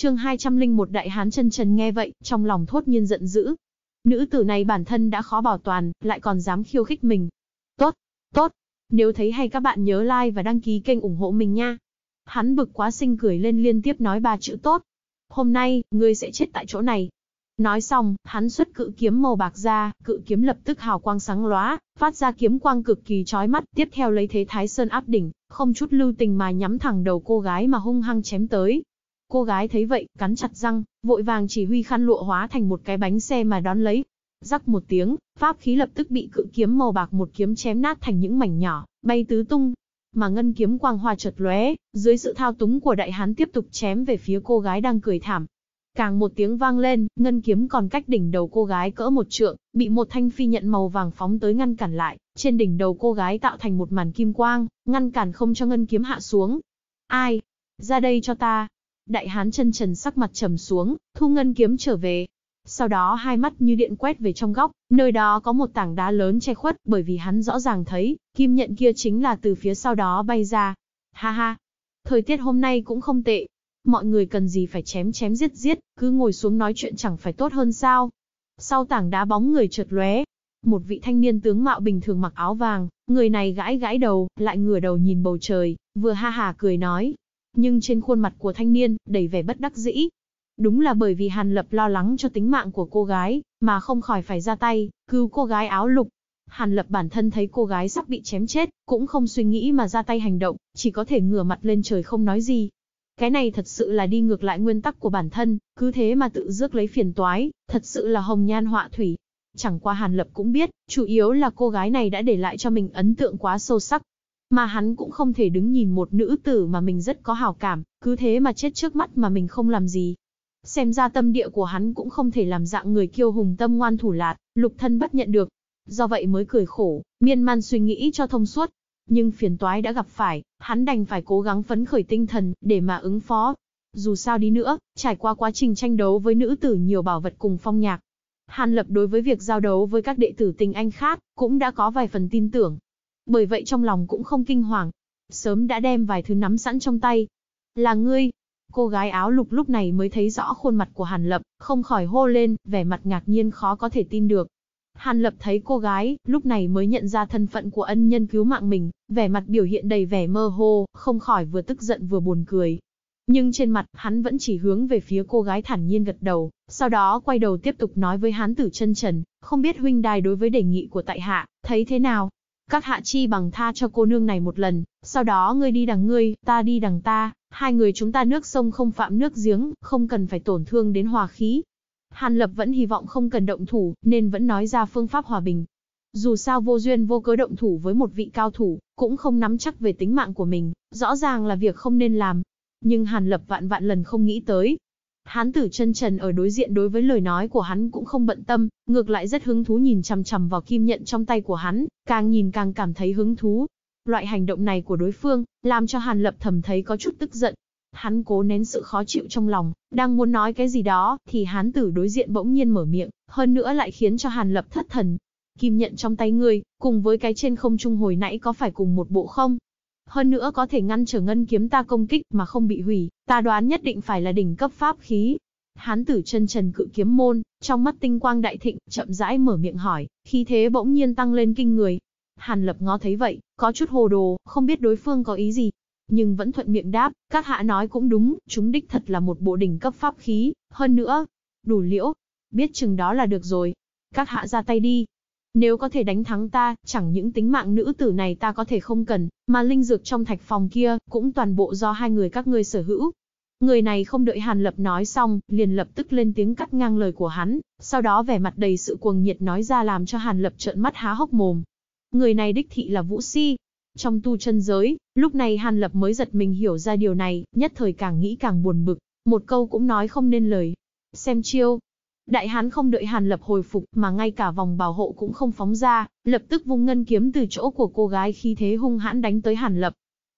Chương 201 Đại Hán chân trần nghe vậy, trong lòng thốt nhiên giận dữ. Nữ tử này bản thân đã khó bảo toàn, lại còn dám khiêu khích mình. Tốt, tốt, nếu thấy hay các bạn nhớ like và đăng ký kênh ủng hộ mình nha. Hắn bực quá sinh cười lên liên tiếp nói ba chữ tốt. Hôm nay, ngươi sẽ chết tại chỗ này. Nói xong, hắn xuất cự kiếm màu bạc ra, cự kiếm lập tức hào quang sáng lóa, phát ra kiếm quang cực kỳ chói mắt, tiếp theo lấy thế Thái Sơn áp đỉnh, không chút lưu tình mà nhắm thẳng đầu cô gái mà hung hăng chém tới. Cô gái thấy vậy, cắn chặt răng, vội vàng chỉ huy khăn lụa hóa thành một cái bánh xe mà đón lấy. Rắc một tiếng, pháp khí lập tức bị cự kiếm màu bạc một kiếm chém nát thành những mảnh nhỏ, bay tứ tung. Mà ngân kiếm quang hoa chợt lóe, dưới sự thao túng của đại hán tiếp tục chém về phía cô gái đang cười thảm. Càng một tiếng vang lên, ngân kiếm còn cách đỉnh đầu cô gái cỡ một trượng, bị một thanh phi nhận màu vàng phóng tới ngăn cản lại, trên đỉnh đầu cô gái tạo thành một màn kim quang, ngăn cản không cho ngân kiếm hạ xuống. Ai? Ra đây cho ta, Đại hán chân trần sắc mặt trầm xuống, thu ngân kiếm trở về. Sau đó hai mắt như điện quét về trong góc, nơi đó có một tảng đá lớn che khuất bởi vì hắn rõ ràng thấy, kim nhận kia chính là từ phía sau đó bay ra. Ha ha, thời tiết hôm nay cũng không tệ. Mọi người cần gì phải chém chém giết giết, cứ ngồi xuống nói chuyện chẳng phải tốt hơn sao. Sau tảng đá bóng người chợt lóe, một vị thanh niên tướng mạo bình thường mặc áo vàng, người này gãi gãi đầu, lại ngửa đầu nhìn bầu trời, vừa ha hà cười nói, nhưng trên khuôn mặt của thanh niên, đầy vẻ bất đắc dĩ. Đúng là bởi vì Hàn Lập lo lắng cho tính mạng của cô gái, mà không khỏi phải ra tay, cứu cô gái áo lục. Hàn Lập bản thân thấy cô gái sắp bị chém chết, cũng không suy nghĩ mà ra tay hành động, chỉ có thể ngửa mặt lên trời không nói gì. Cái này thật sự là đi ngược lại nguyên tắc của bản thân, cứ thế mà tự rước lấy phiền toái, thật sự là hồng nhan họa thủy. Chẳng qua Hàn Lập cũng biết, chủ yếu là cô gái này đã để lại cho mình ấn tượng quá sâu sắc, mà hắn cũng không thể đứng nhìn một nữ tử mà mình rất có hào cảm, cứ thế mà chết trước mắt mà mình không làm gì. Xem ra tâm địa của hắn cũng không thể làm dạng người kiêu hùng tâm ngoan thủ lạt, lục thân bất nhận được. Do vậy mới cười khổ, miên man suy nghĩ cho thông suốt. Nhưng phiền toái đã gặp phải, hắn đành phải cố gắng phấn khởi tinh thần để mà ứng phó. Dù sao đi nữa, trải qua quá trình tranh đấu với nữ tử nhiều bảo vật cùng phong nhạc, Hàn Lập đối với việc giao đấu với các đệ tử tình anh khác, cũng đã có vài phần tin tưởng, bởi vậy trong lòng cũng không kinh hoàng. Sớm đã đem vài thứ nắm sẵn trong tay. Là ngươi. Cô gái áo lục lúc này mới thấy rõ khuôn mặt của Hàn Lập, không khỏi hô lên, vẻ mặt ngạc nhiên khó có thể tin được. Hàn Lập thấy cô gái, lúc này mới nhận ra thân phận của ân nhân cứu mạng mình, vẻ mặt biểu hiện đầy vẻ mơ hồ, không khỏi vừa tức giận vừa buồn cười. Nhưng trên mặt, hắn vẫn chỉ hướng về phía cô gái thản nhiên gật đầu, sau đó quay đầu tiếp tục nói với hán tử chân trần, không biết huynh đài đối với đề nghị của tại hạ, thấy thế nào? Các hạ chi bằng tha cho cô nương này một lần, sau đó ngươi đi đằng ngươi, ta đi đằng ta, hai người chúng ta nước sông không phạm nước giếng, không cần phải tổn thương đến hòa khí. Hàn Lập vẫn hy vọng không cần động thủ, nên vẫn nói ra phương pháp hòa bình. Dù sao vô duyên vô cớ động thủ với một vị cao thủ, cũng không nắm chắc về tính mạng của mình, rõ ràng là việc không nên làm. Nhưng Hàn Lập vạn vạn lần không nghĩ tới, Hán tử chân trần ở đối diện đối với lời nói của hắn cũng không bận tâm, ngược lại rất hứng thú nhìn chằm chằm vào kim nhận trong tay của hắn, càng nhìn càng cảm thấy hứng thú. Loại hành động này của đối phương, làm cho Hàn Lập thầm thấy có chút tức giận. Hắn cố nén sự khó chịu trong lòng, đang muốn nói cái gì đó, thì hán tử đối diện bỗng nhiên mở miệng, hơn nữa lại khiến cho Hàn Lập thất thần. Kim nhận trong tay ngươi, cùng với cái trên không trung hồi nãy có phải cùng một bộ không? Hơn nữa có thể ngăn trở ngân kiếm ta công kích mà không bị hủy, ta đoán nhất định phải là đỉnh cấp pháp khí. Hán tử chân trần cự kiếm môn, trong mắt tinh quang đại thịnh, chậm rãi mở miệng hỏi, khí thế bỗng nhiên tăng lên kinh người. Hàn lập ngó thấy vậy, có chút hồ đồ, không biết đối phương có ý gì, nhưng vẫn thuận miệng đáp, các hạ nói cũng đúng, chúng đích thật là một bộ đỉnh cấp pháp khí, hơn nữa, đủ liễu, biết chừng đó là được rồi. Các hạ ra tay đi, nếu có thể đánh thắng ta, chẳng những tính mạng nữ tử này ta có thể không cần, mà linh dược trong thạch phòng kia, cũng toàn bộ do hai người các ngươi sở hữu. Người này không đợi Hàn Lập nói xong, liền lập tức lên tiếng cắt ngang lời của hắn, sau đó vẻ mặt đầy sự cuồng nhiệt nói ra làm cho Hàn Lập trợn mắt há hốc mồm. Người này đích thị là Vũ Si. Trong tu chân giới, lúc này Hàn Lập mới giật mình hiểu ra điều này, nhất thời càng nghĩ càng buồn bực, một câu cũng nói không nên lời. Xem chiêu, Đại Hán không đợi Hàn Lập hồi phục mà ngay cả vòng bảo hộ cũng không phóng ra, lập tức vung ngân kiếm từ chỗ của cô gái khi thế hung hãn đánh tới Hàn Lập.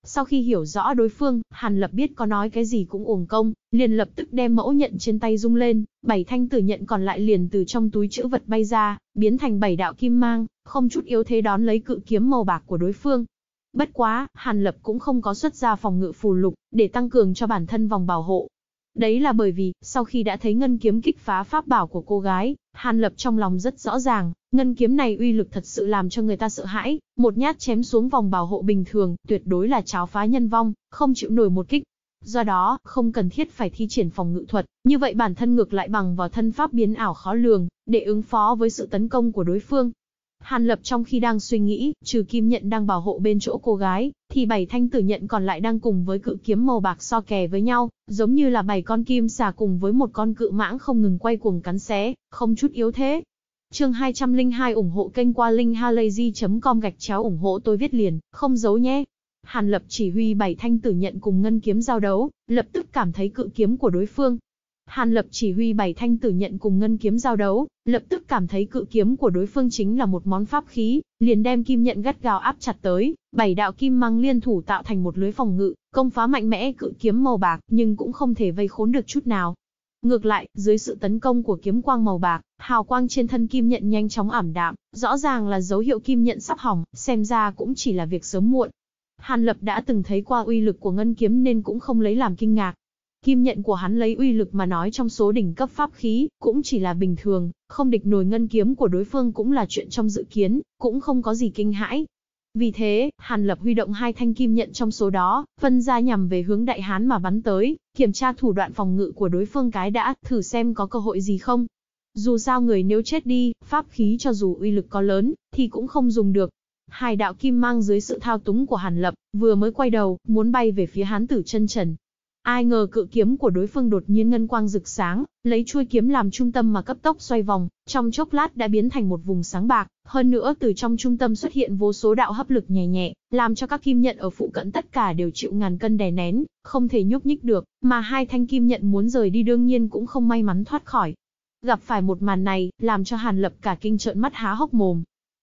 Sau khi hiểu rõ đối phương, Hàn Lập biết có nói cái gì cũng uổng công, liền lập tức đem mẫu nhận trên tay rung lên, bảy thanh tử nhận còn lại liền từ trong túi chữ vật bay ra, biến thành bảy đạo kim mang, không chút yếu thế đón lấy cự kiếm màu bạc của đối phương. Bất quá, Hàn Lập cũng không có xuất ra phòng ngự phù lục, để tăng cường cho bản thân vòng bảo hộ, Đấy là bởi vì, sau khi đã thấy ngân kiếm kích phá pháp bảo của cô gái, Hàn Lập trong lòng rất rõ ràng, ngân kiếm này uy lực thật sự làm cho người ta sợ hãi, một nhát chém xuống vòng bảo hộ bình thường, tuyệt đối là cháo phá nhân vong, không chịu nổi một kích. Do đó, không cần thiết phải thi triển phòng ngự thuật, như vậy bản thân ngược lại bằng vào thân pháp biến ảo khó lường, để ứng phó với sự tấn công của đối phương. Hàn Lập trong khi đang suy nghĩ, trừ kim nhận đang bảo hộ bên chỗ cô gái, thì bảy thanh tử nhận còn lại đang cùng với cự kiếm màu bạc so kè với nhau, giống như là bảy con kim xà cùng với một con cự mãng không ngừng quay cuồng cắn xé, không chút yếu thế. Chương 202 ủng hộ kênh qua linkhalazy.com gạch chéo ủng hộ tôi viết liền, không giấu nhé. Hàn Lập chỉ huy bảy thanh tử nhận cùng ngân kiếm giao đấu, lập tức cảm thấy cự kiếm của đối phương Hàn Lập chỉ huy bảy thanh tử nhận cùng ngân kiếm giao đấu, lập tức cảm thấy cự kiếm của đối phương chính là một món pháp khí, liền đem kim nhận gắt gao áp chặt tới, bảy đạo kim mang liên thủ tạo thành một lưới phòng ngự, công phá mạnh mẽ cự kiếm màu bạc, nhưng cũng không thể vây khốn được chút nào. Ngược lại, dưới sự tấn công của kiếm quang màu bạc, hào quang trên thân kim nhận nhanh chóng ảm đạm, rõ ràng là dấu hiệu kim nhận sắp hỏng, xem ra cũng chỉ là việc sớm muộn. Hàn Lập đã từng thấy qua uy lực của ngân kiếm nên cũng không lấy làm kinh ngạc, Kim nhận của hắn lấy uy lực mà nói trong số đỉnh cấp pháp khí, cũng chỉ là bình thường, không địch nổi ngân kiếm của đối phương cũng là chuyện trong dự kiến, cũng không có gì kinh hãi. Vì thế, Hàn Lập huy động hai thanh kim nhận trong số đó, phân ra nhằm về hướng đại hán mà bắn tới, kiểm tra thủ đoạn phòng ngự của đối phương cái đã, thử xem có cơ hội gì không. Dù sao người nếu chết đi, pháp khí cho dù uy lực có lớn, thì cũng không dùng được. Hai đạo kim mang dưới sự thao túng của Hàn Lập, vừa mới quay đầu, muốn bay về phía hán tử chân trần, Ai ngờ cự kiếm của đối phương đột nhiên ngân quang rực sáng, lấy chuôi kiếm làm trung tâm mà cấp tốc xoay vòng, trong chốc lát đã biến thành một vùng sáng bạc, hơn nữa từ trong trung tâm xuất hiện vô số đạo hấp lực nhẹ nhẹ, làm cho các kim nhận ở phụ cận tất cả đều chịu ngàn cân đè nén, không thể nhúc nhích được, mà hai thanh kim nhận muốn rời đi đương nhiên cũng không may mắn thoát khỏi. Gặp phải một màn này, làm cho Hàn Lập cả kinh trợn mắt há hốc mồm,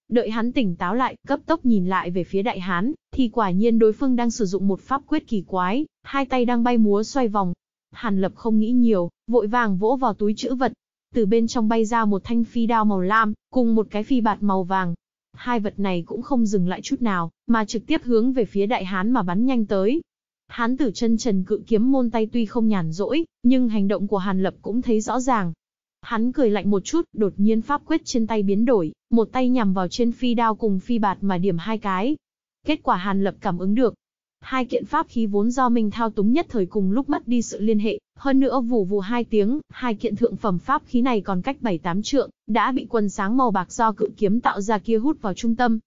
Đợi hắn tỉnh táo lại, cấp tốc nhìn lại về phía đại hán, thì quả nhiên đối phương đang sử dụng một pháp quyết kỳ quái, hai tay đang bay múa xoay vòng. Hàn lập không nghĩ nhiều, vội vàng vỗ vào túi chữ vật. Từ bên trong bay ra một thanh phi đao màu lam, cùng một cái phi bạt màu vàng. Hai vật này cũng không dừng lại chút nào, mà trực tiếp hướng về phía đại hán mà bắn nhanh tới. Hán tử chân trần cự kiếm môn tay tuy không nhàn rỗi, nhưng hành động của Hàn Lập cũng thấy rõ ràng, Hắn cười lạnh một chút, đột nhiên pháp quyết trên tay biến đổi, một tay nhằm vào trên phi đao cùng phi bạt mà điểm hai cái. Kết quả Hàn Lập cảm ứng được. Hai kiện pháp khí vốn do mình thao túng nhất thời cùng lúc mất đi sự liên hệ, hơn nữa vù vù hai tiếng, hai kiện thượng phẩm pháp khí này còn cách bảy tám trượng, đã bị quần sáng màu bạc do cự kiếm tạo ra kia hút vào trung tâm,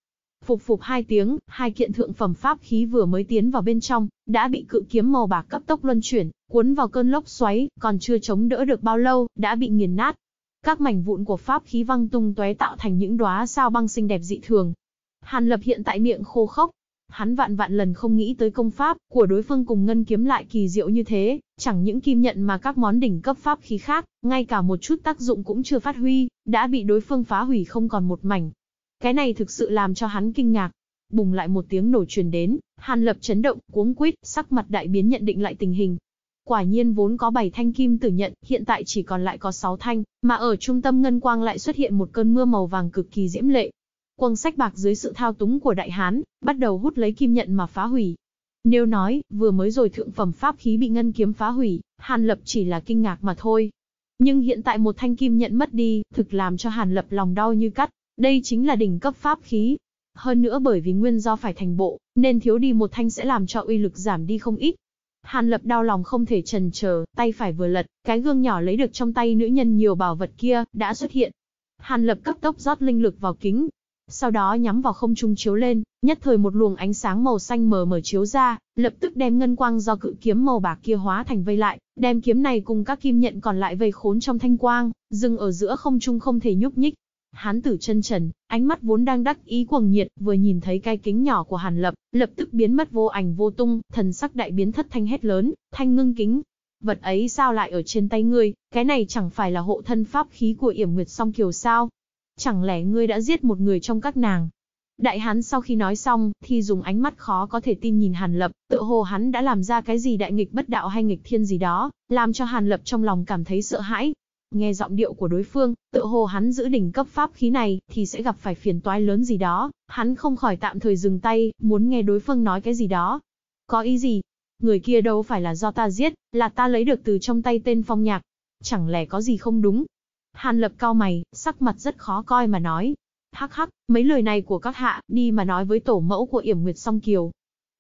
Phục phục hai tiếng, hai kiện thượng phẩm pháp khí vừa mới tiến vào bên trong, đã bị cự kiếm màu bạc cấp tốc luân chuyển, cuốn vào cơn lốc xoáy, còn chưa chống đỡ được bao lâu, đã bị nghiền nát. Các mảnh vụn của pháp khí văng tung tóe tạo thành những đóa sao băng xinh đẹp dị thường. Hàn Lập hiện tại miệng khô khốc, hắn vạn vạn lần không nghĩ tới công pháp của đối phương cùng ngân kiếm lại kỳ diệu như thế, chẳng những kim nhận mà các món đỉnh cấp pháp khí khác, ngay cả một chút tác dụng cũng chưa phát huy, đã bị đối phương phá hủy không còn một mảnh. Cái này thực sự làm cho hắn kinh ngạc. Bùng lại một tiếng nổ truyền đến, Hàn Lập chấn động, cuống quýt, sắc mặt đại biến nhận định lại tình hình. Quả nhiên vốn có 7 thanh kim tử nhận, hiện tại chỉ còn lại có 6 thanh, mà ở trung tâm ngân quang lại xuất hiện một cơn mưa màu vàng cực kỳ diễm lệ. Quang sách bạc dưới sự thao túng của đại hán, bắt đầu hút lấy kim nhận mà phá hủy. Nếu nói, vừa mới rồi thượng phẩm pháp khí bị ngân kiếm phá hủy, Hàn Lập chỉ là kinh ngạc mà thôi. Nhưng hiện tại một thanh kim nhận mất đi, thực làm cho Hàn Lập lòng đau như cắt đây chính là đỉnh cấp pháp khí. Hơn nữa bởi vì nguyên do phải thành bộ, nên thiếu đi một thanh sẽ làm cho uy lực giảm đi không ít. Hàn lập đau lòng không thể trần chờ, tay phải vừa lật, cái gương nhỏ lấy được trong tay nữ nhân nhiều bảo vật kia, đã xuất hiện. Hàn lập cấp tốc rót linh lực vào kính, sau đó nhắm vào không trung chiếu lên, nhất thời một luồng ánh sáng màu xanh mờ mờ chiếu ra, lập tức đem ngân quang do cự kiếm màu bạc kia hóa thành vây lại, đem kiếm này cùng các kim nhận còn lại vây khốn trong thanh quang, dừng ở giữa không trung không thể nhúc nhích. Hán tử chân trần, ánh mắt vốn đang đắc ý cuồng nhiệt, vừa nhìn thấy cái kính nhỏ của Hàn Lập, lập tức biến mất vô ảnh vô tung, thần sắc đại biến thất thanh hét lớn, thanh ngưng kính. Vật ấy sao lại ở trên tay ngươi, cái này chẳng phải là hộ thân pháp khí của yểm nguyệt song kiều sao? Chẳng lẽ ngươi đã giết một người trong các nàng? Đại hán sau khi nói xong, thì dùng ánh mắt khó có thể tin nhìn Hàn Lập, tự hồ hắn đã làm ra cái gì đại nghịch bất đạo hay nghịch thiên gì đó, làm cho Hàn Lập trong lòng cảm thấy sợ hãi, Nghe giọng điệu của đối phương, tự hồ hắn giữ đỉnh cấp pháp khí này, thì sẽ gặp phải phiền toái lớn gì đó. Hắn không khỏi tạm thời dừng tay, muốn nghe đối phương nói cái gì đó. Có ý gì? Người kia đâu phải là do ta giết, là ta lấy được từ trong tay tên phong nhạc. Chẳng lẽ có gì không đúng? Hàn lập cao mày, sắc mặt rất khó coi mà nói. Hắc hắc, mấy lời này của các hạ, đi mà nói với tổ mẫu của yểm nguyệt song kiều,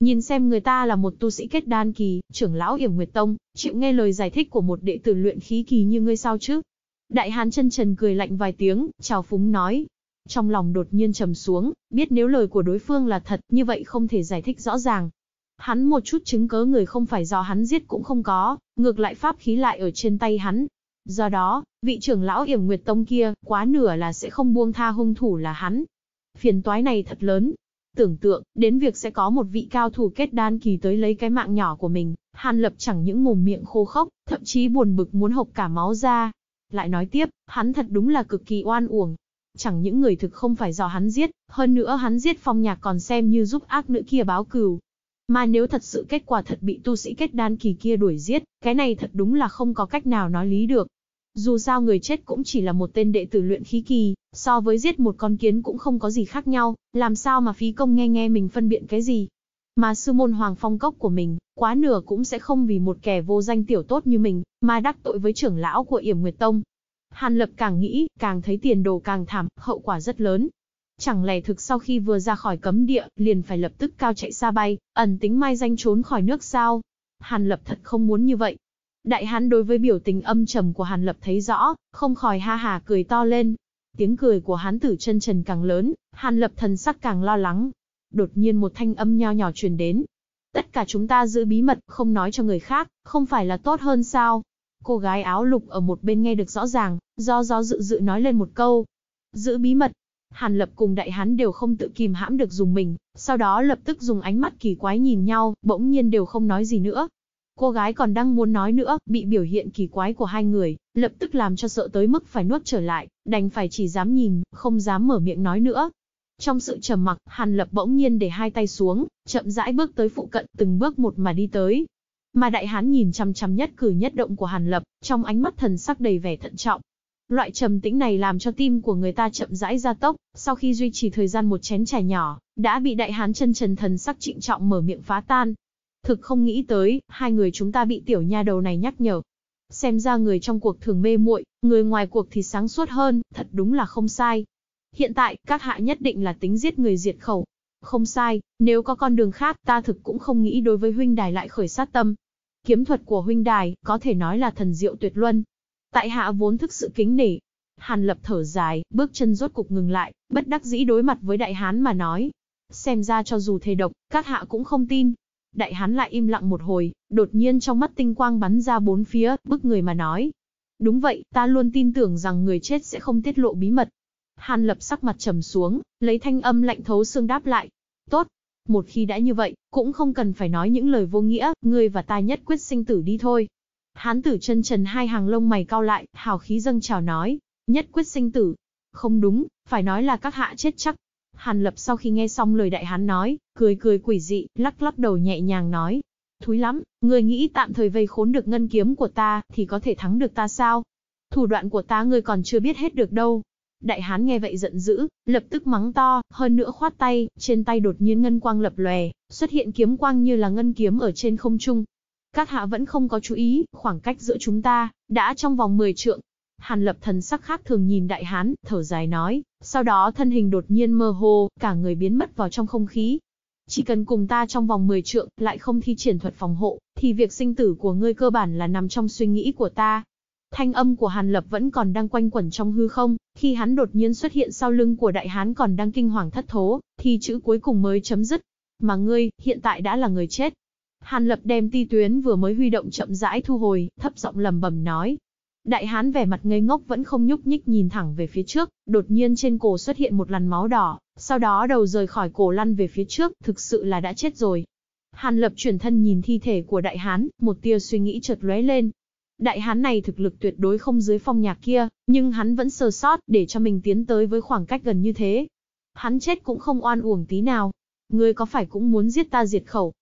Nhìn xem người ta là một tu sĩ kết đan kỳ, trưởng lão Yểm Nguyệt Tông, chịu nghe lời giải thích của một đệ tử luyện khí kỳ như ngươi sao chứ? Đại Hán chân trần cười lạnh vài tiếng, chào phúng nói. Trong lòng đột nhiên trầm xuống, biết nếu lời của đối phương là thật, như vậy không thể giải thích rõ ràng. Hắn một chút chứng cớ người không phải do hắn giết cũng không có, ngược lại pháp khí lại ở trên tay hắn. Do đó, vị trưởng lão Yểm Nguyệt Tông kia, quá nửa là sẽ không buông tha hung thủ là hắn. Phiền toái này thật lớn, Tưởng tượng, đến việc sẽ có một vị cao thủ kết đan kỳ tới lấy cái mạng nhỏ của mình, Hàn Lập chẳng những mồm miệng khô khốc, thậm chí buồn bực muốn hộc cả máu ra. Lại nói tiếp, hắn thật đúng là cực kỳ oan uổng. Chẳng những người thực không phải do hắn giết, hơn nữa hắn giết phong nhạc còn xem như giúp ác nữ kia báo cừu. Mà nếu thật sự kết quả thật bị tu sĩ kết đan kỳ kia đuổi giết, cái này thật đúng là không có cách nào nói lý được. Dù sao người chết cũng chỉ là một tên đệ tử luyện khí kỳ, so với giết một con kiến cũng không có gì khác nhau, làm sao mà phí công nghe nghe mình phân biện cái gì. Mà sư môn hoàng phong cốc của mình, quá nửa cũng sẽ không vì một kẻ vô danh tiểu tốt như mình, mà đắc tội với trưởng lão của yểm Nguyệt Tông. Hàn Lập càng nghĩ, càng thấy tiền đồ càng thảm, hậu quả rất lớn. Chẳng lẽ thực sau khi vừa ra khỏi cấm địa, liền phải lập tức cao chạy xa bay, ẩn tính mai danh trốn khỏi nước sao? Hàn Lập thật không muốn như vậy, Đại hán đối với biểu tình âm trầm của Hàn Lập thấy rõ, không khỏi ha hà cười to lên. Tiếng cười của hán tử chân trần càng lớn, Hàn Lập thần sắc càng lo lắng. Đột nhiên một thanh âm nho nhỏ truyền đến. Tất cả chúng ta giữ bí mật, không nói cho người khác, không phải là tốt hơn sao? Cô gái áo lục ở một bên nghe được rõ ràng, do do dự dự nói lên một câu. Giữ bí mật. Hàn Lập cùng đại hán đều không tự kìm hãm được dùng mình, sau đó lập tức dùng ánh mắt kỳ quái nhìn nhau, bỗng nhiên đều không nói gì nữa, cô gái còn đang muốn nói nữa, bị biểu hiện kỳ quái của hai người, lập tức làm cho sợ tới mức phải nuốt trở lại, đành phải chỉ dám nhìn, không dám mở miệng nói nữa. Trong sự trầm mặc, Hàn Lập bỗng nhiên để hai tay xuống, chậm rãi bước tới phụ cận từng bước một mà đi tới. Mà đại hán nhìn chăm chăm nhất cử nhất động của Hàn Lập, trong ánh mắt thần sắc đầy vẻ thận trọng. Loại trầm tĩnh này làm cho tim của người ta chậm rãi gia tốc, sau khi duy trì thời gian một chén trà nhỏ, đã bị đại hán chân trần thần sắc trịnh trọng mở miệng phá tan, Thực không nghĩ tới, hai người chúng ta bị tiểu nha đầu này nhắc nhở. Xem ra người trong cuộc thường mê muội, người ngoài cuộc thì sáng suốt hơn, thật đúng là không sai. Hiện tại, các hạ nhất định là tính giết người diệt khẩu. Không sai, nếu có con đường khác, ta thực cũng không nghĩ đối với huynh đài lại khởi sát tâm. Kiếm thuật của huynh đài, có thể nói là thần diệu tuyệt luân. Tại hạ vốn thức sự kính nể. Hàn lập thở dài, bước chân rốt cục ngừng lại, bất đắc dĩ đối mặt với đại hán mà nói. Xem ra cho dù thề độc, các hạ cũng không tin. Đại hán lại im lặng một hồi, đột nhiên trong mắt tinh quang bắn ra bốn phía, bức người mà nói. Đúng vậy, ta luôn tin tưởng rằng người chết sẽ không tiết lộ bí mật. Hàn lập sắc mặt trầm xuống, lấy thanh âm lạnh thấu xương đáp lại. Tốt, một khi đã như vậy, cũng không cần phải nói những lời vô nghĩa, ngươi và ta nhất quyết sinh tử đi thôi. Hán tử chân trần hai hàng lông mày cao lại, hào khí dâng trào nói, nhất quyết sinh tử. Không đúng, phải nói là các hạ chết chắc, Hàn Lập sau khi nghe xong lời đại hán nói, cười cười quỷ dị, lắc lắc đầu nhẹ nhàng nói. Thúi lắm, ngươi nghĩ tạm thời vây khốn được ngân kiếm của ta, thì có thể thắng được ta sao? Thủ đoạn của ta ngươi còn chưa biết hết được đâu. Đại hán nghe vậy giận dữ, lập tức mắng to, hơn nữa khoát tay, trên tay đột nhiên ngân quang lập lòe, xuất hiện kiếm quang như là ngân kiếm ở trên không trung. Các hạ vẫn không có chú ý, khoảng cách giữa chúng ta, đã trong vòng 10 trượng, Hàn lập thần sắc khác thường nhìn đại hán, thở dài nói, sau đó thân hình đột nhiên mơ hồ, cả người biến mất vào trong không khí. Chỉ cần cùng ta trong vòng 10 trượng, lại không thi triển thuật phòng hộ, thì việc sinh tử của ngươi cơ bản là nằm trong suy nghĩ của ta. Thanh âm của Hàn Lập vẫn còn đang quanh quẩn trong hư không, khi hắn đột nhiên xuất hiện sau lưng của đại hán còn đang kinh hoàng thất thố, thì chữ cuối cùng mới chấm dứt. Mà ngươi, hiện tại đã là người chết. Hàn Lập đem ti tuyến vừa mới huy động chậm rãi thu hồi, thấp giọng lầm bầm nói, Đại hán vẻ mặt ngây ngốc vẫn không nhúc nhích nhìn thẳng về phía trước, đột nhiên trên cổ xuất hiện một làn máu đỏ, sau đó đầu rời khỏi cổ lăn về phía trước, thực sự là đã chết rồi. Hàn lập chuyển thân nhìn thi thể của đại hán, một tia suy nghĩ chợt lóe lên. Đại hán này thực lực tuyệt đối không dưới phong nhạc kia, nhưng hắn vẫn sơ sót để cho mình tiến tới với khoảng cách gần như thế. Hắn chết cũng không oan uổng tí nào. Ngươi có phải cũng muốn giết ta diệt khẩu?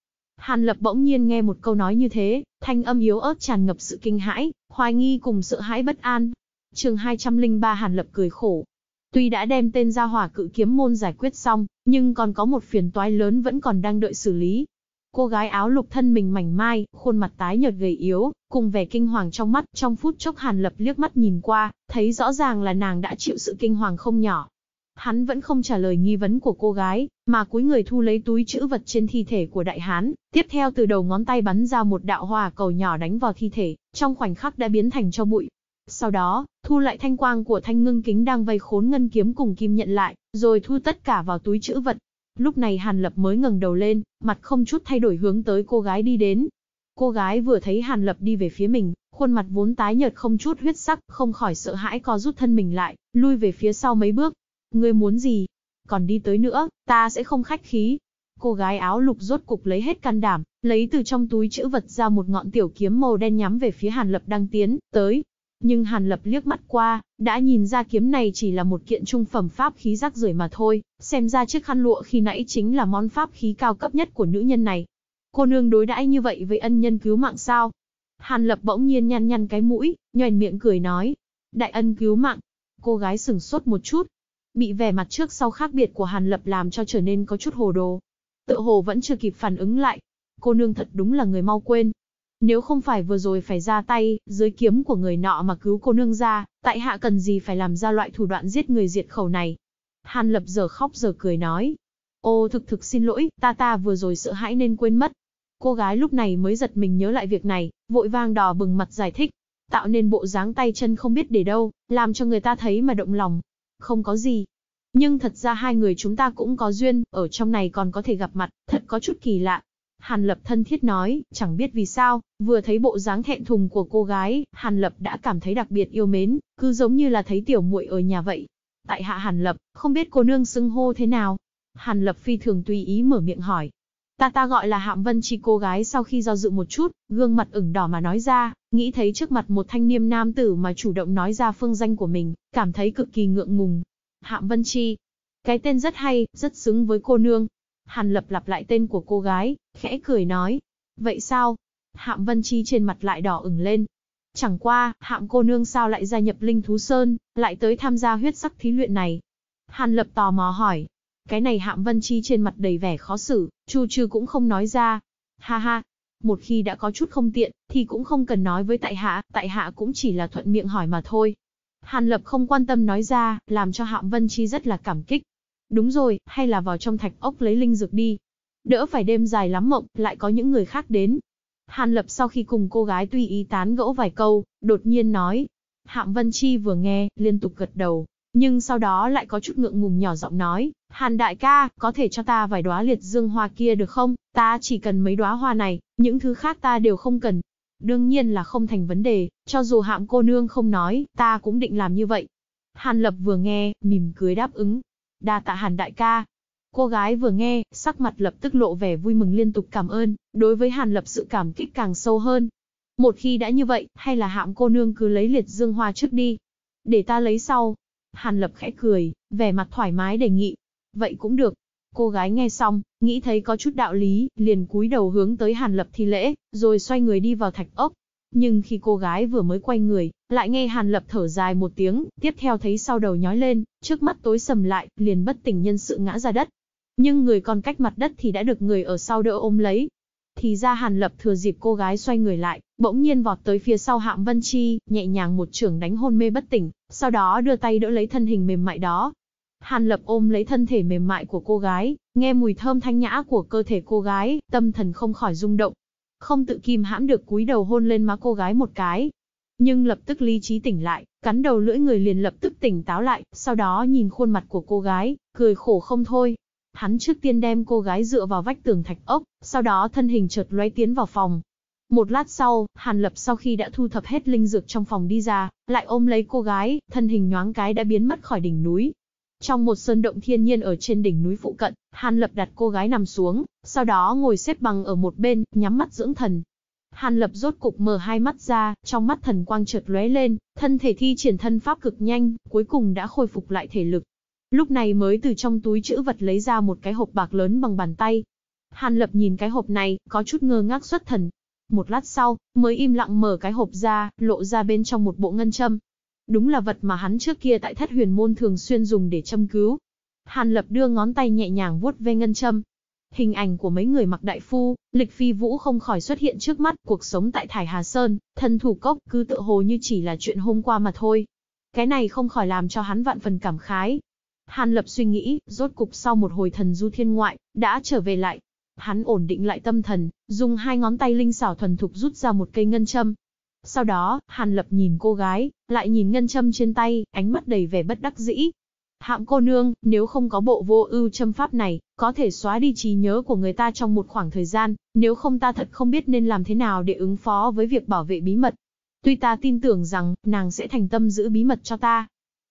Hàn Lập bỗng nhiên nghe một câu nói như thế, thanh âm yếu ớt tràn ngập sự kinh hãi, hoài nghi cùng sợ hãi bất an. Trường 203 Hàn Lập cười khổ. Tuy đã đem tên gia hỏa cự kiếm môn giải quyết xong, nhưng còn có một phiền toái lớn vẫn còn đang đợi xử lý. Cô gái áo lục thân mình mảnh mai, khuôn mặt tái nhợt gầy yếu, cùng vẻ kinh hoàng trong mắt, trong phút chốc Hàn Lập liếc mắt nhìn qua, thấy rõ ràng là nàng đã chịu sự kinh hoàng không nhỏ, Hắn vẫn không trả lời nghi vấn của cô gái, mà cúi người thu lấy túi chữ vật trên thi thể của đại hán, tiếp theo từ đầu ngón tay bắn ra một đạo hỏa cầu nhỏ đánh vào thi thể, trong khoảnh khắc đã biến thành cho bụi. Sau đó, thu lại thanh quang của thanh ngưng kính đang vây khốn ngân kiếm cùng kim nhận lại, rồi thu tất cả vào túi chữ vật. Lúc này Hàn Lập mới ngẩng đầu lên, mặt không chút thay đổi hướng tới cô gái đi đến. Cô gái vừa thấy Hàn Lập đi về phía mình, khuôn mặt vốn tái nhợt không chút huyết sắc, không khỏi sợ hãi co rút thân mình lại, lui về phía sau mấy bước. Ngươi muốn gì? Còn đi tới nữa, ta sẽ không khách khí. Cô gái áo lục rốt cục lấy hết can đảm, lấy từ trong túi chữ vật ra một ngọn tiểu kiếm màu đen nhắm về phía Hàn Lập đang tiến, tới. Nhưng Hàn Lập liếc mắt qua, đã nhìn ra kiếm này chỉ là một kiện trung phẩm pháp khí rác rưởi mà thôi, xem ra chiếc khăn lụa khi nãy chính là món pháp khí cao cấp nhất của nữ nhân này. Cô nương đối đãi như vậy với ân nhân cứu mạng sao? Hàn Lập bỗng nhiên nhăn nhăn cái mũi, nhòe miệng cười nói. Đại ân cứu mạng. Cô gái sừng sốt một chút, bị vẻ mặt trước sau khác biệt của Hàn Lập làm cho trở nên có chút hồ đồ. Tự hồ vẫn chưa kịp phản ứng lại. Cô nương thật đúng là người mau quên. Nếu không phải vừa rồi phải ra tay, dưới kiếm của người nọ mà cứu cô nương ra, tại hạ cần gì phải làm ra loại thủ đoạn giết người diệt khẩu này. Hàn Lập giờ khóc giờ cười nói. Ô thực thực xin lỗi, ta ta vừa rồi sợ hãi nên quên mất. Cô gái lúc này mới giật mình nhớ lại việc này, vội vang đỏ bừng mặt giải thích tạo nên bộ dáng tay chân không biết để đâu, làm cho người ta thấy mà động lòng không có gì. Nhưng thật ra hai người chúng ta cũng có duyên, ở trong này còn có thể gặp mặt, thật có chút kỳ lạ. Hàn Lập thân thiết nói, chẳng biết vì sao, vừa thấy bộ dáng thẹn thùng của cô gái, Hàn Lập đã cảm thấy đặc biệt yêu mến, cứ giống như là thấy tiểu muội ở nhà vậy. Tại hạ Hàn Lập, không biết cô nương xưng hô thế nào. Hàn Lập phi thường tùy ý mở miệng hỏi. Ta ta gọi là Hạm Vân Chi cô gái sau khi do dự một chút, gương mặt ửng đỏ mà nói ra, nghĩ thấy trước mặt một thanh niêm nam tử mà chủ động nói ra phương danh của mình, cảm thấy cực kỳ ngượng ngùng. Hạm Vân Chi. Cái tên rất hay, rất xứng với cô nương. Hàn lập lặp lại tên của cô gái, khẽ cười nói. Vậy sao? Hạm Vân Chi trên mặt lại đỏ ửng lên. Chẳng qua, hạm cô nương sao lại gia nhập Linh Thú Sơn, lại tới tham gia huyết sắc thí luyện này. Hàn lập tò mò hỏi, cái này Hạm Vân Chi trên mặt đầy vẻ khó xử, Chu Trư cũng không nói ra. Ha ha, một khi đã có chút không tiện, thì cũng không cần nói với tại hạ, tại hạ cũng chỉ là thuận miệng hỏi mà thôi. Hàn Lập không quan tâm nói ra, làm cho Hạm Vân Chi rất là cảm kích. Đúng rồi, hay là vào trong thạch ốc lấy linh dược đi. Đỡ phải đêm dài lắm mộng, lại có những người khác đến. Hàn Lập sau khi cùng cô gái tùy ý tán gẫu vài câu, đột nhiên nói. Hạm Vân Chi vừa nghe, liên tục gật đầu, nhưng sau đó lại có chút ngượng ngùng nhỏ giọng nói, Hàn đại ca, có thể cho ta vài đóa liệt dương hoa kia được không? Ta chỉ cần mấy đóa hoa này, những thứ khác ta đều không cần. Đương nhiên là không thành vấn đề, cho dù hạm cô nương không nói, ta cũng định làm như vậy. Hàn lập vừa nghe, mỉm cười đáp ứng. Đa tạ hàn đại ca, Cô gái vừa nghe, sắc mặt lập tức lộ vẻ vui mừng liên tục cảm ơn, đối với Hàn Lập sự cảm kích càng sâu hơn. Một khi đã như vậy, hay là hạm cô nương cứ lấy liệt dương hoa trước đi. Để ta lấy sau, Hàn Lập khẽ cười, vẻ mặt thoải mái đề nghị. Vậy cũng được. Cô gái nghe xong, nghĩ thấy có chút đạo lý, liền cúi đầu hướng tới Hàn Lập thi lễ, rồi xoay người đi vào thạch ốc. Nhưng khi cô gái vừa mới quay người, lại nghe Hàn Lập thở dài một tiếng, tiếp theo thấy sau đầu nhói lên, trước mắt tối sầm lại, liền bất tỉnh nhân sự ngã ra đất. Nhưng người còn cách mặt đất thì đã được người ở sau đỡ ôm lấy, thì ra Hàn Lập thừa dịp cô gái xoay người lại, bỗng nhiên vọt tới phía sau Hạm Vân Chi, nhẹ nhàng một trưởng đánh hôn mê bất tỉnh, sau đó đưa tay đỡ lấy thân hình mềm mại đó. Hàn Lập ôm lấy thân thể mềm mại của cô gái, nghe mùi thơm thanh nhã của cơ thể cô gái, tâm thần không khỏi rung động. Không tự kìm hãm được cúi đầu hôn lên má cô gái một cái. Nhưng lập tức lý trí tỉnh lại, cắn đầu lưỡi người liền lập tức tỉnh táo lại, sau đó nhìn khuôn mặt của cô gái, cười khổ không thôi, Hắn trước tiên đem cô gái dựa vào vách tường thạch ốc, sau đó thân hình chợt lóe tiến vào phòng. Một lát sau, Hàn Lập sau khi đã thu thập hết linh dược trong phòng đi ra, lại ôm lấy cô gái, thân hình nhoáng cái đã biến mất khỏi đỉnh núi. Trong một sơn động thiên nhiên ở trên đỉnh núi phụ cận, Hàn Lập đặt cô gái nằm xuống, sau đó ngồi xếp bằng ở một bên, nhắm mắt dưỡng thần. Hàn Lập rốt cục mở hai mắt ra, trong mắt thần quang chợt lóe lên, thân thể thi triển thân pháp cực nhanh, cuối cùng đã khôi phục lại thể lực, Lúc này mới từ trong túi chữ vật lấy ra một cái hộp bạc lớn bằng bàn tay. Hàn Lập nhìn cái hộp này, có chút ngơ ngác xuất thần. Một lát sau, mới im lặng mở cái hộp ra, lộ ra bên trong một bộ ngân châm. Đúng là vật mà hắn trước kia tại thất huyền môn thường xuyên dùng để châm cứu. Hàn Lập đưa ngón tay nhẹ nhàng vuốt ve ngân châm, hình ảnh của mấy người mặc đại phu, lịch phi vũ không khỏi xuất hiện trước mắt cuộc sống tại Thải Hà Sơn, thân thủ cốc cứ tự hồ như chỉ là chuyện hôm qua mà thôi. Cái này không khỏi làm cho hắn vạn phần cảm khái, Hàn Lập suy nghĩ, rốt cục sau một hồi thần du thiên ngoại, đã trở về lại. Hắn ổn định lại tâm thần, dùng hai ngón tay linh xảo thuần thục rút ra một cây ngân châm. Sau đó, Hàn Lập nhìn cô gái, lại nhìn ngân châm trên tay, ánh mắt đầy vẻ bất đắc dĩ. Hạng cô nương, nếu không có bộ vô ưu châm pháp này, có thể xóa đi trí nhớ của người ta trong một khoảng thời gian, nếu không ta thật không biết nên làm thế nào để ứng phó với việc bảo vệ bí mật. Tuy ta tin tưởng rằng, nàng sẽ thành tâm giữ bí mật cho ta,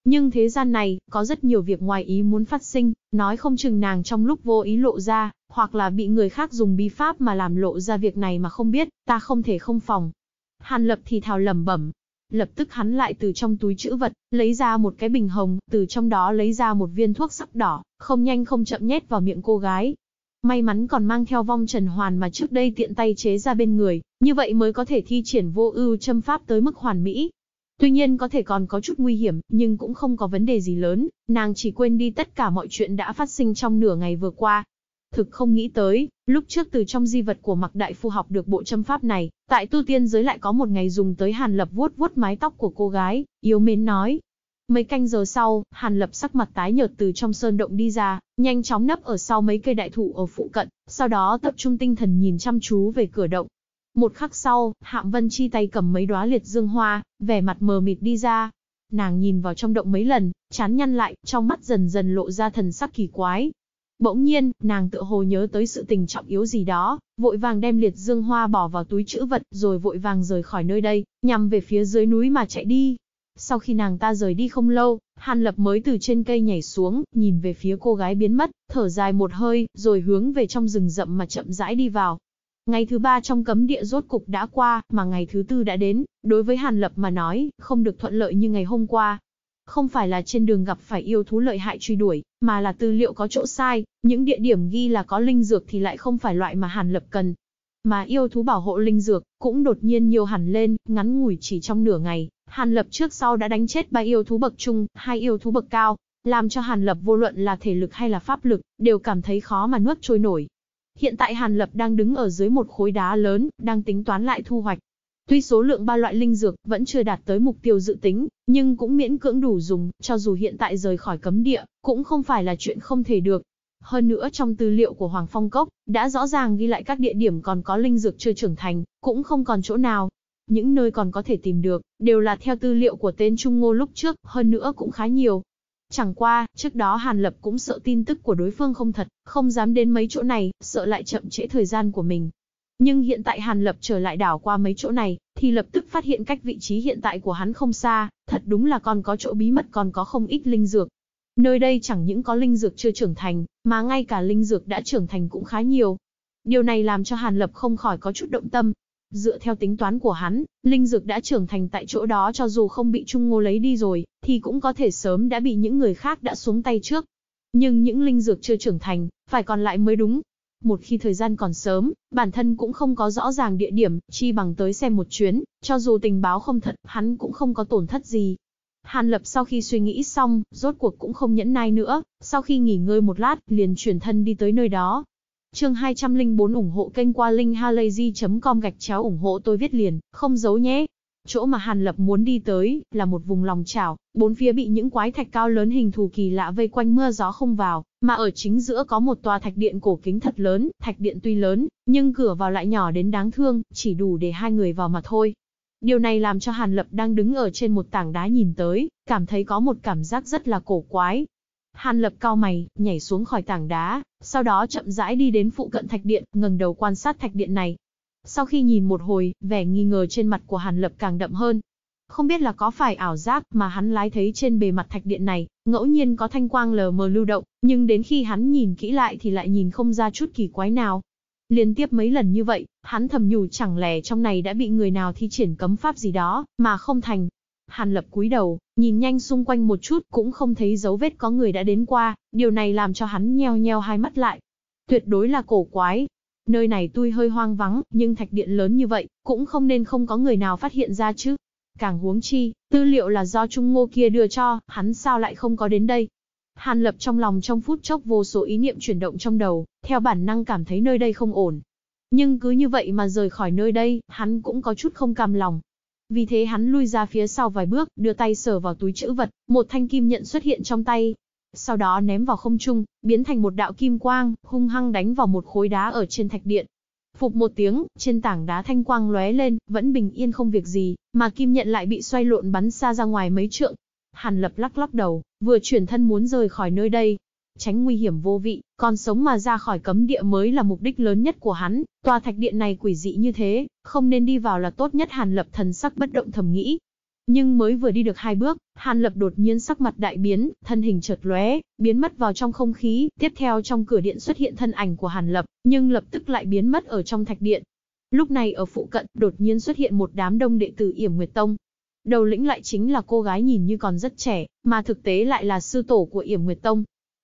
nhưng thế gian này, có rất nhiều việc ngoài ý muốn phát sinh, nói không chừng nàng trong lúc vô ý lộ ra, hoặc là bị người khác dùng bi pháp mà làm lộ ra việc này mà không biết, ta không thể không phòng. Hàn lập thì thào lẩm bẩm. Lập tức hắn lại từ trong túi chữ vật, lấy ra một cái bình hồng, từ trong đó lấy ra một viên thuốc sắc đỏ, không nhanh không chậm nhét vào miệng cô gái. May mắn còn mang theo vong trần hoàn mà trước đây tiện tay chế ra bên người, như vậy mới có thể thi triển vô ưu châm pháp tới mức hoàn mỹ, Tuy nhiên có thể còn có chút nguy hiểm, nhưng cũng không có vấn đề gì lớn, nàng chỉ quên đi tất cả mọi chuyện đã phát sinh trong nửa ngày vừa qua. Thực không nghĩ tới, lúc trước từ trong di vật của mặc đại phu học được bộ châm pháp này, tại tu tiên giới lại có một ngày dùng tới hàn lập vuốt vuốt mái tóc của cô gái, yếu mến nói. Mấy canh giờ sau, hàn lập sắc mặt tái nhợt từ trong sơn động đi ra, nhanh chóng nấp ở sau mấy cây đại thụ ở phụ cận, sau đó tập trung tinh thần nhìn chăm chú về cửa động, một khắc sau, Hạm Vân Chi tay cầm mấy đóa liệt dương hoa, vẻ mặt mờ mịt đi ra. Nàng nhìn vào trong động mấy lần, chán nhăn lại, trong mắt dần dần lộ ra thần sắc kỳ quái. Bỗng nhiên, nàng tựa hồ nhớ tới sự tình trọng yếu gì đó, vội vàng đem liệt dương hoa bỏ vào túi trữ vật rồi vội vàng rời khỏi nơi đây, nhằm về phía dưới núi mà chạy đi. Sau khi nàng ta rời đi không lâu, Hàn Lập mới từ trên cây nhảy xuống, nhìn về phía cô gái biến mất, thở dài một hơi, rồi hướng về trong rừng rậm mà chậm rãi đi vào. Ngày thứ ba trong cấm địa rốt cục đã qua, mà ngày thứ tư đã đến, đối với Hàn Lập mà nói, không được thuận lợi như ngày hôm qua. Không phải là trên đường gặp phải yêu thú lợi hại truy đuổi, mà là tư liệu có chỗ sai, những địa điểm ghi là có linh dược thì lại không phải loại mà Hàn Lập cần. Mà yêu thú bảo hộ linh dược, cũng đột nhiên nhiều hẳn lên, ngắn ngủi chỉ trong nửa ngày, Hàn Lập trước sau đã đánh chết ba yêu thú bậc trung, hai yêu thú bậc cao, làm cho Hàn Lập vô luận là thể lực hay là pháp lực, đều cảm thấy khó mà nuốt trôi nổi. Hiện tại Hàn Lập đang đứng ở dưới một khối đá lớn, đang tính toán lại thu hoạch. Tuy số lượng ba loại linh dược vẫn chưa đạt tới mục tiêu dự tính, nhưng cũng miễn cưỡng đủ dùng, cho dù hiện tại rời khỏi cấm địa, cũng không phải là chuyện không thể được. Hơn nữa trong tư liệu của Hoàng Phong Cốc, đã rõ ràng ghi lại các địa điểm còn có linh dược chưa trưởng thành, cũng không còn chỗ nào. Những nơi còn có thể tìm được, đều là theo tư liệu của tên Trung Ngô lúc trước, hơn nữa cũng khá nhiều. Chẳng qua, trước đó Hàn Lập cũng sợ tin tức của đối phương không thật, không dám đến mấy chỗ này, sợ lại chậm trễ thời gian của mình. Nhưng hiện tại Hàn Lập trở lại đảo qua mấy chỗ này, thì lập tức phát hiện cách vị trí hiện tại của hắn không xa, thật đúng là còn có chỗ bí mật còn có không ít linh dược. Nơi đây chẳng những có linh dược chưa trưởng thành, mà ngay cả linh dược đã trưởng thành cũng khá nhiều. Điều này làm cho Hàn Lập không khỏi có chút động tâm, Dựa theo tính toán của hắn, linh dược đã trưởng thành tại chỗ đó cho dù không bị Trung Ngô lấy đi rồi, thì cũng có thể sớm đã bị những người khác đã xuống tay trước. Nhưng những linh dược chưa trưởng thành, phải còn lại mới đúng. Một khi thời gian còn sớm, bản thân cũng không có rõ ràng địa điểm, chi bằng tới xem một chuyến, cho dù tình báo không thật, hắn cũng không có tổn thất gì. Hàn Lập sau khi suy nghĩ xong, rốt cuộc cũng không nhẫn nai nữa, sau khi nghỉ ngơi một lát, liền chuyển thân đi tới nơi đó. Chương 204 ủng hộ kênh qua linkhalazy.com gạch chéo ủng hộ tôi viết liền, không giấu nhé. Chỗ mà Hàn Lập muốn đi tới, là một vùng lòng chảo, bốn phía bị những quái thạch cao lớn hình thù kỳ lạ vây quanh mưa gió không vào, mà ở chính giữa có một tòa thạch điện cổ kính thật lớn, thạch điện tuy lớn, nhưng cửa vào lại nhỏ đến đáng thương, chỉ đủ để hai người vào mà thôi. Điều này làm cho Hàn Lập đang đứng ở trên một tảng đá nhìn tới, cảm thấy có một cảm giác rất là cổ quái, Hàn Lập cao mày, nhảy xuống khỏi tảng đá, sau đó chậm rãi đi đến phụ cận thạch điện, ngẩng đầu quan sát thạch điện này. Sau khi nhìn một hồi, vẻ nghi ngờ trên mặt của Hàn Lập càng đậm hơn. Không biết là có phải ảo giác mà hắn lái thấy trên bề mặt thạch điện này, ngẫu nhiên có thanh quang lờ mờ lưu động, nhưng đến khi hắn nhìn kỹ lại thì lại nhìn không ra chút kỳ quái nào. Liên tiếp mấy lần như vậy, hắn thầm nhủ chẳng lẽ trong này đã bị người nào thi triển cấm pháp gì đó, mà không thành. Hàn lập cúi đầu, Nhìn nhanh xung quanh một chút cũng không thấy dấu vết có người đã đến qua, điều này làm cho hắn nheo nheo hai mắt lại. Tuyệt đối là cổ quái. Nơi này tuy hơi hoang vắng, nhưng thạch điện lớn như vậy, cũng không nên không có người nào phát hiện ra chứ. Càng huống chi, tư liệu là do Trung Ngô kia đưa cho, hắn sao lại không có đến đây, Hàn Lập trong lòng trong phút chốc vô số ý niệm chuyển động trong đầu, theo bản năng cảm thấy nơi đây không ổn. Nhưng cứ như vậy mà rời khỏi nơi đây, hắn cũng có chút không cam lòng. Vì thế hắn lui ra phía sau vài bước, đưa tay sờ vào túi chữ vật, một thanh kim nhận xuất hiện trong tay. Sau đó ném vào không trung, biến thành một đạo kim quang, hung hăng đánh vào một khối đá ở trên thạch điện. Phục một tiếng, trên tảng đá thanh quang lóe lên, vẫn bình yên không việc gì, mà kim nhận lại bị xoay lộn bắn xa ra ngoài mấy trượng. Hàn lập lắc lắc đầu, vừa chuyển thân muốn rời khỏi nơi đây, Tránh nguy hiểm vô vị, còn sống mà ra khỏi cấm địa mới là mục đích lớn nhất của hắn. Tòa thạch điện này quỷ dị như thế, không nên đi vào là tốt nhất Hàn Lập thần sắc bất động thầm nghĩ. Nhưng mới vừa đi được hai bước, Hàn Lập đột nhiên sắc mặt đại biến, thân hình chợt lóe, biến mất vào trong không khí, tiếp theo trong cửa điện xuất hiện thân ảnh của Hàn Lập, nhưng lập tức lại biến mất ở trong thạch điện. Lúc này ở phụ cận, đột nhiên xuất hiện một đám đông đệ tử Yểm Nguyệt Tông. Đầu lĩnh lại chính là cô gái nhìn như còn rất trẻ, mà thực tế lại là sư tổ của Yểm Nguyệt Tông,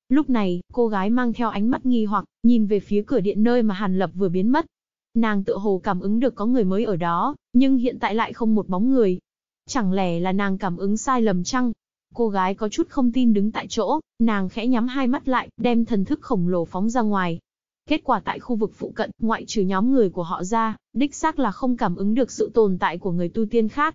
Lúc này, cô gái mang theo ánh mắt nghi hoặc, nhìn về phía cửa điện nơi mà Hàn Lập vừa biến mất. Nàng tự hồ cảm ứng được có người mới ở đó, nhưng hiện tại lại không một bóng người. Chẳng lẽ là nàng cảm ứng sai lầm chăng? Cô gái có chút không tin đứng tại chỗ, nàng khẽ nhắm hai mắt lại, đem thần thức khổng lồ phóng ra ngoài. Kết quả tại khu vực phụ cận, ngoại trừ nhóm người của họ ra, đích xác là không cảm ứng được sự tồn tại của người tu tiên khác.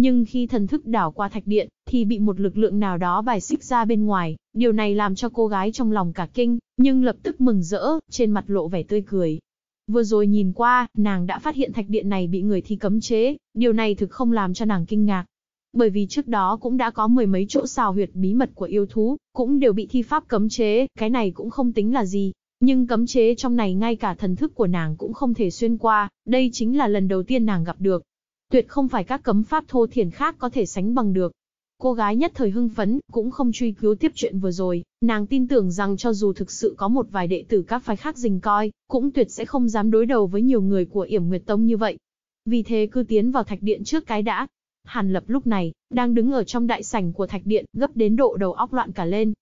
Nhưng khi thần thức đảo qua thạch điện, thì bị một lực lượng nào đó bài xích ra bên ngoài, điều này làm cho cô gái trong lòng cả kinh, nhưng lập tức mừng rỡ, trên mặt lộ vẻ tươi cười. Vừa rồi nhìn qua, nàng đã phát hiện thạch điện này bị người thi cấm chế, điều này thực không làm cho nàng kinh ngạc. Bởi vì trước đó cũng đã có mười mấy chỗ xào huyệt bí mật của yêu thú, cũng đều bị thi pháp cấm chế, cái này cũng không tính là gì. Nhưng cấm chế trong này ngay cả thần thức của nàng cũng không thể xuyên qua, đây chính là lần đầu tiên nàng gặp được tuyệt không phải các cấm pháp thô thiển khác có thể sánh bằng được. Cô gái nhất thời hưng phấn, cũng không truy cứu tiếp chuyện vừa rồi, nàng tin tưởng rằng cho dù thực sự có một vài đệ tử các phái khác rình coi, cũng tuyệt sẽ không dám đối đầu với nhiều người của Yểm Nguyệt Tông như vậy. Vì thế cứ tiến vào thạch điện trước cái đã. Hàn Lập lúc này, đang đứng ở trong đại sảnh của thạch điện, gấp đến độ đầu óc loạn cả lên.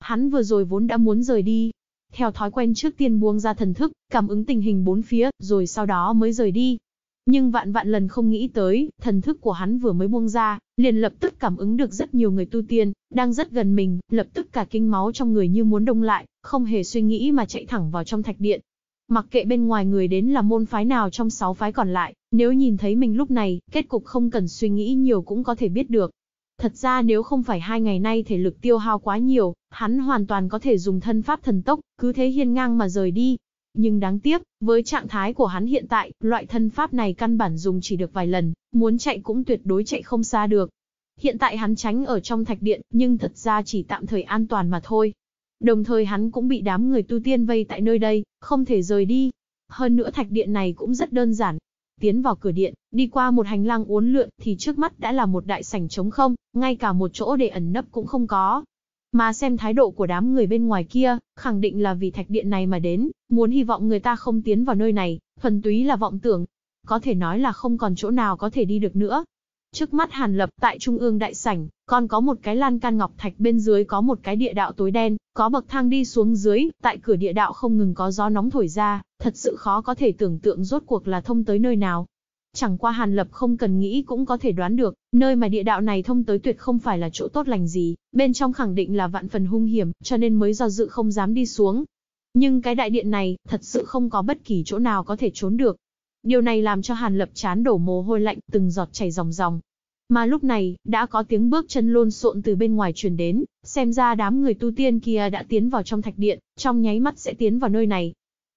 Hắn vừa rồi vốn đã muốn rời đi, theo thói quen trước tiên buông ra thần thức, cảm ứng tình hình bốn phía, rồi sau đó mới rời đi. Nhưng vạn vạn lần không nghĩ tới, thần thức của hắn vừa mới buông ra, liền lập tức cảm ứng được rất nhiều người tu tiên, đang rất gần mình, lập tức cả kinh máu trong người như muốn đông lại, không hề suy nghĩ mà chạy thẳng vào trong thạch điện. Mặc kệ bên ngoài người đến là môn phái nào trong sáu phái còn lại, nếu nhìn thấy mình lúc này, kết cục không cần suy nghĩ nhiều cũng có thể biết được. Thật ra nếu không phải hai ngày nay thể lực tiêu hao quá nhiều, hắn hoàn toàn có thể dùng thân pháp thần tốc, cứ thế hiên ngang mà rời đi, nhưng đáng tiếc, với trạng thái của hắn hiện tại, loại thân pháp này căn bản dùng chỉ được vài lần, muốn chạy cũng tuyệt đối chạy không xa được. Hiện tại hắn tránh ở trong thạch điện, nhưng thật ra chỉ tạm thời an toàn mà thôi. Đồng thời hắn cũng bị đám người tu tiên vây tại nơi đây, không thể rời đi. Hơn nữa thạch điện này cũng rất đơn giản. Tiến vào cửa điện, đi qua một hành lang uốn lượn thì trước mắt đã là một đại sảnh trống không, ngay cả một chỗ để ẩn nấp cũng không có. Mà xem thái độ của đám người bên ngoài kia, khẳng định là vì thạch điện này mà đến, muốn hy vọng người ta không tiến vào nơi này, thuần túy là vọng tưởng. Có thể nói là không còn chỗ nào có thể đi được nữa. Trước mắt Hàn Lập tại trung ương đại sảnh, còn có một cái lan can ngọc thạch bên dưới có một cái địa đạo tối đen, có bậc thang đi xuống dưới, tại cửa địa đạo không ngừng có gió nóng thổi ra, thật sự khó có thể tưởng tượng rốt cuộc là thông tới nơi nào. Chẳng qua Hàn Lập không cần nghĩ cũng có thể đoán được, nơi mà địa đạo này thông tới tuyệt không phải là chỗ tốt lành gì, bên trong khẳng định là vạn phần hung hiểm, cho nên mới do dự không dám đi xuống. Nhưng cái đại điện này, thật sự không có bất kỳ chỗ nào có thể trốn được. Điều này làm cho Hàn Lập chán đổ mồ hôi lạnh, từng giọt chảy ròng ròng. Mà lúc này, đã có tiếng bước chân lôn xộn từ bên ngoài truyền đến, xem ra đám người tu tiên kia đã tiến vào trong thạch điện, trong nháy mắt sẽ tiến vào nơi này,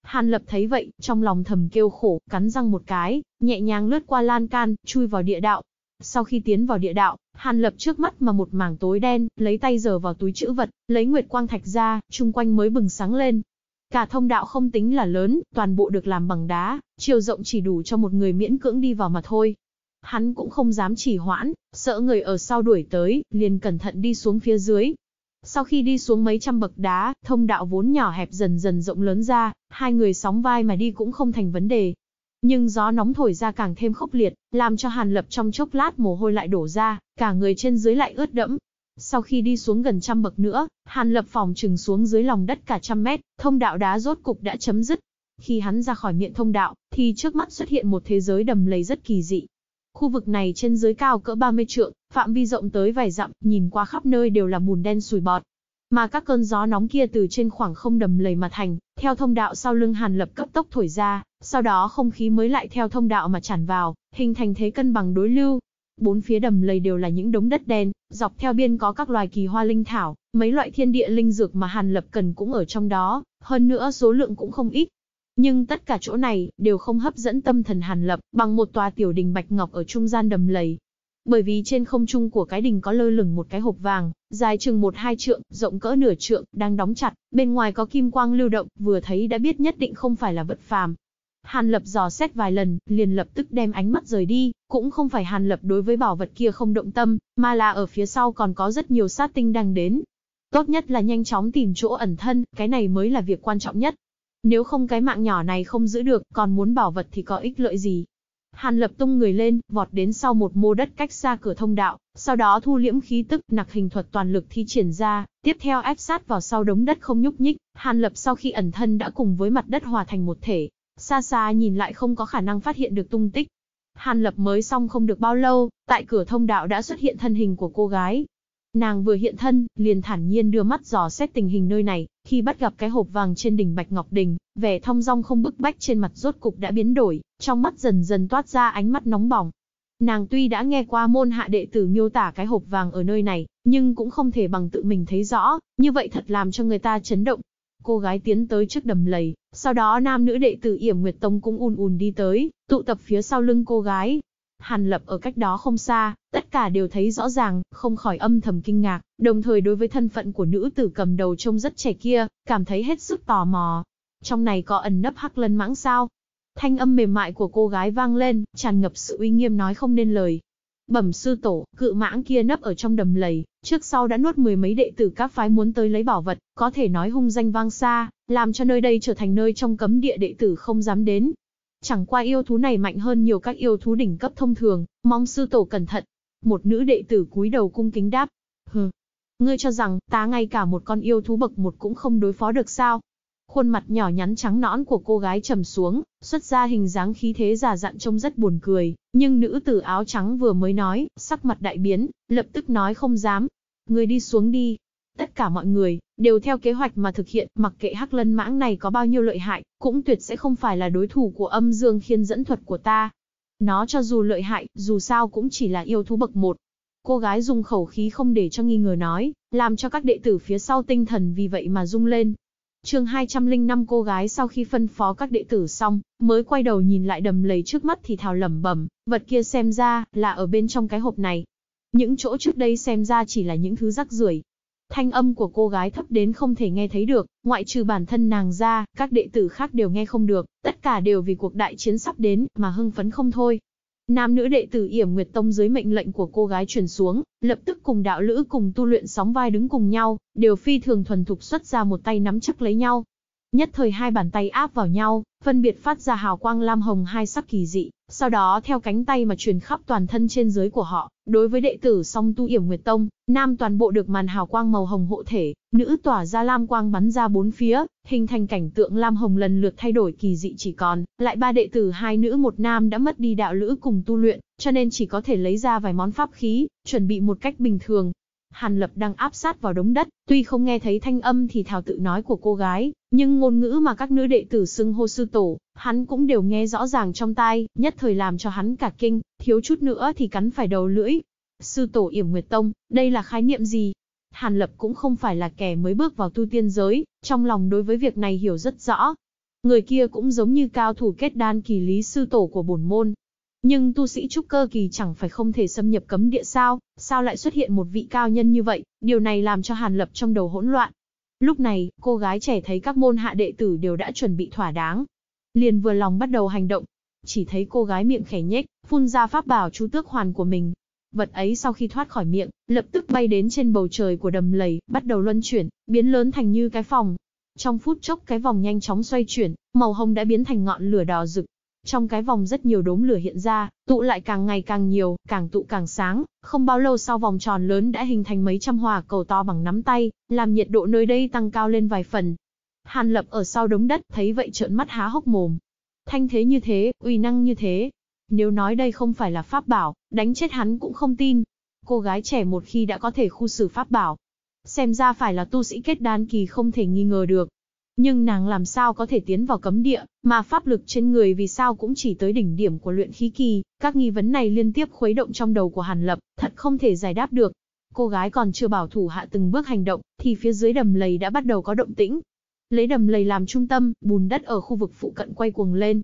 Hàn Lập thấy vậy, trong lòng thầm kêu khổ, cắn răng một cái, nhẹ nhàng lướt qua lan can, chui vào địa đạo. Sau khi tiến vào địa đạo, Hàn Lập trước mắt mà một mảng tối đen, lấy tay dở vào túi trữ vật, lấy nguyệt quang thạch ra, chung quanh mới bừng sáng lên. Cả thông đạo không tính là lớn, toàn bộ được làm bằng đá, chiều rộng chỉ đủ cho một người miễn cưỡng đi vào mà thôi. Hắn cũng không dám trì hoãn, sợ người ở sau đuổi tới, liền cẩn thận đi xuống phía dưới, sau khi đi xuống mấy trăm bậc đá, thông đạo vốn nhỏ hẹp dần dần rộng lớn ra, hai người sóng vai mà đi cũng không thành vấn đề. Nhưng gió nóng thổi ra càng thêm khốc liệt, làm cho Hàn Lập trong chốc lát mồ hôi lại đổ ra, cả người trên dưới lại ướt đẫm. Sau khi đi xuống gần trăm bậc nữa, Hàn Lập phòng trừng xuống dưới lòng đất cả trăm mét, thông đạo đá rốt cục đã chấm dứt. Khi hắn ra khỏi miệng thông đạo, thì trước mắt xuất hiện một thế giới đầm lầy rất kỳ dị, Khu vực này trên dưới cao cỡ 30 trượng, phạm vi rộng tới vài dặm, nhìn qua khắp nơi đều là bùn đen sùi bọt. Mà các cơn gió nóng kia từ trên khoảng không đầm lầy mà thành, theo thông đạo sau lưng Hàn Lập cấp tốc thổi ra, sau đó không khí mới lại theo thông đạo mà tràn vào, hình thành thế cân bằng đối lưu. Bốn phía đầm lầy đều là những đống đất đen, dọc theo biên có các loài kỳ hoa linh thảo, mấy loại thiên địa linh dược mà Hàn Lập cần cũng ở trong đó, hơn nữa số lượng cũng không ít, nhưng tất cả chỗ này đều không hấp dẫn tâm thần Hàn Lập bằng một tòa tiểu đình bạch ngọc ở trung gian đầm lầy. Bởi vì trên không trung của cái đình có lơ lửng một cái hộp vàng, dài chừng một hai trượng, rộng cỡ nửa trượng, đang đóng chặt, bên ngoài có kim quang lưu động, vừa thấy đã biết nhất định không phải là vật phàm. Hàn Lập dò xét vài lần, liền lập tức đem ánh mắt rời đi, cũng không phải Hàn Lập đối với bảo vật kia không động tâm, mà là ở phía sau còn có rất nhiều sát tinh đang đến. Tốt nhất là nhanh chóng tìm chỗ ẩn thân, cái này mới là việc quan trọng nhất. Nếu không cái mạng nhỏ này không giữ được, còn muốn bảo vật thì có ích lợi gì? Hàn lập tung người lên, vọt đến sau một mô đất cách xa cửa thông đạo, sau đó thu liễm khí tức, nặc hình thuật toàn lực thi triển ra, tiếp theo ép sát vào sau đống đất không nhúc nhích, Hàn lập sau khi ẩn thân đã cùng với mặt đất hòa thành một thể, xa xa nhìn lại không có khả năng phát hiện được tung tích. Hàn lập mới xong không được bao lâu, tại cửa thông đạo đã xuất hiện thân hình của cô gái, Nàng vừa hiện thân, liền thản nhiên đưa mắt dò xét tình hình nơi này, khi bắt gặp cái hộp vàng trên đỉnh Bạch Ngọc Đình, vẻ thong dong không bức bách trên mặt rốt cục đã biến đổi, trong mắt dần dần toát ra ánh mắt nóng bỏng. Nàng tuy đã nghe qua môn hạ đệ tử miêu tả cái hộp vàng ở nơi này, nhưng cũng không thể bằng tự mình thấy rõ, như vậy thật làm cho người ta chấn động. Cô gái tiến tới trước đầm lầy, sau đó nam nữ đệ tử Yểm Nguyệt Tông cũng ùn ùn đi tới, tụ tập phía sau lưng cô gái, Hàn Lập ở cách đó không xa, tất cả đều thấy rõ ràng, không khỏi âm thầm kinh ngạc, đồng thời đối với thân phận của nữ tử cầm đầu trông rất trẻ kia, cảm thấy hết sức tò mò. Trong này có ẩn nấp hắc lân mãng sao? Thanh âm mềm mại của cô gái vang lên, tràn ngập sự uy nghiêm nói không nên lời. Bẩm sư tổ, cự mãng kia nấp ở trong đầm lầy, trước sau đã nuốt mười mấy đệ tử các phái muốn tới lấy bảo vật, có thể nói hung danh vang xa, làm cho nơi đây trở thành nơi trong cấm địa đệ tử không dám đến, Chẳng qua yêu thú này mạnh hơn nhiều các yêu thú đỉnh cấp thông thường, mong sư tổ cẩn thận. Một nữ đệ tử cúi đầu cung kính đáp. Hừ, ngươi cho rằng ta ngay cả một con yêu thú bậc một cũng không đối phó được sao? Khuôn mặt nhỏ nhắn trắng nõn của cô gái trầm xuống, xuất ra hình dáng khí thế giả dặn trông rất buồn cười, nhưng nữ tử áo trắng vừa mới nói, sắc mặt đại biến, lập tức nói không dám. ngươi đi xuống đi, Tất cả mọi người, đều theo kế hoạch mà thực hiện, mặc kệ hắc lân mãng này có bao nhiêu lợi hại, cũng tuyệt sẽ không phải là đối thủ của âm dương khiên dẫn thuật của ta. Nó cho dù lợi hại, dù sao cũng chỉ là yêu thú bậc một. Cô gái dùng khẩu khí không để cho nghi ngờ nói, làm cho các đệ tử phía sau tinh thần vì vậy mà rung lên. chương 205 cô gái sau khi phân phó các đệ tử xong, mới quay đầu nhìn lại đầm lầy trước mắt thì thào lẩm bẩm, vật kia xem ra là ở bên trong cái hộp này. Những chỗ trước đây xem ra chỉ là những thứ rắc rưởi, Thanh âm của cô gái thấp đến không thể nghe thấy được, ngoại trừ bản thân nàng ra, các đệ tử khác đều nghe không được, tất cả đều vì cuộc đại chiến sắp đến mà hưng phấn không thôi. Nam nữ đệ tử Yểm Nguyệt Tông dưới mệnh lệnh của cô gái truyền xuống, lập tức cùng đạo lữ cùng tu luyện sóng vai đứng cùng nhau, đều phi thường thuần thục xuất ra một tay nắm chắc lấy nhau, Nhất thời hai bàn tay áp vào nhau, phân biệt phát ra hào quang lam hồng hai sắc kỳ dị, sau đó theo cánh tay mà truyền khắp toàn thân trên dưới của họ, đối với đệ tử song tu Yểm Nguyệt Tông, nam toàn bộ được màn hào quang màu hồng hộ thể, nữ tỏa ra lam quang bắn ra bốn phía, hình thành cảnh tượng lam hồng lần lượt thay đổi kỳ dị chỉ còn, lại ba đệ tử hai nữ một nam đã mất đi đạo lữ cùng tu luyện, cho nên chỉ có thể lấy ra vài món pháp khí, chuẩn bị một cách bình thường. Hàn Lập đang áp sát vào đống đất, tuy không nghe thấy thanh âm thì thảo tự nói của cô gái, nhưng ngôn ngữ mà các nữ đệ tử xưng hô sư tổ, hắn cũng đều nghe rõ ràng trong tai, nhất thời làm cho hắn cả kinh, thiếu chút nữa thì cắn phải đầu lưỡi. Sư tổ yểm nguyệt tông, đây là khái niệm gì? Hàn Lập cũng không phải là kẻ mới bước vào tu tiên giới, trong lòng đối với việc này hiểu rất rõ. Người kia cũng giống như cao thủ kết đan kỳ lý sư tổ của bổn môn. Nhưng tu sĩ trúc cơ kỳ chẳng phải không thể xâm nhập cấm địa sao, sao lại xuất hiện một vị cao nhân như vậy, điều này làm cho Hàn Lập trong đầu hỗn loạn. Lúc này, cô gái trẻ thấy các môn hạ đệ tử đều đã chuẩn bị thỏa đáng. Liền vừa lòng bắt đầu hành động. Chỉ thấy cô gái miệng khẽ nhếch, phun ra pháp bảo chú tước hoàn của mình. Vật ấy sau khi thoát khỏi miệng, lập tức bay đến trên bầu trời của đầm lầy, bắt đầu luân chuyển, biến lớn thành như cái phòng. Trong phút chốc cái vòng nhanh chóng xoay chuyển, màu hồng đã biến thành ngọn lửa đỏ rực, trong cái vòng rất nhiều đốm lửa hiện ra, tụ lại càng ngày càng nhiều, càng tụ càng sáng, không bao lâu sau vòng tròn lớn đã hình thành mấy trăm hỏa cầu to bằng nắm tay, làm nhiệt độ nơi đây tăng cao lên vài phần. Hàn Lập ở sau đống đất, thấy vậy trợn mắt há hốc mồm. Thanh thế như thế, uy năng như thế, nếu nói đây không phải là pháp bảo, đánh chết hắn cũng không tin. Cô gái trẻ một khi đã có thể khu xử pháp bảo, xem ra phải là tu sĩ kết đan kỳ không thể nghi ngờ được. Nhưng nàng làm sao có thể tiến vào cấm địa, mà pháp lực trên người vì sao cũng chỉ tới đỉnh điểm của luyện khí kỳ, các nghi vấn này liên tiếp khuấy động trong đầu của Hàn Lập, thật không thể giải đáp được. Cô gái còn chưa bảo thủ hạ từng bước hành động, thì phía dưới đầm lầy đã bắt đầu có động tĩnh. Lấy đầm lầy làm trung tâm, bùn đất ở khu vực phụ cận quay cuồng lên.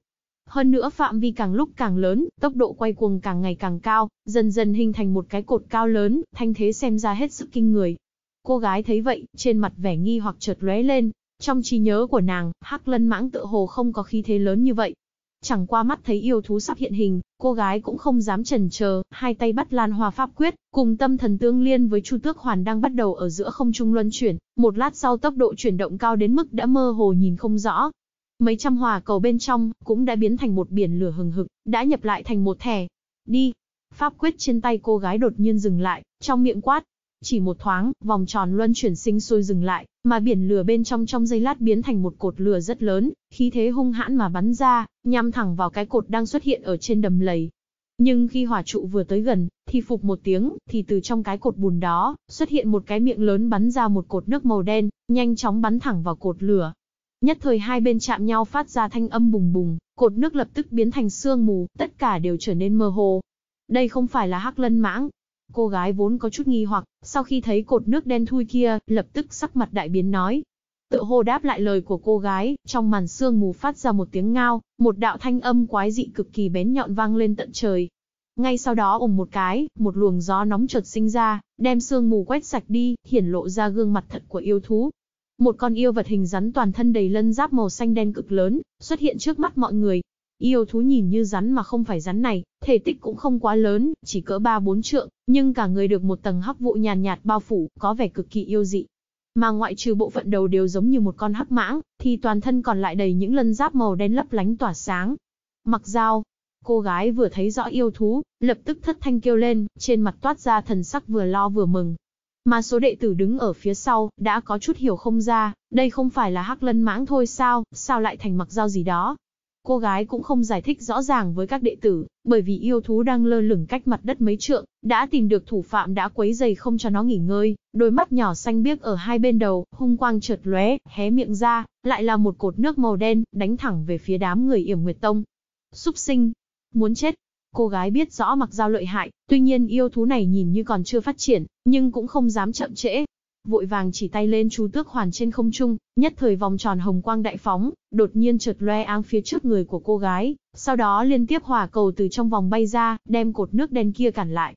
Hơn nữa phạm vi càng lúc càng lớn, tốc độ quay cuồng càng ngày càng cao, dần dần hình thành một cái cột cao lớn, thanh thế xem ra hết sức kinh người. Cô gái thấy vậy, trên mặt vẻ nghi hoặc chợt lóe lên, trong trí nhớ của nàng, Hắc Lân Mãng tựa hồ không có khí thế lớn như vậy. Chẳng qua mắt thấy yêu thú sắp hiện hình, cô gái cũng không dám chần chờ, hai tay bắt Lan Hoa pháp quyết, cùng tâm thần tương liên với Chu Tước Hoàn đang bắt đầu ở giữa không trung luân chuyển, một lát sau tốc độ chuyển động cao đến mức đã mơ hồ nhìn không rõ. Mấy trăm hòa cầu bên trong cũng đã biến thành một biển lửa hừng hực, đã nhập lại thành một thẻ. Đi. Pháp quyết trên tay cô gái đột nhiên dừng lại, trong miệng quát, chỉ một thoáng, vòng tròn luân chuyển sinh sôi dừng lại, mà biển lửa bên trong trong giây lát biến thành một cột lửa rất lớn, khí thế hung hãn mà bắn ra, nhắm thẳng vào cái cột đang xuất hiện ở trên đầm lầy. Nhưng khi hỏa trụ vừa tới gần, thì phục một tiếng, thì từ trong cái cột bùn đó, xuất hiện một cái miệng lớn bắn ra một cột nước màu đen, nhanh chóng bắn thẳng vào cột lửa. Nhất thời hai bên chạm nhau phát ra thanh âm bùng bùng, cột nước lập tức biến thành sương mù, tất cả đều trở nên mơ hồ. Đây không phải là hắc lân mãng, Cô gái vốn có chút nghi hoặc, sau khi thấy cột nước đen thui kia, lập tức sắc mặt đại biến nói. Tự hô đáp lại lời của cô gái, trong màn sương mù phát ra một tiếng ngao, một đạo thanh âm quái dị cực kỳ bén nhọn vang lên tận trời. Ngay sau đó ủng một cái, một luồng gió nóng chợt sinh ra, đem sương mù quét sạch đi, hiển lộ ra gương mặt thật của yêu thú. Một con yêu vật hình rắn toàn thân đầy lân giáp màu xanh đen cực lớn, xuất hiện trước mắt mọi người, Yêu thú nhìn như rắn mà không phải rắn này, thể tích cũng không quá lớn, chỉ cỡ 3-4 trượng, nhưng cả người được một tầng hắc vụ nhàn nhạt, bao phủ, có vẻ cực kỳ yêu dị. Mà ngoại trừ bộ phận đầu đều giống như một con hắc mãng, thì toàn thân còn lại đầy những lân giáp màu đen lấp lánh tỏa sáng. Mặc dao, cô gái vừa thấy rõ yêu thú, lập tức thất thanh kêu lên, trên mặt toát ra thần sắc vừa lo vừa mừng. Mà số đệ tử đứng ở phía sau, đã có chút hiểu không ra, đây không phải là hắc lân mãng thôi sao, sao lại thành mặc dao gì đó. Cô gái cũng không giải thích rõ ràng với các đệ tử, bởi vì yêu thú đang lơ lửng cách mặt đất mấy trượng, đã tìm được thủ phạm đã quấy giày không cho nó nghỉ ngơi, đôi mắt nhỏ xanh biếc ở hai bên đầu, hung quang chợt lóe, hé miệng ra, lại là một cột nước màu đen, đánh thẳng về phía đám người Yểm Nguyệt Tông. Súc sinh, muốn chết. Cô gái biết rõ mặc dao lợi hại, tuy nhiên yêu thú này nhìn như còn chưa phát triển, nhưng cũng không dám chậm trễ, vội vàng chỉ tay lên chú tước hoàn trên không trung, nhất thời vòng tròn hồng quang đại phóng, đột nhiên trượt loe áng phía trước người của cô gái, sau đó liên tiếp hỏa cầu từ trong vòng bay ra, đem cột nước đen kia cản lại.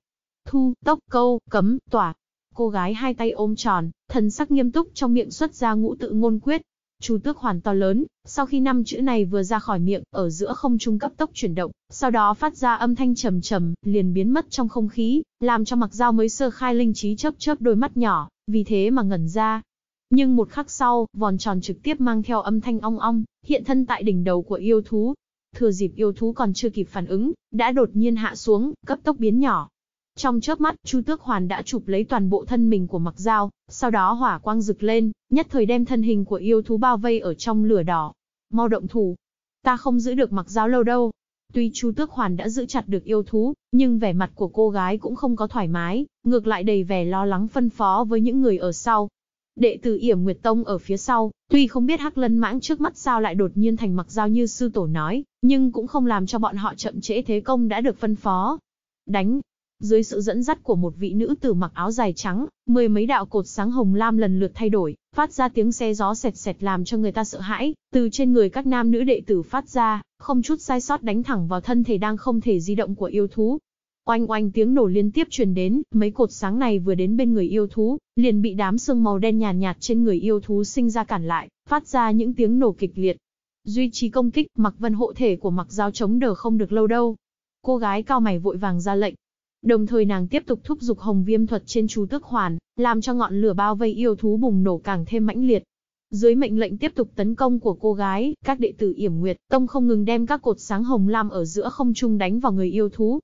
Thu, tốc, câu, cấm, tỏa. Cô gái hai tay ôm tròn, thần sắc nghiêm túc trong miệng xuất ra ngũ tự ngôn quyết. Chú tước hoàn to lớn, sau khi năm chữ này vừa ra khỏi miệng, ở giữa không trung cấp tốc chuyển động, sau đó phát ra âm thanh trầm trầm, liền biến mất trong không khí, làm cho mặc dao mới sơ khai linh trí chớp chớp đôi mắt nhỏ, vì thế mà ngẩn ra. Nhưng một khắc sau, vòn tròn trực tiếp mang theo âm thanh ong ong, hiện thân tại đỉnh đầu của yêu thú. Thừa dịp yêu thú còn chưa kịp phản ứng, đã đột nhiên hạ xuống, cấp tốc biến nhỏ. Trong chớp mắt, Chu Tước Hoàn đã chụp lấy toàn bộ thân mình của Mặc Dao, sau đó hỏa quang rực lên, nhất thời đem thân hình của yêu thú bao vây ở trong lửa đỏ. Mau động thủ, ta không giữ được Mặc Dao lâu đâu. Tuy Chu Tước Hoàn đã giữ chặt được yêu thú, nhưng vẻ mặt của cô gái cũng không có thoải mái, ngược lại đầy vẻ lo lắng phân phó với những người ở sau. Đệ tử Yểm Nguyệt Tông ở phía sau, tuy không biết Hắc Lân Mãng trước mắt sao lại đột nhiên thành mặc dao như sư tổ nói, nhưng cũng không làm cho bọn họ chậm trễ thế công đã được phân phó. Đánh, dưới sự dẫn dắt của một vị nữ tử mặc áo dài trắng, mười mấy đạo cột sáng hồng lam lần lượt thay đổi, phát ra tiếng xe gió sẹt sẹt làm cho người ta sợ hãi, từ trên người các nam nữ đệ tử phát ra, không chút sai sót đánh thẳng vào thân thể đang không thể di động của yêu thú. Oanh oanh tiếng nổ liên tiếp truyền đến, mấy cột sáng này vừa đến bên người yêu thú, liền bị đám sương màu đen nhàn nhạt, nhạt trên người yêu thú sinh ra cản lại, phát ra những tiếng nổ kịch liệt. Duy trì công kích, mặc vân hộ thể của mặc Giao chống đỡ không được lâu đâu. Cô gái cao mày vội vàng ra lệnh, đồng thời nàng tiếp tục thúc giục hồng viêm thuật trên chú tước hoàn, làm cho ngọn lửa bao vây yêu thú bùng nổ càng thêm mãnh liệt. Dưới mệnh lệnh tiếp tục tấn công của cô gái, các đệ tử Yểm Nguyệt Tông không ngừng đem các cột sáng hồng lam ở giữa không trung đánh vào người yêu thú.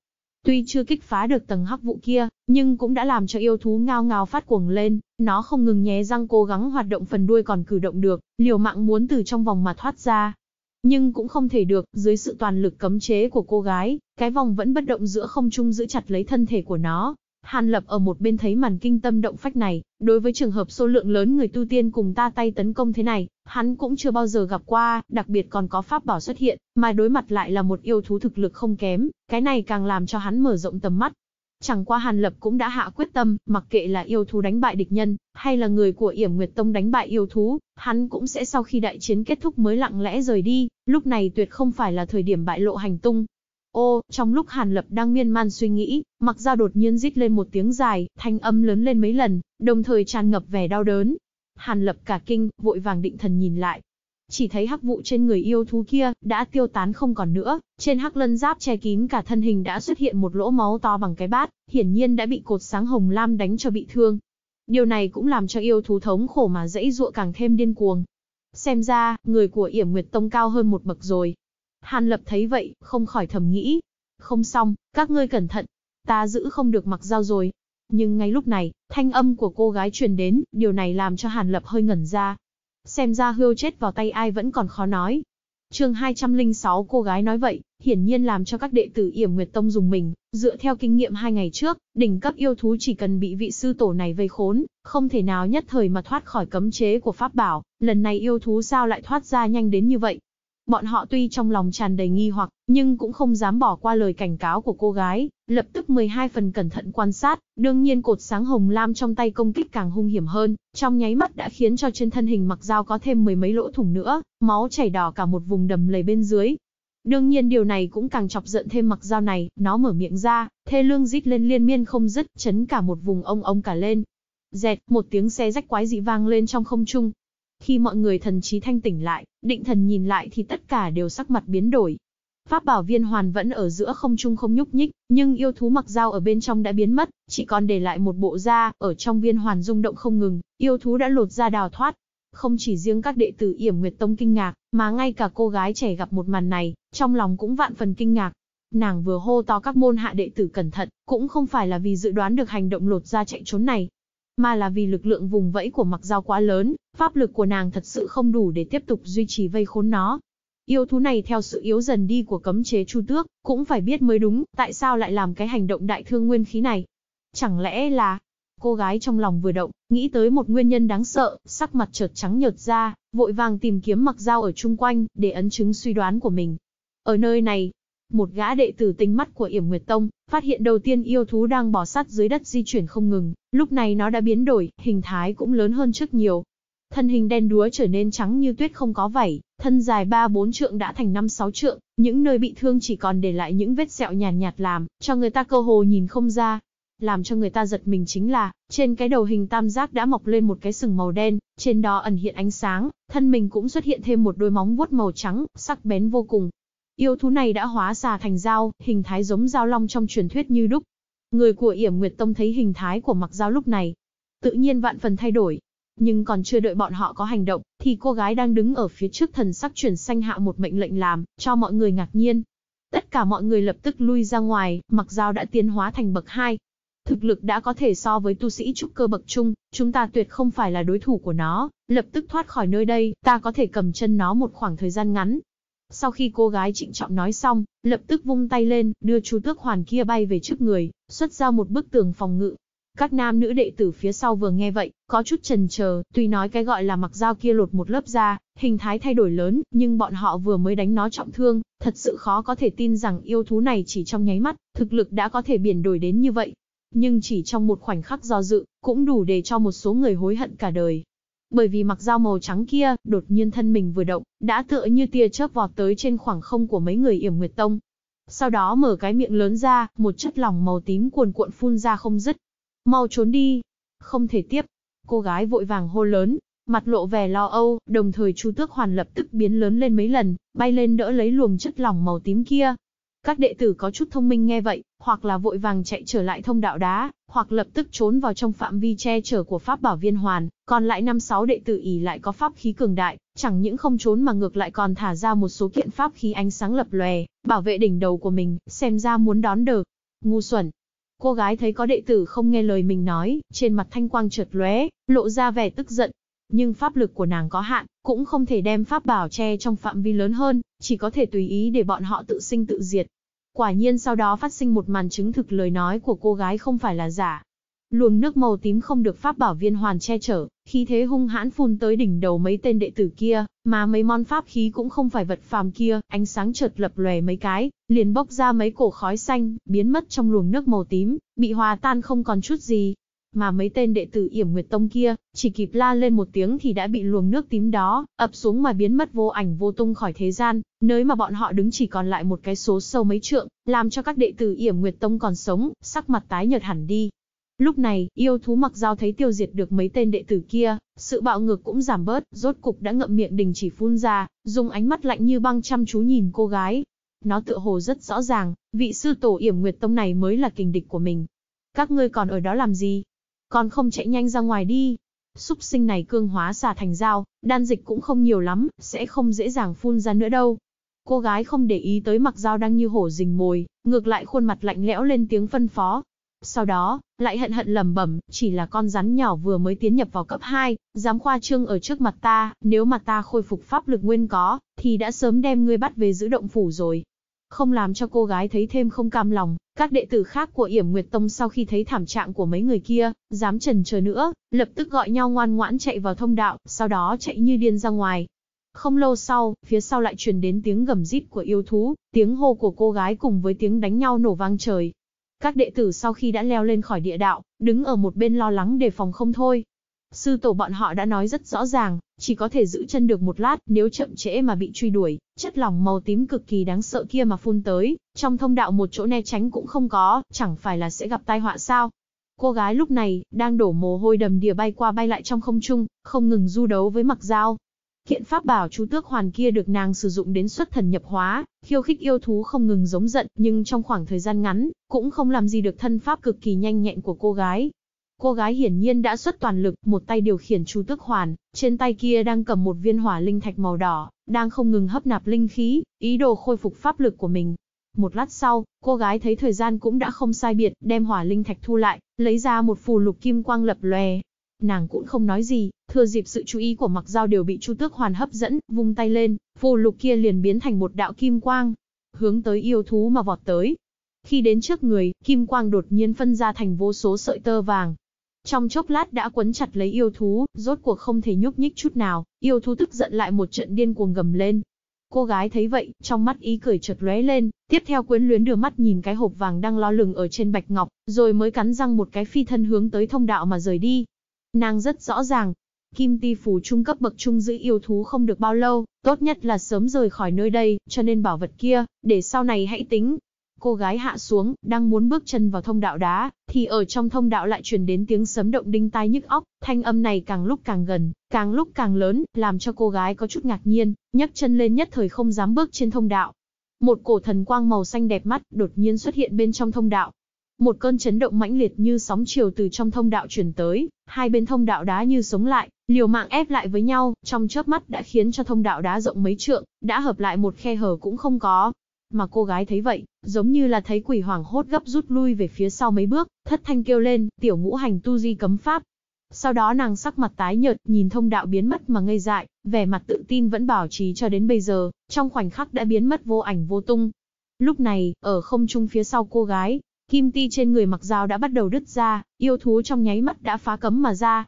Tuy chưa kích phá được tầng hắc vụ kia, nhưng cũng đã làm cho yêu thú ngao ngao phát cuồng lên, nó không ngừng nhé răng cố gắng hoạt động phần đuôi còn cử động được, liều mạng muốn từ trong vòng mà thoát ra, nhưng cũng không thể được, dưới sự toàn lực cấm chế của cô gái, cái vòng vẫn bất động giữa không trung giữ chặt lấy thân thể của nó. Hàn Lập ở một bên thấy màn kinh tâm động phách này, đối với trường hợp số lượng lớn người tu tiên cùng ta tay tấn công thế này, hắn cũng chưa bao giờ gặp qua, đặc biệt còn có pháp bảo xuất hiện, mà đối mặt lại là một yêu thú thực lực không kém, cái này càng làm cho hắn mở rộng tầm mắt, Chẳng qua Hàn Lập cũng đã hạ quyết tâm, mặc kệ là yêu thú đánh bại địch nhân, hay là người của Yểm Nguyệt Tông đánh bại yêu thú, hắn cũng sẽ sau khi đại chiến kết thúc mới lặng lẽ rời đi, lúc này tuyệt không phải là thời điểm bại lộ hành tung. Ô, trong lúc Hàn Lập đang miên man suy nghĩ, mặc ra đột nhiên rít lên một tiếng dài, thanh âm lớn lên mấy lần, đồng thời tràn ngập vẻ đau đớn. Hàn Lập cả kinh, vội vàng định thần nhìn lại, chỉ thấy hắc vụ trên người yêu thú kia đã tiêu tán không còn nữa, trên hắc lân giáp che kín cả thân hình đã xuất hiện một lỗ máu to bằng cái bát, hiển nhiên đã bị cột sáng hồng lam đánh cho bị thương. Điều này cũng làm cho yêu thú thống khổ mà dãy dụa càng thêm điên cuồng. Xem ra, người của Yểm Nguyệt Tông cao hơn một bậc rồi. Hàn Lập thấy vậy, không khỏi thầm nghĩ. Không xong, các ngươi cẩn thận. Ta giữ không được mặc dao rồi, nhưng ngay lúc này, thanh âm của cô gái truyền đến, điều này làm cho Hàn Lập hơi ngẩn ra. Xem ra hươu chết vào tay ai vẫn còn khó nói. chương 206 cô gái nói vậy, hiển nhiên làm cho các đệ tử Yểm Nguyệt Tông dùng mình, dựa theo kinh nghiệm hai ngày trước, đỉnh cấp yêu thú chỉ cần bị vị sư tổ này vây khốn, không thể nào nhất thời mà thoát khỏi cấm chế của pháp bảo, lần này yêu thú sao lại thoát ra nhanh đến như vậy, Bọn họ tuy trong lòng tràn đầy nghi hoặc, nhưng cũng không dám bỏ qua lời cảnh cáo của cô gái, lập tức 12 phần cẩn thận quan sát, đương nhiên cột sáng hồng lam trong tay công kích càng hung hiểm hơn, trong nháy mắt đã khiến cho trên thân hình mặc dao có thêm mười mấy lỗ thủng nữa, máu chảy đỏ cả một vùng đầm lầy bên dưới. Đương nhiên điều này cũng càng chọc giận thêm mặc dao này, nó mở miệng ra, thê lương rít lên liên miên không dứt, chấn cả một vùng ông ông cả lên, dẹt, một tiếng xe rách quái dị vang lên trong không trung, khi mọi người thần trí thanh tỉnh lại, định thần nhìn lại thì tất cả đều sắc mặt biến đổi. Pháp bảo viên hoàn vẫn ở giữa không trung không nhúc nhích, nhưng yêu thú mặc dao ở bên trong đã biến mất, chỉ còn để lại một bộ da, ở trong viên hoàn rung động không ngừng, yêu thú đã lột ra đào thoát. Không chỉ riêng các đệ tử Yểm Nguyệt Tông kinh ngạc, mà ngay cả cô gái trẻ gặp một màn này, trong lòng cũng vạn phần kinh ngạc. Nàng vừa hô to các môn hạ đệ tử cẩn thận, cũng không phải là vì dự đoán được hành động lột ra chạy trốn này, mà là vì lực lượng vùng vẫy của mặc dao quá lớn, pháp lực của nàng thật sự không đủ để tiếp tục duy trì vây khốn nó. Yêu thú này theo sự yếu dần đi của cấm chế chu tước, cũng phải biết mới đúng, tại sao lại làm cái hành động đại thương nguyên khí này. Chẳng lẽ là... Cô gái trong lòng vừa động, nghĩ tới một nguyên nhân đáng sợ, sắc mặt chợt trắng nhợt ra, vội vàng tìm kiếm mặc dao ở chung quanh, để ấn chứng suy đoán của mình. Ở nơi này, một gã đệ tử tinh mắt của Yểm Nguyệt Tông, phát hiện đầu tiên yêu thú đang bò sát dưới đất di chuyển không ngừng, lúc này nó đã biến đổi, hình thái cũng lớn hơn trước nhiều. Thân hình đen đúa trở nên trắng như tuyết không có vảy, thân dài 3-4 trượng đã thành 5-6 trượng, những nơi bị thương chỉ còn để lại những vết sẹo nhàn nhạt, nhạt làm, cho người ta cơ hồ nhìn không ra. Làm cho người ta giật mình chính là, trên cái đầu hình tam giác đã mọc lên một cái sừng màu đen, trên đó ẩn hiện ánh sáng, thân mình cũng xuất hiện thêm một đôi móng vuốt màu trắng, sắc bén vô cùng, Yêu thú này đã hóa xà thành dao, hình thái giống dao long trong truyền thuyết như đúc. Người của Yểm Nguyệt Tông thấy hình thái của mặc dao lúc này, tự nhiên vạn phần thay đổi. Nhưng còn chưa đợi bọn họ có hành động, thì cô gái đang đứng ở phía trước thần sắc chuyển xanh hạ một mệnh lệnh làm, cho mọi người ngạc nhiên. Tất cả mọi người lập tức lui ra ngoài, mặc dao đã tiến hóa thành bậc 2. Thực lực đã có thể so với tu sĩ trúc cơ bậc trung, chúng ta tuyệt không phải là đối thủ của nó, lập tức thoát khỏi nơi đây, ta có thể cầm chân nó một khoảng thời gian ngắn, sau khi cô gái trịnh trọng nói xong, lập tức vung tay lên, đưa chú tước hoàn kia bay về trước người, xuất ra một bức tường phòng ngự. Các nam nữ đệ tử phía sau vừa nghe vậy, có chút trần chờ, tuy nói cái gọi là mặc dao kia lột một lớp da, hình thái thay đổi lớn, nhưng bọn họ vừa mới đánh nó trọng thương, thật sự khó có thể tin rằng yêu thú này chỉ trong nháy mắt, thực lực đã có thể biển đổi đến như vậy. Nhưng chỉ trong một khoảnh khắc do dự, cũng đủ để cho một số người hối hận cả đời. Bởi vì mặc dao màu trắng kia, đột nhiên thân mình vừa động, đã tựa như tia chớp vọt tới trên khoảng không của mấy người yểm nguyệt tông. Sau đó mở cái miệng lớn ra, một chất lỏng màu tím cuồn cuộn phun ra không dứt. Mau trốn đi. Không thể tiếp. Cô gái vội vàng hô lớn, mặt lộ vẻ lo âu, đồng thời Chu Tước Hoàn lập tức biến lớn lên mấy lần, bay lên đỡ lấy luồng chất lỏng màu tím kia, các đệ tử có chút thông minh nghe vậy, hoặc là vội vàng chạy trở lại thông đạo đá, hoặc lập tức trốn vào trong phạm vi che chở của pháp bảo viên hoàn, còn lại năm sáu đệ tử ỉ lại có pháp khí cường đại, chẳng những không trốn mà ngược lại còn thả ra một số kiện pháp khí ánh sáng lập lòe, bảo vệ đỉnh đầu của mình, xem ra muốn đón được. Ngu xuẩn. Cô gái thấy có đệ tử không nghe lời mình nói, trên mặt thanh quang chợt lóe, lộ ra vẻ tức giận, nhưng pháp lực của nàng có hạn, cũng không thể đem pháp bảo che trong phạm vi lớn hơn, chỉ có thể tùy ý để bọn họ tự sinh tự diệt. Quả nhiên sau đó phát sinh một màn chứng thực lời nói của cô gái không phải là giả. Luồng nước màu tím không được pháp bảo viên hoàn che chở, khí thế hung hãn phun tới đỉnh đầu mấy tên đệ tử kia, mà mấy món pháp khí cũng không phải vật phàm kia, ánh sáng chợt lập lòe mấy cái, liền bốc ra mấy cổ khói xanh, biến mất trong luồng nước màu tím, bị hòa tan không còn chút gì. Mà mấy tên đệ tử yểm nguyệt tông kia, chỉ kịp la lên một tiếng thì đã bị luồng nước tím đó, ập xuống mà biến mất vô ảnh vô tung khỏi thế gian, nơi mà bọn họ đứng chỉ còn lại một cái số sâu mấy trượng, làm cho các đệ tử yểm nguyệt tông còn sống, sắc mặt tái nhợt hẳn đi. Lúc này, yêu thú mặc dao thấy tiêu diệt được mấy tên đệ tử kia, sự bạo ngược cũng giảm bớt, rốt cục đã ngậm miệng đình chỉ phun ra, dùng ánh mắt lạnh như băng chăm chú nhìn cô gái. Nó tựa hồ rất rõ ràng, vị sư tổ yểm nguyệt tông này mới là kình địch của mình. Các ngươi còn ở đó làm gì? còn không chạy nhanh ra ngoài đi. Súc sinh này cương hóa xà thành dao, đan dịch cũng không nhiều lắm, sẽ không dễ dàng phun ra nữa đâu. Cô gái không để ý tới mặc dao đang như hổ rình mồi, ngược lại khuôn mặt lạnh lẽo lên tiếng phân phó. Sau đó, lại hận hận lầm bẩm, chỉ là con rắn nhỏ vừa mới tiến nhập vào cấp 2, dám khoa trương ở trước mặt ta, nếu mà ta khôi phục pháp lực nguyên có, thì đã sớm đem ngươi bắt về giữ động phủ rồi không làm cho cô gái thấy thêm không cam lòng. Các đệ tử khác của Yểm Nguyệt Tông sau khi thấy thảm trạng của mấy người kia, dám trần chờ nữa, lập tức gọi nhau ngoan ngoãn chạy vào thông đạo, sau đó chạy như điên ra ngoài. Không lâu sau, phía sau lại truyền đến tiếng gầm rít của yêu thú, tiếng hô của cô gái cùng với tiếng đánh nhau nổ vang trời. Các đệ tử sau khi đã leo lên khỏi địa đạo, đứng ở một bên lo lắng đề phòng không thôi, Sư tổ bọn họ đã nói rất rõ ràng, chỉ có thể giữ chân được một lát, nếu chậm trễ mà bị truy đuổi, chất lỏng màu tím cực kỳ đáng sợ kia mà phun tới, trong thông đạo một chỗ né tránh cũng không có, chẳng phải là sẽ gặp tai họa sao? Cô gái lúc này, đang đổ mồ hôi đầm đìa bay qua bay lại trong không trung, không ngừng du đấu với mặc dao. Kiện pháp bảo chú tước hoàn kia được nàng sử dụng đến xuất thần nhập hóa, khiêu khích yêu thú không ngừng giống giận, nhưng trong khoảng thời gian ngắn, cũng không làm gì được thân pháp cực kỳ nhanh nhẹn của cô gái, Cô gái hiển nhiên đã xuất toàn lực, một tay điều khiển Chu Tước Hoàn, trên tay kia đang cầm một viên hỏa linh thạch màu đỏ, đang không ngừng hấp nạp linh khí, ý đồ khôi phục pháp lực của mình. Một lát sau, cô gái thấy thời gian cũng đã không sai biệt, đem hỏa linh thạch thu lại, lấy ra một phù lục kim quang lập lòe. Nàng cũng không nói gì, thừa dịp sự chú ý của Mặc Dao đều bị Chu Tước Hoàn hấp dẫn, vung tay lên, phù lục kia liền biến thành một đạo kim quang, hướng tới yêu thú mà vọt tới. Khi đến trước người, kim quang đột nhiên phân ra thành vô số sợi tơ vàng, trong chốc lát đã quấn chặt lấy yêu thú, rốt cuộc không thể nhúc nhích chút nào, yêu thú tức giận lại một trận điên cuồng gầm lên. Cô gái thấy vậy, trong mắt ý cười chợt lóe lên, tiếp theo quyến luyến đưa mắt nhìn cái hộp vàng đang lo lừng ở trên bạch ngọc, rồi mới cắn răng một cái phi thân hướng tới thông đạo mà rời đi. Nàng rất rõ ràng, kim ti phù trung cấp bậc trung giữ yêu thú không được bao lâu, tốt nhất là sớm rời khỏi nơi đây, cho nên bảo vật kia, để sau này hãy tính, Cô gái hạ xuống, đang muốn bước chân vào thông đạo đá, thì ở trong thông đạo lại truyền đến tiếng sấm động đinh tai nhức óc, thanh âm này càng lúc càng gần, càng lúc càng lớn, làm cho cô gái có chút ngạc nhiên, nhấc chân lên nhất thời không dám bước trên thông đạo. Một cổ thần quang màu xanh đẹp mắt đột nhiên xuất hiện bên trong thông đạo. Một cơn chấn động mãnh liệt như sóng chiều từ trong thông đạo truyền tới, hai bên thông đạo đá như sống lại, liều mạng ép lại với nhau, trong chớp mắt đã khiến cho thông đạo đá rộng mấy trượng, đã hợp lại một khe hở cũng không có, mà cô gái thấy vậy, giống như là thấy quỷ hoàng hốt gấp rút lui về phía sau mấy bước, thất thanh kêu lên, tiểu ngũ hành tu di cấm pháp. Sau đó nàng sắc mặt tái nhợt, nhìn thông đạo biến mất mà ngây dại, vẻ mặt tự tin vẫn bảo trì cho đến bây giờ, trong khoảnh khắc đã biến mất vô ảnh vô tung. Lúc này, ở không trung phía sau cô gái, kim ti trên người mặc dao đã bắt đầu đứt ra, yêu thú trong nháy mắt đã phá cấm mà ra.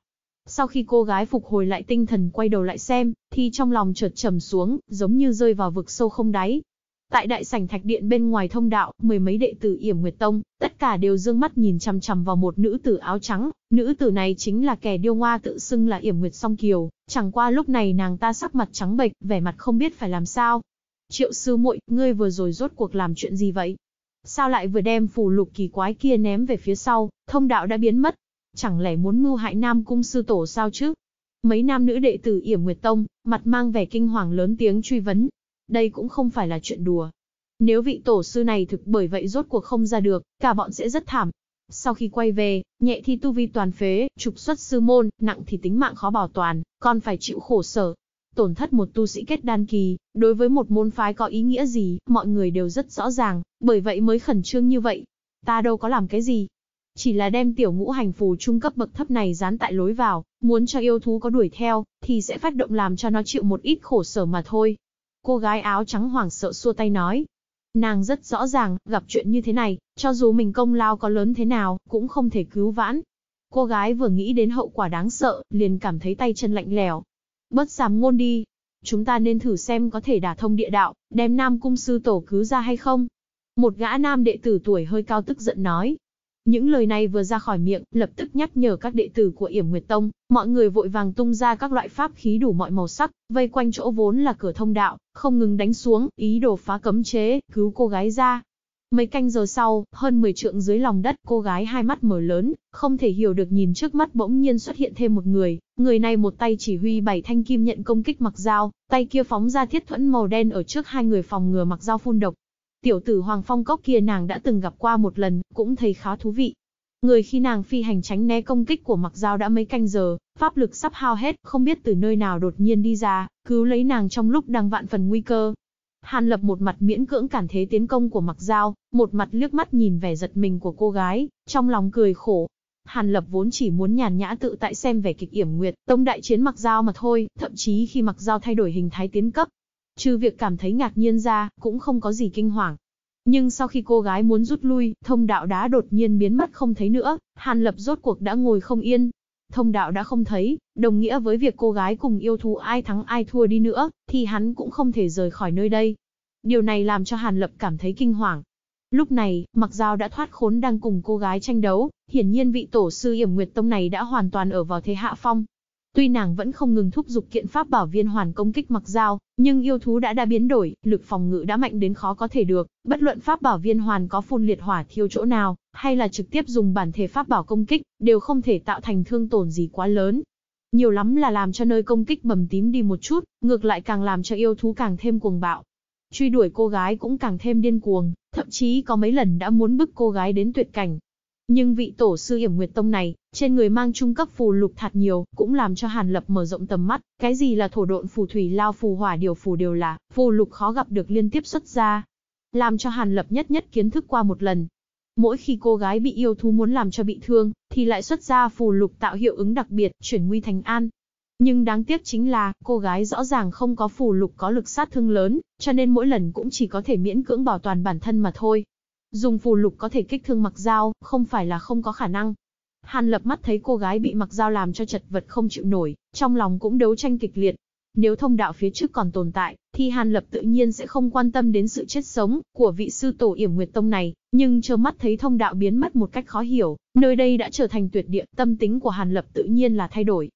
Sau khi cô gái phục hồi lại tinh thần quay đầu lại xem, thì trong lòng chợt trầm xuống, giống như rơi vào vực sâu không đáy, Tại đại sảnh thạch điện bên ngoài thông đạo, mười mấy đệ tử Yểm Nguyệt Tông, tất cả đều dương mắt nhìn chằm chằm vào một nữ tử áo trắng, nữ tử này chính là kẻ điêu hoa tự xưng là Yểm Nguyệt Song Kiều, chẳng qua lúc này nàng ta sắc mặt trắng bệch, vẻ mặt không biết phải làm sao. Triệu sư muội, ngươi vừa rồi rốt cuộc làm chuyện gì vậy? Sao lại vừa đem phù lục kỳ quái kia ném về phía sau, thông đạo đã biến mất. Chẳng lẽ muốn mưu hại Nam cung sư tổ sao chứ? Mấy nam nữ đệ tử Yểm Nguyệt Tông, mặt mang vẻ kinh hoàng lớn tiếng truy vấn, đây cũng không phải là chuyện đùa. Nếu vị tổ sư này thực bởi vậy rốt cuộc không ra được, cả bọn sẽ rất thảm. Sau khi quay về, nhẹ thì tu vi toàn phế, trục xuất sư môn, nặng thì tính mạng khó bảo toàn, còn phải chịu khổ sở. Tổn thất một tu sĩ kết đan kỳ, đối với một môn phái có ý nghĩa gì, mọi người đều rất rõ ràng, bởi vậy mới khẩn trương như vậy. Ta đâu có làm cái gì, chỉ là đem tiểu ngũ hành phù trung cấp bậc thấp này dán tại lối vào, muốn cho yêu thú có đuổi theo, thì sẽ phát động làm cho nó chịu một ít khổ sở mà thôi. Cô gái áo trắng hoảng sợ xua tay nói. Nàng rất rõ ràng, gặp chuyện như thế này, cho dù mình công lao có lớn thế nào, cũng không thể cứu vãn. Cô gái vừa nghĩ đến hậu quả đáng sợ, liền cảm thấy tay chân lạnh lèo, bất giảm ngôn đi. Chúng ta nên thử xem có thể đả thông địa đạo, đem Nam Cung Sư Tổ cứu ra hay không. Một gã nam đệ tử tuổi hơi cao tức giận nói. Những lời này vừa ra khỏi miệng, lập tức nhắc nhở các đệ tử của Yểm Nguyệt Tông, mọi người vội vàng tung ra các loại pháp khí đủ mọi màu sắc, vây quanh chỗ vốn là cửa thông đạo, không ngừng đánh xuống, ý đồ phá cấm chế, cứu cô gái ra. Mấy canh giờ sau, hơn 10 trượng dưới lòng đất, cô gái hai mắt mở lớn, không thể hiểu được nhìn trước mắt bỗng nhiên xuất hiện thêm một người, người này một tay chỉ huy bảy thanh kim nhận công kích mặc dao, tay kia phóng ra thiết thuẫn màu đen ở trước hai người phòng ngừa mặc dao phun độc, Tiểu tử Hoàng Phong Cốc kia nàng đã từng gặp qua một lần, cũng thấy khá thú vị. Người khi nàng phi hành tránh né công kích của Mặc Giao đã mấy canh giờ, pháp lực sắp hao hết, không biết từ nơi nào đột nhiên đi ra, cứu lấy nàng trong lúc đang vạn phần nguy cơ. Hàn Lập một mặt miễn cưỡng cản thế tiến công của Mặc Giao, một mặt liếc mắt nhìn vẻ giật mình của cô gái, trong lòng cười khổ. Hàn Lập vốn chỉ muốn nhàn nhã tự tại xem vẻ kịch yểm nguyệt, tông đại chiến Mặc Giao mà thôi, thậm chí khi Mặc Giao thay đổi hình thái tiến cấp, Trừ việc cảm thấy ngạc nhiên ra, cũng không có gì kinh hoàng. Nhưng sau khi cô gái muốn rút lui, thông đạo đá đột nhiên biến mất không thấy nữa, Hàn Lập rốt cuộc đã ngồi không yên. Thông đạo đã không thấy, đồng nghĩa với việc cô gái cùng yêu thú ai thắng ai thua đi nữa, thì hắn cũng không thể rời khỏi nơi đây. Điều này làm cho Hàn Lập cảm thấy kinh hoàng. Lúc này, Mặc Giao đã thoát khốn đang cùng cô gái tranh đấu, hiển nhiên vị tổ sư Yểm Nguyệt Tông này đã hoàn toàn ở vào thế hạ phong. Tuy nàng vẫn không ngừng thúc giục kiện pháp bảo viên hoàn công kích mặc dao, nhưng yêu thú đã đã biến đổi, lực phòng ngự đã mạnh đến khó có thể được, bất luận pháp bảo viên hoàn có phun liệt hỏa thiêu chỗ nào, hay là trực tiếp dùng bản thể pháp bảo công kích, đều không thể tạo thành thương tổn gì quá lớn. Nhiều lắm là làm cho nơi công kích bầm tím đi một chút, ngược lại càng làm cho yêu thú càng thêm cuồng bạo. Truy đuổi cô gái cũng càng thêm điên cuồng, thậm chí có mấy lần đã muốn bức cô gái đến tuyệt cảnh, nhưng vị tổ sư hiểm nguyệt tông này, trên người mang trung cấp phù lục thạt nhiều, cũng làm cho Hàn Lập mở rộng tầm mắt, cái gì là thổ độn phù thủy lao phù hỏa điều phù đều là, phù lục khó gặp được liên tiếp xuất ra. Làm cho Hàn Lập nhất nhất kiến thức qua một lần. Mỗi khi cô gái bị yêu thú muốn làm cho bị thương, thì lại xuất ra phù lục tạo hiệu ứng đặc biệt, chuyển nguy thành an. Nhưng đáng tiếc chính là, cô gái rõ ràng không có phù lục có lực sát thương lớn, cho nên mỗi lần cũng chỉ có thể miễn cưỡng bảo toàn bản thân mà thôi. Dùng phù lục có thể kích thương mặc dao, không phải là không có khả năng. Hàn lập mắt thấy cô gái bị mặc dao làm cho chật vật không chịu nổi, trong lòng cũng đấu tranh kịch liệt. Nếu thông đạo phía trước còn tồn tại, thì Hàn Lập tự nhiên sẽ không quan tâm đến sự chết sống của vị sư tổ yểm nguyệt tông này, nhưng chờ mắt thấy thông đạo biến mất một cách khó hiểu, nơi đây đã trở thành tuyệt địa, tâm tính của Hàn Lập tự nhiên là thay đổi.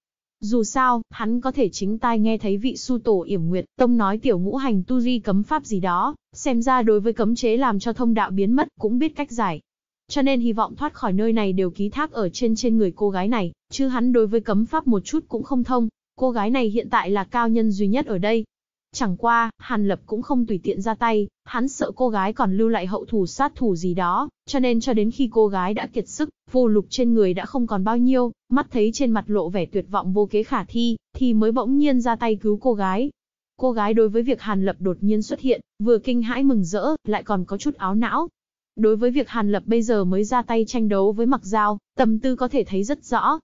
Dù sao, hắn có thể chính tai nghe thấy vị su tổ yểm nguyệt, tông nói tiểu ngũ hành tu di cấm pháp gì đó, xem ra đối với cấm chế làm cho thông đạo biến mất cũng biết cách giải. Cho nên hy vọng thoát khỏi nơi này đều ký thác ở trên trên người cô gái này, chứ hắn đối với cấm pháp một chút cũng không thông. Cô gái này hiện tại là cao nhân duy nhất ở đây, Chẳng qua, Hàn Lập cũng không tùy tiện ra tay, hắn sợ cô gái còn lưu lại hậu thủ sát thủ gì đó, cho nên cho đến khi cô gái đã kiệt sức, vô lục trên người đã không còn bao nhiêu, mắt thấy trên mặt lộ vẻ tuyệt vọng vô kế khả thi, thì mới bỗng nhiên ra tay cứu cô gái. Cô gái đối với việc Hàn Lập đột nhiên xuất hiện, vừa kinh hãi mừng rỡ, lại còn có chút áo não. Đối với việc Hàn Lập bây giờ mới ra tay tranh đấu với Mặc Giao, tầm tư có thể thấy rất rõ,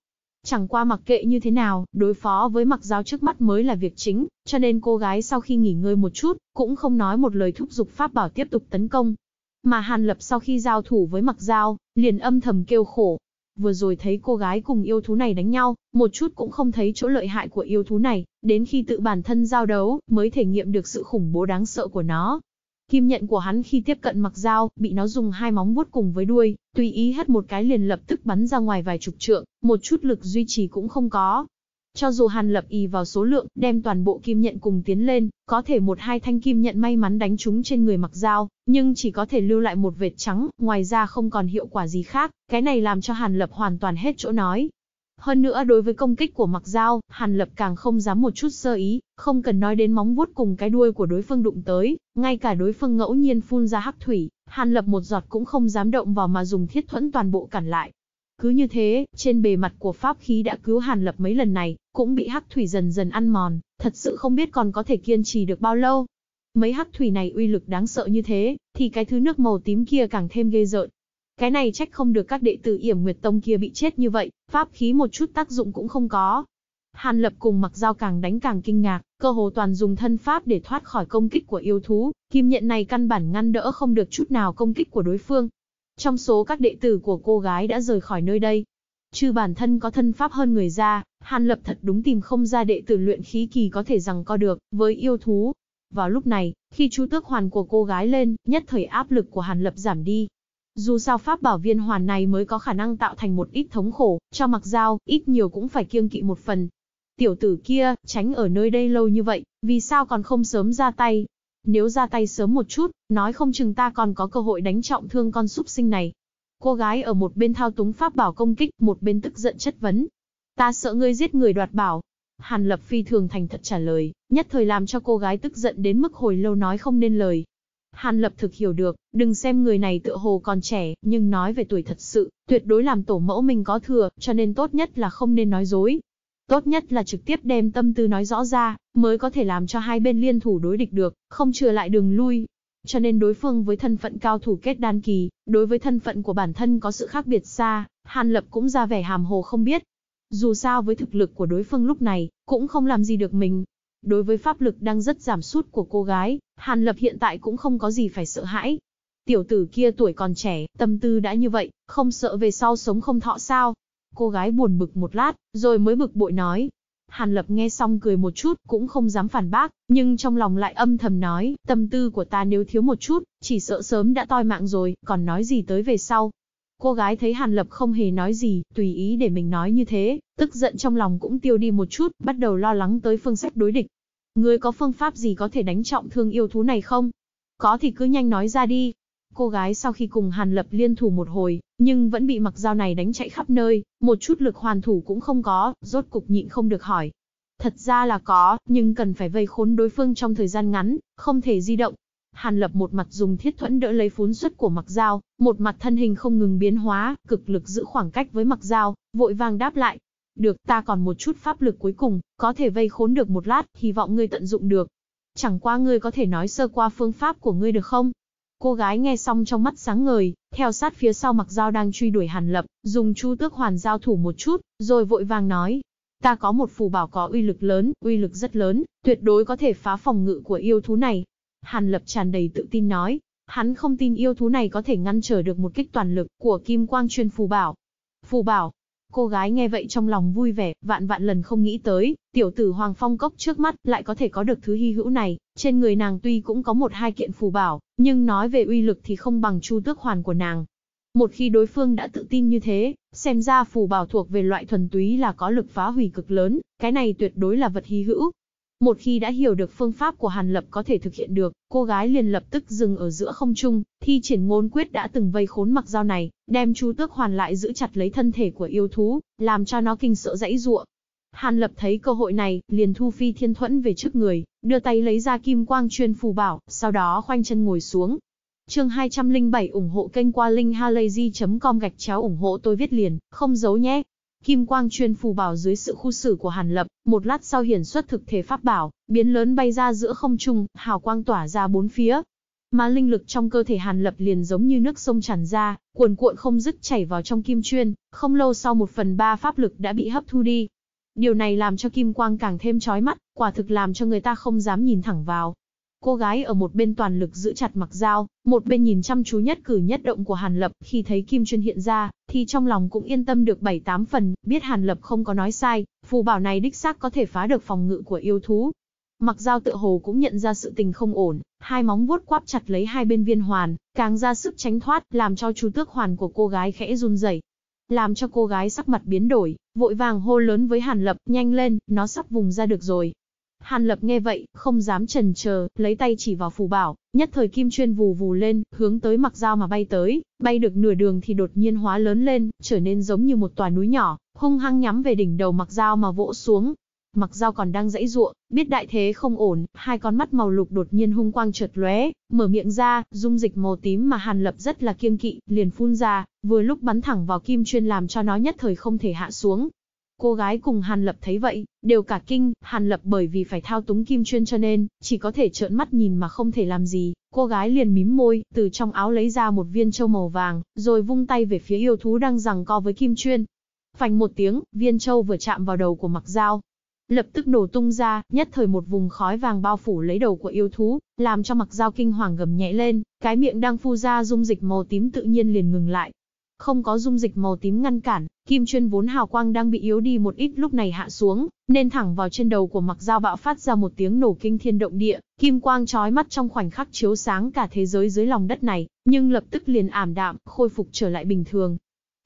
Chẳng qua mặc kệ như thế nào, đối phó với mặc giáo trước mắt mới là việc chính, cho nên cô gái sau khi nghỉ ngơi một chút, cũng không nói một lời thúc giục pháp bảo tiếp tục tấn công. Mà Hàn Lập sau khi giao thủ với mặc giáo, liền âm thầm kêu khổ. Vừa rồi thấy cô gái cùng yêu thú này đánh nhau, một chút cũng không thấy chỗ lợi hại của yêu thú này, đến khi tự bản thân giao đấu, mới thể nghiệm được sự khủng bố đáng sợ của nó, Kim nhận của hắn khi tiếp cận mặc dao, bị nó dùng hai móng vuốt cùng với đuôi, tùy ý hất một cái liền lập tức bắn ra ngoài vài chục trượng, một chút lực duy trì cũng không có. Cho dù Hàn Lập ý vào số lượng, đem toàn bộ kim nhận cùng tiến lên, có thể một hai thanh kim nhận may mắn đánh trúng trên người mặc dao, nhưng chỉ có thể lưu lại một vệt trắng, ngoài ra không còn hiệu quả gì khác, cái này làm cho Hàn Lập hoàn toàn hết chỗ nói. Hơn nữa đối với công kích của Mặc Dao, Hàn Lập càng không dám một chút sơ ý, không cần nói đến móng vuốt cùng cái đuôi của đối phương đụng tới, ngay cả đối phương ngẫu nhiên phun ra hắc thủy, Hàn Lập một giọt cũng không dám động vào mà dùng thiết thuẫn toàn bộ cản lại. Cứ như thế, trên bề mặt của pháp khí đã cứu Hàn Lập mấy lần này, cũng bị hắc thủy dần dần ăn mòn, thật sự không biết còn có thể kiên trì được bao lâu. Mấy hắc thủy này uy lực đáng sợ như thế, thì cái thứ nước màu tím kia càng thêm ghê rợn, cái này trách không được các đệ tử Yểm Nguyệt Tông kia bị chết như vậy, pháp khí một chút tác dụng cũng không có. Hàn Lập cùng Mặc Dao càng đánh càng kinh ngạc, cơ hồ toàn dùng thân pháp để thoát khỏi công kích của yêu thú, kim nhận này căn bản ngăn đỡ không được chút nào công kích của đối phương. Trong số các đệ tử của cô gái đã rời khỏi nơi đây, trừ bản thân có thân pháp hơn người ra, Hàn Lập thật đúng tìm không ra đệ tử luyện khí kỳ có thể rằng co được với yêu thú. Vào lúc này, khi chú tước hoàn của cô gái lên, nhất thời áp lực của Hàn Lập giảm đi, dù sao pháp bảo viên hoàn này mới có khả năng tạo thành một ít thống khổ, cho mặc dao, ít nhiều cũng phải kiêng kỵ một phần. Tiểu tử kia, tránh ở nơi đây lâu như vậy, vì sao còn không sớm ra tay? Nếu ra tay sớm một chút, nói không chừng ta còn có cơ hội đánh trọng thương con súc sinh này. Cô gái ở một bên thao túng pháp bảo công kích, một bên tức giận chất vấn. Ta sợ ngươi giết người đoạt bảo. Hàn Lập Phi thường thành thật trả lời, nhất thời làm cho cô gái tức giận đến mức hồi lâu nói không nên lời, Hàn lập thực hiểu được, đừng xem người này tựa hồ còn trẻ, nhưng nói về tuổi thật sự, tuyệt đối làm tổ mẫu mình có thừa, cho nên tốt nhất là không nên nói dối. Tốt nhất là trực tiếp đem tâm tư nói rõ ra, mới có thể làm cho hai bên liên thủ đối địch được, không chừa lại đường lui. Cho nên đối phương với thân phận cao thủ kết đan kỳ, đối với thân phận của bản thân có sự khác biệt xa, Hàn Lập cũng ra vẻ hàm hồ không biết. Dù sao với thực lực của đối phương lúc này, cũng không làm gì được mình, đối với pháp lực đang rất giảm sút của cô gái, Hàn Lập hiện tại cũng không có gì phải sợ hãi. Tiểu tử kia tuổi còn trẻ, tâm tư đã như vậy, không sợ về sau sống không thọ sao. Cô gái buồn bực một lát, rồi mới bực bội nói. Hàn Lập nghe xong cười một chút, cũng không dám phản bác, nhưng trong lòng lại âm thầm nói, tâm tư của ta nếu thiếu một chút, chỉ sợ sớm đã toi mạng rồi, còn nói gì tới về sau. Cô gái thấy Hàn Lập không hề nói gì, tùy ý để mình nói như thế, tức giận trong lòng cũng tiêu đi một chút, bắt đầu lo lắng tới phương sách đối địch. Người có phương pháp gì có thể đánh trọng thương yêu thú này không? Có thì cứ nhanh nói ra đi. Cô gái sau khi cùng Hàn Lập liên thủ một hồi, nhưng vẫn bị mặc dao này đánh chạy khắp nơi, một chút lực hoàn thủ cũng không có, rốt cục nhịn không được hỏi. Thật ra là có, nhưng cần phải vây khốn đối phương trong thời gian ngắn, không thể di động, Hàn Lập một mặt dùng thiết thuẫn đỡ lấy phún xuất của Mặc giao, một mặt thân hình không ngừng biến hóa, cực lực giữ khoảng cách với Mặc giao, vội vàng đáp lại. Được, ta còn một chút pháp lực cuối cùng, có thể vây khốn được một lát, hy vọng ngươi tận dụng được. Chẳng qua ngươi có thể nói sơ qua phương pháp của ngươi được không? Cô gái nghe xong trong mắt sáng ngời, theo sát phía sau Mặc giao đang truy đuổi Hàn Lập, dùng chu tước hoàn giao thủ một chút, rồi vội vàng nói, ta có một phù bảo có uy lực lớn, uy lực rất lớn, tuyệt đối có thể phá phòng ngự của yêu thú này, Hàn Lập tràn đầy tự tin nói, hắn không tin yêu thú này có thể ngăn trở được một kích toàn lực của kim quang chuyên phù bảo. Phù bảo, cô gái nghe vậy trong lòng vui vẻ, vạn vạn lần không nghĩ tới, tiểu tử Hoàng Phong Cốc trước mắt lại có thể có được thứ hy hữu này, trên người nàng tuy cũng có một hai kiện phù bảo, nhưng nói về uy lực thì không bằng chu tước hoàn của nàng. Một khi đối phương đã tự tin như thế, xem ra phù bảo thuộc về loại thuần túy là có lực phá hủy cực lớn, cái này tuyệt đối là vật hy hữu, một khi đã hiểu được phương pháp của Hàn Lập có thể thực hiện được, cô gái liền lập tức dừng ở giữa không trung, thi triển ngôn quyết đã từng vây khốn mặc dao này, đem chú tước hoàn lại giữ chặt lấy thân thể của yêu thú, làm cho nó kinh sợ dãy ruộng. Hàn Lập thấy cơ hội này, liền thu phi thiên thuẫn về trước người, đưa tay lấy ra kim quang chuyên phù bảo, sau đó khoanh chân ngồi xuống. Chương 207 ủng hộ kênh qua linkhalazy.com gạch chéo ủng hộ tôi viết liền, không giấu nhé. Kim quang chuyên phù bảo dưới sự khu xử của Hàn Lập, một lát sau hiển xuất thực thể pháp bảo, biến lớn bay ra giữa không trung, hào quang tỏa ra bốn phía. Mà linh lực trong cơ thể Hàn Lập liền giống như nước sông tràn ra, cuồn cuộn không dứt chảy vào trong kim chuyên, không lâu sau một phần ba pháp lực đã bị hấp thu đi. Điều này làm cho kim quang càng thêm chói mắt, quả thực làm cho người ta không dám nhìn thẳng vào, cô gái ở một bên toàn lực giữ chặt mặc dao, một bên nhìn chăm chú nhất cử nhất động của Hàn Lập khi thấy Kim Chuyên hiện ra, thì trong lòng cũng yên tâm được 7-8 phần, biết Hàn Lập không có nói sai, phù bảo này đích xác có thể phá được phòng ngự của yêu thú. Mặc dao tự hồ cũng nhận ra sự tình không ổn, hai móng vuốt quáp chặt lấy hai bên viên hoàn, càng ra sức tránh thoát, làm cho chú tước hoàn của cô gái khẽ run rẩy, làm cho cô gái sắc mặt biến đổi, vội vàng hô lớn với Hàn Lập, nhanh lên, nó sắp vùng ra được rồi, Hàn Lập nghe vậy, không dám chần chờ, lấy tay chỉ vào phù bảo, nhất thời kim chuyên vù vù lên, hướng tới mặc dao mà bay tới, bay được nửa đường thì đột nhiên hóa lớn lên, trở nên giống như một tòa núi nhỏ, hung hăng nhắm về đỉnh đầu mặc dao mà vỗ xuống. Mặc dao còn đang dãy ruộng, biết đại thế không ổn, hai con mắt màu lục đột nhiên hung quang chợt lóe, mở miệng ra, dung dịch màu tím mà Hàn Lập rất là kiêng kỵ, liền phun ra, vừa lúc bắn thẳng vào kim chuyên làm cho nó nhất thời không thể hạ xuống, Cô gái cùng Hàn Lập thấy vậy, đều cả kinh, Hàn Lập bởi vì phải thao túng Kim Chuyên cho nên, chỉ có thể trợn mắt nhìn mà không thể làm gì. Cô gái liền mím môi, từ trong áo lấy ra một viên châu màu vàng, rồi vung tay về phía yêu thú đang giằng co với Kim Chuyên. Phành một tiếng, viên châu vừa chạm vào đầu của Mặc Dao. Lập tức nổ tung ra, nhất thời một vùng khói vàng bao phủ lấy đầu của yêu thú, làm cho Mặc Dao kinh hoàng gầm nhẹ lên, cái miệng đang phu ra dung dịch màu tím tự nhiên liền ngừng lại, không có dung dịch màu tím ngăn cản, kim chuyên vốn hào quang đang bị yếu đi một ít lúc này hạ xuống, nên thẳng vào trên đầu của mặc dao bạo phát ra một tiếng nổ kinh thiên động địa, kim quang trói mắt trong khoảnh khắc chiếu sáng cả thế giới dưới lòng đất này, nhưng lập tức liền ảm đạm, khôi phục trở lại bình thường.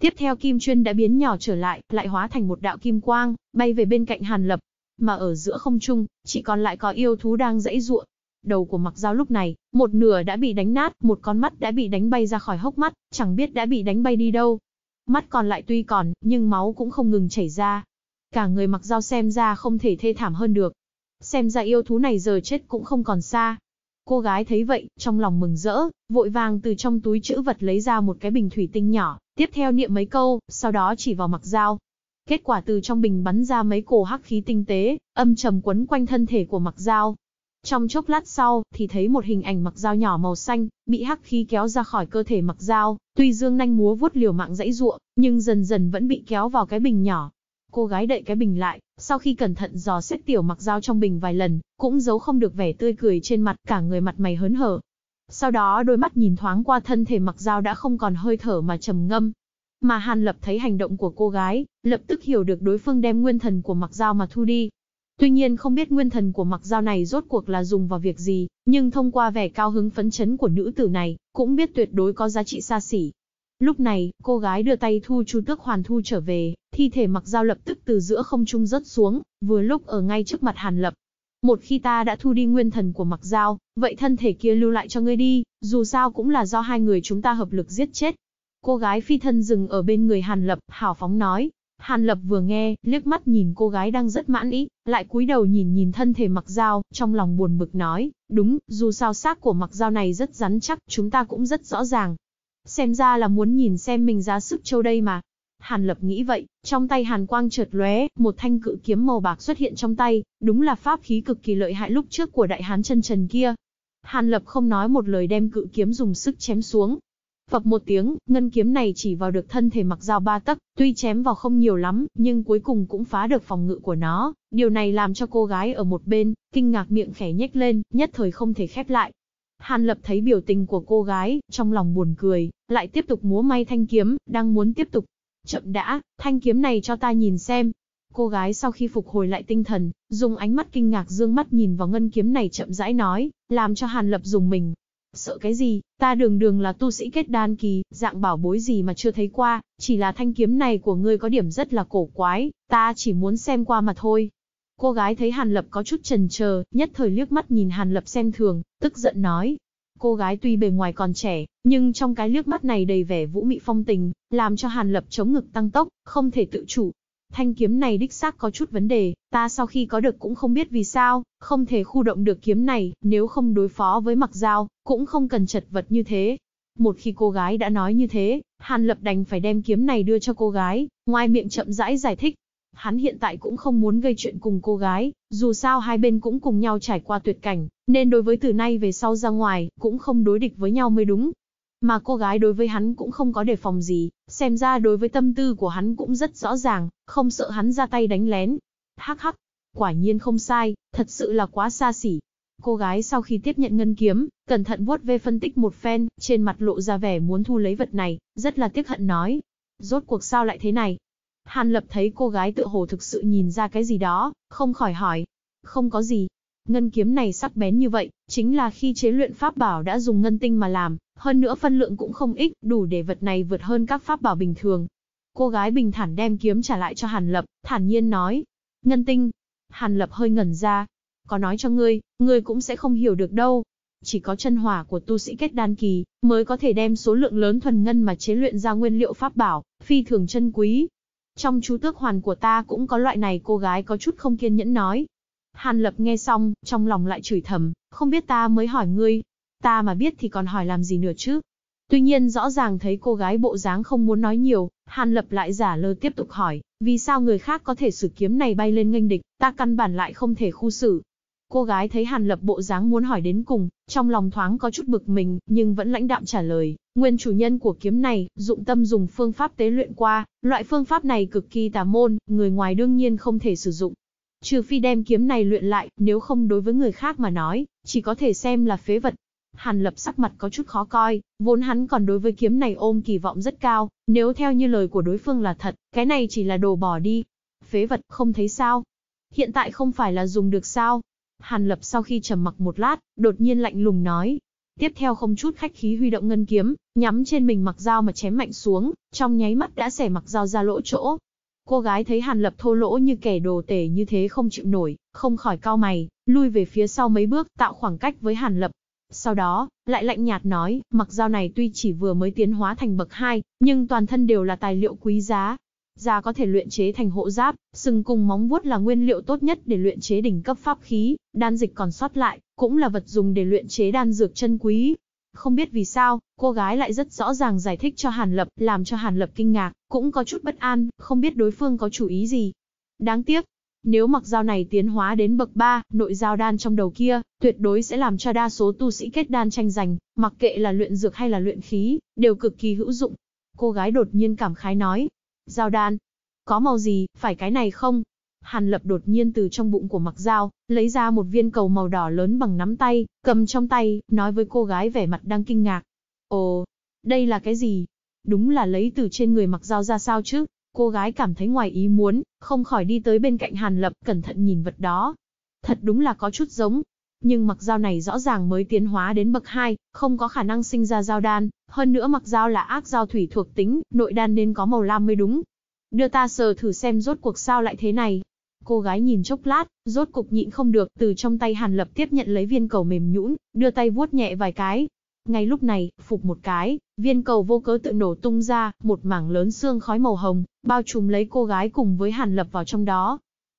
Tiếp theo kim chuyên đã biến nhỏ trở lại, lại hóa thành một đạo kim quang, bay về bên cạnh Hàn Lập. Mà ở giữa không trung, chỉ còn lại có yêu thú đang dãy ruộng, Đầu của mặc dao lúc này, một nửa đã bị đánh nát, một con mắt đã bị đánh bay ra khỏi hốc mắt, chẳng biết đã bị đánh bay đi đâu. Mắt còn lại tuy còn, nhưng máu cũng không ngừng chảy ra. Cả người mặc dao xem ra không thể thê thảm hơn được. Xem ra yêu thú này giờ chết cũng không còn xa. Cô gái thấy vậy, trong lòng mừng rỡ, vội vàng từ trong túi chữ vật lấy ra một cái bình thủy tinh nhỏ, tiếp theo niệm mấy câu, sau đó chỉ vào mặc dao, Kết quả từ trong bình bắn ra mấy cổ hắc khí tinh tế, âm trầm quấn quanh thân thể của Mặc Dao. Trong chốc lát sau, thì thấy một hình ảnh mặc dao nhỏ màu xanh, bị hắc khí kéo ra khỏi cơ thể mặc dao, tuy dương nanh múa vuốt liều mạng dãy ruộng, nhưng dần dần vẫn bị kéo vào cái bình nhỏ. Cô gái đậy cái bình lại, sau khi cẩn thận dò xét tiểu mặc dao trong bình vài lần, cũng giấu không được vẻ tươi cười trên mặt cả người mặt mày hớn hở. Sau đó đôi mắt nhìn thoáng qua thân thể mặc dao đã không còn hơi thở mà trầm ngâm, mà Hàn Lập thấy hành động của cô gái, lập tức hiểu được đối phương đem nguyên thần của Mặc dao mà thu đi, Tuy nhiên không biết nguyên thần của mặc dao này rốt cuộc là dùng vào việc gì, nhưng thông qua vẻ cao hứng phấn chấn của nữ tử này, cũng biết tuyệt đối có giá trị xa xỉ. Lúc này, cô gái đưa tay thu chu tước hoàn thu trở về, thi thể mặc dao lập tức từ giữa không trung rớt xuống, vừa lúc ở ngay trước mặt hàn lập. Một khi ta đã thu đi nguyên thần của mặc dao, vậy thân thể kia lưu lại cho ngươi đi, dù sao cũng là do hai người chúng ta hợp lực giết chết. Cô gái phi thân dừng ở bên người hàn lập, hào phóng nói, Hàn Lập vừa nghe, liếc mắt nhìn cô gái đang rất mãn ý, lại cúi đầu nhìn nhìn thân thể mặc dao, trong lòng buồn bực nói, đúng, dù sao xác của mặc dao này rất rắn chắc, chúng ta cũng rất rõ ràng. Xem ra là muốn nhìn xem mình ra sức châu đây mà. Hàn Lập nghĩ vậy, trong tay Hàn Quang chợt lóe, một thanh cự kiếm màu bạc xuất hiện trong tay, đúng là pháp khí cực kỳ lợi hại lúc trước của đại hán chân trần kia. Hàn Lập không nói một lời đem cự kiếm dùng sức chém xuống, Phập một tiếng, ngân kiếm này chỉ vào được thân thể mặc dao ba tấc, tuy chém vào không nhiều lắm, nhưng cuối cùng cũng phá được phòng ngự của nó. Điều này làm cho cô gái ở một bên, kinh ngạc miệng khẽ nhếch lên, nhất thời không thể khép lại. Hàn lập thấy biểu tình của cô gái, trong lòng buồn cười, lại tiếp tục múa may thanh kiếm, đang muốn tiếp tục. Chậm đã, thanh kiếm này cho ta nhìn xem. Cô gái sau khi phục hồi lại tinh thần, dùng ánh mắt kinh ngạc dương mắt nhìn vào ngân kiếm này chậm rãi nói, làm cho Hàn lập dùng mình, Sợ cái gì, ta đường đường là tu sĩ kết đan kỳ, dạng bảo bối gì mà chưa thấy qua, chỉ là thanh kiếm này của ngươi có điểm rất là cổ quái, ta chỉ muốn xem qua mà thôi. Cô gái thấy Hàn Lập có chút trần chờ, nhất thời liếc mắt nhìn Hàn Lập xem thường, tức giận nói. Cô gái tuy bề ngoài còn trẻ, nhưng trong cái liếc mắt này đầy vẻ vũ mị phong tình, làm cho Hàn Lập chống ngực tăng tốc, không thể tự chủ, Thanh kiếm này đích xác có chút vấn đề, ta sau khi có được cũng không biết vì sao, không thể khu động được kiếm này, nếu không đối phó với mặc dao, cũng không cần chật vật như thế. Một khi cô gái đã nói như thế, Hàn Lập đành phải đem kiếm này đưa cho cô gái, ngoài miệng chậm rãi giải thích. Hắn hiện tại cũng không muốn gây chuyện cùng cô gái, dù sao hai bên cũng cùng nhau trải qua tuyệt cảnh, nên đối với từ nay về sau ra ngoài, cũng không đối địch với nhau mới đúng. Mà cô gái đối với hắn cũng không có đề phòng gì, xem ra đối với tâm tư của hắn cũng rất rõ ràng, không sợ hắn ra tay đánh lén. Hắc hắc, quả nhiên không sai, thật sự là quá xa xỉ. Cô gái sau khi tiếp nhận ngân kiếm, cẩn thận vuốt ve phân tích một phen, trên mặt lộ ra vẻ muốn thu lấy vật này, rất là tiếc hận nói. Rốt cuộc sao lại thế này? Hàn lập thấy cô gái tự hồ thực sự nhìn ra cái gì đó, không khỏi hỏi. Không có gì, Ngân kiếm này sắc bén như vậy, chính là khi chế luyện pháp bảo đã dùng ngân tinh mà làm, hơn nữa phân lượng cũng không ít, đủ để vật này vượt hơn các pháp bảo bình thường. Cô gái bình thản đem kiếm trả lại cho Hàn Lập, thản nhiên nói. Ngân tinh. Hàn Lập hơi ngẩn ra. Có nói cho ngươi, ngươi cũng sẽ không hiểu được đâu. Chỉ có chân hỏa của tu sĩ kết đan kỳ, mới có thể đem số lượng lớn thuần ngân mà chế luyện ra nguyên liệu pháp bảo, phi thường chân quý. Trong chú tước hoàn của ta cũng có loại này cô gái có chút không kiên nhẫn nói, Hàn Lập nghe xong, trong lòng lại chửi thầm, không biết ta mới hỏi ngươi. Ta mà biết thì còn hỏi làm gì nữa chứ. Tuy nhiên rõ ràng thấy cô gái bộ dáng không muốn nói nhiều, Hàn Lập lại giả lơ tiếp tục hỏi, vì sao người khác có thể sử kiếm này bay lên nghênh địch, ta căn bản lại không thể khu xử. Cô gái thấy Hàn Lập bộ dáng muốn hỏi đến cùng, trong lòng thoáng có chút bực mình, nhưng vẫn lãnh đạm trả lời, nguyên chủ nhân của kiếm này, dụng tâm dùng phương pháp tế luyện qua, loại phương pháp này cực kỳ tà môn, người ngoài đương nhiên không thể sử dụng, Trừ phi đem kiếm này luyện lại, nếu không đối với người khác mà nói, chỉ có thể xem là phế vật. Hàn lập sắc mặt có chút khó coi, vốn hắn còn đối với kiếm này ôm kỳ vọng rất cao, nếu theo như lời của đối phương là thật, cái này chỉ là đồ bỏ đi. Phế vật không thấy sao. Hiện tại không phải là dùng được sao. Hàn lập sau khi trầm mặc một lát, đột nhiên lạnh lùng nói, tiếp theo không chút khách khí huy động ngân kiếm, nhắm trên mình mặc dao mà chém mạnh xuống, trong nháy mắt đã xẻ mặc dao ra lỗ chỗ, Cô gái thấy Hàn Lập thô lỗ như kẻ đồ tể như thế không chịu nổi, không khỏi cao mày, lui về phía sau mấy bước tạo khoảng cách với Hàn Lập. Sau đó, lại lạnh nhạt nói, mặc dao này tuy chỉ vừa mới tiến hóa thành bậc 2, nhưng toàn thân đều là tài liệu quý giá. Da có thể luyện chế thành hộ giáp, sừng cùng móng vuốt là nguyên liệu tốt nhất để luyện chế đỉnh cấp pháp khí, đan dịch còn sót lại, cũng là vật dùng để luyện chế đan dược chân quý, không biết vì sao, cô gái lại rất rõ ràng giải thích cho Hàn Lập, làm cho Hàn Lập kinh ngạc, cũng có chút bất an, không biết đối phương có chủ ý gì. Đáng tiếc, nếu mặc dao này tiến hóa đến bậc 3, nội dao đan trong đầu kia, tuyệt đối sẽ làm cho đa số tu sĩ kết đan tranh giành, mặc kệ là luyện dược hay là luyện khí, đều cực kỳ hữu dụng. Cô gái đột nhiên cảm khái nói, dao đan, có màu gì, phải cái này không? Hàn Lập đột nhiên từ trong bụng của Mặc giao lấy ra một viên cầu màu đỏ lớn bằng nắm tay, cầm trong tay, nói với cô gái vẻ mặt đang kinh ngạc. Ồ, đây là cái gì? Đúng là lấy từ trên người Mặc giao ra sao chứ? Cô gái cảm thấy ngoài ý muốn, không khỏi đi tới bên cạnh Hàn Lập cẩn thận nhìn vật đó. Thật đúng là có chút giống. Nhưng mặc giao này rõ ràng mới tiến hóa đến bậc 2, không có khả năng sinh ra giao đan, hơn nữa mặc giao là ác giao thủy thuộc tính, nội đan nên có màu lam mới đúng. Đưa ta sờ thử xem rốt cuộc sao lại thế này, Cô gái nhìn chốc lát, rốt cục nhịn không được, từ trong tay Hàn Lập tiếp nhận lấy viên cầu mềm nhũn, đưa tay vuốt nhẹ vài cái. Ngay lúc này, phục một cái, viên cầu vô cớ tự nổ tung ra, một mảng lớn xương khói màu hồng, bao trùm lấy cô gái cùng với Hàn Lập vào trong đó.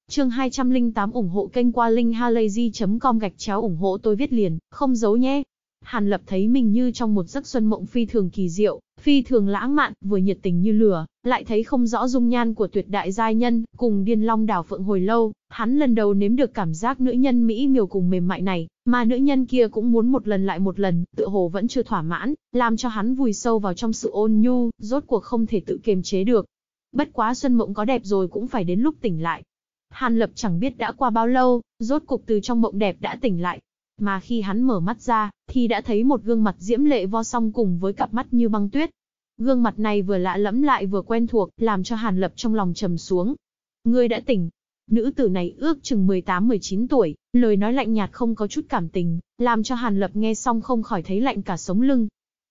Chương 208 ủng hộ kênh qua linkhalazy.com gạch chéo ủng hộ tôi viết liền, không giấu nhé. Hàn Lập thấy mình như trong một giấc xuân mộng phi thường kỳ diệu, phi thường lãng mạn, vừa nhiệt tình như lửa, lại thấy không rõ dung nhan của tuyệt đại giai nhân, cùng điên long đảo phượng hồi lâu, hắn lần đầu nếm được cảm giác nữ nhân Mỹ miều cùng mềm mại này, mà nữ nhân kia cũng muốn một lần lại một lần, tự hồ vẫn chưa thỏa mãn, làm cho hắn vùi sâu vào trong sự ôn nhu, rốt cuộc không thể tự kiềm chế được. Bất quá xuân mộng có đẹp rồi cũng phải đến lúc tỉnh lại. Hàn Lập chẳng biết đã qua bao lâu, rốt cục từ trong mộng đẹp đã tỉnh lại, mà khi hắn mở mắt ra, thì đã thấy một gương mặt diễm lệ vo song cùng với cặp mắt như băng tuyết. Gương mặt này vừa lạ lẫm lại vừa quen thuộc, làm cho Hàn Lập trong lòng trầm xuống. Ngươi đã tỉnh. Nữ tử này ước chừng 18-19 tuổi, lời nói lạnh nhạt không có chút cảm tình, làm cho Hàn Lập nghe xong không khỏi thấy lạnh cả sống lưng.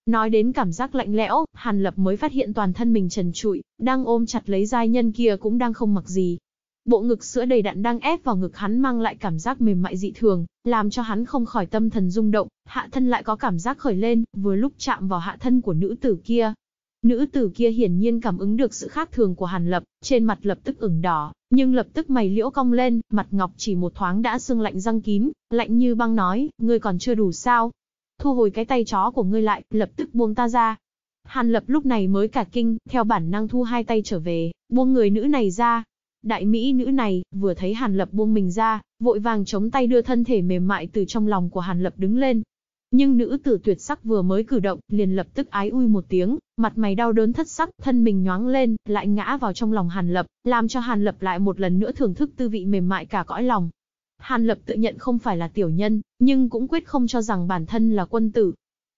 Nói đến cảm giác lạnh lẽo, Hàn Lập mới phát hiện toàn thân mình trần trụi, đang ôm chặt lấy giai nhân kia cũng đang không mặc gì, bộ ngực sữa đầy đặn đang ép vào ngực hắn mang lại cảm giác mềm mại dị thường, làm cho hắn không khỏi tâm thần rung động, hạ thân lại có cảm giác khởi lên, vừa lúc chạm vào hạ thân của nữ tử kia. Nữ tử kia hiển nhiên cảm ứng được sự khác thường của Hàn Lập, trên mặt lập tức ửng đỏ, nhưng lập tức mày liễu cong lên, mặt ngọc chỉ một thoáng đã sưng lạnh răng kín, lạnh như băng nói, ngươi còn chưa đủ sao. Thu hồi cái tay chó của ngươi lại, lập tức buông ta ra, Hàn Lập lúc này mới cả kinh, theo bản năng thu hai tay trở về, buông người nữ này ra, Đại mỹ nữ này, vừa thấy Hàn Lập buông mình ra, vội vàng chống tay đưa thân thể mềm mại từ trong lòng của Hàn Lập đứng lên. Nhưng nữ tử tuyệt sắc vừa mới cử động, liền lập tức ái ui một tiếng, mặt mày đau đớn thất sắc, thân mình nhoáng lên, lại ngã vào trong lòng Hàn Lập, làm cho Hàn Lập lại một lần nữa thưởng thức tư vị mềm mại cả cõi lòng. Hàn Lập tự nhận không phải là tiểu nhân, nhưng cũng quyết không cho rằng bản thân là quân tử.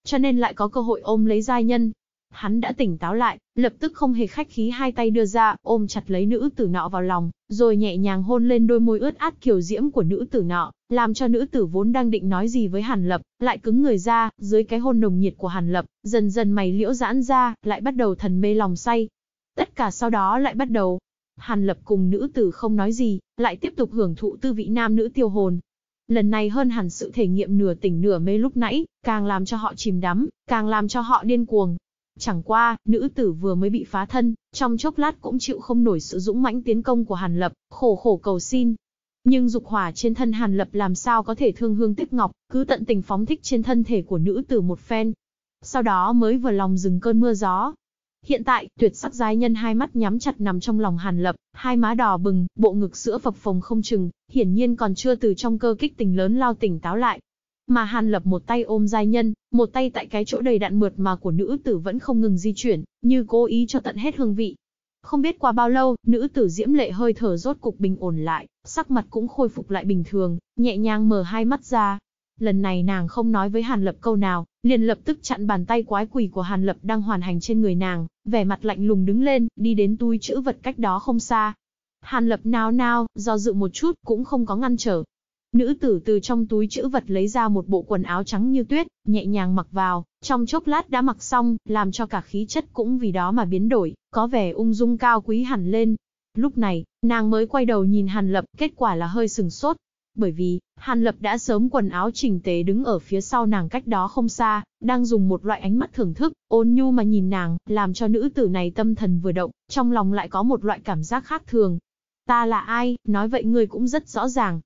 Cho nên lại có cơ hội ôm lấy giai nhân, Hắn đã tỉnh táo lại, lập tức không hề khách khí hai tay đưa ra, ôm chặt lấy nữ tử nọ vào lòng, rồi nhẹ nhàng hôn lên đôi môi ướt át kiều diễm của nữ tử nọ, làm cho nữ tử vốn đang định nói gì với Hàn Lập, lại cứng người ra, dưới cái hôn nồng nhiệt của Hàn Lập, dần dần mày liễu giãn ra, lại bắt đầu thần mê lòng say. Tất cả sau đó lại bắt đầu. Hàn Lập cùng nữ tử không nói gì, lại tiếp tục hưởng thụ tư vị nam nữ tiêu hồn, lần này hơn hẳn sự thể nghiệm nửa tỉnh nửa mê lúc nãy, càng làm cho họ chìm đắm, càng làm cho họ điên cuồng, Chẳng qua, nữ tử vừa mới bị phá thân, trong chốc lát cũng chịu không nổi sự dũng mãnh tiến công của Hàn Lập, khổ khổ cầu xin. Nhưng dục hỏa trên thân Hàn Lập làm sao có thể thương hương tiếc ngọc, cứ tận tình phóng thích trên thân thể của nữ tử một phen. Sau đó mới vừa lòng dừng cơn mưa gió. Hiện tại, tuyệt sắc giai nhân hai mắt nhắm chặt nằm trong lòng Hàn Lập, hai má đỏ bừng, bộ ngực sữa phập phồng không chừng, hiển nhiên còn chưa từ trong cơ kích tình lớn lao tỉnh táo lại, mà Hàn Lập một tay ôm giai nhân, một tay tại cái chỗ đầy đạn mượt mà của nữ tử vẫn không ngừng di chuyển, như cố ý cho tận hết hương vị. Không biết qua bao lâu, nữ tử diễm lệ hơi thở rốt cục bình ổn lại, sắc mặt cũng khôi phục lại bình thường, nhẹ nhàng mở hai mắt ra. Lần này nàng không nói với Hàn Lập câu nào, liền lập tức chặn bàn tay quái quỷ của Hàn Lập đang hoàn hành trên người nàng, vẻ mặt lạnh lùng đứng lên, đi đến túi chữ vật cách đó không xa. Hàn Lập nao nao, do dự một chút cũng không có ngăn trở, Nữ tử từ trong túi chữ vật lấy ra một bộ quần áo trắng như tuyết, nhẹ nhàng mặc vào, trong chốc lát đã mặc xong, làm cho cả khí chất cũng vì đó mà biến đổi, có vẻ ung dung cao quý hẳn lên. Lúc này, nàng mới quay đầu nhìn Hàn Lập, kết quả là hơi sừng sốt. Bởi vì, Hàn Lập đã sớm quần áo chỉnh tế đứng ở phía sau nàng cách đó không xa, đang dùng một loại ánh mắt thưởng thức, ôn nhu mà nhìn nàng, làm cho nữ tử này tâm thần vừa động, trong lòng lại có một loại cảm giác khác thường. Ta là ai, nói vậy ngươi cũng rất rõ ràng,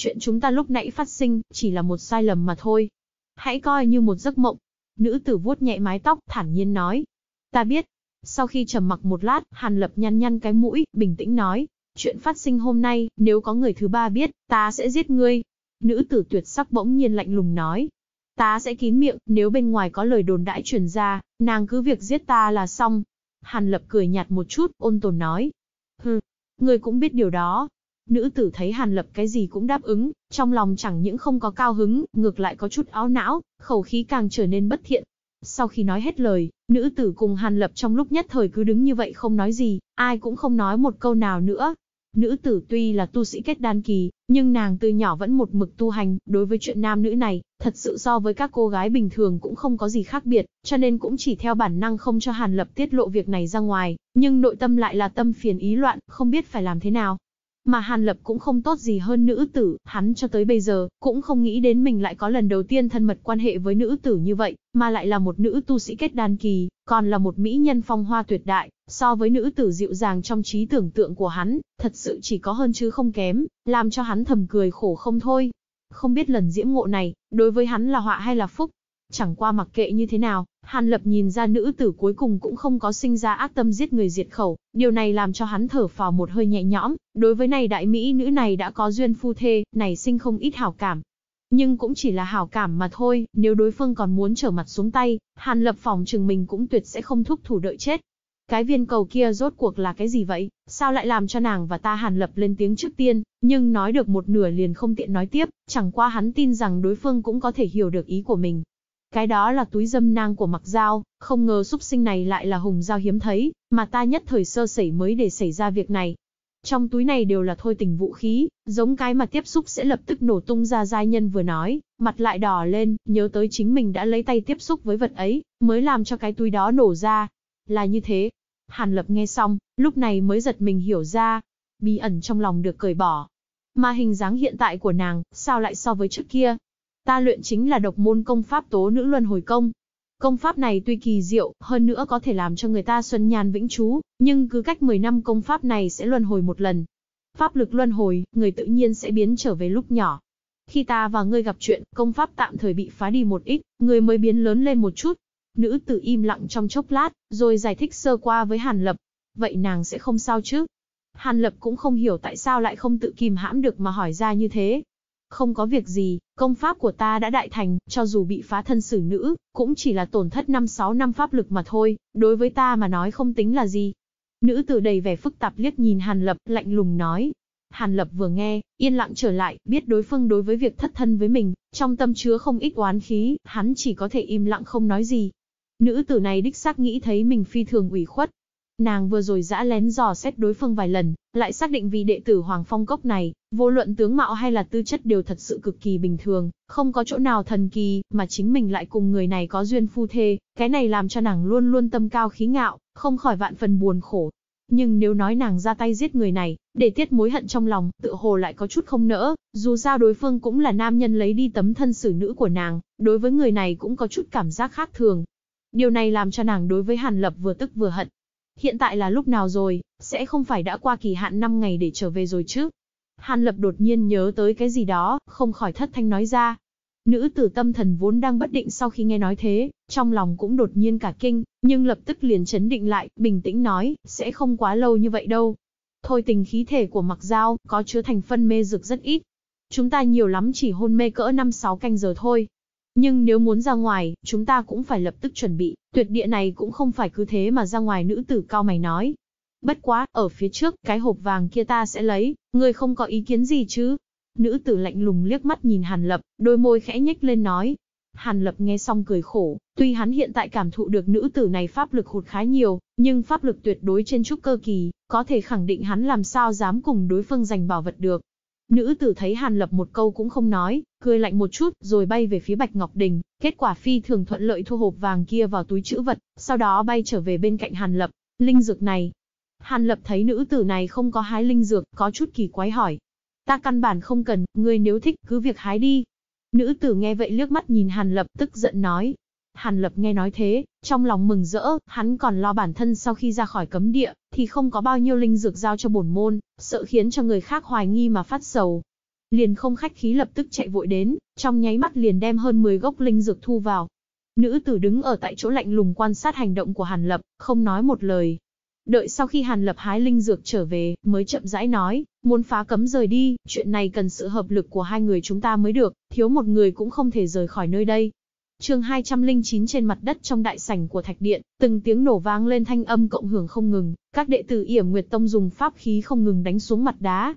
Chuyện chúng ta lúc nãy phát sinh, chỉ là một sai lầm mà thôi. Hãy coi như một giấc mộng. Nữ tử vuốt nhẹ mái tóc, thản nhiên nói. Ta biết. Sau khi trầm mặc một lát, Hàn Lập nhăn nhăn cái mũi, bình tĩnh nói. Chuyện phát sinh hôm nay, nếu có người thứ ba biết, ta sẽ giết ngươi. Nữ tử tuyệt sắc bỗng nhiên lạnh lùng nói. Ta sẽ kín miệng, nếu bên ngoài có lời đồn đãi truyền ra, nàng cứ việc giết ta là xong. Hàn Lập cười nhạt một chút, ôn tồn nói. Hừ, ngươi cũng biết điều đó, Nữ tử thấy Hàn Lập cái gì cũng đáp ứng, trong lòng chẳng những không có cao hứng, ngược lại có chút áo não, khẩu khí càng trở nên bất thiện. Sau khi nói hết lời, nữ tử cùng Hàn Lập trong lúc nhất thời cứ đứng như vậy không nói gì, ai cũng không nói một câu nào nữa. Nữ tử tuy là tu sĩ kết đan kỳ, nhưng nàng từ nhỏ vẫn một mực tu hành, đối với chuyện nam nữ này, thật sự so với các cô gái bình thường cũng không có gì khác biệt, cho nên cũng chỉ theo bản năng không cho Hàn Lập tiết lộ việc này ra ngoài, nhưng nội tâm lại là tâm phiền ý loạn, không biết phải làm thế nào. Mà Hàn Lập cũng không tốt gì hơn nữ tử, hắn cho tới bây giờ, cũng không nghĩ đến mình lại có lần đầu tiên thân mật quan hệ với nữ tử như vậy, mà lại là một nữ tu sĩ kết đan kỳ, còn là một mỹ nhân phong hoa tuyệt đại, so với nữ tử dịu dàng trong trí tưởng tượng của hắn, thật sự chỉ có hơn chứ không kém, làm cho hắn thầm cười khổ không thôi. Không biết lần diễm ngộ này, đối với hắn là họa hay là phúc, Chẳng qua mặc kệ như thế nào, Hàn Lập nhìn ra nữ tử cuối cùng cũng không có sinh ra ác tâm giết người diệt khẩu, điều này làm cho hắn thở phào một hơi nhẹ nhõm, đối với này đại mỹ nữ này đã có duyên phu thê, này sinh không ít hảo cảm. Nhưng cũng chỉ là hảo cảm mà thôi, nếu đối phương còn muốn trở mặt xuống tay, Hàn Lập phòng trừng mình cũng tuyệt sẽ không thúc thủ đợi chết. Cái viên cầu kia rốt cuộc là cái gì vậy, sao lại làm cho nàng và ta Hàn Lập lên tiếng trước tiên, nhưng nói được một nửa liền không tiện nói tiếp, chẳng qua hắn tin rằng đối phương cũng có thể hiểu được ý của mình, cái đó là túi dâm nang của mặc dao, không ngờ xúc sinh này lại là hùng dao hiếm thấy, mà ta nhất thời sơ sẩy mới để xảy ra việc này. Trong túi này đều là thôi tình vũ khí, giống cái mà tiếp xúc sẽ lập tức nổ tung ra giai nhân vừa nói, mặt lại đỏ lên, nhớ tới chính mình đã lấy tay tiếp xúc với vật ấy, mới làm cho cái túi đó nổ ra. Là như thế. Hàn Lập nghe xong, lúc này mới giật mình hiểu ra, bí ẩn trong lòng được cởi bỏ. Mà hình dáng hiện tại của nàng, sao lại so với trước kia, Ta luyện chính là độc môn công pháp tố nữ luân hồi công. Công pháp này tuy kỳ diệu, hơn nữa có thể làm cho người ta xuân nhàn vĩnh trú, nhưng cứ cách 10 năm công pháp này sẽ luân hồi một lần. Pháp lực luân hồi, người tự nhiên sẽ biến trở về lúc nhỏ. Khi ta và ngươi gặp chuyện, công pháp tạm thời bị phá đi một ít, người mới biến lớn lên một chút. Nữ tử im lặng trong chốc lát, rồi giải thích sơ qua với Hàn Lập. Vậy nàng sẽ không sao chứ? Hàn Lập cũng không hiểu tại sao lại không tự kìm hãm được mà hỏi ra như thế, không có việc gì, công pháp của ta đã đại thành, cho dù bị phá thân xử nữ, cũng chỉ là tổn thất 5-6 năm pháp lực mà thôi, đối với ta mà nói không tính là gì. Nữ tử đầy vẻ phức tạp liếc nhìn Hàn Lập, lạnh lùng nói. Hàn Lập vừa nghe, yên lặng trở lại, biết đối phương đối với việc thất thân với mình, trong tâm chứa không ít oán khí, hắn chỉ có thể im lặng không nói gì. Nữ tử này đích xác nghĩ thấy mình phi thường ủy khuất, Nàng vừa rồi dã lén dò xét đối phương vài lần, lại xác định vì đệ tử Hoàng Phong Cốc này, vô luận tướng mạo hay là tư chất đều thật sự cực kỳ bình thường, không có chỗ nào thần kỳ, mà chính mình lại cùng người này có duyên phu thê, cái này làm cho nàng luôn luôn tâm cao khí ngạo, không khỏi vạn phần buồn khổ. Nhưng nếu nói nàng ra tay giết người này, để tiết mối hận trong lòng, tự hồ lại có chút không nỡ, dù sao đối phương cũng là nam nhân lấy đi tấm thân xử nữ của nàng, đối với người này cũng có chút cảm giác khác thường, Điều này làm cho nàng đối với Hàn Lập vừa tức vừa hận, Hiện tại là lúc nào rồi, sẽ không phải đã qua kỳ hạn 5 ngày để trở về rồi chứ? Hàn Lập đột nhiên nhớ tới cái gì đó, không khỏi thất thanh nói ra. Nữ tử tâm thần vốn đang bất định sau khi nghe nói thế, trong lòng cũng đột nhiên cả kinh, nhưng lập tức liền chấn định lại, bình tĩnh nói, sẽ không quá lâu như vậy đâu. Thôi tình khí thể của mặc dao, có chứa thành phân mê dược rất ít. Chúng ta nhiều lắm chỉ hôn mê cỡ 5-6 canh giờ thôi, nhưng nếu muốn ra ngoài, chúng ta cũng phải lập tức chuẩn bị, tuyệt địa này cũng không phải cứ thế mà ra ngoài nữ tử cao mày nói. Bất quá, ở phía trước, cái hộp vàng kia ta sẽ lấy, người không có ý kiến gì chứ? Nữ tử lạnh lùng liếc mắt nhìn Hàn Lập, đôi môi khẽ nhếch lên nói. Hàn Lập nghe xong cười khổ, tuy hắn hiện tại cảm thụ được nữ tử này pháp lực hụt khá nhiều, nhưng pháp lực tuyệt đối trên trúc cơ kỳ, có thể khẳng định hắn làm sao dám cùng đối phương giành bảo vật được. Nữ tử thấy Hàn Lập một câu cũng không nói, cười lạnh một chút, rồi bay về phía Bạch Ngọc Đình, kết quả phi thường thuận lợi thu hộp vàng kia vào túi trữ vật, sau đó bay trở về bên cạnh Hàn Lập, linh dược này. Hàn Lập thấy nữ tử này không có hái linh dược, có chút kỳ quái hỏi. Ta căn bản không cần, ngươi nếu thích, cứ việc hái đi. Nữ tử nghe vậy liếc mắt nhìn Hàn Lập tức giận nói, Hàn Lập nghe nói thế, trong lòng mừng rỡ, hắn còn lo bản thân sau khi ra khỏi cấm địa, thì không có bao nhiêu linh dược giao cho bổn môn, sợ khiến cho người khác hoài nghi mà phát sầu. Liền không khách khí lập tức chạy vội đến, trong nháy mắt liền đem hơn 10 gốc linh dược thu vào. Nữ tử đứng ở tại chỗ lạnh lùng quan sát hành động của Hàn Lập, không nói một lời. Đợi sau khi Hàn Lập hái linh dược trở về, mới chậm rãi nói, muốn phá cấm rời đi, chuyện này cần sự hợp lực của hai người chúng ta mới được, thiếu một người cũng không thể rời khỏi nơi đây. Chương 209 trên mặt đất trong đại sảnh của thạch điện, từng tiếng nổ vang lên thanh âm cộng hưởng không ngừng, các đệ tử Yểm Nguyệt Tông dùng pháp khí không ngừng đánh xuống mặt đá.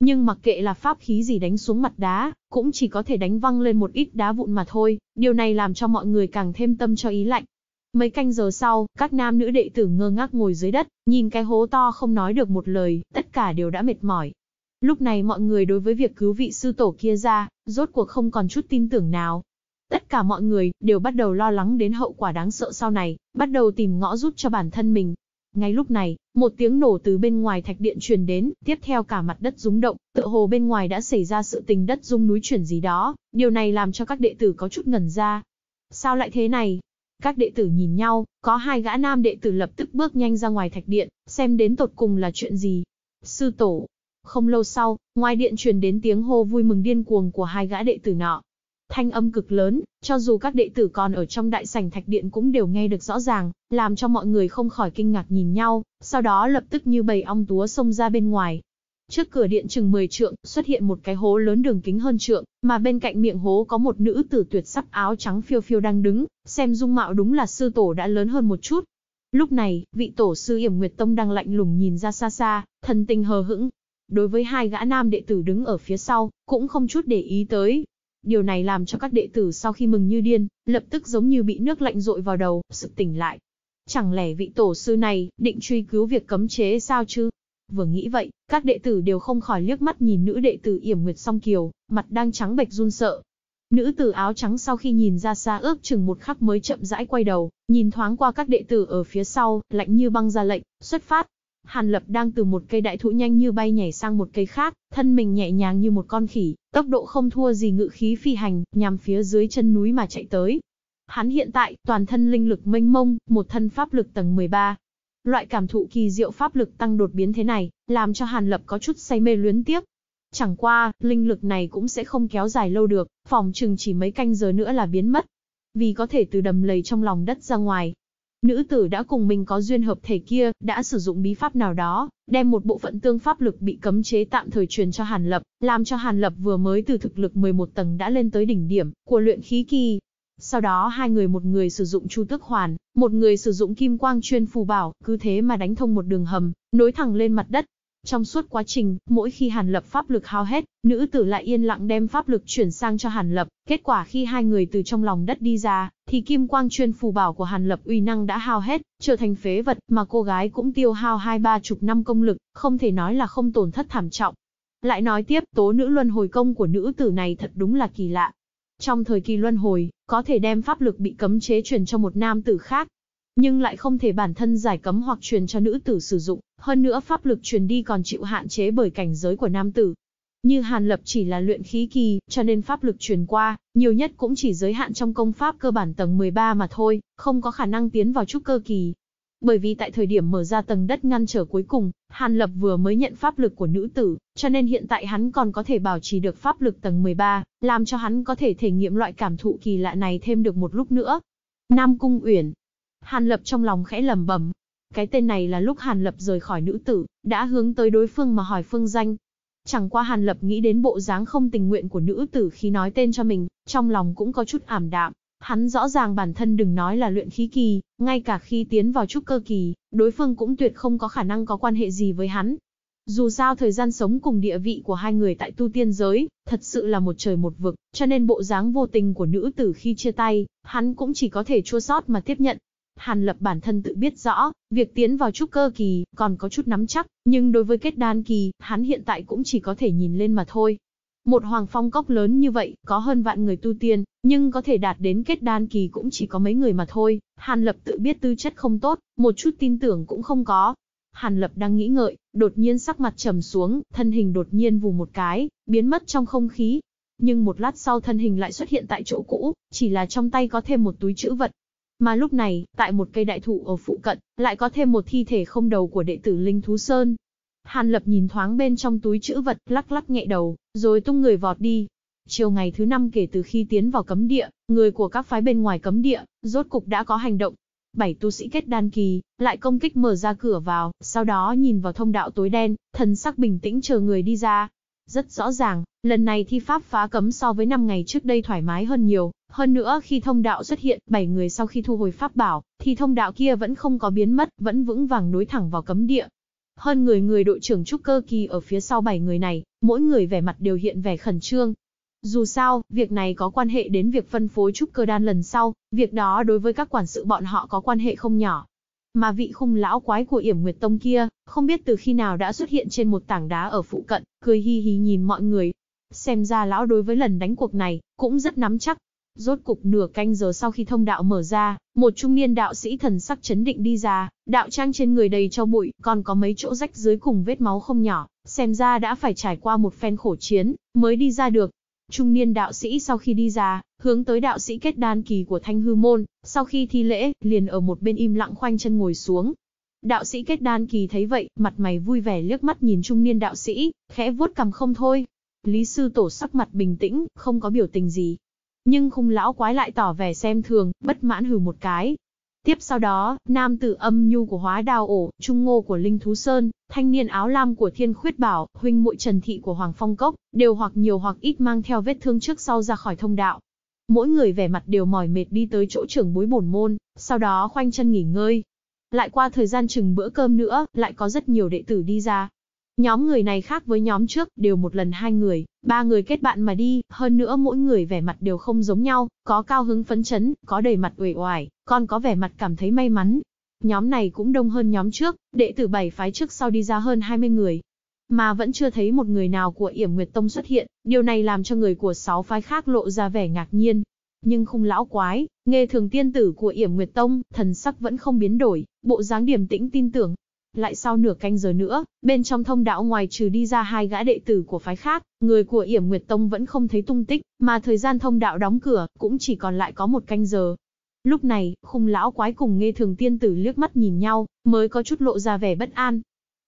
Nhưng mặc kệ là pháp khí gì đánh xuống mặt đá, cũng chỉ có thể đánh văng lên một ít đá vụn mà thôi, điều này làm cho mọi người càng thêm tâm cho ý lạnh. Mấy canh giờ sau, các nam nữ đệ tử ngơ ngác ngồi dưới đất, nhìn cái hố to không nói được một lời, tất cả đều đã mệt mỏi. Lúc này mọi người đối với việc cứu vị sư tổ kia ra, rốt cuộc không còn chút tin tưởng nào, tất cả mọi người đều bắt đầu lo lắng đến hậu quả đáng sợ sau này, bắt đầu tìm ngõ rút cho bản thân mình. Ngay lúc này, một tiếng nổ từ bên ngoài thạch điện truyền đến, tiếp theo cả mặt đất rung động, tựa hồ bên ngoài đã xảy ra sự tình đất rung núi chuyển gì đó, điều này làm cho các đệ tử có chút ngẩn ra. Sao lại thế này? Các đệ tử nhìn nhau, có hai gã nam đệ tử lập tức bước nhanh ra ngoài thạch điện, xem đến tột cùng là chuyện gì. Sư tổ. Không lâu sau, ngoài điện truyền đến tiếng hô vui mừng điên cuồng của hai gã đệ tử nọ, thanh âm cực lớn, cho dù các đệ tử còn ở trong đại sảnh thạch điện cũng đều nghe được rõ ràng, làm cho mọi người không khỏi kinh ngạc nhìn nhau, sau đó lập tức như bầy ong túa xông ra bên ngoài. Trước cửa điện chừng 10 trượng, xuất hiện một cái hố lớn đường kính hơn trượng, mà bên cạnh miệng hố có một nữ tử tuyệt sắc áo trắng phiêu phiêu đang đứng, xem dung mạo đúng là sư tổ đã lớn hơn một chút. Lúc này, vị tổ sư Yểm Nguyệt Tông đang lạnh lùng nhìn ra xa xa, thần tình hờ hững, đối với hai gã nam đệ tử đứng ở phía sau, cũng không chút để ý tới, Điều này làm cho các đệ tử sau khi mừng như điên, lập tức giống như bị nước lạnh rội vào đầu, sự tỉnh lại. Chẳng lẽ vị tổ sư này định truy cứu việc cấm chế sao chứ? Vừa nghĩ vậy, các đệ tử đều không khỏi liếc mắt nhìn nữ đệ tử Yểm Nguyệt Song Kiều, mặt đang trắng bệch run sợ. Nữ tử áo trắng sau khi nhìn ra xa ước chừng một khắc mới chậm rãi quay đầu, nhìn thoáng qua các đệ tử ở phía sau, lạnh như băng ra lệnh, xuất phát. Hàn Lập đang từ một cây đại thụ nhanh như bay nhảy sang một cây khác, thân mình nhẹ nhàng như một con khỉ, tốc độ không thua gì ngự khí phi hành, nhằm phía dưới chân núi mà chạy tới. Hắn hiện tại, toàn thân linh lực mênh mông, một thân pháp lực tầng 13. Loại cảm thụ kỳ diệu pháp lực tăng đột biến thế này, làm cho Hàn Lập có chút say mê luyến tiếc. Chẳng qua, linh lực này cũng sẽ không kéo dài lâu được, phòng chừng chỉ mấy canh giờ nữa là biến mất. Vì có thể từ đầm lầy trong lòng đất ra ngoài, Nữ tử đã cùng mình có duyên hợp thể kia, đã sử dụng bí pháp nào đó, đem một bộ phận tương pháp lực bị cấm chế tạm thời truyền cho Hàn Lập, làm cho Hàn Lập vừa mới từ thực lực 11 tầng đã lên tới đỉnh điểm của luyện khí kỳ. Sau đó hai người một người sử dụng chu tức hoàn, một người sử dụng kim quang chuyên phù bảo, cứ thế mà đánh thông một đường hầm, nối thẳng lên mặt đất. Trong suốt quá trình, mỗi khi Hàn Lập pháp lực hao hết, nữ tử lại yên lặng đem pháp lực chuyển sang cho Hàn Lập, kết quả khi hai người từ trong lòng đất đi ra, thì kim quang chuyên phù bảo của Hàn Lập uy năng đã hao hết, trở thành phế vật mà cô gái cũng tiêu hao hai ba chục năm công lực, không thể nói là không tổn thất thảm trọng. Lại nói tiếp, tố nữ luân hồi công của nữ tử này thật đúng là kỳ lạ. Trong thời kỳ luân hồi, có thể đem pháp lực bị cấm chế truyền cho một nam tử khác, nhưng lại không thể bản thân giải cấm hoặc truyền cho nữ tử sử dụng, hơn nữa pháp lực truyền đi còn chịu hạn chế bởi cảnh giới của nam tử. Như Hàn Lập chỉ là luyện khí kỳ, cho nên pháp lực truyền qua, nhiều nhất cũng chỉ giới hạn trong công pháp cơ bản tầng 13 mà thôi, không có khả năng tiến vào trúc cơ kỳ. Bởi vì tại thời điểm mở ra tầng đất ngăn trở cuối cùng, Hàn Lập vừa mới nhận pháp lực của nữ tử, cho nên hiện tại hắn còn có thể bảo trì được pháp lực tầng 13, làm cho hắn có thể thể nghiệm loại cảm thụ kỳ lạ này thêm được một lúc nữa. Nam Cung Uyển. Hàn Lập trong lòng khẽ lầm bẩm, cái tên này là lúc Hàn Lập rời khỏi nữ tử, đã hướng tới đối phương mà hỏi phương danh, Chẳng qua Hàn Lập nghĩ đến bộ dáng không tình nguyện của nữ tử khi nói tên cho mình, trong lòng cũng có chút ảm đạm. Hắn rõ ràng bản thân đừng nói là luyện khí kỳ, ngay cả khi tiến vào trúc cơ kỳ, đối phương cũng tuyệt không có khả năng có quan hệ gì với hắn. Dù sao thời gian sống cùng địa vị của hai người tại tu tiên giới, thật sự là một trời một vực, cho nên bộ dáng vô tình của nữ tử khi chia tay, hắn cũng chỉ có thể chua sót mà tiếp nhận, Hàn Lập bản thân tự biết rõ, việc tiến vào trúc cơ kỳ còn có chút nắm chắc, nhưng đối với kết đan kỳ, hắn hiện tại cũng chỉ có thể nhìn lên mà thôi. Một hoàng phong cốc lớn như vậy, có hơn vạn người tu tiên, nhưng có thể đạt đến kết đan kỳ cũng chỉ có mấy người mà thôi. Hàn Lập tự biết tư chất không tốt, một chút tin tưởng cũng không có. Hàn Lập đang nghĩ ngợi, đột nhiên sắc mặt trầm xuống, thân hình đột nhiên vù một cái, biến mất trong không khí. Nhưng một lát sau thân hình lại xuất hiện tại chỗ cũ, chỉ là trong tay có thêm một túi chữ vật, mà lúc này, tại một cây đại thụ ở phụ cận, lại có thêm một thi thể không đầu của đệ tử Linh Thú Sơn. Hàn Lập nhìn thoáng bên trong túi chữ vật, lắc lắc nhẹ đầu, rồi tung người vọt đi. Chiều ngày thứ năm kể từ khi tiến vào cấm địa, người của các phái bên ngoài cấm địa, rốt cục đã có hành động. Bảy tu sĩ kết đan kỳ, lại công kích mở ra cửa vào, sau đó nhìn vào thông đạo tối đen, thần sắc bình tĩnh chờ người đi ra. Rất rõ ràng, lần này thi pháp phá cấm so với năm ngày trước đây thoải mái hơn nhiều, hơn nữa khi thông đạo xuất hiện, 7 người sau khi thu hồi pháp bảo, thì thông đạo kia vẫn không có biến mất, vẫn vững vàng nối thẳng vào cấm địa. Hơn người người đội trưởng trúc cơ kỳ ở phía sau 7 người này, mỗi người vẻ mặt đều hiện vẻ khẩn trương. Dù sao, việc này có quan hệ đến việc phân phối trúc cơ đan lần sau, việc đó đối với các quản sự bọn họ có quan hệ không nhỏ. Mà vị khung lão quái của yểm nguyệt tông kia, không biết từ khi nào đã xuất hiện trên một tảng đá ở phụ cận, cười hi hi nhìn mọi người. Xem ra lão đối với lần đánh cuộc này, cũng rất nắm chắc. Rốt cục nửa canh giờ sau khi thông đạo mở ra, một trung niên đạo sĩ thần sắc chấn định đi ra, đạo trang trên người đầy cho bụi, còn có mấy chỗ rách dưới cùng vết máu không nhỏ, xem ra đã phải trải qua một phen khổ chiến, mới đi ra được. Trung niên đạo sĩ sau khi đi ra, hướng tới đạo sĩ kết đan kỳ của Thanh Hư Môn, sau khi thi lễ, liền ở một bên im lặng khoanh chân ngồi xuống. Đạo sĩ kết đan kỳ thấy vậy, mặt mày vui vẻ liếc mắt nhìn trung niên đạo sĩ, khẽ vuốt cầm không thôi. Lý sư tổ sắc mặt bình tĩnh, không có biểu tình gì. Nhưng khung lão quái lại tỏ vẻ xem thường, bất mãn hừ một cái, Tiếp sau đó, nam tử âm nhu của hóa đào ổ, trung ngô của linh thú sơn, thanh niên áo lam của thiên khuyết bảo, huynh muội trần thị của hoàng phong cốc, đều hoặc nhiều hoặc ít mang theo vết thương trước sau ra khỏi thông đạo. Mỗi người vẻ mặt đều mỏi mệt đi tới chỗ trưởng bối bổn môn, sau đó khoanh chân nghỉ ngơi. Lại qua thời gian chừng bữa cơm nữa, lại có rất nhiều đệ tử đi ra, Nhóm người này khác với nhóm trước, đều một lần hai người, ba người kết bạn mà đi, hơn nữa mỗi người vẻ mặt đều không giống nhau, có cao hứng phấn chấn, có đầy mặt uể oải, còn có vẻ mặt cảm thấy may mắn. Nhóm này cũng đông hơn nhóm trước, đệ tử bảy phái trước sau đi ra hơn 20 người. Mà vẫn chưa thấy một người nào của Yểm Nguyệt Tông xuất hiện, điều này làm cho người của sáu phái khác lộ ra vẻ ngạc nhiên. Nhưng không lão quái, nghe thường tiên tử của Yểm Nguyệt Tông, thần sắc vẫn không biến đổi, bộ dáng điềm tĩnh tin tưởng, lại sau nửa canh giờ nữa, bên trong thông đạo ngoài trừ đi ra hai gã đệ tử của phái khác, người của Yểm Nguyệt Tông vẫn không thấy tung tích, mà thời gian thông đạo đóng cửa cũng chỉ còn lại có một canh giờ. Lúc này, khung lão quái cùng nghe thường tiên tử liếc mắt nhìn nhau, mới có chút lộ ra vẻ bất an.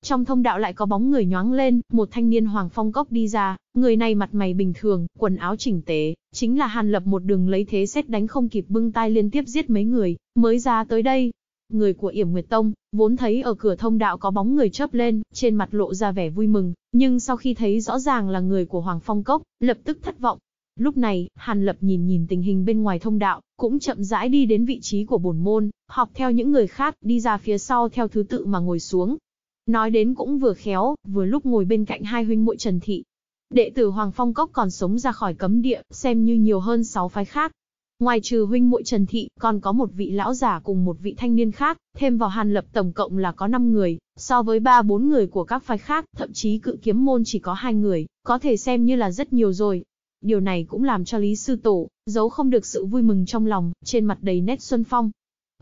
Trong thông đạo lại có bóng người nhoáng lên, một thanh niên hoàng phong cốc đi ra, người này mặt mày bình thường, quần áo chỉnh tề, chính là Hàn Lập một đường lấy thế xét đánh không kịp bưng tay liên tiếp giết mấy người, mới ra tới đây, Người của Yểm Nguyệt Tông, vốn thấy ở cửa thông đạo có bóng người chớp lên, trên mặt lộ ra vẻ vui mừng, nhưng sau khi thấy rõ ràng là người của Hoàng Phong Cốc, lập tức thất vọng. Lúc này, Hàn Lập nhìn nhìn tình hình bên ngoài thông đạo, cũng chậm rãi đi đến vị trí của bổn môn, học theo những người khác, đi ra phía sau theo thứ tự mà ngồi xuống. Nói đến cũng vừa khéo, vừa lúc ngồi bên cạnh hai huynh muội Trần Thị. Đệ tử Hoàng Phong Cốc còn sống ra khỏi cấm địa, xem như nhiều hơn sáu phái khác, Ngoài trừ huynh muội Trần Thị, còn có một vị lão giả cùng một vị thanh niên khác, thêm vào Hàn Lập tổng cộng là có 5 người, so với 3-4 người của các phái khác, thậm chí cự kiếm môn chỉ có 2 người, có thể xem như là rất nhiều rồi. Điều này cũng làm cho Lý Sư Tổ, giấu không được sự vui mừng trong lòng, trên mặt đầy nét xuân phong.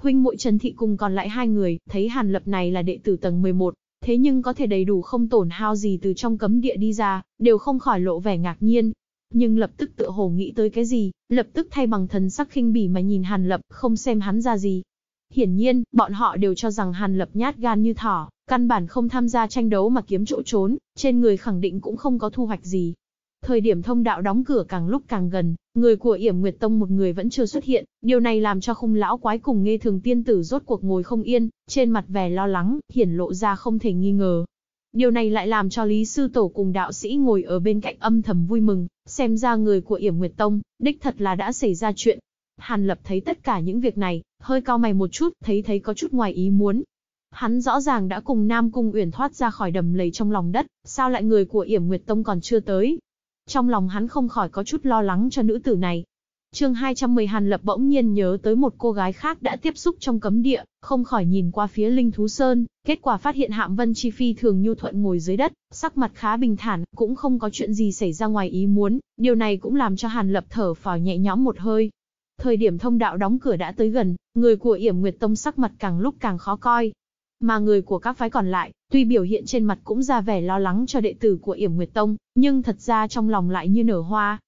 Huynh muội Trần Thị cùng còn lại hai người, thấy Hàn Lập này là đệ tử tầng 11, thế nhưng có thể đầy đủ không tổn hao gì từ trong cấm địa đi ra, đều không khỏi lộ vẻ ngạc nhiên, nhưng lập tức tựa hồ nghĩ tới cái gì, lập tức thay bằng thần sắc khinh bỉ mà nhìn Hàn Lập, không xem hắn ra gì. Hiển nhiên, bọn họ đều cho rằng Hàn Lập nhát gan như thỏ, căn bản không tham gia tranh đấu mà kiếm chỗ trốn, trên người khẳng định cũng không có thu hoạch gì. Thời điểm thông đạo đóng cửa càng lúc càng gần, người của Yểm Nguyệt Tông một người vẫn chưa xuất hiện, điều này làm cho khung lão quái cùng nghe thường tiên tử rốt cuộc ngồi không yên, trên mặt vẻ lo lắng, hiển lộ ra không thể nghi ngờ, Điều này lại làm cho Lý Sư Tổ cùng đạo sĩ ngồi ở bên cạnh âm thầm vui mừng, xem ra người của Yểm Nguyệt Tông, đích thật là đã xảy ra chuyện. Hàn Lập thấy tất cả những việc này, hơi cao mày một chút, thấy thấy có chút ngoài ý muốn. Hắn rõ ràng đã cùng Nam Cung Uyển thoát ra khỏi đầm lầy trong lòng đất, sao lại người của Yểm Nguyệt Tông còn chưa tới? Trong lòng hắn không khỏi có chút lo lắng cho nữ tử này, chương 210 Hàn Lập bỗng nhiên nhớ tới một cô gái khác đã tiếp xúc trong cấm địa, không khỏi nhìn qua phía Linh Thú Sơn, kết quả phát hiện Hạm Vân Chi Phi thường nhu thuận ngồi dưới đất, sắc mặt khá bình thản, cũng không có chuyện gì xảy ra ngoài ý muốn, điều này cũng làm cho Hàn Lập thở phào nhẹ nhõm một hơi. Thời điểm thông đạo đóng cửa đã tới gần, người của Yểm Nguyệt Tông sắc mặt càng lúc càng khó coi. Mà người của các phái còn lại, tuy biểu hiện trên mặt cũng ra vẻ lo lắng cho đệ tử của Yểm Nguyệt Tông, nhưng thật ra trong lòng lại như nở hoa,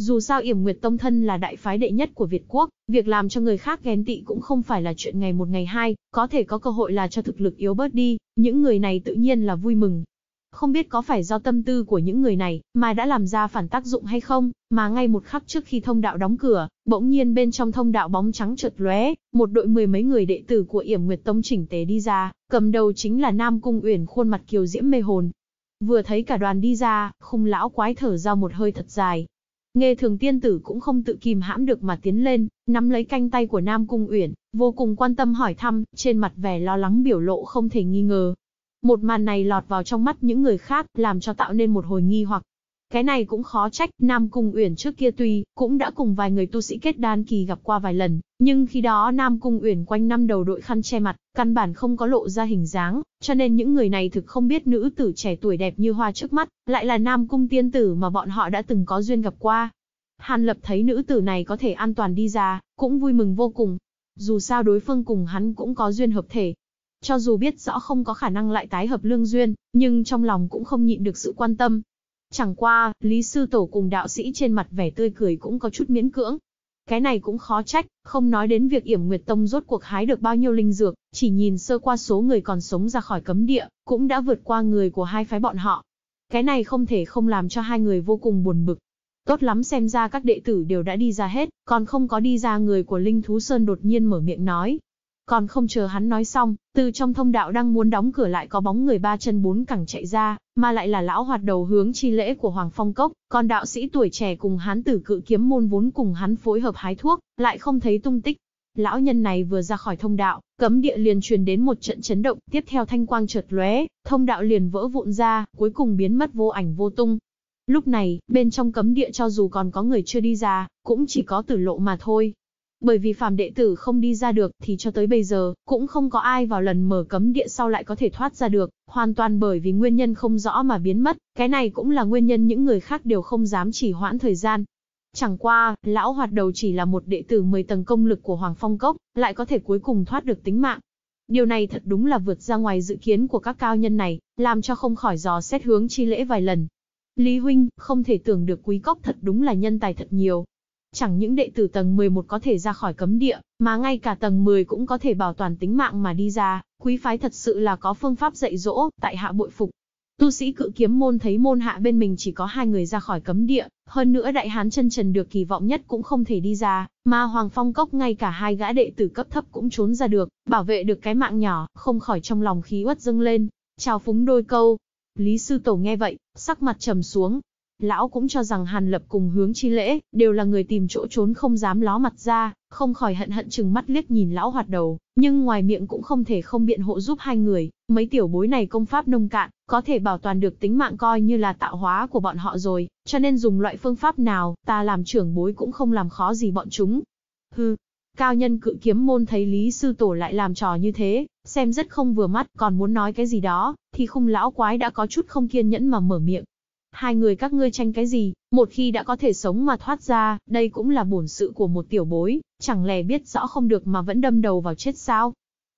dù sao Yểm Nguyệt Tông thân là đại phái đệ nhất của Việt Quốc, việc làm cho người khác ghen tị cũng không phải là chuyện ngày một ngày hai, có thể có cơ hội là cho thực lực yếu bớt đi, những người này tự nhiên là vui mừng. Không biết có phải do tâm tư của những người này mà đã làm ra phản tác dụng hay không, mà ngay một khắc trước khi thông đạo đóng cửa, bỗng nhiên bên trong thông đạo bóng trắng chợt lóe, một đội mười mấy người đệ tử của Yểm Nguyệt Tông chỉnh tề đi ra, cầm đầu chính là Nam Cung Uyển khuôn mặt kiều diễm mê hồn, Vừa thấy cả đoàn đi ra, khung lão quái thở ra một hơi thật dài, Nghe thường tiên tử cũng không tự kìm hãm được mà tiến lên, nắm lấy canh tay của Nam Cung Uyển, vô cùng quan tâm hỏi thăm, trên mặt vẻ lo lắng biểu lộ không thể nghi ngờ. Một màn này lọt vào trong mắt những người khác, làm cho tạo nên một hồi nghi hoặc. Cái này cũng khó trách, Nam Cung Uyển trước kia tuy, cũng đã cùng vài người tu sĩ kết đan kỳ gặp qua vài lần, nhưng khi đó Nam Cung Uyển quanh năm đầu đội khăn che mặt, Căn bản không có lộ ra hình dáng, cho nên những người này thực không biết nữ tử trẻ tuổi đẹp như hoa trước mắt, lại là nam cung tiên tử mà bọn họ đã từng có duyên gặp qua. Hàn lập thấy nữ tử này có thể an toàn đi ra, cũng vui mừng vô cùng. Dù sao đối phương cùng hắn cũng có duyên hợp thể. Cho dù biết rõ không có khả năng lại tái hợp lương duyên, nhưng trong lòng cũng không nhịn được sự quan tâm. Chẳng qua, Lý Sư Tổ cùng đạo sĩ trên mặt vẻ tươi cười cũng có chút miễn cưỡng, cái này cũng khó trách, không nói đến việc Yểm Nguyệt Tông rốt cuộc hái được bao nhiêu linh dược, chỉ nhìn sơ qua số người còn sống ra khỏi cấm địa, cũng đã vượt qua người của hai phái bọn họ. Cái này không thể không làm cho hai người vô cùng buồn bực. Tốt lắm xem ra các đệ tử đều đã đi ra hết, còn không có đi ra người của Linh Thú Sơn đột nhiên mở miệng nói, còn không chờ hắn nói xong, từ trong thông đạo đang muốn đóng cửa lại có bóng người ba chân bốn cẳng chạy ra, mà lại là lão hoạt đầu hướng chi lễ của Hoàng Phong Cốc, còn đạo sĩ tuổi trẻ cùng hắn tử cự kiếm môn vốn cùng hắn phối hợp hái thuốc, lại không thấy tung tích. Lão nhân này vừa ra khỏi thông đạo, cấm địa liền truyền đến một trận chấn động, tiếp theo thanh quang chợt lóe, thông đạo liền vỡ vụn ra, cuối cùng biến mất vô ảnh vô tung. Lúc này, bên trong cấm địa cho dù còn có người chưa đi ra, cũng chỉ có tử lộ mà thôi, bởi vì phàm đệ tử không đi ra được thì cho tới bây giờ, cũng không có ai vào lần mở cấm địa sau lại có thể thoát ra được, hoàn toàn bởi vì nguyên nhân không rõ mà biến mất, cái này cũng là nguyên nhân những người khác đều không dám chỉ hoãn thời gian. Chẳng qua, lão hoạt đầu chỉ là một đệ tử 10 tầng công lực của Hoàng Phong Cốc, lại có thể cuối cùng thoát được tính mạng. Điều này thật đúng là vượt ra ngoài dự kiến của các cao nhân này, làm cho không khỏi dò xét hướng chi lễ vài lần. Lý Huynh, không thể tưởng được quý cốc thật đúng là nhân tài thật nhiều, Chẳng những đệ tử tầng 11 có thể ra khỏi cấm địa, mà ngay cả tầng 10 cũng có thể bảo toàn tính mạng mà đi ra, quý phái thật sự là có phương pháp dạy dỗ, tại hạ bội phục. Tu sĩ cự kiếm môn thấy môn hạ bên mình chỉ có hai người ra khỏi cấm địa, hơn nữa đại hán chân trần được kỳ vọng nhất cũng không thể đi ra, mà Hoàng Phong Cốc ngay cả hai gã đệ tử cấp thấp cũng trốn ra được, bảo vệ được cái mạng nhỏ, không khỏi trong lòng khí uất dâng lên. Chào phúng đôi câu. Lý Sư Tổ nghe vậy, sắc mặt trầm xuống, Lão cũng cho rằng Hàn Lập cùng hướng chi lễ, đều là người tìm chỗ trốn không dám ló mặt ra, không khỏi hận hận chừng mắt liếc nhìn lão hoạt đầu, nhưng ngoài miệng cũng không thể không biện hộ giúp hai người, mấy tiểu bối này công pháp nông cạn, có thể bảo toàn được tính mạng coi như là tạo hóa của bọn họ rồi, cho nên dùng loại phương pháp nào, ta làm trưởng bối cũng không làm khó gì bọn chúng. Hừ, cao nhân cự kiếm môn thấy Lý Sư Tổ lại làm trò như thế, xem rất không vừa mắt, còn muốn nói cái gì đó, thì khung lão quái đã có chút không kiên nhẫn mà mở miệng, Hai người các ngươi tranh cái gì, một khi đã có thể sống mà thoát ra, đây cũng là bổn sự của một tiểu bối, chẳng lẽ biết rõ không được mà vẫn đâm đầu vào chết sao?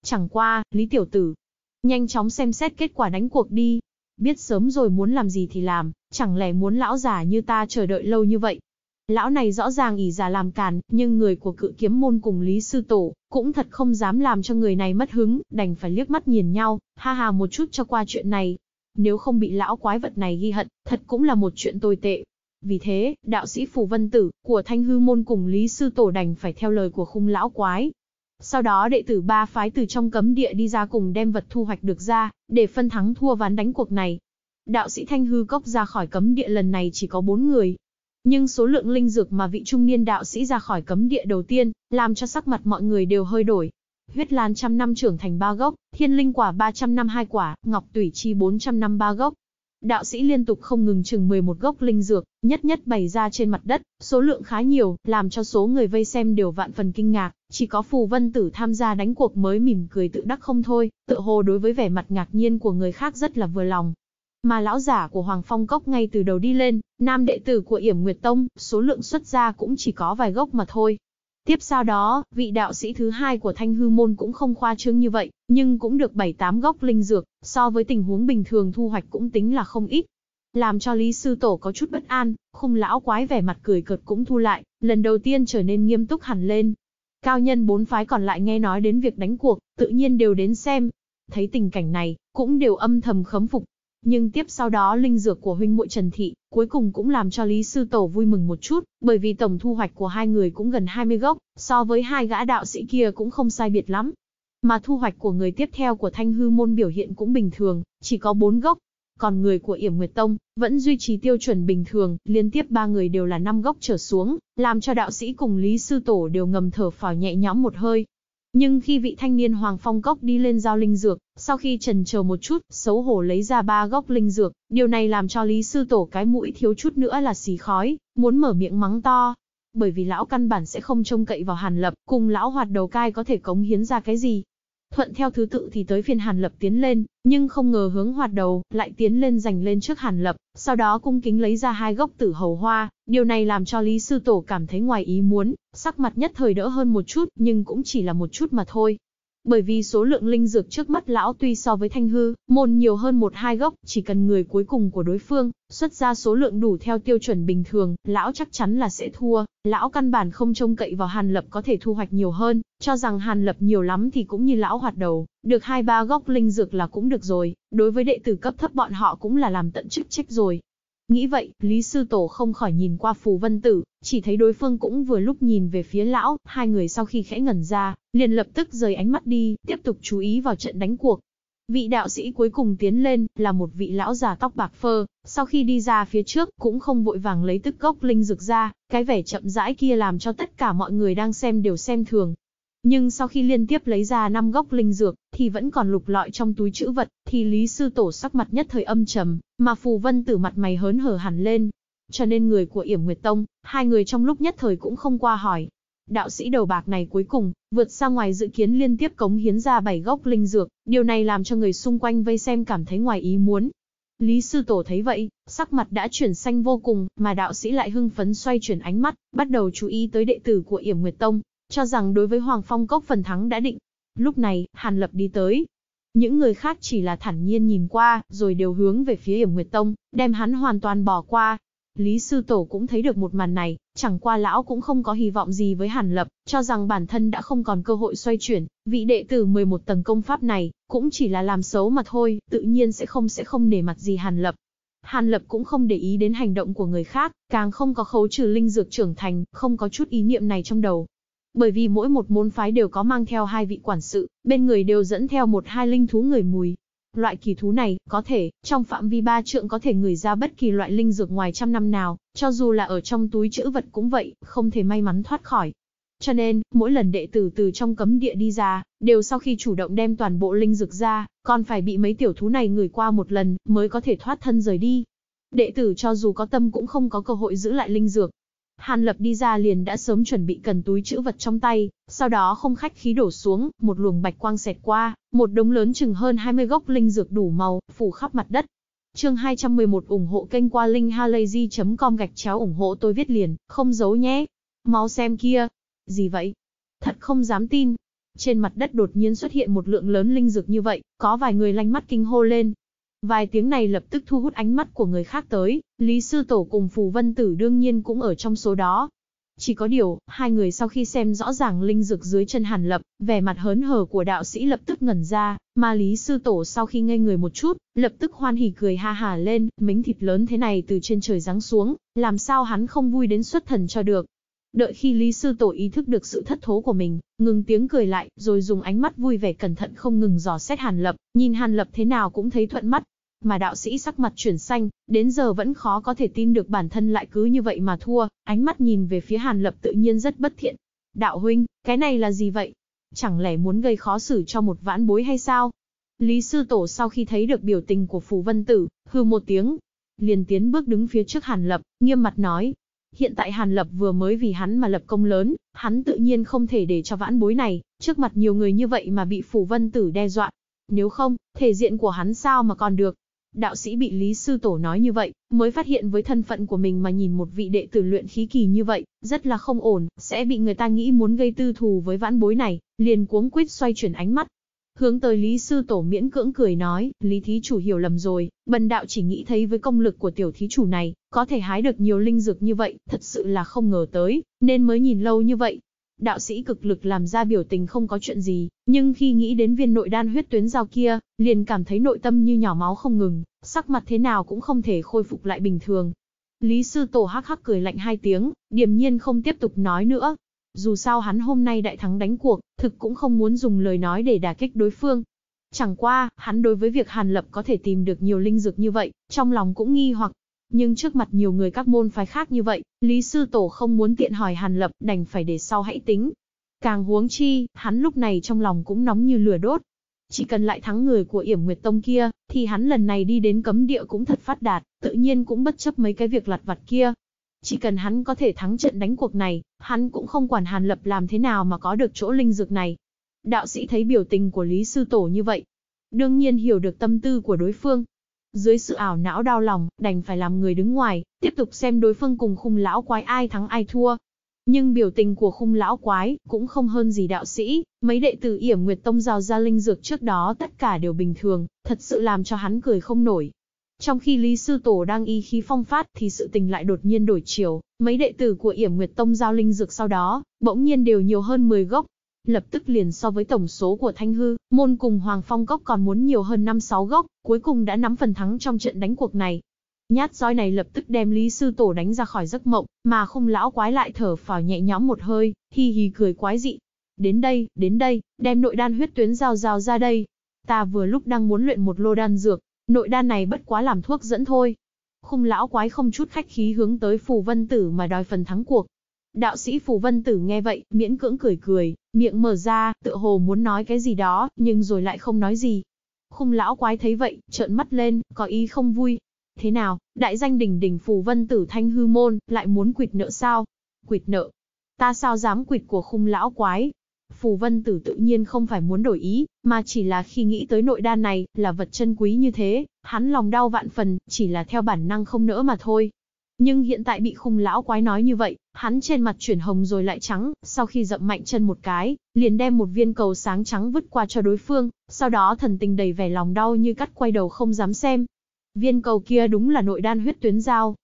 Chẳng qua, Lý Tiểu Tử, nhanh chóng xem xét kết quả đánh cuộc đi. Biết sớm rồi muốn làm gì thì làm, chẳng lẽ muốn lão già như ta chờ đợi lâu như vậy? Lão này rõ ràng ỷ già làm càn, nhưng người của cự kiếm môn cùng Lý Sư Tổ, cũng thật không dám làm cho người này mất hứng, đành phải liếc mắt nhìn nhau, ha ha một chút cho qua chuyện này, nếu không bị lão quái vật này ghi hận, thật cũng là một chuyện tồi tệ. Vì thế, đạo sĩ Phù Vân Tử của Thanh Hư Môn cùng Lý Sư Tổ đành phải theo lời của khung lão quái. Sau đó đệ tử ba phái từ trong cấm địa đi ra cùng đem vật thu hoạch được ra, để phân thắng thua ván đánh cuộc này. Đạo sĩ Thanh Hư Cốc ra khỏi cấm địa lần này chỉ có bốn người, nhưng số lượng linh dược mà vị trung niên đạo sĩ ra khỏi cấm địa đầu tiên, làm cho sắc mặt mọi người đều hơi đổi huyết lan trăm năm trưởng thành ba gốc, thiên linh quả 300 năm hai quả, ngọc tủy chi 400 năm ba gốc. Đạo sĩ liên tục không ngừng chừng 11 gốc linh dược, nhất nhất bày ra trên mặt đất, số lượng khá nhiều, làm cho số người vây xem đều vạn phần kinh ngạc, chỉ có phù vân tử tham gia đánh cuộc mới mỉm cười tự đắc không thôi, tự hồ đối với vẻ mặt ngạc nhiên của người khác rất là vừa lòng. Mà lão giả của Hoàng Phong Cốc ngay từ đầu đi lên, nam đệ tử của Yểm Nguyệt Tông, số lượng xuất ra cũng chỉ có vài gốc mà thôi, Tiếp sau đó, vị đạo sĩ thứ hai của Thanh Hư Môn cũng không khoa trương như vậy, nhưng cũng được 7-8 gốc linh dược, so với tình huống bình thường thu hoạch cũng tính là không ít. Làm cho Lý Sư Tổ có chút bất an, khung lão quái vẻ mặt cười cợt cũng thu lại, lần đầu tiên trở nên nghiêm túc hẳn lên. Cao nhân bốn phái còn lại nghe nói đến việc đánh cuộc, tự nhiên đều đến xem. Thấy tình cảnh này, cũng đều âm thầm khấm phục, nhưng tiếp sau đó linh dược của huynh muội Trần Thị, cuối cùng cũng làm cho Lý Sư Tổ vui mừng một chút, bởi vì tổng thu hoạch của hai người cũng gần 20 gốc, so với hai gã đạo sĩ kia cũng không sai biệt lắm. Mà thu hoạch của người tiếp theo của Thanh Hư Môn biểu hiện cũng bình thường, chỉ có 4 gốc. Còn người của Yểm Nguyệt Tông, vẫn duy trì tiêu chuẩn bình thường, liên tiếp ba người đều là 5 gốc trở xuống, làm cho đạo sĩ cùng Lý Sư Tổ đều ngầm thở phào nhẹ nhõm một hơi, nhưng khi vị thanh niên Hoàng Phong Cốc đi lên giao linh dược, sau khi trần chờ một chút, xấu hổ lấy ra ba gốc linh dược, điều này làm cho Lý Sư Tổ cái mũi thiếu chút nữa là xì khói, muốn mở miệng mắng to. Bởi vì lão căn bản sẽ không trông cậy vào Hàn Lập, cùng lão hoạt đầu cai có thể cống hiến ra cái gì, Thuận theo thứ tự thì tới phiên Hàn Lập tiến lên, nhưng không ngờ hướng hoạt đầu, lại tiến lên giành lên trước Hàn Lập, sau đó cung kính lấy ra hai gốc tử hầu hoa, điều này làm cho Lý Sư Tổ cảm thấy ngoài ý muốn, sắc mặt nhất thời đỡ hơn một chút, nhưng cũng chỉ là một chút mà thôi. Bởi vì số lượng linh dược trước mắt lão tuy so với thanh hư, môn nhiều hơn một hai gốc, chỉ cần người cuối cùng của đối phương, xuất ra số lượng đủ theo tiêu chuẩn bình thường, lão chắc chắn là sẽ thua, lão căn bản không trông cậy vào hàn lập có thể thu hoạch nhiều hơn, cho rằng hàn lập nhiều lắm thì cũng như lão hoạt đầu, được hai ba gốc linh dược là cũng được rồi, đối với đệ tử cấp thấp bọn họ cũng là làm tận chức trách rồi, Nghĩ vậy, Lý Sư Tổ không khỏi nhìn qua Phù Vân Tử, chỉ thấy đối phương cũng vừa lúc nhìn về phía lão, hai người sau khi khẽ ngẩn ra, liền lập tức rời ánh mắt đi, tiếp tục chú ý vào trận đánh cuộc. Vị đạo sĩ cuối cùng tiến lên, là một vị lão già tóc bạc phơ, sau khi đi ra phía trước cũng không vội vàng lấy tức gốc linh dược ra, cái vẻ chậm rãi kia làm cho tất cả mọi người đang xem đều xem thường, nhưng sau khi liên tiếp lấy ra năm gốc linh dược, thì vẫn còn lục lọi trong túi chữ vật, thì Lý Sư Tổ sắc mặt nhất thời âm trầm, mà Phù Vân Tử mặt mày hớn hở hẳn lên. Cho nên người của Yểm Nguyệt Tông, hai người trong lúc nhất thời cũng không qua hỏi. Đạo sĩ đầu bạc này cuối cùng, vượt ra ngoài dự kiến liên tiếp cống hiến ra bảy gốc linh dược, điều này làm cho người xung quanh vây xem cảm thấy ngoài ý muốn. Lý Sư Tổ thấy vậy, sắc mặt đã chuyển xanh vô cùng, mà đạo sĩ lại hưng phấn xoay chuyển ánh mắt, bắt đầu chú ý tới đệ tử của Yểm Nguyệt Tông, cho rằng đối với Hoàng Phong Cốc phần thắng đã định. Lúc này, Hàn Lập đi tới. Những người khác chỉ là thản nhiên nhìn qua, rồi đều hướng về phía Yểm Nguyệt Tông, đem hắn hoàn toàn bỏ qua. Lý Sư Tổ cũng thấy được một màn này, chẳng qua lão cũng không có hy vọng gì với Hàn Lập, cho rằng bản thân đã không còn cơ hội xoay chuyển, vị đệ tử 11 tầng công pháp này, cũng chỉ là làm xấu mà thôi, tự nhiên sẽ không sẽ không nể mặt gì Hàn Lập. Hàn Lập cũng không để ý đến hành động của người khác, càng không có khấu trừ linh dược trưởng thành, không có chút ý niệm này trong đầu bởi vì mỗi một môn phái đều có mang theo hai vị quản sự, bên người đều dẫn theo một hai linh thú người mùi. Loại kỳ thú này, có thể, trong phạm vi ba trượng có thể người ra bất kỳ loại linh dược ngoài trăm năm nào, cho dù là ở trong túi chữ vật cũng vậy, không thể may mắn thoát khỏi. Cho nên, mỗi lần đệ tử từ trong cấm địa đi ra, đều sau khi chủ động đem toàn bộ linh dược ra, còn phải bị mấy tiểu thú này ngửi qua một lần, mới có thể thoát thân rời đi. Đệ tử cho dù có tâm cũng không có cơ hội giữ lại linh dược, Hàn Lập đi ra liền đã sớm chuẩn bị cần túi chữ vật trong tay, sau đó không khách khí đổ xuống, một luồng bạch quang xẹt qua, một đống lớn chừng hơn 20 gốc linh dược đủ màu, phủ khắp mặt đất. Chương 211 ủng hộ kênh qua linkhalazy.com gạch chéo ủng hộ tôi viết liền, không giấu nhé. Mau xem kia. Gì vậy? Thật không dám tin. Trên mặt đất đột nhiên xuất hiện một lượng lớn linh dược như vậy, có vài người lanh mắt kinh hô lên, Vài tiếng này lập tức thu hút ánh mắt của người khác tới, Lý Sư Tổ cùng Phù Vân Tử đương nhiên cũng ở trong số đó. Chỉ có điều, hai người sau khi xem rõ ràng linh dược dưới chân Hàn Lập, vẻ mặt hớn hở của đạo sĩ lập tức ngẩn ra, mà Lý Sư Tổ sau khi ngây người một chút, lập tức hoan hỉ cười ha hà lên, miếng thịt lớn thế này từ trên trời giáng xuống, làm sao hắn không vui đến xuất thần cho được. Đợi khi Lý Sư Tổ ý thức được sự thất thố của mình, ngừng tiếng cười lại, rồi dùng ánh mắt vui vẻ cẩn thận không ngừng dò xét Hàn Lập, nhìn Hàn Lập thế nào cũng thấy thuận mắt, mà đạo sĩ sắc mặt chuyển xanh, đến giờ vẫn khó có thể tin được bản thân lại cứ như vậy mà thua, ánh mắt nhìn về phía Hàn Lập tự nhiên rất bất thiện. Đạo huynh, cái này là gì vậy? Chẳng lẽ muốn gây khó xử cho một vãn bối hay sao? Lý Sư Tổ sau khi thấy được biểu tình của Phù Vân Tử, hư một tiếng, liền tiến bước đứng phía trước Hàn Lập, nghiêm mặt nói. Hiện tại Hàn Lập vừa mới vì hắn mà lập công lớn, hắn tự nhiên không thể để cho vãn bối này, trước mặt nhiều người như vậy mà bị Phù Vân Tử đe dọa. Nếu không, thể diện của hắn sao mà còn được? Đạo sĩ bị Lý Sư Tổ nói như vậy, mới phát hiện với thân phận của mình mà nhìn một vị đệ tử luyện khí kỳ như vậy, rất là không ổn, sẽ bị người ta nghĩ muốn gây tư thù với vãn bối này, liền cuống quýt xoay chuyển ánh mắt. Hướng tới Lý Sư Tổ miễn cưỡng cười nói, Lý Thí Chủ hiểu lầm rồi, bần đạo chỉ nghĩ thấy với công lực của tiểu thí chủ này, có thể hái được nhiều linh dược như vậy, thật sự là không ngờ tới, nên mới nhìn lâu như vậy, đạo sĩ cực lực làm ra biểu tình không có chuyện gì, nhưng khi nghĩ đến viên nội đan huyết tuyến giao kia, liền cảm thấy nội tâm như nhỏ máu không ngừng, sắc mặt thế nào cũng không thể khôi phục lại bình thường. Lý sư tổ hắc hắc cười lạnh hai tiếng, điềm nhiên không tiếp tục nói nữa. Dù sao hắn hôm nay đại thắng đánh cuộc, thực cũng không muốn dùng lời nói để đả kích đối phương. Chẳng qua, hắn đối với việc Hàn Lập có thể tìm được nhiều linh dược như vậy, trong lòng cũng nghi hoặc, nhưng trước mặt nhiều người các môn phái khác như vậy, Lý Sư Tổ không muốn tiện hỏi Hàn Lập đành phải để sau hãy tính. Càng huống chi, hắn lúc này trong lòng cũng nóng như lửa đốt. Chỉ cần lại thắng người của yểm nguyệt tông kia, thì hắn lần này đi đến cấm địa cũng thật phát đạt, tự nhiên cũng bất chấp mấy cái việc lặt vặt kia. Chỉ cần hắn có thể thắng trận đánh cuộc này, hắn cũng không quản Hàn Lập làm thế nào mà có được chỗ linh dược này. Đạo sĩ thấy biểu tình của Lý Sư Tổ như vậy. Đương nhiên hiểu được tâm tư của đối phương, dưới sự ảo não đau lòng, đành phải làm người đứng ngoài, tiếp tục xem đối phương cùng khung lão quái ai thắng ai thua. Nhưng biểu tình của khung lão quái cũng không hơn gì đạo sĩ, mấy đệ tử yểm nguyệt tông giao ra linh dược trước đó tất cả đều bình thường, thật sự làm cho hắn cười không nổi. Trong khi Lý Sư Tổ đang y khí phong phát thì sự tình lại đột nhiên đổi chiều, mấy đệ tử của yểm nguyệt tông giao linh dược sau đó, bỗng nhiên đều nhiều hơn 10 gốc, lập tức liền so với tổng số của Thanh Hư, môn cùng Hoàng Phong Cốc còn muốn nhiều hơn 5-6 gốc, cuối cùng đã nắm phần thắng trong trận đánh cuộc này. Nhát roi này lập tức đem Lý Sư Tổ đánh ra khỏi giấc mộng, mà không lão quái lại thở phào nhẹ nhõm một hơi, hi hì cười quái dị. Đến đây, đến đây, đem nội đan huyết tuyến giao giao ra đây. Ta vừa lúc đang muốn luyện một lô đan dược, nội đan này bất quá làm thuốc dẫn thôi. Khung lão quái không chút khách khí hướng tới phù vân tử mà đòi phần thắng cuộc. Đạo sĩ Phù Vân Tử nghe vậy, miễn cưỡng cười cười, miệng mở ra, tự hồ muốn nói cái gì đó, nhưng rồi lại không nói gì. Khung lão quái thấy vậy, trợn mắt lên, có ý không vui. Thế nào, đại danh đỉnh đỉnh Phù Vân Tử thanh hư môn, lại muốn quỵt nợ sao? Quỵt nợ. Ta sao dám quỵt của khung lão quái? Phù Vân Tử tự nhiên không phải muốn đổi ý, mà chỉ là khi nghĩ tới nội đan này, là vật chân quý như thế, hắn lòng đau vạn phần, chỉ là theo bản năng không nỡ mà thôi. Nhưng hiện tại bị khung lão quái nói như vậy, hắn trên mặt chuyển hồng rồi lại trắng, sau khi dậm mạnh chân một cái, liền đem một viên cầu sáng trắng vứt qua cho đối phương, sau đó thần tình đầy vẻ lòng đau như cắt quay đầu không dám xem. Viên cầu kia đúng là nội đan huyết tuyến giao.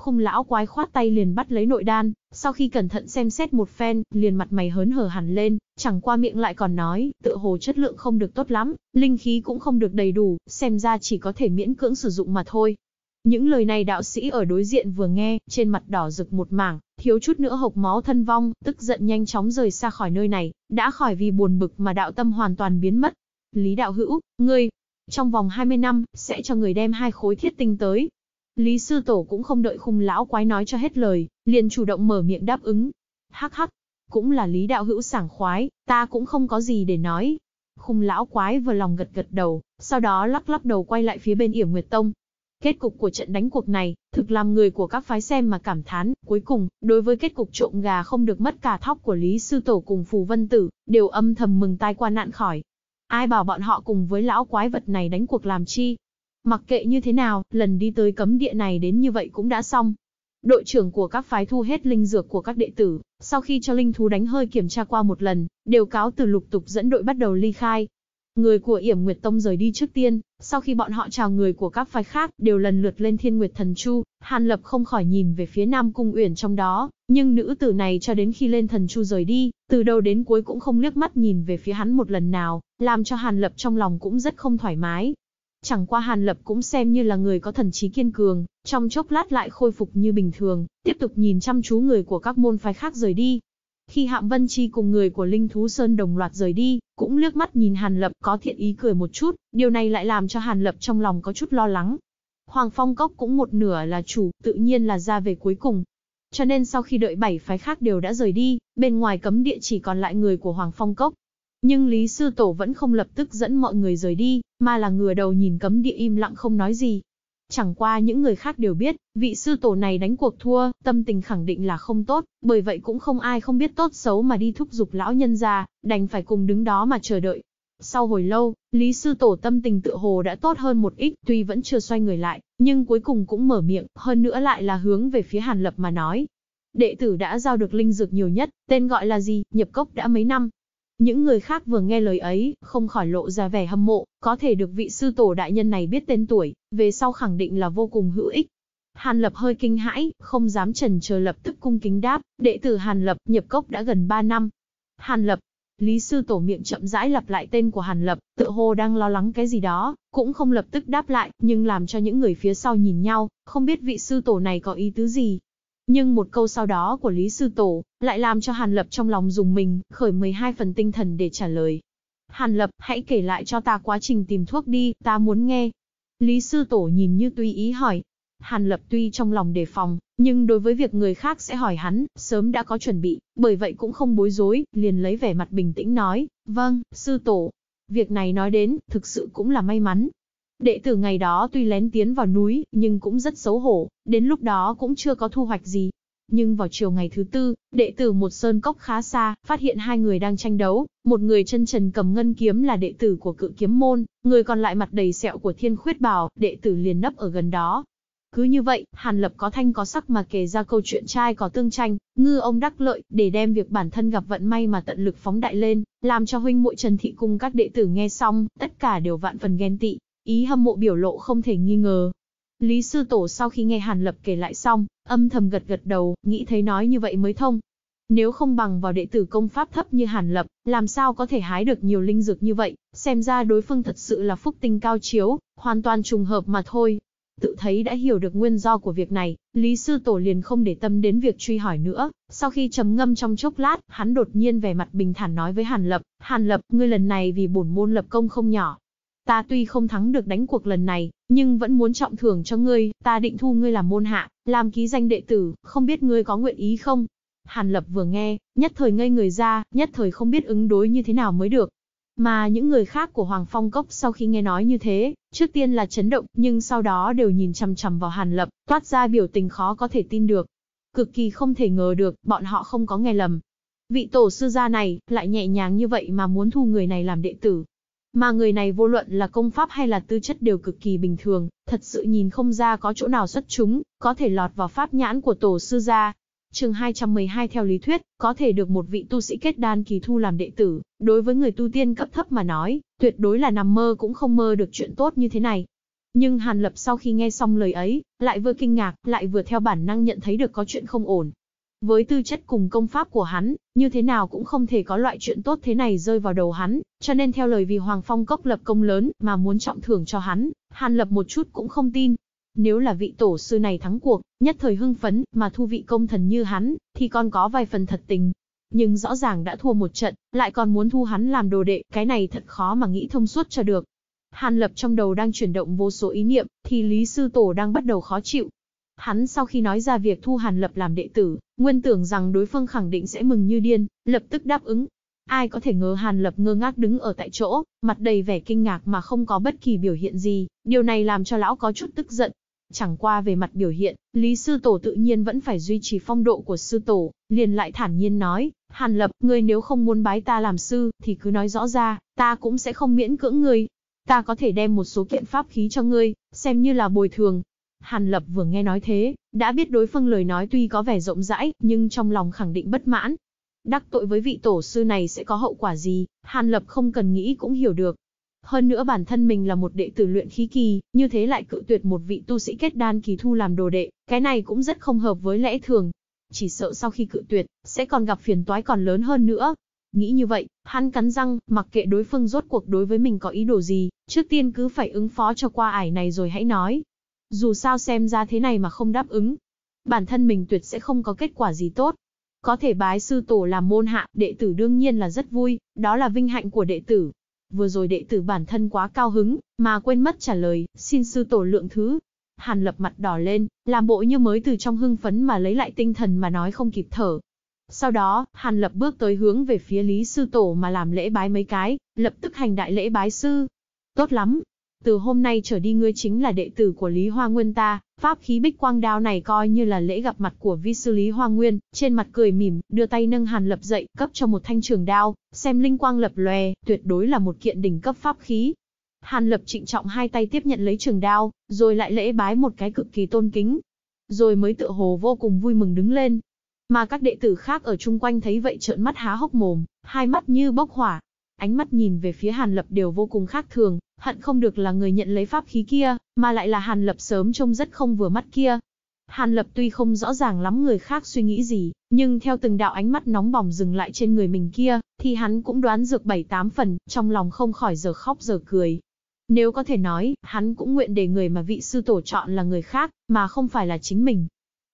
Khung lão quái khoát tay liền bắt lấy nội đan, sau khi cẩn thận xem xét một phen, liền mặt mày hớn hở hẳn lên, chẳng qua miệng lại còn nói, tựa hồ chất lượng không được tốt lắm, linh khí cũng không được đầy đủ, xem ra chỉ có thể miễn cưỡng sử dụng mà thôi. Những lời này đạo sĩ ở đối diện vừa nghe, trên mặt đỏ rực một mảng, thiếu chút nữa hộc máu thân vong, tức giận nhanh chóng rời xa khỏi nơi này, đã khỏi vì buồn bực mà đạo tâm hoàn toàn biến mất. Lý đạo hữu, ngươi, trong vòng 20 năm, sẽ cho người đem hai khối thiết tinh tới. Lý sư tổ cũng không đợi khung lão quái nói cho hết lời, liền chủ động mở miệng đáp ứng. Hắc hắc, cũng là lý đạo hữu sảng khoái, ta cũng không có gì để nói. Khung lão quái vừa lòng gật gật đầu, sau đó lắc lắc đầu quay lại phía bên yểm nguyệt tông, Kết cục của trận đánh cuộc này, thực làm người của các phái xem mà cảm thán, cuối cùng, đối với kết cục trộm gà không được mất cả thóc của Lý Sư Tổ cùng Phù Vân Tử, đều âm thầm mừng tai qua nạn khỏi. Ai bảo bọn họ cùng với lão quái vật này đánh cuộc làm chi? Mặc kệ như thế nào, lần đi tới cấm địa này đến như vậy cũng đã xong. Đội trưởng của các phái thu hết linh dược của các đệ tử, sau khi cho linh thú đánh hơi kiểm tra qua một lần, đều cáo từ lục tục dẫn đội bắt đầu ly khai, Người của Yểm Nguyệt Tông rời đi trước tiên, sau khi bọn họ chào người của các phái khác, đều lần lượt lên Thiên Nguyệt Thần Chu, Hàn Lập không khỏi nhìn về phía Nam Cung Uyển trong đó, nhưng nữ tử này cho đến khi lên Thần Chu rời đi, từ đầu đến cuối cũng không liếc mắt nhìn về phía hắn một lần nào, làm cho Hàn Lập trong lòng cũng rất không thoải mái. Chẳng qua Hàn Lập cũng xem như là người có thần trí kiên cường, trong chốc lát lại khôi phục như bình thường, tiếp tục nhìn chăm chú người của các môn phái khác rời đi, khi Hạm Vân Chi cùng người của Linh Thú Sơn đồng loạt rời đi, cũng liếc mắt nhìn Hàn Lập có thiện ý cười một chút, điều này lại làm cho Hàn Lập trong lòng có chút lo lắng. Hoàng Phong Cốc cũng một nửa là chủ, tự nhiên là ra về cuối cùng. Cho nên sau khi đợi bảy phái khác đều đã rời đi, bên ngoài cấm địa chỉ còn lại người của Hoàng Phong Cốc. Nhưng Lý Sư Tổ vẫn không lập tức dẫn mọi người rời đi, mà là ngừa đầu nhìn cấm địa im lặng không nói gì. Chẳng qua những người khác đều biết, vị sư tổ này đánh cuộc thua, tâm tình khẳng định là không tốt, bởi vậy cũng không ai không biết tốt xấu mà đi thúc giục lão nhân ra, đành phải cùng đứng đó mà chờ đợi. Sau hồi lâu, Lý Sư Tổ tâm tình tự hồ đã tốt hơn một ít, tuy vẫn chưa xoay người lại, nhưng cuối cùng cũng mở miệng, hơn nữa lại là hướng về phía Hàn Lập mà nói. Đệ tử đã giao được linh dược nhiều nhất, tên gọi là gì, nhập cốc đã mấy năm, những người khác vừa nghe lời ấy, không khỏi lộ ra vẻ hâm mộ, có thể được vị sư tổ đại nhân này biết tên tuổi, về sau khẳng định là vô cùng hữu ích. Hàn Lập hơi kinh hãi, không dám trần chờ lập tức cung kính đáp, đệ tử Hàn Lập nhập cốc đã gần 3 năm. Hàn Lập, Lý sư tổ miệng chậm rãi lặp lại tên của Hàn Lập, tự hồ đang lo lắng cái gì đó, cũng không lập tức đáp lại, nhưng làm cho những người phía sau nhìn nhau, không biết vị sư tổ này có ý tứ gì. Nhưng một câu sau đó của Lý Sư Tổ, lại làm cho Hàn Lập trong lòng dùng mình, khởi 12 phần tinh thần để trả lời. Hàn Lập, hãy kể lại cho ta quá trình tìm thuốc đi, ta muốn nghe. Lý Sư Tổ nhìn như tùy ý hỏi. Hàn Lập tuy trong lòng đề phòng, nhưng đối với việc người khác sẽ hỏi hắn, sớm đã có chuẩn bị, bởi vậy cũng không bối rối, liền lấy vẻ mặt bình tĩnh nói, vâng, Sư Tổ. Việc này nói đến, thực sự cũng là may mắn, Đệ tử ngày đó tuy lén tiến vào núi, nhưng cũng rất xấu hổ, đến lúc đó cũng chưa có thu hoạch gì. Nhưng vào chiều ngày thứ tư, đệ tử một sơn cốc khá xa, phát hiện hai người đang tranh đấu, một người chân trần cầm ngân kiếm là đệ tử của cự kiếm môn, người còn lại mặt đầy sẹo của thiên khuyết bảo, đệ tử liền nấp ở gần đó. Cứ như vậy, Hàn Lập có thanh có sắc mà kể ra câu chuyện trai có tương tranh, ngư ông đắc lợi, để đem việc bản thân gặp vận may mà tận lực phóng đại lên, làm cho huynh muội Trần Thị cùng các đệ tử nghe xong, tất cả đều vạn phần ghen tị, Ý hâm mộ biểu lộ không thể nghi ngờ. Lý Sư Tổ sau khi nghe Hàn Lập kể lại xong, âm thầm gật gật đầu, nghĩ thấy nói như vậy mới thông. Nếu không bằng vào đệ tử công pháp thấp như Hàn Lập, làm sao có thể hái được nhiều linh dược như vậy, xem ra đối phương thật sự là phúc tinh cao chiếu, hoàn toàn trùng hợp mà thôi. Tự thấy đã hiểu được nguyên do của việc này, Lý Sư Tổ liền không để tâm đến việc truy hỏi nữa. Sau khi trầm ngâm trong chốc lát, hắn đột nhiên vẻ mặt bình thản nói với Hàn Lập, Hàn Lập, ngươi lần này vì bổn môn lập công không nhỏ, ta tuy không thắng được đánh cuộc lần này, nhưng vẫn muốn trọng thưởng cho ngươi, ta định thu ngươi làm môn hạ, làm ký danh đệ tử, không biết ngươi có nguyện ý không? Hàn Lập vừa nghe, nhất thời ngây người ra, nhất thời không biết ứng đối như thế nào mới được. Mà những người khác của Hoàng Phong Cốc sau khi nghe nói như thế, trước tiên là chấn động, nhưng sau đó đều nhìn chằm chằm vào Hàn Lập, toát ra biểu tình khó có thể tin được. Cực kỳ không thể ngờ được, bọn họ không có nghe lầm. Vị tổ sư gia này, lại nhẹ nhàng như vậy mà muốn thu người này làm đệ tử, mà người này vô luận là công pháp hay là tư chất đều cực kỳ bình thường, thật sự nhìn không ra có chỗ nào xuất chúng, có thể lọt vào pháp nhãn của tổ sư gia. Trường 212 theo lý thuyết, có thể được một vị tu sĩ kết đan kỳ thu làm đệ tử, đối với người tu tiên cấp thấp mà nói, tuyệt đối là nằm mơ cũng không mơ được chuyện tốt như thế này. Nhưng Hàn Lập sau khi nghe xong lời ấy, lại vừa kinh ngạc, lại vừa theo bản năng nhận thấy được có chuyện không ổn. Với tư chất cùng công pháp của hắn, như thế nào cũng không thể có loại chuyện tốt thế này rơi vào đầu hắn, cho nên theo lời vì Hoàng Phong cốc lập công lớn mà muốn trọng thưởng cho hắn, Hàn Lập một chút cũng không tin. Nếu là vị tổ sư này thắng cuộc, nhất thời hưng phấn mà thu vị công thần như hắn, thì còn có vài phần thật tình. Nhưng rõ ràng đã thua một trận, lại còn muốn thu hắn làm đồ đệ, cái này thật khó mà nghĩ thông suốt cho được. Hàn Lập trong đầu đang chuyển động vô số ý niệm, thì Lý Sư Tổ đang bắt đầu khó chịu, Hắn sau khi nói ra việc thu Hàn Lập làm đệ tử, nguyên tưởng rằng đối phương khẳng định sẽ mừng như điên, lập tức đáp ứng. Ai có thể ngờ Hàn Lập ngơ ngác đứng ở tại chỗ, mặt đầy vẻ kinh ngạc mà không có bất kỳ biểu hiện gì, điều này làm cho lão có chút tức giận. Chẳng qua về mặt biểu hiện, Lý Sư Tổ tự nhiên vẫn phải duy trì phong độ của Sư Tổ, liền lại thản nhiên nói, Hàn Lập, ngươi nếu không muốn bái ta làm sư, thì cứ nói rõ ra, ta cũng sẽ không miễn cưỡng ngươi. Ta có thể đem một số kiện pháp khí cho ngươi, xem như là bồi thường, Hàn Lập vừa nghe nói thế, đã biết đối phương lời nói tuy có vẻ rộng rãi, nhưng trong lòng khẳng định bất mãn. Đắc tội với vị tổ sư này sẽ có hậu quả gì, Hàn Lập không cần nghĩ cũng hiểu được. Hơn nữa bản thân mình là một đệ tử luyện khí kỳ, như thế lại cự tuyệt một vị tu sĩ kết đan kỳ thu làm đồ đệ, cái này cũng rất không hợp với lẽ thường. Chỉ sợ sau khi cự tuyệt, sẽ còn gặp phiền toái còn lớn hơn nữa. Nghĩ như vậy, hắn cắn răng, mặc kệ đối phương rốt cuộc đối với mình có ý đồ gì, trước tiên cứ phải ứng phó cho qua ải này rồi hãy nói. Dù sao xem ra thế này mà không đáp ứng, bản thân mình tuyệt sẽ không có kết quả gì tốt. Có thể bái sư tổ làm môn hạ, đệ tử đương nhiên là rất vui, đó là vinh hạnh của đệ tử. Vừa rồi đệ tử bản thân quá cao hứng, mà quên mất trả lời, xin sư tổ lượng thứ. Hàn lập mặt đỏ lên, làm bộ như mới từ trong hưng phấn mà lấy lại tinh thần mà nói không kịp thở. Sau đó, Hàn lập bước tới hướng về phía Lý Sư Tổ mà làm lễ bái mấy cái, lập tức hành đại lễ bái sư. Tốt lắm, từ hôm nay trở đi ngươi chính là đệ tử của Lý Hoa Nguyên ta, pháp khí bích quang đao này coi như là lễ gặp mặt của vi sư Lý Hoa Nguyên, trên mặt cười mỉm, đưa tay nâng hàn lập dậy, cấp cho một thanh trường đao, xem linh quang lập lòe, tuyệt đối là một kiện đỉnh cấp pháp khí. Hàn lập trịnh trọng hai tay tiếp nhận lấy trường đao, rồi lại lễ bái một cái cực kỳ tôn kính. Rồi mới tự hồ vô cùng vui mừng đứng lên. Mà các đệ tử khác ở chung quanh thấy vậy trợn mắt há hốc mồm, hai mắt như bốc hỏa. Ánh mắt nhìn về phía Hàn Lập đều vô cùng khác thường, hận không được là người nhận lấy pháp khí kia, mà lại là Hàn Lập sớm trông rất không vừa mắt kia. Hàn Lập tuy không rõ ràng lắm người khác suy nghĩ gì, nhưng theo từng đạo ánh mắt nóng bỏng dừng lại trên người mình kia, thì hắn cũng đoán dược bảy tám phần, trong lòng không khỏi giờ khóc giờ cười. Nếu có thể nói, hắn cũng nguyện để người mà vị sư tổ chọn là người khác, mà không phải là chính mình.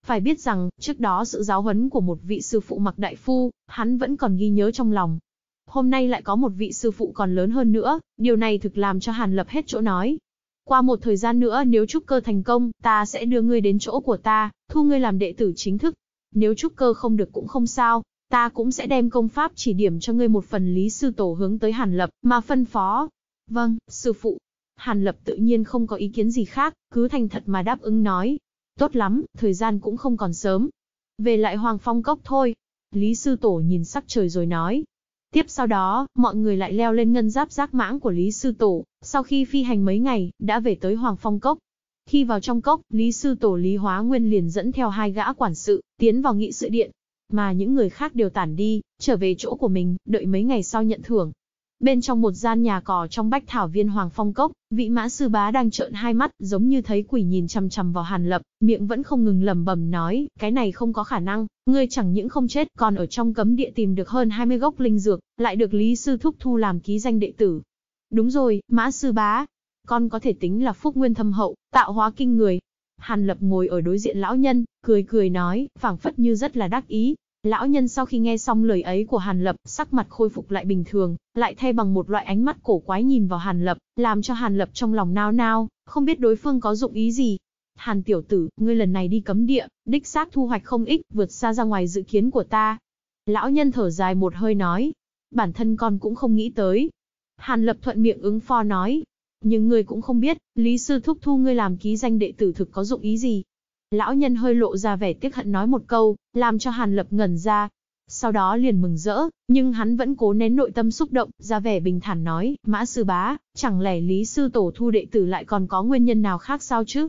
Phải biết rằng, trước đó sự giáo huấn của một vị sư phụ mặc đại phu, hắn vẫn còn ghi nhớ trong lòng, Hôm nay lại có một vị sư phụ còn lớn hơn nữa, điều này thực làm cho Hàn Lập hết chỗ nói. Qua một thời gian nữa nếu trúc cơ thành công, ta sẽ đưa ngươi đến chỗ của ta, thu ngươi làm đệ tử chính thức. Nếu trúc cơ không được cũng không sao, ta cũng sẽ đem công pháp chỉ điểm cho ngươi một phần lý sư tổ hướng tới Hàn Lập, mà phân phó. Vâng, sư phụ. Hàn Lập tự nhiên không có ý kiến gì khác, cứ thành thật mà đáp ứng nói. Tốt lắm, thời gian cũng không còn sớm. Về lại Hoàng Phong Cốc thôi. Lý sư tổ nhìn sắc trời rồi nói. Tiếp sau đó, mọi người lại leo lên ngân giáp giác mãng của Lý Sư Tổ, sau khi phi hành mấy ngày, đã về tới Hoàng Phong Cốc. Khi vào trong cốc, Lý Sư Tổ Lý Hóa Nguyên liền dẫn theo hai gã quản sự, tiến vào nghị sự điện. Mà những người khác đều tản đi, trở về chỗ của mình, đợi mấy ngày sau nhận thưởng bên trong một gian nhà cỏ trong bách thảo viên Hoàng Phong Cốc, vị mã sư bá đang trợn hai mắt giống như thấy quỷ nhìn chằm chằm vào Hàn Lập, miệng vẫn không ngừng lẩm bẩm nói, cái này không có khả năng, ngươi chẳng những không chết còn ở trong cấm địa tìm được hơn 20 gốc linh dược, lại được Lý Sư Thúc thu làm ký danh đệ tử. Đúng rồi, mã sư bá, con có thể tính là phúc nguyên thâm hậu, tạo hóa kinh người. Hàn Lập ngồi ở đối diện lão nhân, cười cười nói, phảng phất như rất là đắc ý, Lão nhân sau khi nghe xong lời ấy của Hàn Lập, sắc mặt khôi phục lại bình thường, lại thay bằng một loại ánh mắt cổ quái nhìn vào Hàn Lập, làm cho Hàn Lập trong lòng nao nao, không biết đối phương có dụng ý gì. Hàn tiểu tử, ngươi lần này đi cấm địa, đích xác thu hoạch không ít, vượt xa ra ngoài dự kiến của ta. Lão nhân thở dài một hơi nói, bản thân con cũng không nghĩ tới. Hàn Lập thuận miệng ứng phó nói, nhưng ngươi cũng không biết, Lý Sư Thúc thu ngươi làm ký danh đệ tử thực có dụng ý gì, Lão nhân hơi lộ ra vẻ tiếc hận nói một câu, làm cho Hàn Lập ngẩn ra. Sau đó liền mừng rỡ, nhưng hắn vẫn cố nén nội tâm xúc động, ra vẻ bình thản nói, Mã Sư Bá, chẳng lẽ Lý Sư Tổ thu đệ tử lại còn có nguyên nhân nào khác sao chứ?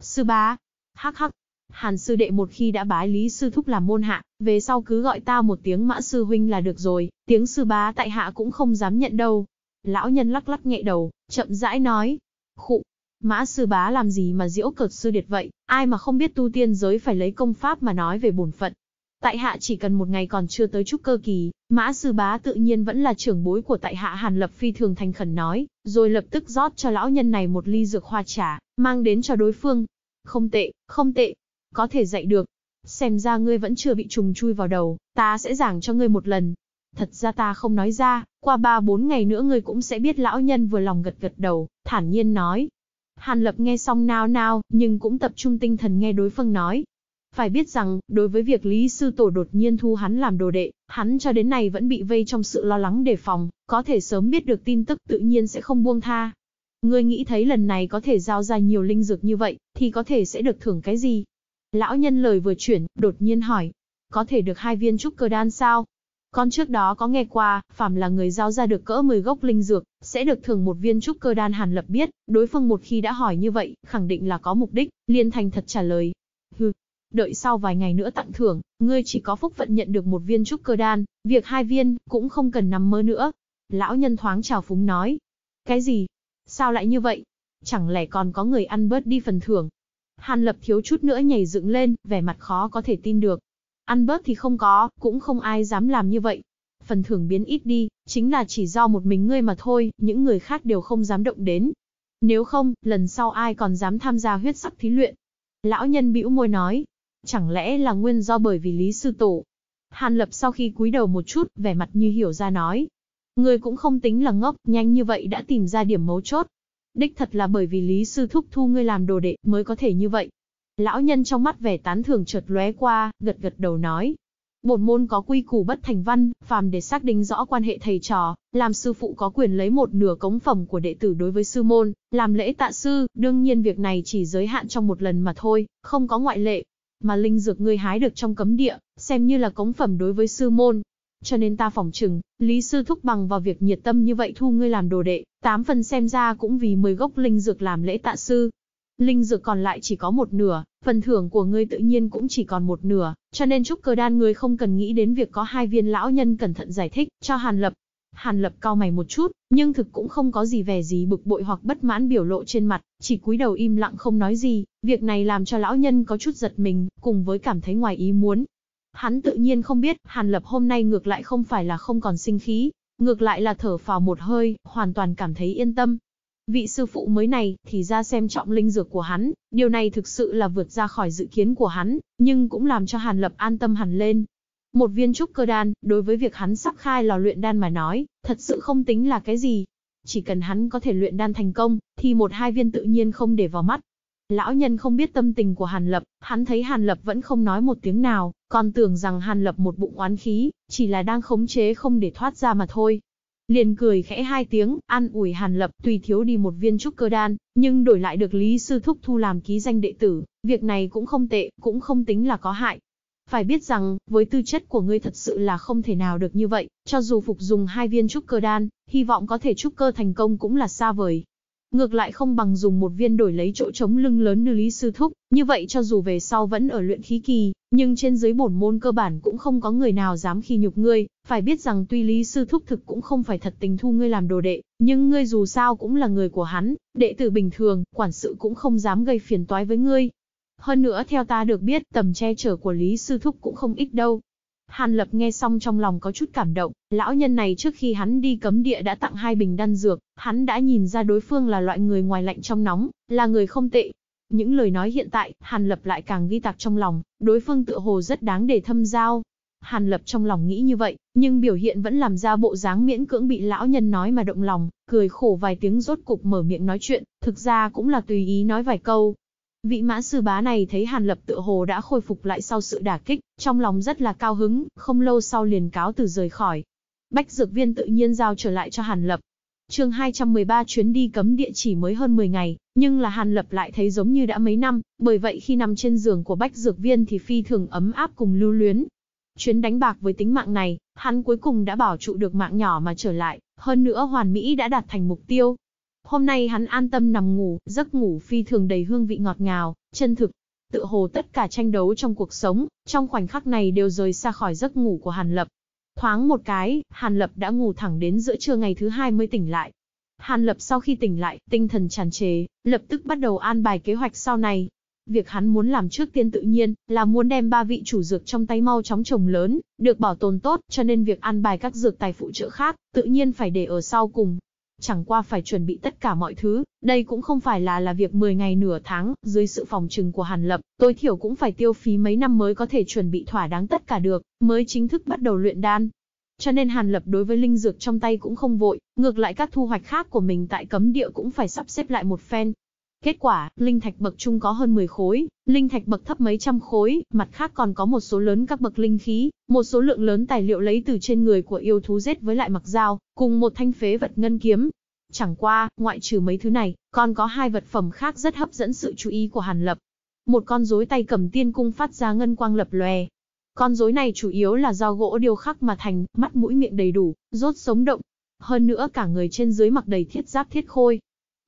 Sư Bá, hắc hắc, Hàn Sư Đệ một khi đã bái Lý Sư Thúc làm môn hạ, về sau cứ gọi ta một tiếng Mã Sư Huynh là được rồi, tiếng Sư Bá tại hạ cũng không dám nhận đâu. Lão nhân lắc lắc nhẹ đầu, chậm rãi nói, khụ, Mã sư bá làm gì mà diễu cợt sư điệt vậy, ai mà không biết tu tiên giới phải lấy công pháp mà nói về bổn phận. Tại hạ chỉ cần một ngày còn chưa tới trúc cơ kỳ, mã sư bá tự nhiên vẫn là trưởng bối của tại hạ Hàn Lập phi thường thành khẩn nói, rồi lập tức rót cho lão nhân này một ly dược hoa trà, mang đến cho đối phương. Không tệ, không tệ, có thể dạy được. Xem ra ngươi vẫn chưa bị trùng chui vào đầu, ta sẽ giảng cho ngươi một lần. Thật ra ta không nói ra, qua ba bốn ngày nữa ngươi cũng sẽ biết lão nhân vừa lòng gật gật đầu, thản nhiên nói, Hàn Lập nghe xong nao nao, nhưng cũng tập trung tinh thần nghe đối phương nói. Phải biết rằng, đối với việc Lý Sư Tổ đột nhiên thu hắn làm đồ đệ, hắn cho đến nay vẫn bị vây trong sự lo lắng đề phòng, có thể sớm biết được tin tức tự nhiên sẽ không buông tha. Ngươi nghĩ thấy lần này có thể giao ra nhiều linh dược như vậy, thì có thể sẽ được thưởng cái gì? Lão nhân lời vừa chuyển, đột nhiên hỏi. Có thể được hai viên trúc cơ đan sao? Con trước đó có nghe qua, phàm là người giao ra được cỡ 10 gốc linh dược, sẽ được thưởng một viên trúc cơ đan Hàn Lập biết, đối phương một khi đã hỏi như vậy, khẳng định là có mục đích, liên thành thật trả lời. Hừ, đợi sau vài ngày nữa tặng thưởng, ngươi chỉ có phúc vận nhận được một viên trúc cơ đan, việc hai viên, cũng không cần nằm mơ nữa. Lão nhân thoáng chào phúng nói. Cái gì? Sao lại như vậy? Chẳng lẽ còn có người ăn bớt đi phần thưởng? Hàn Lập thiếu chút nữa nhảy dựng lên, vẻ mặt khó có thể tin được. Ăn bớt thì không có, cũng không ai dám làm như vậy. Phần thưởng biến ít đi, chính là chỉ do một mình ngươi mà thôi, những người khác đều không dám động đến. Nếu không, lần sau ai còn dám tham gia huyết sắc thí luyện? Lão nhân bĩu môi nói, chẳng lẽ là nguyên do bởi vì Lý Sư Tổ? Hàn Lập sau khi cúi đầu một chút, vẻ mặt như hiểu ra nói. Người cũng không tính là ngốc, nhanh như vậy đã tìm ra điểm mấu chốt. Đích thật là bởi vì Lý Sư Thúc thu ngươi làm đồ đệ mới có thể như vậy. Lão nhân trong mắt vẻ tán thưởng chợt lóe qua, gật gật đầu nói. một môn có quy củ bất thành văn, phàm để xác định rõ quan hệ thầy trò, làm sư phụ có quyền lấy một nửa cống phẩm của đệ tử đối với sư môn, làm lễ tạ sư, đương nhiên việc này chỉ giới hạn trong một lần mà thôi, không có ngoại lệ. Mà linh dược ngươi hái được trong cấm địa, xem như là cống phẩm đối với sư môn. Cho nên ta phỏng chừng, Lý Sư thúc bằng vào việc nhiệt tâm như vậy thu ngươi làm đồ đệ, tám phần xem ra cũng vì mười gốc linh dược làm lễ tạ sư, Linh dược còn lại chỉ có một nửa, phần thưởng của ngươi tự nhiên cũng chỉ còn một nửa, cho nên trúc cơ đan ngươi không cần nghĩ đến việc có hai viên lão nhân cẩn thận giải thích cho Hàn Lập. Hàn Lập cao mày một chút, nhưng thực cũng không có gì vẻ gì bực bội hoặc bất mãn biểu lộ trên mặt, chỉ cúi đầu im lặng không nói gì, việc này làm cho lão nhân có chút giật mình, cùng với cảm thấy ngoài ý muốn. Hắn tự nhiên không biết, Hàn Lập hôm nay ngược lại không phải là không còn sinh khí, ngược lại là thở phào một hơi, hoàn toàn cảm thấy yên tâm, Vị sư phụ mới này, thì ra xem trọng linh dược của hắn, điều này thực sự là vượt ra khỏi dự kiến của hắn, nhưng cũng làm cho Hàn Lập an tâm hẳn lên. Một viên trúc cơ đan, đối với việc hắn sắp khai lò luyện đan mà nói, thật sự không tính là cái gì. Chỉ cần hắn có thể luyện đan thành công, thì một hai viên tự nhiên không để vào mắt. Lão nhân không biết tâm tình của Hàn Lập, hắn thấy Hàn Lập vẫn không nói một tiếng nào, còn tưởng rằng Hàn Lập một bụng oán khí, chỉ là đang khống chế không để thoát ra mà thôi liền cười khẽ hai tiếng, an ủi Hàn Lập tùy thiếu đi một viên trúc cơ đan, nhưng đổi lại được Lý Sư Thúc thu làm ký danh đệ tử, việc này cũng không tệ, cũng không tính là có hại. Phải biết rằng, với tư chất của ngươi thật sự là không thể nào được như vậy, cho dù phục dùng hai viên trúc cơ đan, hy vọng có thể trúc cơ thành công cũng là xa vời ngược lại không bằng dùng một viên đổi lấy chỗ chống lưng lớn như Lý Sư Thúc, như vậy cho dù về sau vẫn ở luyện khí kỳ, nhưng trên dưới bổn môn cơ bản cũng không có người nào dám khi nhục ngươi, phải biết rằng tuy Lý Sư Thúc thực cũng không phải thật tình thu ngươi làm đồ đệ, nhưng ngươi dù sao cũng là người của hắn, đệ tử bình thường, quản sự cũng không dám gây phiền toái với ngươi. Hơn nữa theo ta được biết, tầm che chở của Lý Sư Thúc cũng không ít đâu, Hàn Lập nghe xong trong lòng có chút cảm động, lão nhân này trước khi hắn đi cấm địa đã tặng hai bình đan dược, hắn đã nhìn ra đối phương là loại người ngoài lạnh trong nóng, là người không tệ. Những lời nói hiện tại, Hàn Lập lại càng ghi tạc trong lòng, đối phương tự hồ rất đáng để thâm giao. Hàn Lập trong lòng nghĩ như vậy, nhưng biểu hiện vẫn làm ra bộ dáng miễn cưỡng bị lão nhân nói mà động lòng, cười khổ vài tiếng rốt cục mở miệng nói chuyện, thực ra cũng là tùy ý nói vài câu, Vị mã sư bá này thấy Hàn Lập tự hồ đã khôi phục lại sau sự đả kích, trong lòng rất là cao hứng, không lâu sau liền cáo từ rời khỏi. Bách dược viên tự nhiên giao trở lại cho Hàn Lập. chương 213 chuyến đi cấm địa chỉ mới hơn 10 ngày, nhưng là Hàn Lập lại thấy giống như đã mấy năm, bởi vậy khi nằm trên giường của Bách dược viên thì phi thường ấm áp cùng lưu luyến. Chuyến đánh bạc với tính mạng này, hắn cuối cùng đã bảo trụ được mạng nhỏ mà trở lại, hơn nữa hoàn mỹ đã đạt thành mục tiêu, Hôm nay hắn an tâm nằm ngủ, giấc ngủ phi thường đầy hương vị ngọt ngào, chân thực. Tự hồ tất cả tranh đấu trong cuộc sống, trong khoảnh khắc này đều rời xa khỏi giấc ngủ của Hàn Lập. Thoáng một cái, Hàn Lập đã ngủ thẳng đến giữa trưa ngày thứ hai mới tỉnh lại. Hàn Lập sau khi tỉnh lại, tinh thần tràn trề, lập tức bắt đầu an bài kế hoạch sau này. Việc hắn muốn làm trước tiên tự nhiên là muốn đem ba vị chủ dược trong tay mau chóng trồng lớn, được bảo tồn tốt, cho nên việc an bài các dược tài phụ trợ khác, tự nhiên phải để ở sau cùng. Chẳng qua phải chuẩn bị tất cả mọi thứ, đây cũng không phải là là việc 10 ngày nửa tháng, dưới sự phòng trừng của Hàn Lập, tối thiểu cũng phải tiêu phí mấy năm mới có thể chuẩn bị thỏa đáng tất cả được, mới chính thức bắt đầu luyện đan. Cho nên Hàn Lập đối với linh dược trong tay cũng không vội, ngược lại các thu hoạch khác của mình tại cấm địa cũng phải sắp xếp lại một phen, Kết quả, linh thạch bậc trung có hơn 10 khối, linh thạch bậc thấp mấy trăm khối, mặt khác còn có một số lớn các bậc linh khí, một số lượng lớn tài liệu lấy từ trên người của yêu thú giết với lại mặc dao, cùng một thanh phế vật ngân kiếm. Chẳng qua, ngoại trừ mấy thứ này, còn có hai vật phẩm khác rất hấp dẫn sự chú ý của Hàn Lập. Một con rối tay cầm tiên cung phát ra ngân quang lập lòe. Con rối này chủ yếu là do gỗ điêu khắc mà thành, mắt mũi miệng đầy đủ, rốt sống động. Hơn nữa cả người trên dưới mặc đầy thiết giáp thiết khôi,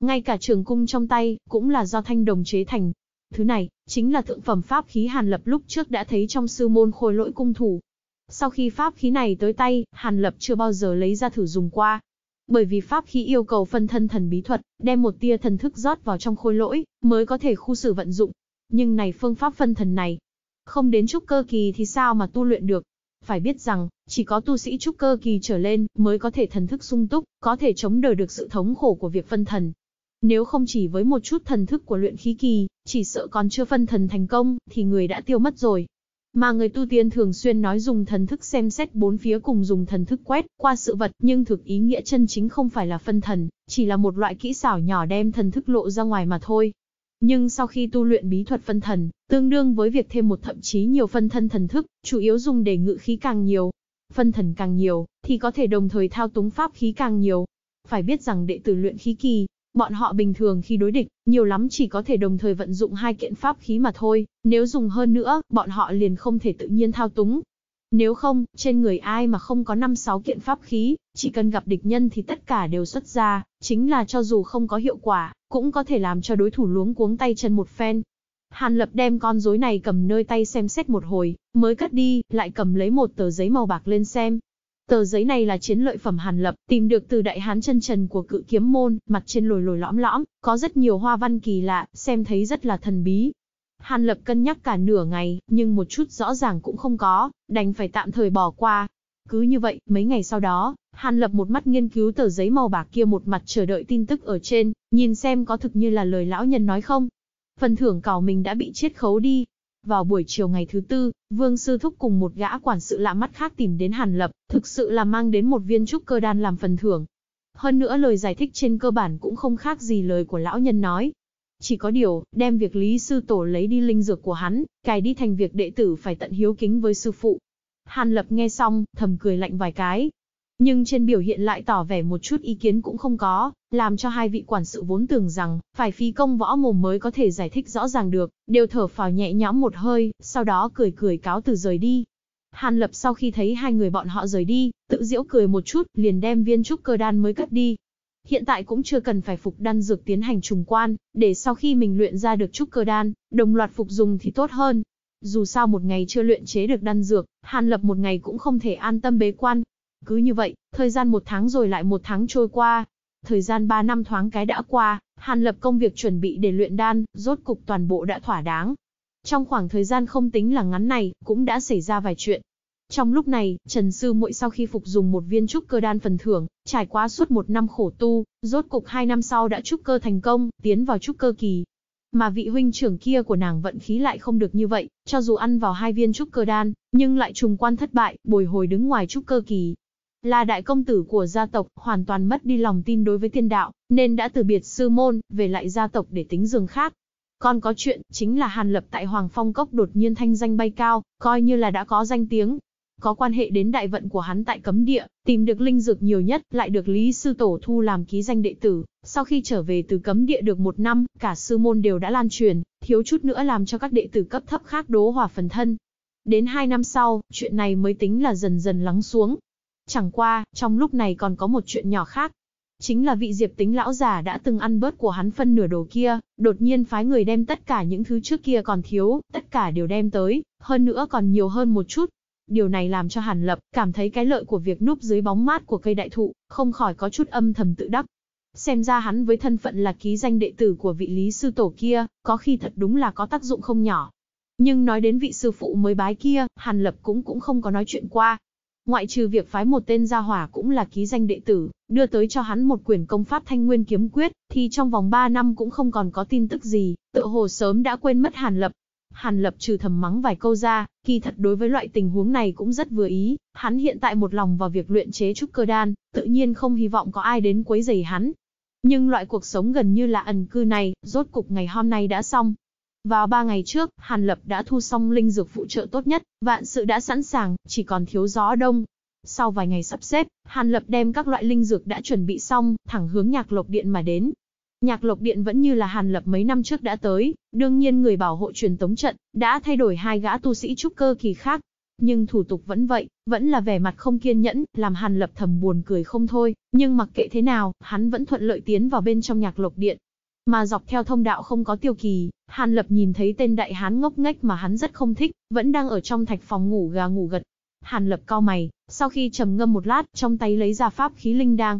ngay cả trường cung trong tay, cũng là do thanh đồng chế thành. Thứ này, chính là thượng phẩm pháp khí Hàn Lập lúc trước đã thấy trong sư môn khôi lỗi cung thủ. Sau khi pháp khí này tới tay, Hàn Lập chưa bao giờ lấy ra thử dùng qua. Bởi vì pháp khí yêu cầu phân thân thần bí thuật, đem một tia thần thức rót vào trong khôi lỗi, mới có thể khu xử vận dụng. Nhưng này phương pháp phân thần này, không đến trúc cơ kỳ thì sao mà tu luyện được. Phải biết rằng, chỉ có tu sĩ trúc cơ kỳ trở lên mới có thể thần thức sung túc, có thể chống đời được sự thống khổ của việc phân thần. Nếu không chỉ với một chút thần thức của luyện khí kỳ, chỉ sợ còn chưa phân thần thành công, thì người đã tiêu mất rồi. Mà người tu tiên thường xuyên nói dùng thần thức xem xét bốn phía cùng dùng thần thức quét qua sự vật, nhưng thực ý nghĩa chân chính không phải là phân thần, chỉ là một loại kỹ xảo nhỏ đem thần thức lộ ra ngoài mà thôi. Nhưng sau khi tu luyện bí thuật phân thần, tương đương với việc thêm một thậm chí nhiều phân thân thần thức, chủ yếu dùng để ngự khí càng nhiều. Phân thần càng nhiều, thì có thể đồng thời thao túng pháp khí càng nhiều. Phải biết rằng đệ tử luyện khí kỳ, Bọn họ bình thường khi đối địch, nhiều lắm chỉ có thể đồng thời vận dụng hai kiện pháp khí mà thôi, nếu dùng hơn nữa, bọn họ liền không thể tự nhiên thao túng. Nếu không, trên người ai mà không có 5-6 kiện pháp khí, chỉ cần gặp địch nhân thì tất cả đều xuất ra, chính là cho dù không có hiệu quả, cũng có thể làm cho đối thủ luống cuống tay chân một phen. Hàn Lập đem con rối này cầm nơi tay xem xét một hồi, mới cất đi, lại cầm lấy một tờ giấy màu bạc lên xem, Tờ giấy này là chiến lợi phẩm Hàn Lập, tìm được từ đại hán chân trần của cự kiếm môn, mặt trên lồi lồi lõm lõm, có rất nhiều hoa văn kỳ lạ, xem thấy rất là thần bí. Hàn Lập cân nhắc cả nửa ngày, nhưng một chút rõ ràng cũng không có, đành phải tạm thời bỏ qua. Cứ như vậy, mấy ngày sau đó, Hàn Lập một mắt nghiên cứu tờ giấy màu bạc kia một mặt chờ đợi tin tức ở trên, nhìn xem có thực như là lời lão nhân nói không. Phần thưởng cào mình đã bị chết khấu đi, vào buổi chiều ngày thứ tư, Vương Sư Thúc cùng một gã quản sự lạ mắt khác tìm đến Hàn Lập, thực sự là mang đến một viên trúc cơ đan làm phần thưởng. Hơn nữa lời giải thích trên cơ bản cũng không khác gì lời của lão nhân nói. Chỉ có điều, đem việc Lý Sư Tổ lấy đi linh dược của hắn, cài đi thành việc đệ tử phải tận hiếu kính với sư phụ. Hàn Lập nghe xong, thầm cười lạnh vài cái, nhưng trên biểu hiện lại tỏ vẻ một chút ý kiến cũng không có, làm cho hai vị quản sự vốn tưởng rằng, phải phi công võ mồm mới có thể giải thích rõ ràng được, đều thở phào nhẹ nhõm một hơi, sau đó cười cười cáo từ rời đi. Hàn Lập sau khi thấy hai người bọn họ rời đi, tự diễu cười một chút, liền đem viên trúc cơ đan mới cất đi. Hiện tại cũng chưa cần phải phục đan dược tiến hành trùng quan, để sau khi mình luyện ra được trúc cơ đan, đồng loạt phục dùng thì tốt hơn. Dù sao một ngày chưa luyện chế được đan dược, Hàn Lập một ngày cũng không thể an tâm bế quan, cứ như vậy, thời gian một tháng rồi lại một tháng trôi qua. Thời gian ba năm thoáng cái đã qua, Hàn Lập công việc chuẩn bị để luyện đan, rốt cục toàn bộ đã thỏa đáng. Trong khoảng thời gian không tính là ngắn này, cũng đã xảy ra vài chuyện. Trong lúc này, Trần Sư Muội sau khi phục dùng một viên trúc cơ đan phần thưởng, trải qua suốt một năm khổ tu, rốt cục hai năm sau đã trúc cơ thành công, tiến vào trúc cơ kỳ. Mà vị huynh trưởng kia của nàng vận khí lại không được như vậy, cho dù ăn vào hai viên trúc cơ đan, nhưng lại trùng quan thất bại, bồi hồi đứng ngoài trúc cơ kỳ là đại công tử của gia tộc, hoàn toàn mất đi lòng tin đối với tiên đạo, nên đã từ biệt sư môn, về lại gia tộc để tính giường khác. Còn có chuyện, chính là Hàn Lập tại Hoàng Phong Cốc đột nhiên thanh danh bay cao, coi như là đã có danh tiếng. Có quan hệ đến đại vận của hắn tại cấm địa, tìm được linh dược nhiều nhất, lại được Lý Sư Tổ thu làm ký danh đệ tử. Sau khi trở về từ cấm địa được một năm, cả sư môn đều đã lan truyền, thiếu chút nữa làm cho các đệ tử cấp thấp khác đố hòa phần thân. Đến hai năm sau, chuyện này mới tính là dần dần lắng xuống, Chẳng qua, trong lúc này còn có một chuyện nhỏ khác. Chính là vị diệp tính lão già đã từng ăn bớt của hắn phân nửa đồ kia, đột nhiên phái người đem tất cả những thứ trước kia còn thiếu, tất cả đều đem tới, hơn nữa còn nhiều hơn một chút. Điều này làm cho Hàn Lập cảm thấy cái lợi của việc núp dưới bóng mát của cây đại thụ, không khỏi có chút âm thầm tự đắc. Xem ra hắn với thân phận là ký danh đệ tử của vị lý sư tổ kia, có khi thật đúng là có tác dụng không nhỏ. Nhưng nói đến vị sư phụ mới bái kia, Hàn Lập cũng cũng không có nói chuyện qua, Ngoại trừ việc phái một tên gia hỏa cũng là ký danh đệ tử, đưa tới cho hắn một quyển công pháp thanh nguyên kiếm quyết, thì trong vòng 3 năm cũng không còn có tin tức gì, tự hồ sớm đã quên mất Hàn Lập. Hàn Lập trừ thầm mắng vài câu ra, kỳ thật đối với loại tình huống này cũng rất vừa ý, hắn hiện tại một lòng vào việc luyện chế trúc cơ đan, tự nhiên không hy vọng có ai đến quấy rầy hắn. Nhưng loại cuộc sống gần như là ẩn cư này, rốt cục ngày hôm nay đã xong, vào ba ngày trước, Hàn Lập đã thu xong linh dược phụ trợ tốt nhất, vạn sự đã sẵn sàng, chỉ còn thiếu gió đông. Sau vài ngày sắp xếp, Hàn Lập đem các loại linh dược đã chuẩn bị xong, thẳng hướng nhạc lộc điện mà đến. Nhạc lộc điện vẫn như là Hàn Lập mấy năm trước đã tới, đương nhiên người bảo hộ truyền tống trận, đã thay đổi hai gã tu sĩ trúc cơ kỳ khác. Nhưng thủ tục vẫn vậy, vẫn là vẻ mặt không kiên nhẫn, làm Hàn Lập thầm buồn cười không thôi, nhưng mặc kệ thế nào, hắn vẫn thuận lợi tiến vào bên trong nhạc lộc điện. Mà dọc theo thông đạo không có tiêu kỳ, Hàn Lập nhìn thấy tên đại hán ngốc nghếch mà hắn rất không thích, vẫn đang ở trong thạch phòng ngủ gà ngủ gật. Hàn Lập cao mày, sau khi trầm ngâm một lát, trong tay lấy ra pháp khí linh đang.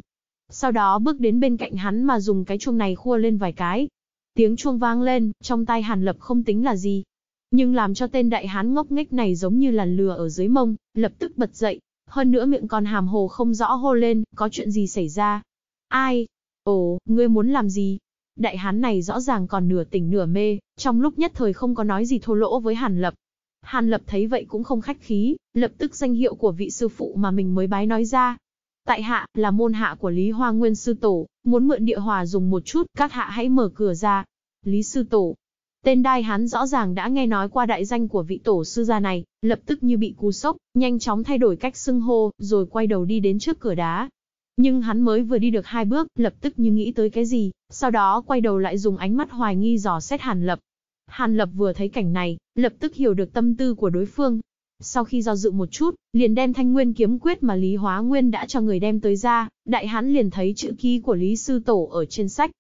Sau đó bước đến bên cạnh hắn mà dùng cái chuông này khua lên vài cái. Tiếng chuông vang lên, trong tay Hàn Lập không tính là gì. Nhưng làm cho tên đại hán ngốc nghếch này giống như là lừa ở dưới mông, lập tức bật dậy. Hơn nữa miệng còn hàm hồ không rõ hô lên, có chuyện gì xảy ra. Ai? Ồ, ngươi muốn làm gì? Đại hán này rõ ràng còn nửa tỉnh nửa mê, trong lúc nhất thời không có nói gì thô lỗ với Hàn Lập. Hàn Lập thấy vậy cũng không khách khí, lập tức danh hiệu của vị sư phụ mà mình mới bái nói ra. Tại hạ, là môn hạ của Lý Hoa Nguyên Sư Tổ, muốn mượn địa hòa dùng một chút, các hạ hãy mở cửa ra. Lý Sư Tổ. Tên đai hán rõ ràng đã nghe nói qua đại danh của vị tổ sư gia này, lập tức như bị cú sốc, nhanh chóng thay đổi cách xưng hô, rồi quay đầu đi đến trước cửa đá, nhưng hắn mới vừa đi được hai bước, lập tức như nghĩ tới cái gì, sau đó quay đầu lại dùng ánh mắt hoài nghi dò xét Hàn Lập. Hàn Lập vừa thấy cảnh này, lập tức hiểu được tâm tư của đối phương. Sau khi do dự một chút, liền đem thanh nguyên kiếm quyết mà Lý Hóa Nguyên đã cho người đem tới ra, đại hán liền thấy chữ ký của Lý Sư Tổ ở trên sách,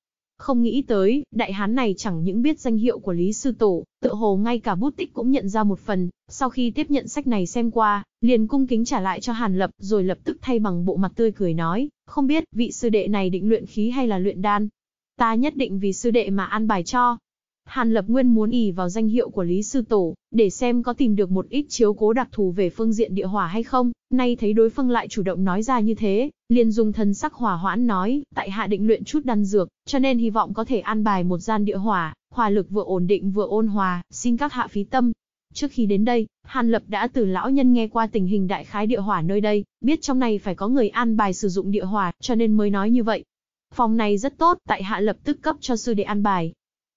không nghĩ tới, đại hán này chẳng những biết danh hiệu của Lý Sư Tổ, tự hồ ngay cả bút tích cũng nhận ra một phần, sau khi tiếp nhận sách này xem qua, liền cung kính trả lại cho Hàn Lập rồi lập tức thay bằng bộ mặt tươi cười nói, không biết vị sư đệ này định luyện khí hay là luyện đan. Ta nhất định vì sư đệ mà an bài cho, Hàn Lập Nguyên muốn ỉ vào danh hiệu của Lý Sư Tổ, để xem có tìm được một ít chiếu cố đặc thù về phương diện địa hỏa hay không, nay thấy đối phương lại chủ động nói ra như thế, liền dùng thần sắc hỏa hoãn nói, tại hạ định luyện chút đan dược, cho nên hy vọng có thể an bài một gian địa hỏa, hỏa lực vừa ổn định vừa ôn hòa, xin các hạ phí tâm. Trước khi đến đây, Hàn Lập đã từ lão nhân nghe qua tình hình đại khái địa hỏa nơi đây, biết trong này phải có người an bài sử dụng địa hỏa, cho nên mới nói như vậy. Phòng này rất tốt, tại hạ lập tức cấp cho sư đệ an bài,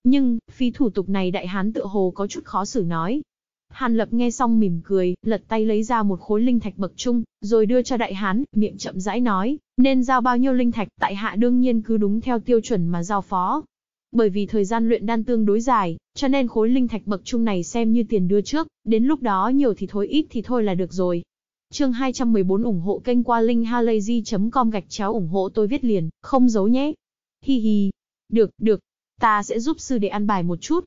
nhưng, phí thủ tục này đại hán tự hồ có chút khó xử nói. Hàn lập nghe xong mỉm cười, lật tay lấy ra một khối linh thạch bậc trung, rồi đưa cho đại hán, miệng chậm rãi nói, nên giao bao nhiêu linh thạch, tại hạ đương nhiên cứ đúng theo tiêu chuẩn mà giao phó. Bởi vì thời gian luyện đan tương đối dài, cho nên khối linh thạch bậc trung này xem như tiền đưa trước, đến lúc đó nhiều thì thôi ít thì thôi là được rồi. Chương 214 ủng hộ kênh qua linkhalazy.com gạch chéo ủng hộ tôi viết liền, không giấu nhé. Hi hi. Được, được, Ta sẽ giúp sư đệ ăn bài một chút.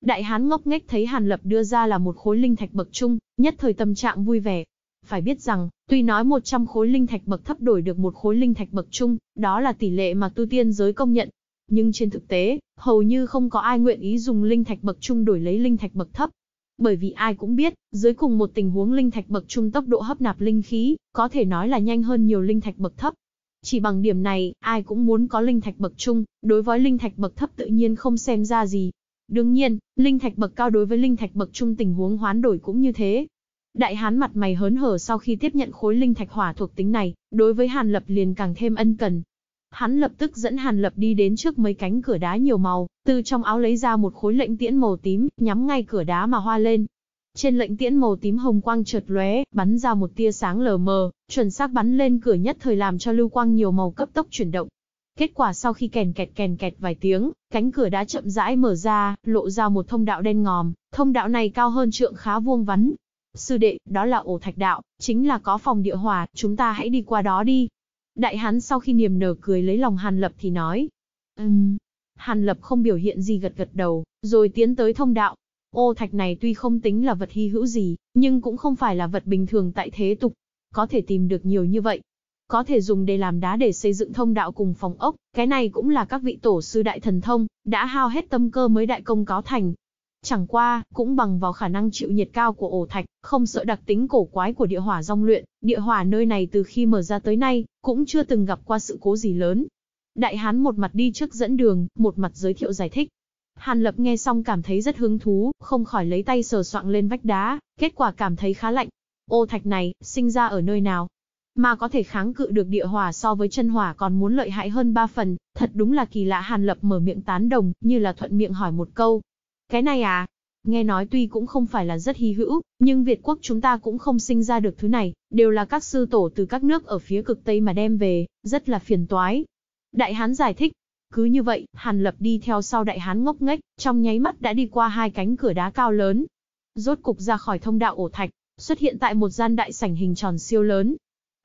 Đại hán ngốc nghếch thấy Hàn Lập đưa ra là một khối linh thạch bậc trung, nhất thời tâm trạng vui vẻ. Phải biết rằng, tuy nói 100 khối linh thạch bậc thấp đổi được một khối linh thạch bậc trung, đó là tỷ lệ mà tu tiên giới công nhận. Nhưng trên thực tế, hầu như không có ai nguyện ý dùng linh thạch bậc trung đổi lấy linh thạch bậc thấp. Bởi vì ai cũng biết, dưới cùng một tình huống linh thạch bậc trung tốc độ hấp nạp linh khí, có thể nói là nhanh hơn nhiều linh thạch bậc thấp, chỉ bằng điểm này, ai cũng muốn có linh thạch bậc trung, đối với linh thạch bậc thấp tự nhiên không xem ra gì. Đương nhiên, linh thạch bậc cao đối với linh thạch bậc trung tình huống hoán đổi cũng như thế. Đại hán mặt mày hớn hở sau khi tiếp nhận khối linh thạch hỏa thuộc tính này, đối với Hàn Lập liền càng thêm ân cần. Hắn lập tức dẫn Hàn Lập đi đến trước mấy cánh cửa đá nhiều màu, từ trong áo lấy ra một khối lệnh tiễn màu tím, nhắm ngay cửa đá mà hoa lên, trên lệnh tiễn màu tím hồng quang chợt lóe, bắn ra một tia sáng lờ mờ, chuẩn xác bắn lên cửa nhất thời làm cho lưu quang nhiều màu cấp tốc chuyển động. Kết quả sau khi kèn kẹt kèn kẹt vài tiếng, cánh cửa đã chậm rãi mở ra, lộ ra một thông đạo đen ngòm, thông đạo này cao hơn trượng khá vuông vắn. Sư đệ, đó là ổ thạch đạo, chính là có phòng địa hòa chúng ta hãy đi qua đó đi. Đại hắn sau khi niềm nở cười lấy lòng Hàn Lập thì nói. Ừm. Um. Hàn Lập không biểu hiện gì gật gật đầu, rồi tiến tới thông đạo, Ô thạch này tuy không tính là vật hy hữu gì, nhưng cũng không phải là vật bình thường tại thế tục. Có thể tìm được nhiều như vậy. Có thể dùng để làm đá để xây dựng thông đạo cùng phòng ốc, cái này cũng là các vị tổ sư đại thần thông, đã hao hết tâm cơ mới đại công có thành. Chẳng qua, cũng bằng vào khả năng chịu nhiệt cao của ổ thạch, không sợ đặc tính cổ quái của địa hỏa rong luyện, địa hỏa nơi này từ khi mở ra tới nay, cũng chưa từng gặp qua sự cố gì lớn. Đại hán một mặt đi trước dẫn đường, một mặt giới thiệu giải thích. Hàn Lập nghe xong cảm thấy rất hứng thú, không khỏi lấy tay sờ soạng lên vách đá, kết quả cảm thấy khá lạnh. Ô thạch này, sinh ra ở nơi nào? Mà có thể kháng cự được địa hỏa so với chân hỏa còn muốn lợi hại hơn ba phần, thật đúng là kỳ lạ Hàn Lập mở miệng tán đồng, như là thuận miệng hỏi một câu. Cái này à? Nghe nói tuy cũng không phải là rất hy hữu, nhưng Việt quốc chúng ta cũng không sinh ra được thứ này, đều là các sư tổ từ các nước ở phía cực Tây mà đem về, rất là phiền toái. Đại Hán giải thích, cứ như vậy, Hàn Lập đi theo sau đại hán ngốc nghếch, trong nháy mắt đã đi qua hai cánh cửa đá cao lớn. Rốt cục ra khỏi thông đạo ổ thạch, xuất hiện tại một gian đại sảnh hình tròn siêu lớn.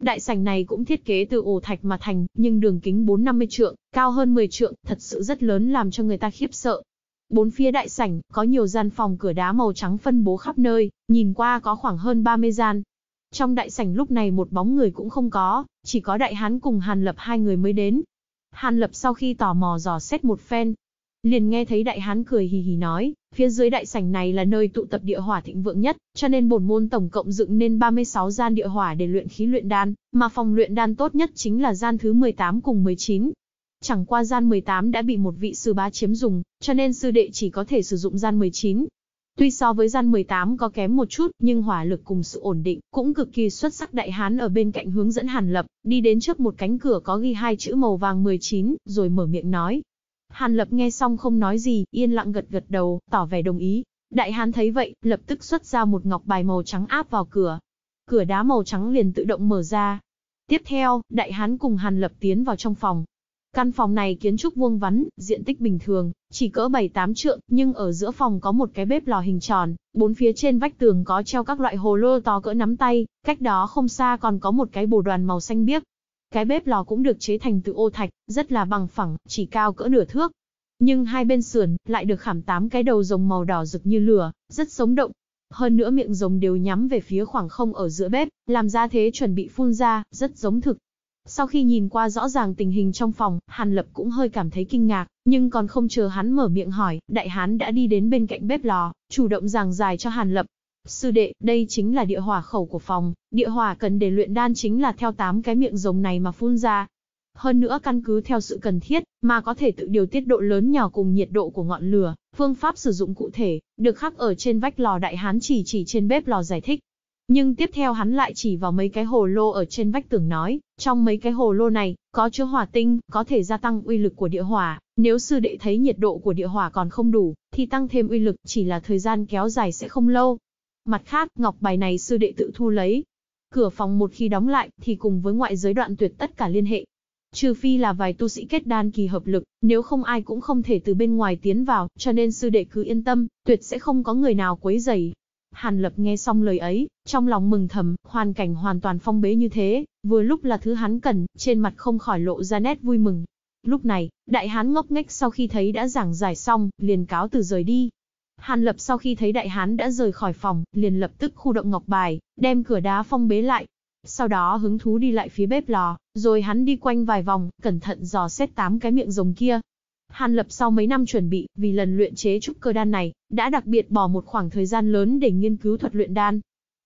Đại sảnh này cũng thiết kế từ ổ thạch mà thành, nhưng đường kính 450 trượng, cao hơn 10 trượng, thật sự rất lớn làm cho người ta khiếp sợ. Bốn phía đại sảnh, có nhiều gian phòng cửa đá màu trắng phân bố khắp nơi, nhìn qua có khoảng hơn 30 gian. Trong đại sảnh lúc này một bóng người cũng không có, chỉ có đại hán cùng Hàn Lập hai người mới đến. Hàn Lập sau khi tò mò dò xét một phen, liền nghe thấy đại hán cười hì hì nói, phía dưới đại sảnh này là nơi tụ tập địa hỏa thịnh vượng nhất, cho nên bổn môn tổng cộng dựng nên 36 gian địa hỏa để luyện khí luyện đan, mà phòng luyện đan tốt nhất chính là gian thứ 18 cùng 19. Chẳng qua gian 18 đã bị một vị sư bá chiếm dùng, cho nên sư đệ chỉ có thể sử dụng gian 19, Tuy so với gian 18 có kém một chút, nhưng hỏa lực cùng sự ổn định, cũng cực kỳ xuất sắc đại hán ở bên cạnh hướng dẫn Hàn Lập, đi đến trước một cánh cửa có ghi hai chữ màu vàng 19, rồi mở miệng nói. Hàn Lập nghe xong không nói gì, yên lặng gật gật đầu, tỏ vẻ đồng ý. Đại hán thấy vậy, lập tức xuất ra một ngọc bài màu trắng áp vào cửa. Cửa đá màu trắng liền tự động mở ra. Tiếp theo, đại hán cùng Hàn Lập tiến vào trong phòng, Căn phòng này kiến trúc vuông vắn, diện tích bình thường, chỉ cỡ 7-8 trượng, nhưng ở giữa phòng có một cái bếp lò hình tròn, bốn phía trên vách tường có treo các loại hồ lô to cỡ nắm tay, cách đó không xa còn có một cái bồ đoàn màu xanh biếc. Cái bếp lò cũng được chế thành từ ô thạch, rất là bằng phẳng, chỉ cao cỡ nửa thước. Nhưng hai bên sườn lại được khảm tám cái đầu rồng màu đỏ rực như lửa, rất sống động. Hơn nữa miệng rồng đều nhắm về phía khoảng không ở giữa bếp, làm ra thế chuẩn bị phun ra, rất giống thực. Sau khi nhìn qua rõ ràng tình hình trong phòng, Hàn Lập cũng hơi cảm thấy kinh ngạc, nhưng còn không chờ hắn mở miệng hỏi, đại hán đã đi đến bên cạnh bếp lò, chủ động giảng dài cho Hàn Lập. Sư đệ, đây chính là địa hỏa khẩu của phòng, địa hỏa cần để luyện đan chính là theo tám cái miệng rồng này mà phun ra. Hơn nữa căn cứ theo sự cần thiết, mà có thể tự điều tiết độ lớn nhỏ cùng nhiệt độ của ngọn lửa, phương pháp sử dụng cụ thể, được khắc ở trên vách lò đại hán chỉ chỉ trên bếp lò giải thích. Nhưng tiếp theo hắn lại chỉ vào mấy cái hồ lô ở trên vách tường nói, trong mấy cái hồ lô này, có chứa hỏa tinh, có thể gia tăng uy lực của địa hỏa, nếu sư đệ thấy nhiệt độ của địa hỏa còn không đủ, thì tăng thêm uy lực chỉ là thời gian kéo dài sẽ không lâu. Mặt khác, ngọc bài này sư đệ tự thu lấy. Cửa phòng một khi đóng lại, thì cùng với ngoại giới đoạn tuyệt tất cả liên hệ. Trừ phi là vài tu sĩ kết đan kỳ hợp lực, nếu không ai cũng không thể từ bên ngoài tiến vào, cho nên sư đệ cứ yên tâm, tuyệt sẽ không có người nào quấy rầy, Hàn Lập nghe xong lời ấy, trong lòng mừng thầm, hoàn cảnh hoàn toàn phong bế như thế, vừa lúc là thứ hắn cần, trên mặt không khỏi lộ ra nét vui mừng. Lúc này, đại hán ngốc nghếch sau khi thấy đã giảng giải xong, liền cáo từ rời đi. Hàn Lập sau khi thấy đại hán đã rời khỏi phòng, liền lập tức khu động ngọc bài, đem cửa đá phong bế lại. Sau đó hứng thú đi lại phía bếp lò, rồi hắn đi quanh vài vòng, cẩn thận dò xét tám cái miệng rồng kia, Hàn Lập sau mấy năm chuẩn bị, vì lần luyện chế trúc cơ đan này, đã đặc biệt bỏ một khoảng thời gian lớn để nghiên cứu thuật luyện đan.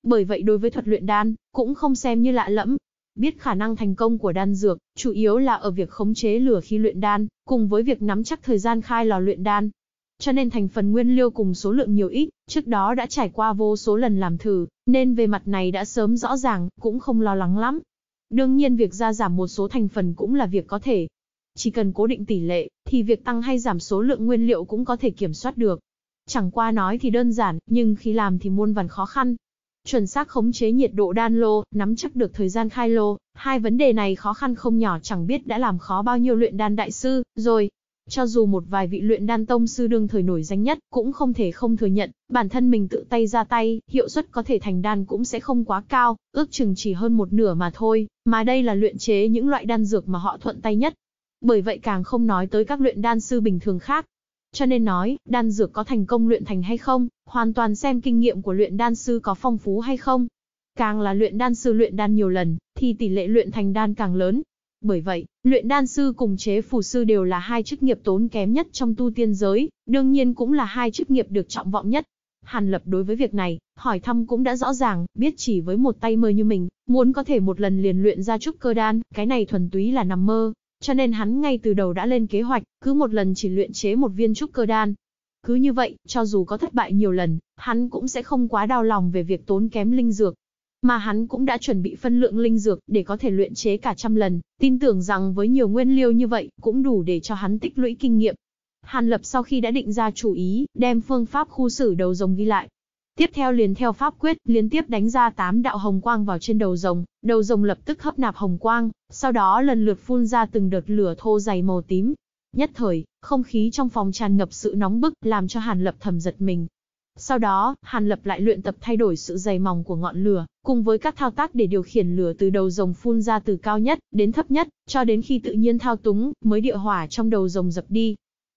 Bởi vậy đối với thuật luyện đan, cũng không xem như lạ lẫm. Biết khả năng thành công của đan dược, chủ yếu là ở việc khống chế lửa khi luyện đan, cùng với việc nắm chắc thời gian khai lò luyện đan. Cho nên thành phần nguyên liêu cùng số lượng nhiều ít, trước đó đã trải qua vô số lần làm thử, nên về mặt này đã sớm rõ ràng, cũng không lo lắng lắm. Đương nhiên việc ra giảm một số thành phần cũng là việc có thể, chỉ cần cố định tỷ lệ, thì việc tăng hay giảm số lượng nguyên liệu cũng có thể kiểm soát được. Chẳng qua nói thì đơn giản, nhưng khi làm thì muôn vàn khó khăn. Chuẩn xác khống chế nhiệt độ đan lô, nắm chắc được thời gian khai lô, hai vấn đề này khó khăn không nhỏ chẳng biết đã làm khó bao nhiêu luyện đan đại sư, rồi. Cho dù một vài vị luyện đan tông sư đương thời nổi danh nhất, cũng không thể không thừa nhận, bản thân mình tự tay ra tay, hiệu suất có thể thành đan cũng sẽ không quá cao, ước chừng chỉ hơn một nửa mà thôi, mà đây là luyện chế những loại đan dược mà họ thuận tay nhất, bởi vậy càng không nói tới các luyện đan sư bình thường khác. Cho nên nói, đan dược có thành công luyện thành hay không, hoàn toàn xem kinh nghiệm của luyện đan sư có phong phú hay không. Càng là luyện đan sư luyện đan nhiều lần, thì tỷ lệ luyện thành đan càng lớn. Bởi vậy, luyện đan sư cùng chế phù sư đều là hai chức nghiệp tốn kém nhất trong tu tiên giới, đương nhiên cũng là hai chức nghiệp được trọng vọng nhất. Hàn Lập đối với việc này, hỏi thăm cũng đã rõ ràng, biết chỉ với một tay mơ như mình, muốn có thể một lần liền luyện ra trúc cơ đan, cái này thuần túy là nằm mơ, cho nên hắn ngay từ đầu đã lên kế hoạch, cứ một lần chỉ luyện chế một viên trúc cơ đan. Cứ như vậy, cho dù có thất bại nhiều lần, hắn cũng sẽ không quá đau lòng về việc tốn kém linh dược. Mà hắn cũng đã chuẩn bị phân lượng linh dược để có thể luyện chế cả trăm lần, tin tưởng rằng với nhiều nguyên liệu như vậy cũng đủ để cho hắn tích lũy kinh nghiệm. Hàn Lập sau khi đã định ra chủ ý, đem phương pháp khu xử đầu rồng ghi lại, Tiếp theo liền theo pháp quyết, liên tiếp đánh ra 8 đạo hồng quang vào trên đầu rồng, đầu rồng lập tức hấp nạp hồng quang, sau đó lần lượt phun ra từng đợt lửa thô dày màu tím. Nhất thời, không khí trong phòng tràn ngập sự nóng bức, làm cho Hàn Lập thầm giật mình. Sau đó, Hàn Lập lại luyện tập thay đổi sự dày mỏng của ngọn lửa, cùng với các thao tác để điều khiển lửa từ đầu rồng phun ra từ cao nhất đến thấp nhất, cho đến khi tự nhiên thao túng, mới địa hỏa trong đầu rồng dập đi.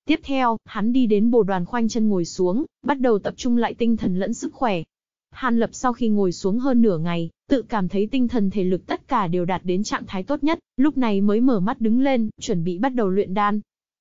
Tiếp theo, hắn đi đến bồ đoàn khoanh chân ngồi xuống, bắt đầu tập trung lại tinh thần lẫn sức khỏe. Hàn Lập sau khi ngồi xuống hơn nửa ngày, tự cảm thấy tinh thần thể lực tất cả đều đạt đến trạng thái tốt nhất, lúc này mới mở mắt đứng lên, chuẩn bị bắt đầu luyện đan.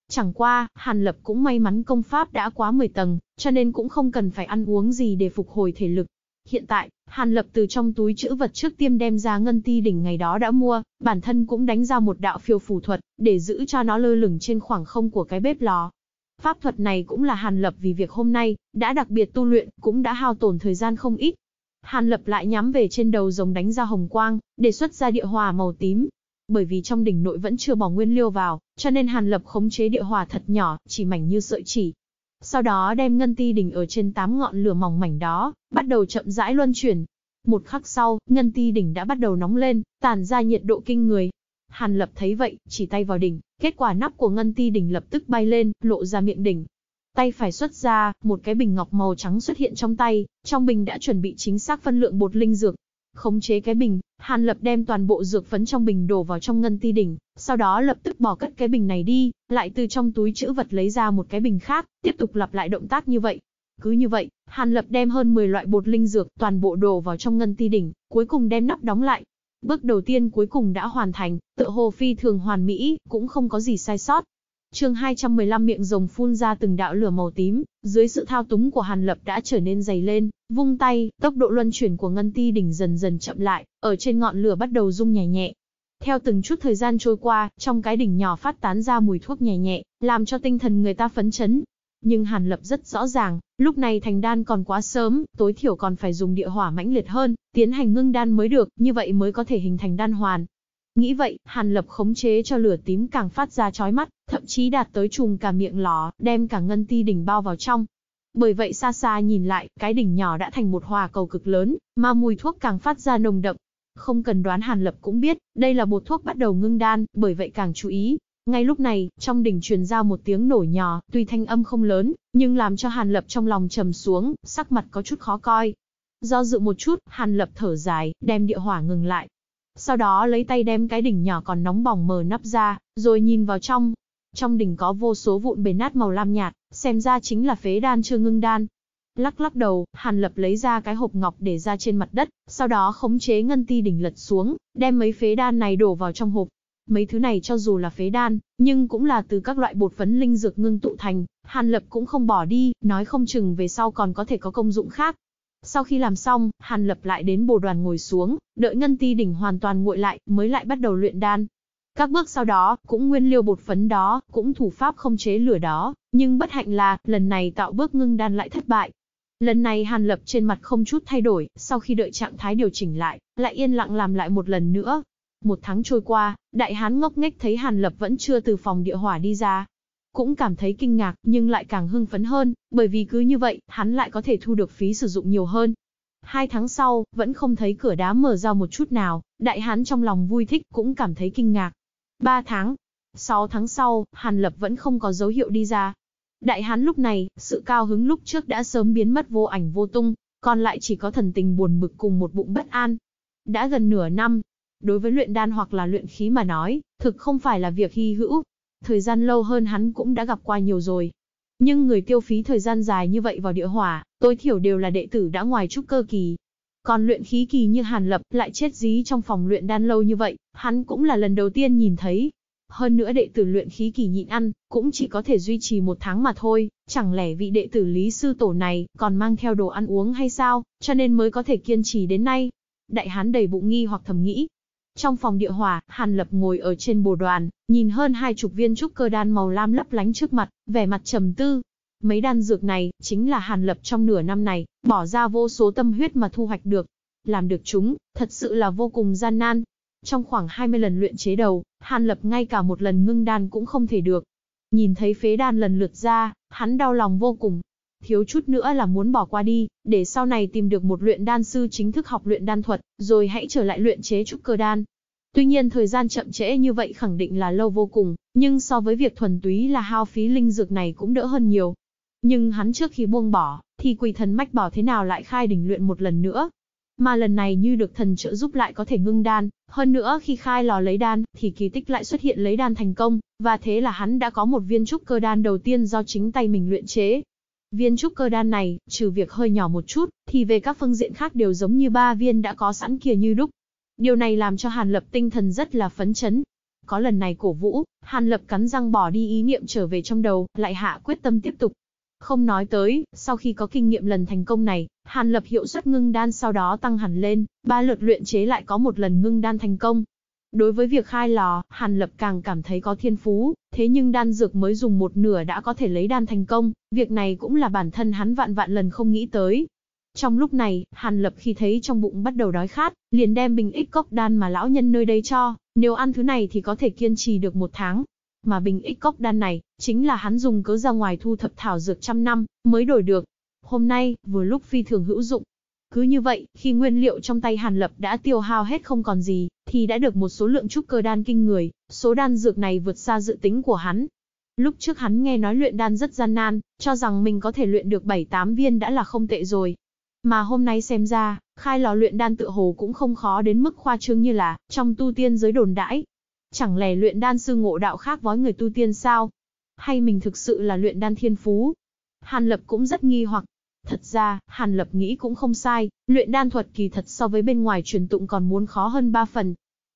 Chẳng qua, Hàn Lập cũng may mắn công pháp đã quá 10 tầng, cho nên cũng không cần phải ăn uống gì để phục hồi thể lực. Hiện tại, Hàn Lập từ trong túi chữ vật trước tiêm đem ra ngân ti đỉnh ngày đó đã mua, bản thân cũng đánh ra một đạo phiêu phù thuật, để giữ cho nó lơ lửng trên khoảng không của cái bếp lò. Pháp thuật này cũng là Hàn Lập vì việc hôm nay, đã đặc biệt tu luyện, cũng đã hao tổn thời gian không ít. Hàn Lập lại nhắm về trên đầu rồng đánh ra hồng quang, để xuất ra địa hòa màu tím. Bởi vì trong đỉnh nội vẫn chưa bỏ nguyên liêu vào, cho nên Hàn Lập khống chế địa hòa thật nhỏ, chỉ mảnh như sợi chỉ. Sau đó đem ngân ti đỉnh ở trên tám ngọn lửa mỏng mảnh đó, bắt đầu chậm rãi luân chuyển. Một khắc sau, ngân ti đỉnh đã bắt đầu nóng lên, tản ra nhiệt độ kinh người, Hàn Lập thấy vậy, chỉ tay vào đỉnh, kết quả nắp của ngân ti đỉnh lập tức bay lên, lộ ra miệng đỉnh. Tay phải xuất ra, một cái bình ngọc màu trắng xuất hiện trong tay, trong bình đã chuẩn bị chính xác phân lượng bột linh dược. Khống chế cái bình, Hàn Lập đem toàn bộ dược phấn trong bình đổ vào trong ngân ti đỉnh, sau đó lập tức bỏ cất cái bình này đi, lại từ trong túi chữ vật lấy ra một cái bình khác, tiếp tục lặp lại động tác như vậy. Cứ như vậy, Hàn Lập đem hơn 10 loại bột linh dược toàn bộ đổ vào trong ngân ti đỉnh, cuối cùng đem nắp đóng lại, Bước đầu tiên cuối cùng đã hoàn thành, tựa hồ phi thường hoàn mỹ, cũng không có gì sai sót. Chương 215 miệng rồng phun ra từng đạo lửa màu tím, dưới sự thao túng của Hàn Lập đã trở nên dày lên, vung tay, tốc độ luân chuyển của ngân ti đỉnh dần dần chậm lại, ở trên ngọn lửa bắt đầu rung nhẹ nhẹ. Theo từng chút thời gian trôi qua, trong cái đỉnh nhỏ phát tán ra mùi thuốc nhẹ nhẹ, làm cho tinh thần người ta phấn chấn. Nhưng Hàn Lập rất rõ ràng, Lúc này thành đan còn quá sớm, tối thiểu còn phải dùng địa hỏa mãnh liệt hơn, tiến hành ngưng đan mới được, như vậy mới có thể hình thành đan hoàn. Nghĩ vậy, Hàn Lập khống chế cho lửa tím càng phát ra chói mắt, thậm chí đạt tới trùng cả miệng lò, đem cả ngân ti đỉnh bao vào trong. Bởi vậy xa xa nhìn lại, cái đỉnh nhỏ đã thành một hòa cầu cực lớn, mà mùi thuốc càng phát ra nồng đậm. Không cần đoán Hàn Lập cũng biết, đây là bột thuốc bắt đầu ngưng đan, bởi vậy càng chú ý. Ngay lúc này, trong đỉnh truyền ra một tiếng nổ nhỏ, tuy thanh âm không lớn, nhưng làm cho Hàn Lập trong lòng trầm xuống, sắc mặt có chút khó coi. Do dự một chút, Hàn Lập thở dài, đem địa hỏa ngừng lại. Sau đó lấy tay đem cái đỉnh nhỏ còn nóng bỏng mở nắp ra, rồi nhìn vào trong. Trong đỉnh có vô số vụn bề nát màu lam nhạt, xem ra chính là phế đan chưa ngưng đan. Lắc lắc đầu, Hàn Lập lấy ra cái hộp ngọc để ra trên mặt đất, sau đó khống chế ngân ti đỉnh lật xuống, đem mấy phế đan này đổ vào trong hộp. Mấy thứ này cho dù là phế đan, nhưng cũng là từ các loại bột phấn linh dược ngưng tụ thành, Hàn Lập cũng không bỏ đi, nói không chừng về sau còn có thể có công dụng khác. Sau khi làm xong, Hàn Lập lại đến bồ đoàn ngồi xuống, đợi ngân ti đỉnh hoàn toàn nguội lại, mới lại bắt đầu luyện đan. Các bước sau đó, cũng nguyên liêu bột phấn đó, cũng thủ pháp không chế lửa đó, nhưng bất hạnh là, lần này tạo bước ngưng đan lại thất bại. Lần này Hàn Lập trên mặt không chút thay đổi, sau khi đợi trạng thái điều chỉnh lại, lại yên lặng làm lại một lần nữa, một tháng trôi qua, đại hán ngốc nghếch thấy Hàn Lập vẫn chưa từ phòng địa hỏa đi ra. Cũng cảm thấy kinh ngạc, nhưng lại càng hưng phấn hơn, bởi vì cứ như vậy, hắn lại có thể thu được phí sử dụng nhiều hơn. Hai tháng sau, vẫn không thấy cửa đá mở ra một chút nào, đại hán trong lòng vui thích cũng cảm thấy kinh ngạc. Ba tháng, sáu tháng sau, Hàn Lập vẫn không có dấu hiệu đi ra. Đại hán lúc này, sự cao hứng lúc trước đã sớm biến mất vô ảnh vô tung, còn lại chỉ có thần tình buồn bực cùng một bụng bất an. Đã gần nửa năm, Đối với luyện đan hoặc là luyện khí mà nói, thực không phải là việc hy hữu. Thời gian lâu hơn hắn cũng đã gặp qua nhiều rồi. Nhưng người tiêu phí thời gian dài như vậy vào địa hỏa, tối thiểu đều là đệ tử đã ngoài trúc cơ kỳ. Còn luyện khí kỳ như Hàn Lập lại chết dí trong phòng luyện đan lâu như vậy, hắn cũng là lần đầu tiên nhìn thấy. Hơn nữa đệ tử luyện khí kỳ nhịn ăn, cũng chỉ có thể duy trì một tháng mà thôi, chẳng lẽ vị đệ tử lý sư tổ này còn mang theo đồ ăn uống hay sao, cho nên mới có thể kiên trì đến nay. Đại hán đầy bụng nghi hoặc thầm nghĩ, trong phòng địa hỏa, Hàn Lập ngồi ở trên bồ đoàn, nhìn hơn hai chục viên trúc cơ đan màu lam lấp lánh trước mặt, vẻ mặt trầm tư. Mấy đan dược này, chính là Hàn Lập trong nửa năm này, bỏ ra vô số tâm huyết mà thu hoạch được. Làm được chúng, thật sự là vô cùng gian nan. Trong khoảng 20 lần luyện chế đầu, Hàn Lập ngay cả một lần ngưng đan cũng không thể được. Nhìn thấy phế đan lần lượt ra, hắn đau lòng vô cùng, thiếu chút nữa là muốn bỏ qua đi, để sau này tìm được một luyện đan sư chính thức học luyện đan thuật, rồi hãy trở lại luyện chế trúc cơ đan. Tuy nhiên thời gian chậm trễ như vậy khẳng định là lâu vô cùng, nhưng so với việc thuần túy là hao phí linh dược này cũng đỡ hơn nhiều. Nhưng hắn trước khi buông bỏ, thì quỷ thần mách bảo thế nào lại khai đỉnh luyện một lần nữa. Mà lần này như được thần trợ giúp lại có thể ngưng đan, hơn nữa khi khai lò lấy đan, thì kỳ tích lại xuất hiện lấy đan thành công, và thế là hắn đã có một viên trúc cơ đan đầu tiên do chính tay mình luyện chế, Viên trúc cơ đan này, trừ việc hơi nhỏ một chút, thì về các phương diện khác đều giống như ba viên đã có sẵn kia như đúc. Điều này làm cho Hàn Lập tinh thần rất là phấn chấn. Có lần này cổ vũ, Hàn Lập cắn răng bỏ đi ý niệm trở về trong đầu, lại hạ quyết tâm tiếp tục. Không nói tới, sau khi có kinh nghiệm lần thành công này, Hàn Lập hiệu suất ngưng đan sau đó tăng hẳn lên, ba lượt luyện chế lại có một lần ngưng đan thành công, Đối với việc khai lò, Hàn Lập càng cảm thấy có thiên phú, thế nhưng đan dược mới dùng một nửa đã có thể lấy đan thành công, việc này cũng là bản thân hắn vạn vạn lần không nghĩ tới. Trong lúc này, Hàn Lập khi thấy trong bụng bắt đầu đói khát, liền đem bình ích cốc đan mà lão nhân nơi đây cho, nếu ăn thứ này thì có thể kiên trì được một tháng. Mà bình ích cốc đan này, chính là hắn dùng cớ ra ngoài thu thập thảo dược trăm năm, mới đổi được. Hôm nay, vừa lúc phi thường hữu dụng, cứ như vậy, khi nguyên liệu trong tay Hàn Lập đã tiêu hao hết không còn gì, thì đã được một số lượng trúc cơ đan kinh người, số đan dược này vượt xa dự tính của hắn. Lúc trước hắn nghe nói luyện đan rất gian nan, cho rằng mình có thể luyện được 7-8 viên đã là không tệ rồi. Mà hôm nay xem ra, khai lò luyện đan tự hồ cũng không khó đến mức khoa trương như là, trong tu tiên giới đồn đãi. Chẳng lẽ luyện đan sư ngộ đạo khác với người tu tiên sao? Hay mình thực sự là luyện đan thiên phú? Hàn Lập cũng rất nghi hoặc, Thật ra, Hàn Lập nghĩ cũng không sai, luyện đan thuật kỳ thật so với bên ngoài truyền tụng còn muốn khó hơn 3 phần.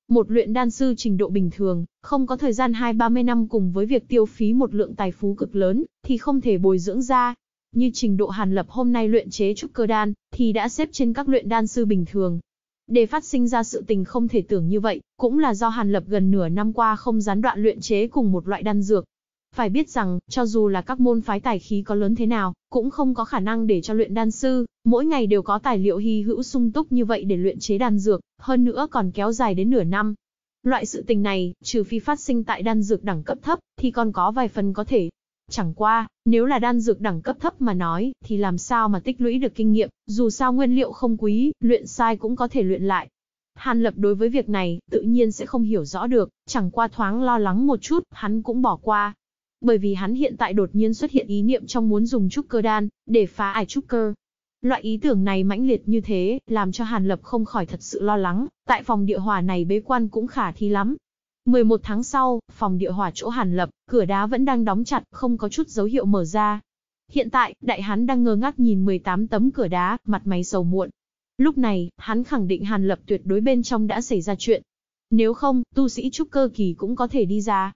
Một luyện đan sư trình độ bình thường, không có thời gian 2-30 năm cùng với việc tiêu phí một lượng tài phú cực lớn, thì không thể bồi dưỡng ra. Như trình độ Hàn Lập hôm nay luyện chế trúc cơ đan, thì đã xếp trên các luyện đan sư bình thường. Để phát sinh ra sự tình không thể tưởng như vậy, cũng là do Hàn Lập gần nửa năm qua không gián đoạn luyện chế cùng một loại đan dược, phải biết rằng, cho dù là các môn phái tài khí có lớn thế nào, cũng không có khả năng để cho luyện đan sư, mỗi ngày đều có tài liệu hy hữu sung túc như vậy để luyện chế đan dược, hơn nữa còn kéo dài đến nửa năm. Loại sự tình này, trừ phi phát sinh tại đan dược đẳng cấp thấp, thì còn có vài phần có thể. Chẳng qua, nếu là đan dược đẳng cấp thấp mà nói, thì làm sao mà tích lũy được kinh nghiệm, dù sao nguyên liệu không quý, luyện sai cũng có thể luyện lại. Hàn Lập đối với việc này, tự nhiên sẽ không hiểu rõ được, chẳng qua thoáng lo lắng một chút, hắn cũng bỏ qua bởi vì hắn hiện tại đột nhiên xuất hiện ý niệm trong muốn dùng trúc cơ đan để phá ải trúc cơ. Loại ý tưởng này mãnh liệt như thế, làm cho Hàn Lập không khỏi thật sự lo lắng, tại phòng địa hỏa này bế quan cũng khả thi lắm. 11 tháng sau, phòng địa hỏa chỗ Hàn Lập, cửa đá vẫn đang đóng chặt, không có chút dấu hiệu mở ra. Hiện tại, đại hắn đang ngơ ngác nhìn 18 tấm cửa đá, mặt mày sầu muộn. Lúc này, hắn khẳng định Hàn Lập tuyệt đối bên trong đã xảy ra chuyện. Nếu không, tu sĩ trúc cơ kỳ cũng có thể đi ra,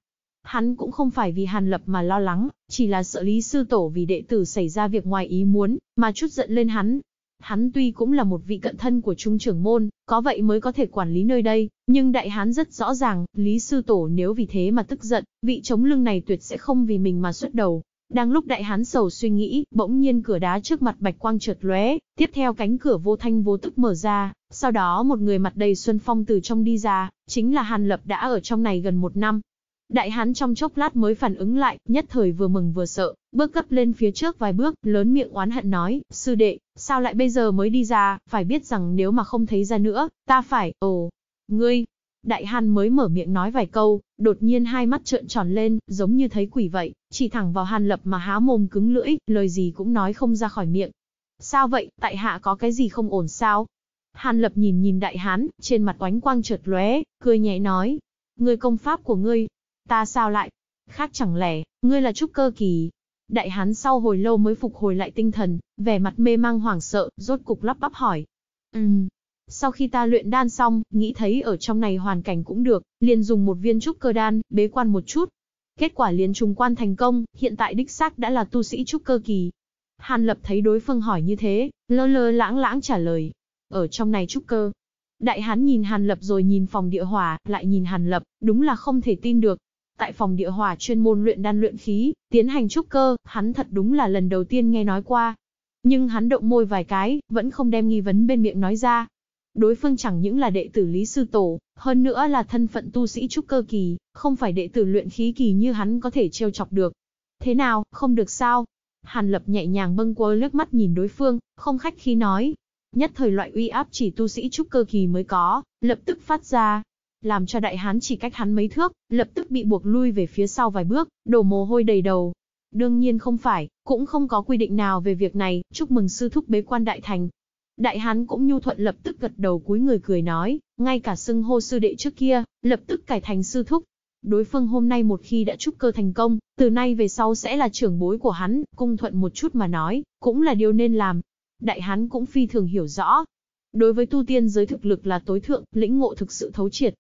Hắn cũng không phải vì Hàn Lập mà lo lắng, chỉ là sợ Lý Sư Tổ vì đệ tử xảy ra việc ngoài ý muốn, mà chút giận lên hắn. Hắn tuy cũng là một vị cận thân của Trung trưởng môn, có vậy mới có thể quản lý nơi đây, nhưng đại hán rất rõ ràng, Lý Sư Tổ nếu vì thế mà tức giận, vị chống lưng này tuyệt sẽ không vì mình mà xuất đầu. Đang lúc đại hán sầu suy nghĩ, bỗng nhiên cửa đá trước mặt bạch quang trượt lóe, tiếp theo cánh cửa vô thanh vô tức mở ra, sau đó một người mặt đầy xuân phong từ trong đi ra, chính là Hàn Lập đã ở trong này gần một năm, Đại hán trong chốc lát mới phản ứng lại, nhất thời vừa mừng vừa sợ, bước gấp lên phía trước vài bước, lớn miệng oán hận nói, sư đệ, sao lại bây giờ mới đi ra, phải biết rằng nếu mà không thấy ra nữa, ta phải, ồ, ngươi. Đại hán mới mở miệng nói vài câu, đột nhiên hai mắt trợn tròn lên, giống như thấy quỷ vậy, chỉ thẳng vào hàn lập mà há mồm cứng lưỡi, lời gì cũng nói không ra khỏi miệng. Sao vậy, tại hạ có cái gì không ổn sao? Hàn lập nhìn nhìn đại hán, trên mặt oánh quang chợt lóe, cười nhẹ nói, người công pháp của ngươi, Ta sao lại? Khác chẳng lẽ, ngươi là trúc cơ kỳ? Đại hán sau hồi lâu mới phục hồi lại tinh thần, vẻ mặt mê mang hoảng sợ, rốt cục lắp bắp hỏi. Ừm, sau khi ta luyện đan xong, nghĩ thấy ở trong này hoàn cảnh cũng được, liền dùng một viên trúc cơ đan, bế quan một chút. Kết quả liền trùng quan thành công, hiện tại đích xác đã là tu sĩ trúc cơ kỳ. Hàn lập thấy đối phương hỏi như thế, lơ lơ lãng lãng trả lời. Ở trong này trúc cơ. Đại hán nhìn Hàn lập rồi nhìn phòng địa hỏa, lại nhìn Hàn lập, đúng là không thể tin được tại phòng địa hỏa chuyên môn luyện đan luyện khí, tiến hành trúc cơ, hắn thật đúng là lần đầu tiên nghe nói qua. Nhưng hắn động môi vài cái, vẫn không đem nghi vấn bên miệng nói ra. Đối phương chẳng những là đệ tử Lý Sư Tổ, hơn nữa là thân phận tu sĩ trúc cơ kỳ, không phải đệ tử luyện khí kỳ như hắn có thể trêu chọc được. Thế nào, không được sao? Hàn Lập nhẹ nhàng bâng quơ nước mắt nhìn đối phương, không khách khí nói. Nhất thời loại uy áp chỉ tu sĩ trúc cơ kỳ mới có, lập tức phát ra, làm cho đại hán chỉ cách hắn mấy thước, lập tức bị buộc lui về phía sau vài bước, đổ mồ hôi đầy đầu. Đương nhiên không phải, cũng không có quy định nào về việc này, chúc mừng sư thúc bế quan đại thành. Đại hán cũng nhu thuận lập tức gật đầu cúi người cười nói, ngay cả xưng hô sư đệ trước kia, lập tức cải thành sư thúc. Đối phương hôm nay một khi đã trúc cơ thành công, từ nay về sau sẽ là trưởng bối của hắn, cung thuận một chút mà nói, cũng là điều nên làm. Đại hán cũng phi thường hiểu rõ, đối với tu tiên giới thực lực là tối thượng, lĩnh ngộ thực sự thấu triệt,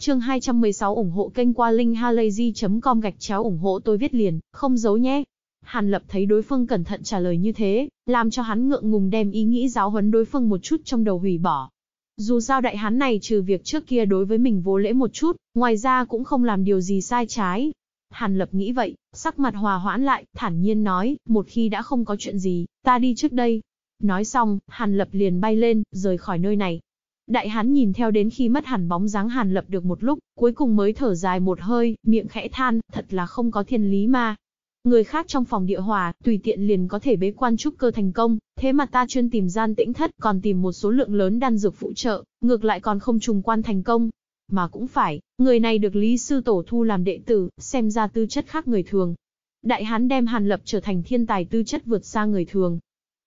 Chương 216 ủng hộ kênh qua link linkhalazy.com gạch chéo ủng hộ tôi viết liền, không giấu nhé. Hàn Lập thấy đối phương cẩn thận trả lời như thế, làm cho hắn ngượng ngùng đem ý nghĩ giáo huấn đối phương một chút trong đầu hủy bỏ. Dù sao đại hán này trừ việc trước kia đối với mình vô lễ một chút, ngoài ra cũng không làm điều gì sai trái. Hàn Lập nghĩ vậy, sắc mặt hòa hoãn lại, thản nhiên nói, một khi đã không có chuyện gì, ta đi trước đây. Nói xong, Hàn Lập liền bay lên, rời khỏi nơi này. Đại hán nhìn theo đến khi mất hẳn bóng dáng hàn lập được một lúc, cuối cùng mới thở dài một hơi, miệng khẽ than, thật là không có thiên lý mà. Người khác trong phòng địa hòa, tùy tiện liền có thể bế quan trúc cơ thành công, thế mà ta chuyên tìm gian tĩnh thất, còn tìm một số lượng lớn đan dược phụ trợ, ngược lại còn không trùng quan thành công. Mà cũng phải, người này được Lý Sư Tổ thu làm đệ tử, xem ra tư chất khác người thường. Đại hán đem Hàn Lập trở thành thiên tài tư chất vượt xa người thường.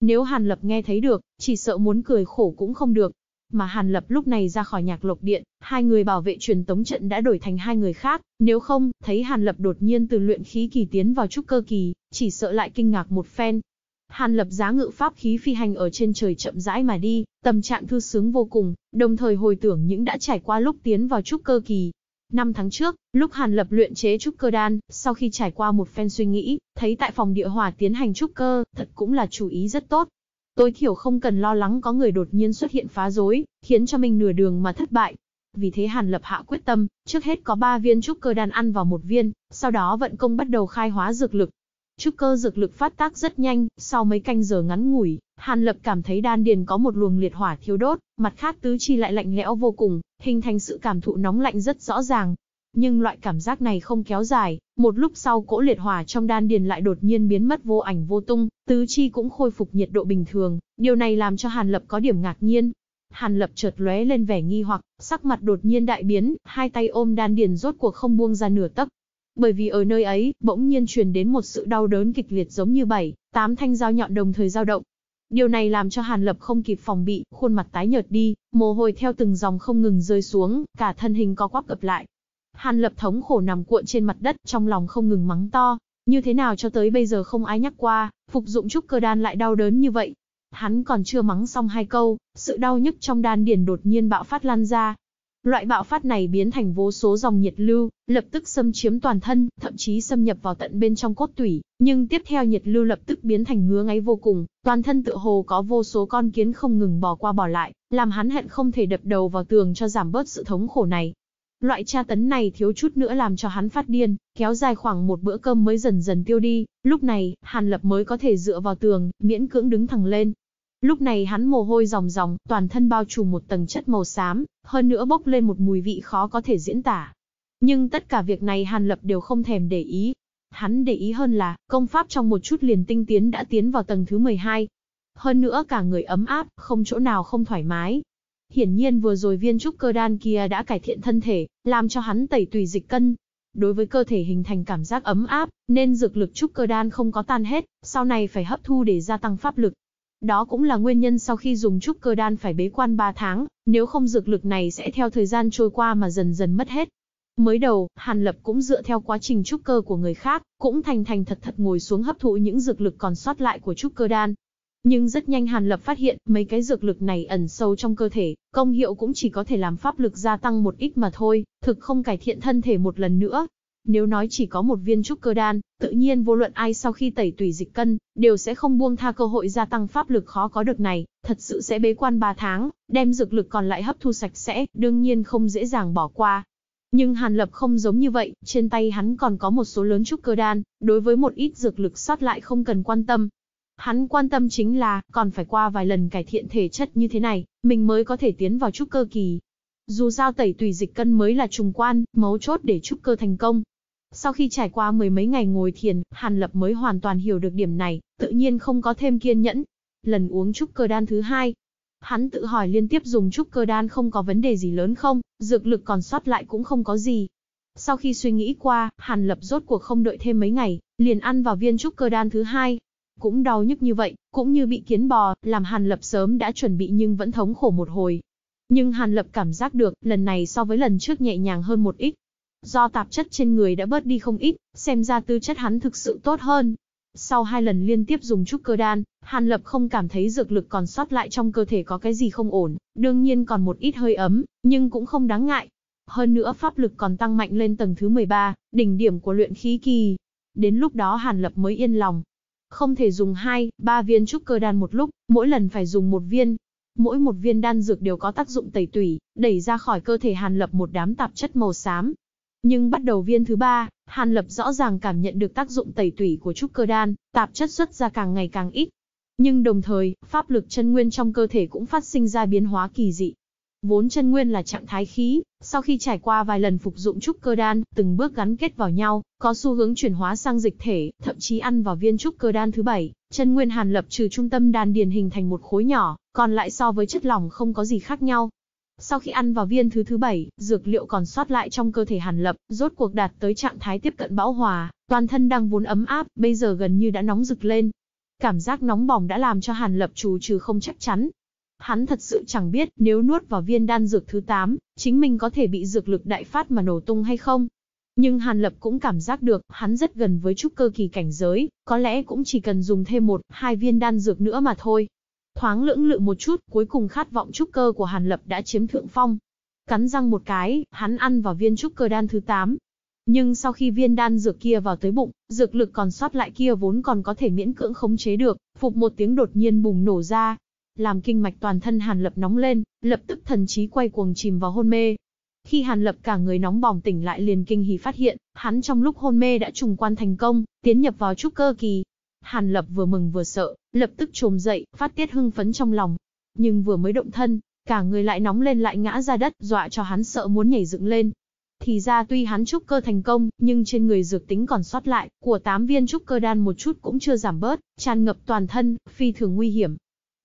Nếu Hàn Lập nghe thấy được, chỉ sợ muốn cười khổ cũng không được, mà Hàn Lập lúc này ra khỏi nhạc lục điện, hai người bảo vệ truyền tống trận đã đổi thành hai người khác, nếu không, thấy Hàn Lập đột nhiên từ luyện khí kỳ tiến vào trúc cơ kỳ, chỉ sợ lại kinh ngạc một phen. Hàn Lập giá ngự pháp khí phi hành ở trên trời chậm rãi mà đi, tâm trạng thư sướng vô cùng, đồng thời hồi tưởng những đã trải qua lúc tiến vào trúc cơ kỳ, Năm tháng trước, lúc Hàn Lập luyện chế trúc cơ đan, sau khi trải qua một phen suy nghĩ, thấy tại phòng địa hòa tiến hành trúc cơ, thật cũng là chú ý rất tốt. Tối thiểu không cần lo lắng có người đột nhiên xuất hiện phá rối, khiến cho mình nửa đường mà thất bại. Vì thế Hàn Lập hạ quyết tâm, trước hết có 3 viên trúc cơ đan ăn vào một viên, sau đó vận công bắt đầu khai hóa dược lực. Trúc cơ dược lực phát tác rất nhanh, sau mấy canh giờ ngắn ngủi, Hàn Lập cảm thấy đan điền có một luồng liệt hỏa thiêu đốt, mặt khác tứ chi lại lạnh lẽo vô cùng, hình thành sự cảm thụ nóng lạnh rất rõ ràng, nhưng loại cảm giác này không kéo dài, một lúc sau cỗ liệt hỏa trong đan điền lại đột nhiên biến mất vô ảnh vô tung, tứ chi cũng khôi phục nhiệt độ bình thường, điều này làm cho Hàn Lập có điểm ngạc nhiên. Hàn Lập chợt lóe lên vẻ nghi hoặc, sắc mặt đột nhiên đại biến, hai tay ôm đan điền rốt cuộc không buông ra nửa tấc. Bởi vì ở nơi ấy, bỗng nhiên truyền đến một sự đau đớn kịch liệt giống như bảy, tám thanh dao nhọn đồng thời dao động, Điều này làm cho Hàn Lập không kịp phòng bị, khuôn mặt tái nhợt đi, mồ hôi theo từng dòng không ngừng rơi xuống, cả thân hình co quắp cập lại, Hàn lập thống khổ nằm cuộn trên mặt đất, trong lòng không ngừng mắng to. Như thế nào cho tới bây giờ không ai nhắc qua, phục dụng trúc cơ đan lại đau đớn như vậy. Hắn còn chưa mắng xong hai câu, sự đau nhức trong đan điển đột nhiên bạo phát lan ra. Loại bạo phát này biến thành vô số dòng nhiệt lưu, lập tức xâm chiếm toàn thân, thậm chí xâm nhập vào tận bên trong cốt tủy, nhưng tiếp theo nhiệt lưu lập tức biến thành ngứa ngáy vô cùng, toàn thân tựa hồ có vô số con kiến không ngừng bỏ qua bỏ lại, làm hắn hận không thể đập đầu vào tường cho giảm bớt sự thống khổ này loại tra tấn này thiếu chút nữa làm cho hắn phát điên, kéo dài khoảng một bữa cơm mới dần dần tiêu đi, lúc này, Hàn Lập mới có thể dựa vào tường, miễn cưỡng đứng thẳng lên. Lúc này hắn mồ hôi ròng ròng, toàn thân bao trùm một tầng chất màu xám, hơn nữa bốc lên một mùi vị khó có thể diễn tả. Nhưng tất cả việc này Hàn Lập đều không thèm để ý. Hắn để ý hơn là, công pháp trong một chút liền tinh tiến đã tiến vào tầng thứ 12. Hơn nữa cả người ấm áp, không chỗ nào không thoải mái, Hiển nhiên vừa rồi viên trúc cơ đan kia đã cải thiện thân thể, làm cho hắn tẩy tùy dịch cân. Đối với cơ thể hình thành cảm giác ấm áp, nên dược lực trúc cơ đan không có tan hết, sau này phải hấp thu để gia tăng pháp lực. Đó cũng là nguyên nhân sau khi dùng trúc cơ đan phải bế quan 3 tháng, nếu không dược lực này sẽ theo thời gian trôi qua mà dần dần mất hết. Mới đầu, Hàn Lập cũng dựa theo quá trình trúc cơ của người khác, cũng thành thành thật thật ngồi xuống hấp thụ những dược lực còn sót lại của trúc cơ đan, nhưng rất nhanh Hàn Lập phát hiện, mấy cái dược lực này ẩn sâu trong cơ thể, công hiệu cũng chỉ có thể làm pháp lực gia tăng một ít mà thôi, thực không cải thiện thân thể một lần nữa. Nếu nói chỉ có một viên trúc cơ đan, tự nhiên vô luận ai sau khi tẩy tùy dịch cân, đều sẽ không buông tha cơ hội gia tăng pháp lực khó có được này, thật sự sẽ bế quan 3 tháng, đem dược lực còn lại hấp thu sạch sẽ, đương nhiên không dễ dàng bỏ qua. Nhưng Hàn Lập không giống như vậy, trên tay hắn còn có một số lớn trúc cơ đan, đối với một ít dược lực sót lại không cần quan tâm, Hắn quan tâm chính là, còn phải qua vài lần cải thiện thể chất như thế này, mình mới có thể tiến vào trúc cơ kỳ. Dù sao tẩy tùy dịch cân mới là trùng quan, mấu chốt để trúc cơ thành công. Sau khi trải qua mười mấy ngày ngồi thiền, Hàn Lập mới hoàn toàn hiểu được điểm này, tự nhiên không có thêm kiên nhẫn. Lần uống trúc cơ đan thứ hai, hắn tự hỏi liên tiếp dùng trúc cơ đan không có vấn đề gì lớn không, dược lực còn sót lại cũng không có gì. Sau khi suy nghĩ qua, Hàn Lập rốt cuộc không đợi thêm mấy ngày, liền ăn vào viên trúc cơ đan thứ hai. Cũng đau nhức như vậy, cũng như bị kiến bò, làm Hàn Lập sớm đã chuẩn bị nhưng vẫn thống khổ một hồi. Nhưng Hàn Lập cảm giác được, lần này so với lần trước nhẹ nhàng hơn một ít. Do tạp chất trên người đã bớt đi không ít, xem ra tư chất hắn thực sự tốt hơn. Sau hai lần liên tiếp dùng trúc cơ đan, Hàn Lập không cảm thấy dược lực còn sót lại trong cơ thể có cái gì không ổn, đương nhiên còn một ít hơi ấm, nhưng cũng không đáng ngại. Hơn nữa pháp lực còn tăng mạnh lên tầng thứ 13, đỉnh điểm của luyện khí kỳ. Đến lúc đó Hàn Lập mới yên lòng, không thể dùng 2, 3 viên trúc cơ đan một lúc, mỗi lần phải dùng một viên. Mỗi một viên đan dược đều có tác dụng tẩy tủy, đẩy ra khỏi cơ thể Hàn Lập một đám tạp chất màu xám. Nhưng bắt đầu viên thứ ba, Hàn Lập rõ ràng cảm nhận được tác dụng tẩy tủy của trúc cơ đan, tạp chất xuất ra càng ngày càng ít. Nhưng đồng thời, pháp lực chân nguyên trong cơ thể cũng phát sinh ra biến hóa kỳ dị, Vốn chân nguyên là trạng thái khí, sau khi trải qua vài lần phục dụng trúc cơ đan, từng bước gắn kết vào nhau, có xu hướng chuyển hóa sang dịch thể, thậm chí ăn vào viên trúc cơ đan thứ bảy, chân nguyên hàn lập trừ trung tâm đan điền hình thành một khối nhỏ, còn lại so với chất lỏng không có gì khác nhau. Sau khi ăn vào viên thứ thứ bảy, dược liệu còn sót lại trong cơ thể hàn lập, rốt cuộc đạt tới trạng thái tiếp cận bão hòa, toàn thân đang vốn ấm áp, bây giờ gần như đã nóng rực lên. Cảm giác nóng bỏng đã làm cho hàn lập trù trừ không chắc chắn, Hắn thật sự chẳng biết nếu nuốt vào viên đan dược thứ 8, chính mình có thể bị dược lực đại phát mà nổ tung hay không. Nhưng Hàn Lập cũng cảm giác được, hắn rất gần với trúc cơ kỳ cảnh giới, có lẽ cũng chỉ cần dùng thêm một, hai viên đan dược nữa mà thôi. Thoáng lưỡng lự một chút, cuối cùng khát vọng trúc cơ của Hàn Lập đã chiếm thượng phong. Cắn răng một cái, hắn ăn vào viên trúc cơ đan thứ 8. Nhưng sau khi viên đan dược kia vào tới bụng, dược lực còn sót lại kia vốn còn có thể miễn cưỡng khống chế được, phục một tiếng đột nhiên bùng nổ ra, làm kinh mạch toàn thân Hàn Lập nóng lên, lập tức thần trí quay cuồng chìm vào hôn mê. Khi Hàn Lập cả người nóng bỏng tỉnh lại liền kinh hỉ phát hiện, hắn trong lúc hôn mê đã trùng quan thành công, tiến nhập vào trúc cơ kỳ. Hàn Lập vừa mừng vừa sợ, lập tức trồm dậy, phát tiết hưng phấn trong lòng. Nhưng vừa mới động thân, cả người lại nóng lên lại ngã ra đất, dọa cho hắn sợ muốn nhảy dựng lên. Thì ra tuy hắn trúc cơ thành công, nhưng trên người dược tính còn sót lại, của tám viên trúc cơ đan một chút cũng chưa giảm bớt, tràn ngập toàn thân, phi thường nguy hiểm.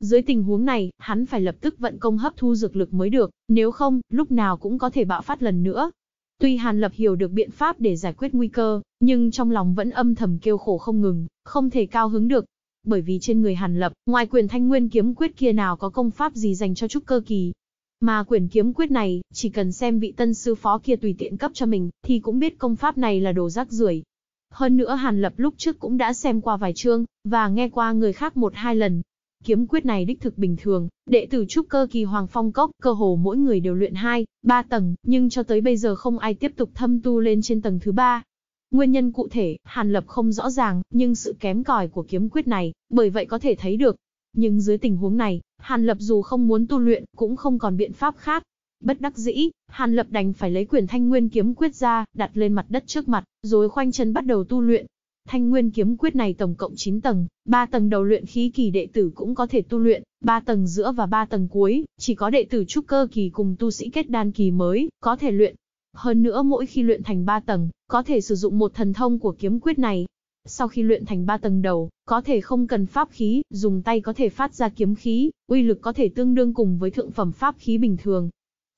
Dưới tình huống này, hắn phải lập tức vận công hấp thu dược lực mới được, nếu không, lúc nào cũng có thể bạo phát lần nữa. Tuy Hàn Lập hiểu được biện pháp để giải quyết nguy cơ, nhưng trong lòng vẫn âm thầm kêu khổ không ngừng, không thể cao hứng được. Bởi vì trên người Hàn Lập, ngoài quyền thanh nguyên kiếm quyết kia nào có công pháp gì dành cho trúc cơ kỳ. Mà quyền kiếm quyết này, chỉ cần xem vị tân sư phó kia tùy tiện cấp cho mình, thì cũng biết công pháp này là đồ rác rưởi. Hơn nữa Hàn Lập lúc trước cũng đã xem qua vài chương, và nghe qua người khác một hai lần, Kiếm quyết này đích thực bình thường, đệ tử trúc cơ kỳ Hoàng Phong Cốc, cơ hồ mỗi người đều luyện 2, 3 tầng, nhưng cho tới bây giờ không ai tiếp tục thâm tu lên trên tầng thứ 3. Nguyên nhân cụ thể, Hàn Lập không rõ ràng, nhưng sự kém cỏi của kiếm quyết này, bởi vậy có thể thấy được. Nhưng dưới tình huống này, Hàn Lập dù không muốn tu luyện, cũng không còn biện pháp khác. Bất đắc dĩ, Hàn Lập đành phải lấy quyền thanh nguyên kiếm quyết ra, đặt lên mặt đất trước mặt, rồi khoanh chân bắt đầu tu luyện. Thanh Nguyên kiếm quyết này tổng cộng 9 tầng, 3 tầng đầu luyện khí kỳ đệ tử cũng có thể tu luyện, 3 tầng giữa và 3 tầng cuối, chỉ có đệ tử trúc cơ kỳ cùng tu sĩ kết đan kỳ mới có thể luyện. Hơn nữa mỗi khi luyện thành 3 tầng, có thể sử dụng một thần thông của kiếm quyết này. Sau khi luyện thành 3 tầng đầu, có thể không cần pháp khí, dùng tay có thể phát ra kiếm khí, uy lực có thể tương đương cùng với thượng phẩm pháp khí bình thường,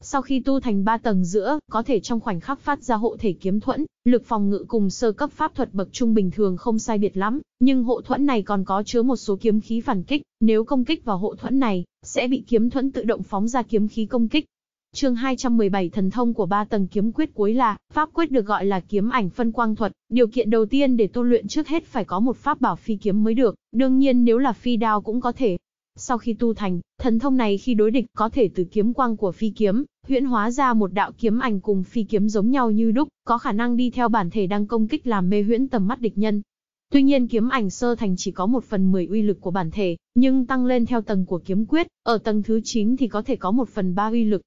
sau khi tu thành 3 tầng giữa, có thể trong khoảnh khắc phát ra hộ thể kiếm thuẫn, lực phòng ngự cùng sơ cấp pháp thuật bậc trung bình thường không sai biệt lắm, nhưng hộ thuẫn này còn có chứa một số kiếm khí phản kích, nếu công kích vào hộ thuẫn này, sẽ bị kiếm thuẫn tự động phóng ra kiếm khí công kích. Chương 217 thần thông của 3 tầng kiếm quyết cuối là, pháp quyết được gọi là kiếm ảnh phân quang thuật, điều kiện đầu tiên để tu luyện trước hết phải có một pháp bảo phi kiếm mới được, đương nhiên nếu là phi đao cũng có thể, sau khi tu thành, thần thông này khi đối địch có thể từ kiếm quang của phi kiếm huyễn hóa ra một đạo kiếm ảnh cùng phi kiếm giống nhau như đúc, có khả năng đi theo bản thể đang công kích làm mê huyễn tầm mắt địch nhân. Tuy nhiên kiếm ảnh sơ thành chỉ có một phần 10 uy lực của bản thể, nhưng tăng lên theo tầng của kiếm quyết, ở tầng thứ 9 thì có thể có một phần 3 uy lực.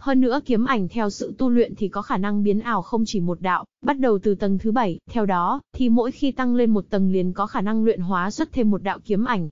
Hơn nữa kiếm ảnh theo sự tu luyện thì có khả năng biến ảo không chỉ một đạo, bắt đầu từ tầng thứ 7, theo đó, thì mỗi khi tăng lên một tầng liền có khả năng luyện hóa xuất thêm một đạo kiếm ảnh,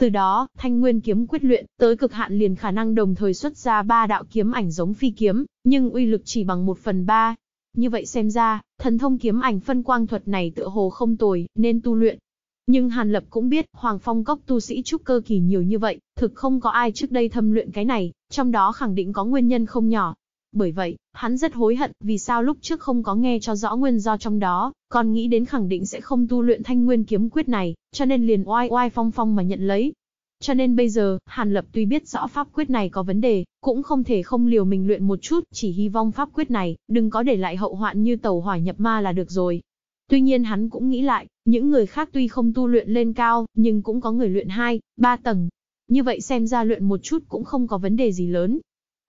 từ đó, Thanh Nguyên kiếm quyết luyện, tới cực hạn liền khả năng đồng thời xuất ra ba đạo kiếm ảnh giống phi kiếm, nhưng uy lực chỉ bằng một phần ba. Như vậy xem ra, thần thông kiếm ảnh phân quang thuật này tựa hồ không tồi, nên tu luyện. Nhưng Hàn Lập cũng biết, Hoàng Phong cốc tu sĩ trúc cơ kỳ nhiều như vậy, thực không có ai trước đây thâm luyện cái này, trong đó khẳng định có nguyên nhân không nhỏ. Bởi vậy, hắn rất hối hận vì sao lúc trước không có nghe cho rõ nguyên do trong đó, còn nghĩ đến khẳng định sẽ không tu luyện thanh nguyên kiếm quyết này, cho nên liền oai oai phong phong mà nhận lấy. Cho nên bây giờ, Hàn Lập tuy biết rõ pháp quyết này có vấn đề, cũng không thể không liều mình luyện một chút, chỉ hy vọng pháp quyết này, đừng có để lại hậu hoạn như tàu hỏa nhập ma là được rồi. Tuy nhiên hắn cũng nghĩ lại, những người khác tuy không tu luyện lên cao, nhưng cũng có người luyện 2, 3 tầng. Như vậy xem ra luyện một chút cũng không có vấn đề gì lớn,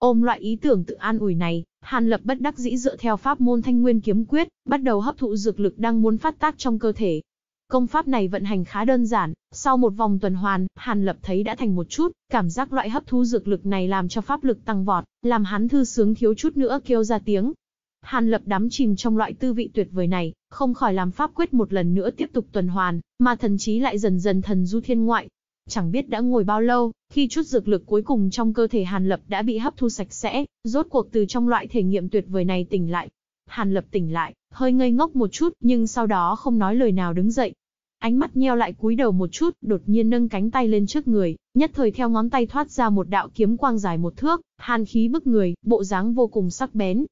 Ôm loại ý tưởng tự an ủi này, Hàn Lập bất đắc dĩ dựa theo pháp môn Thanh Nguyên kiếm quyết, bắt đầu hấp thụ dược lực đang muốn phát tác trong cơ thể. Công pháp này vận hành khá đơn giản, sau một vòng tuần hoàn, Hàn Lập thấy đã thành một chút, cảm giác loại hấp thu dược lực này làm cho pháp lực tăng vọt, làm hắn thư sướng thiếu chút nữa kêu ra tiếng. Hàn Lập đắm chìm trong loại tư vị tuyệt vời này, không khỏi làm pháp quyết một lần nữa tiếp tục tuần hoàn, mà thần trí lại dần dần thần du thiên ngoại, Chẳng biết đã ngồi bao lâu, khi chút dược lực cuối cùng trong cơ thể Hàn Lập đã bị hấp thu sạch sẽ, rốt cuộc từ trong loại thể nghiệm tuyệt vời này tỉnh lại. Hàn Lập tỉnh lại, hơi ngây ngốc một chút, nhưng sau đó không nói lời nào đứng dậy. Ánh mắt nheo lại cúi đầu một chút, đột nhiên nâng cánh tay lên trước người, nhất thời theo ngón tay thoát ra một đạo kiếm quang dài một thước, hàn khí bức người, bộ dáng vô cùng sắc bén,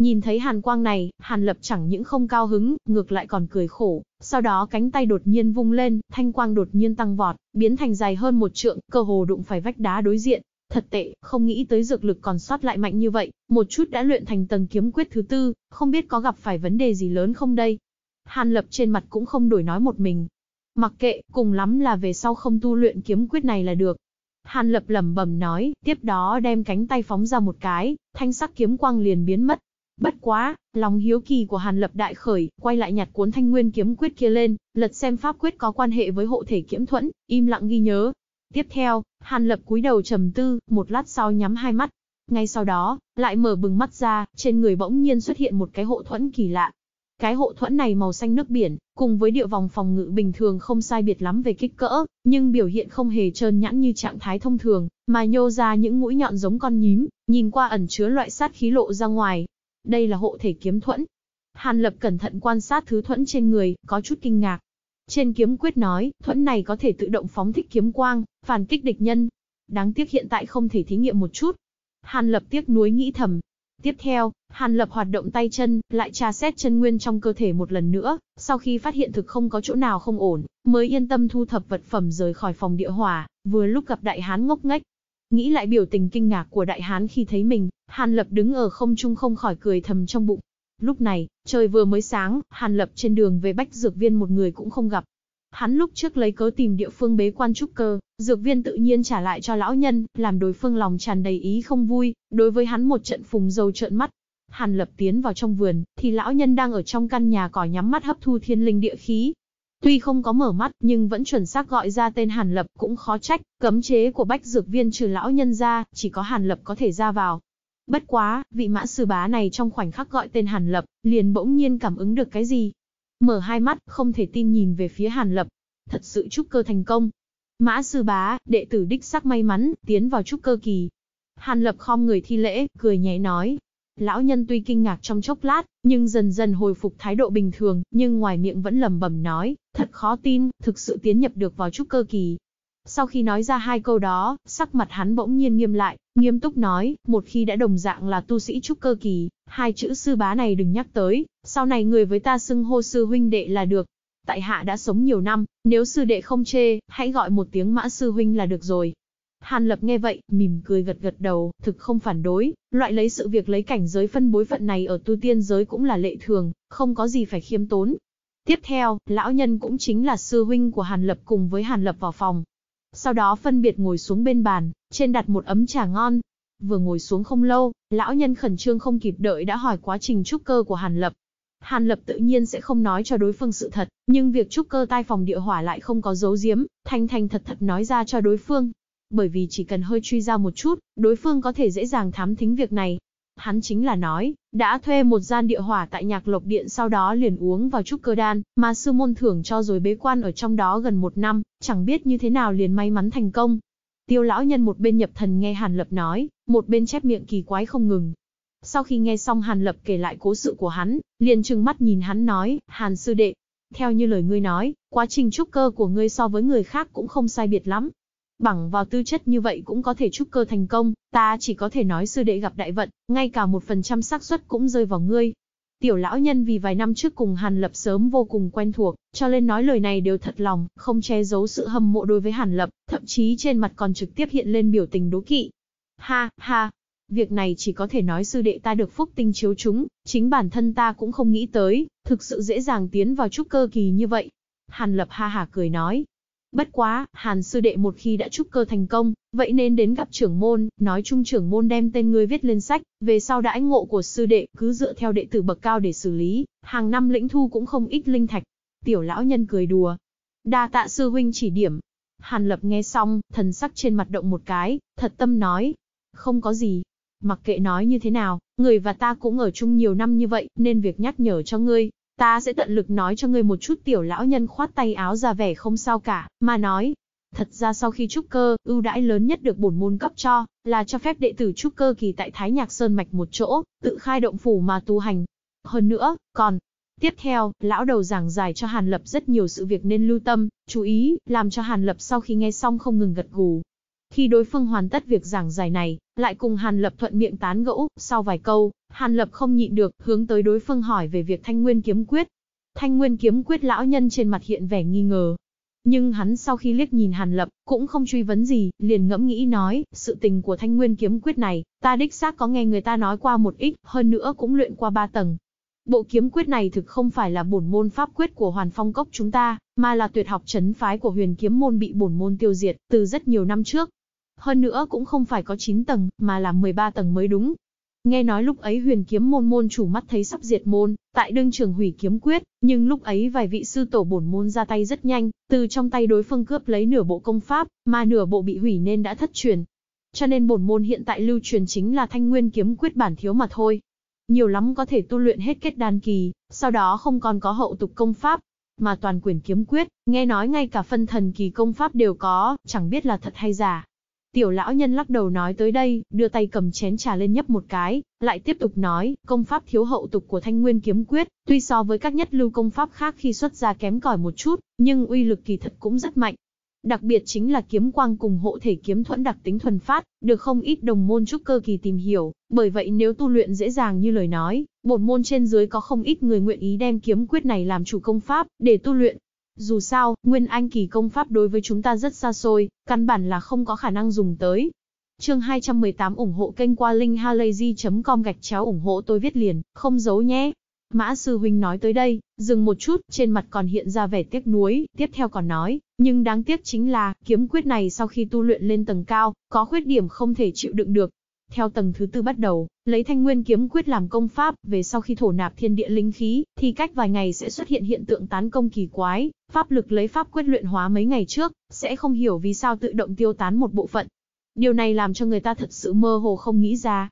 Nhìn thấy hàn quang này, hàn lập chẳng những không cao hứng, ngược lại còn cười khổ, sau đó cánh tay đột nhiên vung lên, thanh quang đột nhiên tăng vọt, biến thành dài hơn một trượng, cơ hồ đụng phải vách đá đối diện. Thật tệ, không nghĩ tới dược lực còn sót lại mạnh như vậy, một chút đã luyện thành tầng kiếm quyết thứ tư, không biết có gặp phải vấn đề gì lớn không đây. Hàn lập trên mặt cũng không đổi nói một mình. Mặc kệ, cùng lắm là về sau không tu luyện kiếm quyết này là được. Hàn lập lẩm bẩm nói, tiếp đó đem cánh tay phóng ra một cái, thanh sắc kiếm quang liền biến mất, Bất quá, lòng hiếu kỳ của Hàn Lập đại khởi, quay lại nhặt cuốn Thanh Nguyên kiếm quyết kia lên, lật xem pháp quyết có quan hệ với hộ thể kiếm thuẫn, im lặng ghi nhớ. Tiếp theo, Hàn Lập cúi đầu trầm tư, một lát sau nhắm hai mắt. Ngay sau đó, lại mở bừng mắt ra, trên người bỗng nhiên xuất hiện một cái hộ thuẫn kỳ lạ. Cái hộ thuẫn này màu xanh nước biển, cùng với địa vòng phòng ngự bình thường không sai biệt lắm về kích cỡ, nhưng biểu hiện không hề trơn nhẵn như trạng thái thông thường, mà nhô ra những mũi nhọn giống con nhím, nhìn qua ẩn chứa loại sát khí lộ ra ngoài, đây là hộ thể kiếm thuẫn. Hàn Lập cẩn thận quan sát thứ thuẫn trên người, có chút kinh ngạc. Trên kiếm quyết nói, thuẫn này có thể tự động phóng thích kiếm quang, phản kích địch nhân. Đáng tiếc hiện tại không thể thí nghiệm một chút. Hàn Lập tiếc nuối nghĩ thầm. Tiếp theo, Hàn Lập hoạt động tay chân, lại tra xét chân nguyên trong cơ thể một lần nữa, sau khi phát hiện thực không có chỗ nào không ổn, mới yên tâm thu thập vật phẩm rời khỏi phòng địa hỏa, vừa lúc gặp đại hán ngốc nghếch, Nghĩ lại biểu tình kinh ngạc của đại hán khi thấy mình, Hàn Lập đứng ở không trung không khỏi cười thầm trong bụng. Lúc này, trời vừa mới sáng, Hàn Lập trên đường về Bách Dược Viên một người cũng không gặp. Hắn lúc trước lấy cớ tìm địa phương bế quan trúc cơ, Dược Viên tự nhiên trả lại cho lão nhân, làm đối phương lòng tràn đầy ý không vui, đối với hắn một trận phùng dầu trợn mắt. Hàn Lập tiến vào trong vườn, thì lão nhân đang ở trong căn nhà cỏ nhắm mắt hấp thu thiên linh địa khí, Tuy không có mở mắt, nhưng vẫn chuẩn xác gọi ra tên Hàn Lập cũng khó trách, cấm chế của bách dược viên trừ lão nhân ra, chỉ có Hàn Lập có thể ra vào. Bất quá, vị mã sư bá này trong khoảnh khắc gọi tên Hàn Lập, liền bỗng nhiên cảm ứng được cái gì. Mở hai mắt, không thể tin nhìn về phía Hàn Lập. Thật sự trúc cơ thành công. Mã sư bá, đệ tử đích sắc may mắn, tiến vào trúc cơ kỳ. Hàn Lập khom người thi lễ, cười nhẹ nói. Lão nhân tuy kinh ngạc trong chốc lát, nhưng dần dần hồi phục thái độ bình thường, nhưng ngoài miệng vẫn lầm bầm nói, Thật khó tin, thực sự tiến nhập được vào trúc cơ kỳ. Sau khi nói ra hai câu đó, sắc mặt hắn bỗng nhiên nghiêm lại, nghiêm túc nói, một khi đã đồng dạng là tu sĩ trúc cơ kỳ, hai chữ sư bá này đừng nhắc tới, sau này người với ta xưng hô sư huynh đệ là được. Tại hạ đã sống nhiều năm, nếu sư đệ không chê, hãy gọi một tiếng mã sư huynh là được rồi. Hàn Lập nghe vậy, mỉm cười gật gật đầu, thực không phản đối, loại lấy sự việc lấy cảnh giới phân bối phận này ở tu tiên giới cũng là lệ thường, không có gì phải khiêm tốn, Tiếp theo, lão nhân cũng chính là sư huynh của Hàn Lập cùng với Hàn Lập vào phòng. Sau đó phân biệt ngồi xuống bên bàn, trên đặt một ấm trà ngon. Vừa ngồi xuống không lâu, lão nhân khẩn trương không kịp đợi đã hỏi quá trình trúc cơ của Hàn Lập. Hàn Lập tự nhiên sẽ không nói cho đối phương sự thật, nhưng việc trúc cơ tai phòng địa hỏa lại không có dấu giếm, thanh thanh thật thật nói ra cho đối phương. Bởi vì chỉ cần hơi truy ra một chút, đối phương có thể dễ dàng thám thính việc này. Hắn chính là nói, đã thuê một gian địa hỏa tại nhạc lộc điện sau đó liền uống vào trúc cơ đan, mà sư môn thưởng cho rồi bế quan ở trong đó gần một năm, chẳng biết như thế nào liền may mắn thành công. Tiêu lão nhân một bên nhập thần nghe Hàn Lập nói, một bên chép miệng kỳ quái không ngừng. Sau khi nghe xong Hàn Lập kể lại cố sự của hắn, liền trừng mắt nhìn hắn nói, Hàn sư đệ, theo như lời ngươi nói, quá trình trúc cơ của ngươi so với người khác cũng không sai biệt lắm, bằng vào tư chất như vậy cũng có thể trúc cơ thành công, ta chỉ có thể nói sư đệ gặp đại vận, ngay cả một phần trăm xác suất cũng rơi vào ngươi. Tiểu lão nhân vì vài năm trước cùng Hàn Lập sớm vô cùng quen thuộc, cho nên nói lời này đều thật lòng, không che giấu sự hâm mộ đối với Hàn Lập, thậm chí trên mặt còn trực tiếp hiện lên biểu tình đố kỵ. Ha, ha, việc này chỉ có thể nói sư đệ ta được phúc tinh chiếu chúng, chính bản thân ta cũng không nghĩ tới, thực sự dễ dàng tiến vào trúc cơ kỳ như vậy. Hàn Lập ha hả cười nói, Bất quá, Hàn sư đệ một khi đã trúc cơ thành công, vậy nên đến gặp trưởng môn, nói chung trưởng môn đem tên ngươi viết lên sách, về sau đãi ngộ của sư đệ cứ dựa theo đệ tử bậc cao để xử lý, hàng năm lĩnh thu cũng không ít linh thạch. Tiểu lão nhân cười đùa. Đa tạ sư huynh chỉ điểm. Hàn lập nghe xong, thần sắc trên mặt động một cái, thật tâm nói. Không có gì. Mặc kệ nói như thế nào, người và ta cũng ở chung nhiều năm như vậy, nên việc nhắc nhở cho ngươi, Ta sẽ tận lực nói cho ngươi một chút tiểu lão nhân khoát tay áo ra vẻ không sao cả, mà nói. Thật ra sau khi trúc cơ, ưu đãi lớn nhất được bổn môn cấp cho, là cho phép đệ tử trúc cơ kỳ tại Thái Nhạc Sơn Mạch một chỗ, tự khai động phủ mà tu hành. Hơn nữa, còn, Tiếp theo, lão đầu giảng giải cho Hàn Lập rất nhiều sự việc nên lưu tâm, chú ý, làm cho Hàn Lập sau khi nghe xong không ngừng gật gù, khi đối phương hoàn tất việc giảng giải này, lại cùng Hàn Lập thuận miệng tán gẫu, sau vài câu, Hàn Lập không nhịn được, hướng tới đối phương hỏi về việc Thanh Nguyên kiếm quyết. Thanh Nguyên kiếm quyết lão nhân trên mặt hiện vẻ nghi ngờ. Nhưng hắn sau khi liếc nhìn Hàn Lập, cũng không truy vấn gì, liền ngẫm nghĩ nói, sự tình của Thanh Nguyên kiếm quyết này, ta đích xác có nghe người ta nói qua một ít, hơn nữa cũng luyện qua ba tầng, Bộ kiếm quyết này thực không phải là bổn môn pháp quyết của Hoàn Phong Cốc chúng ta, mà là tuyệt học chấn phái của huyền kiếm môn bị bổn môn tiêu diệt từ rất nhiều năm trước. Hơn nữa cũng không phải có 9 tầng, mà là 13 tầng mới đúng. Nghe nói lúc ấy huyền kiếm môn môn chủ mắt thấy sắp diệt môn, tại đương trường hủy kiếm quyết, nhưng lúc ấy vài vị sư tổ bổn môn ra tay rất nhanh, từ trong tay đối phương cướp lấy nửa bộ công pháp, mà nửa bộ bị hủy nên đã thất truyền. Cho nên bổn môn hiện tại lưu truyền chính là thanh nguyên kiếm quyết bản thiếu mà thôi. Nhiều lắm có thể tu luyện hết kết đan kỳ, sau đó không còn có hậu tục công pháp, mà toàn quyền kiếm quyết, nghe nói ngay cả phân thần kỳ công pháp đều có, chẳng biết là thật hay giả. Tiểu lão nhân lắc đầu nói tới đây, đưa tay cầm chén trà lên nhấp một cái, lại tiếp tục nói, công pháp thiếu hậu tục của thanh nguyên kiếm quyết, tuy so với các nhất lưu công pháp khác khi xuất ra kém cỏi một chút, nhưng uy lực kỳ thật cũng rất mạnh. Đặc biệt chính là kiếm quang cùng hộ thể kiếm thuẫn đặc tính thuần phát, được không ít đồng môn trúc cơ kỳ tìm hiểu, bởi vậy nếu tu luyện dễ dàng như lời nói, một môn trên dưới có không ít người nguyện ý đem kiếm quyết này làm chủ công pháp, để tu luyện, dù sao, Nguyên Anh kỳ công pháp đối với chúng ta rất xa xôi, căn bản là không có khả năng dùng tới. Chương 218 ủng hộ kênh qua linkhalazy.com gạch chéo ủng hộ tôi viết liền, không giấu nhé. Mã sư huynh nói tới đây, dừng một chút, trên mặt còn hiện ra vẻ tiếc nuối, tiếp theo còn nói, nhưng đáng tiếc chính là, kiếm quyết này sau khi tu luyện lên tầng cao, có khuyết điểm không thể chịu đựng được, theo tầng thứ tư bắt đầu, lấy thanh nguyên kiếm quyết làm công pháp, về sau khi thổ nạp thiên địa linh khí, thì cách vài ngày sẽ xuất hiện hiện tượng tán công kỳ quái, pháp lực lấy pháp quyết luyện hóa mấy ngày trước, sẽ không hiểu vì sao tự động tiêu tán một bộ phận. Điều này làm cho người ta thật sự mơ hồ không nghĩ ra.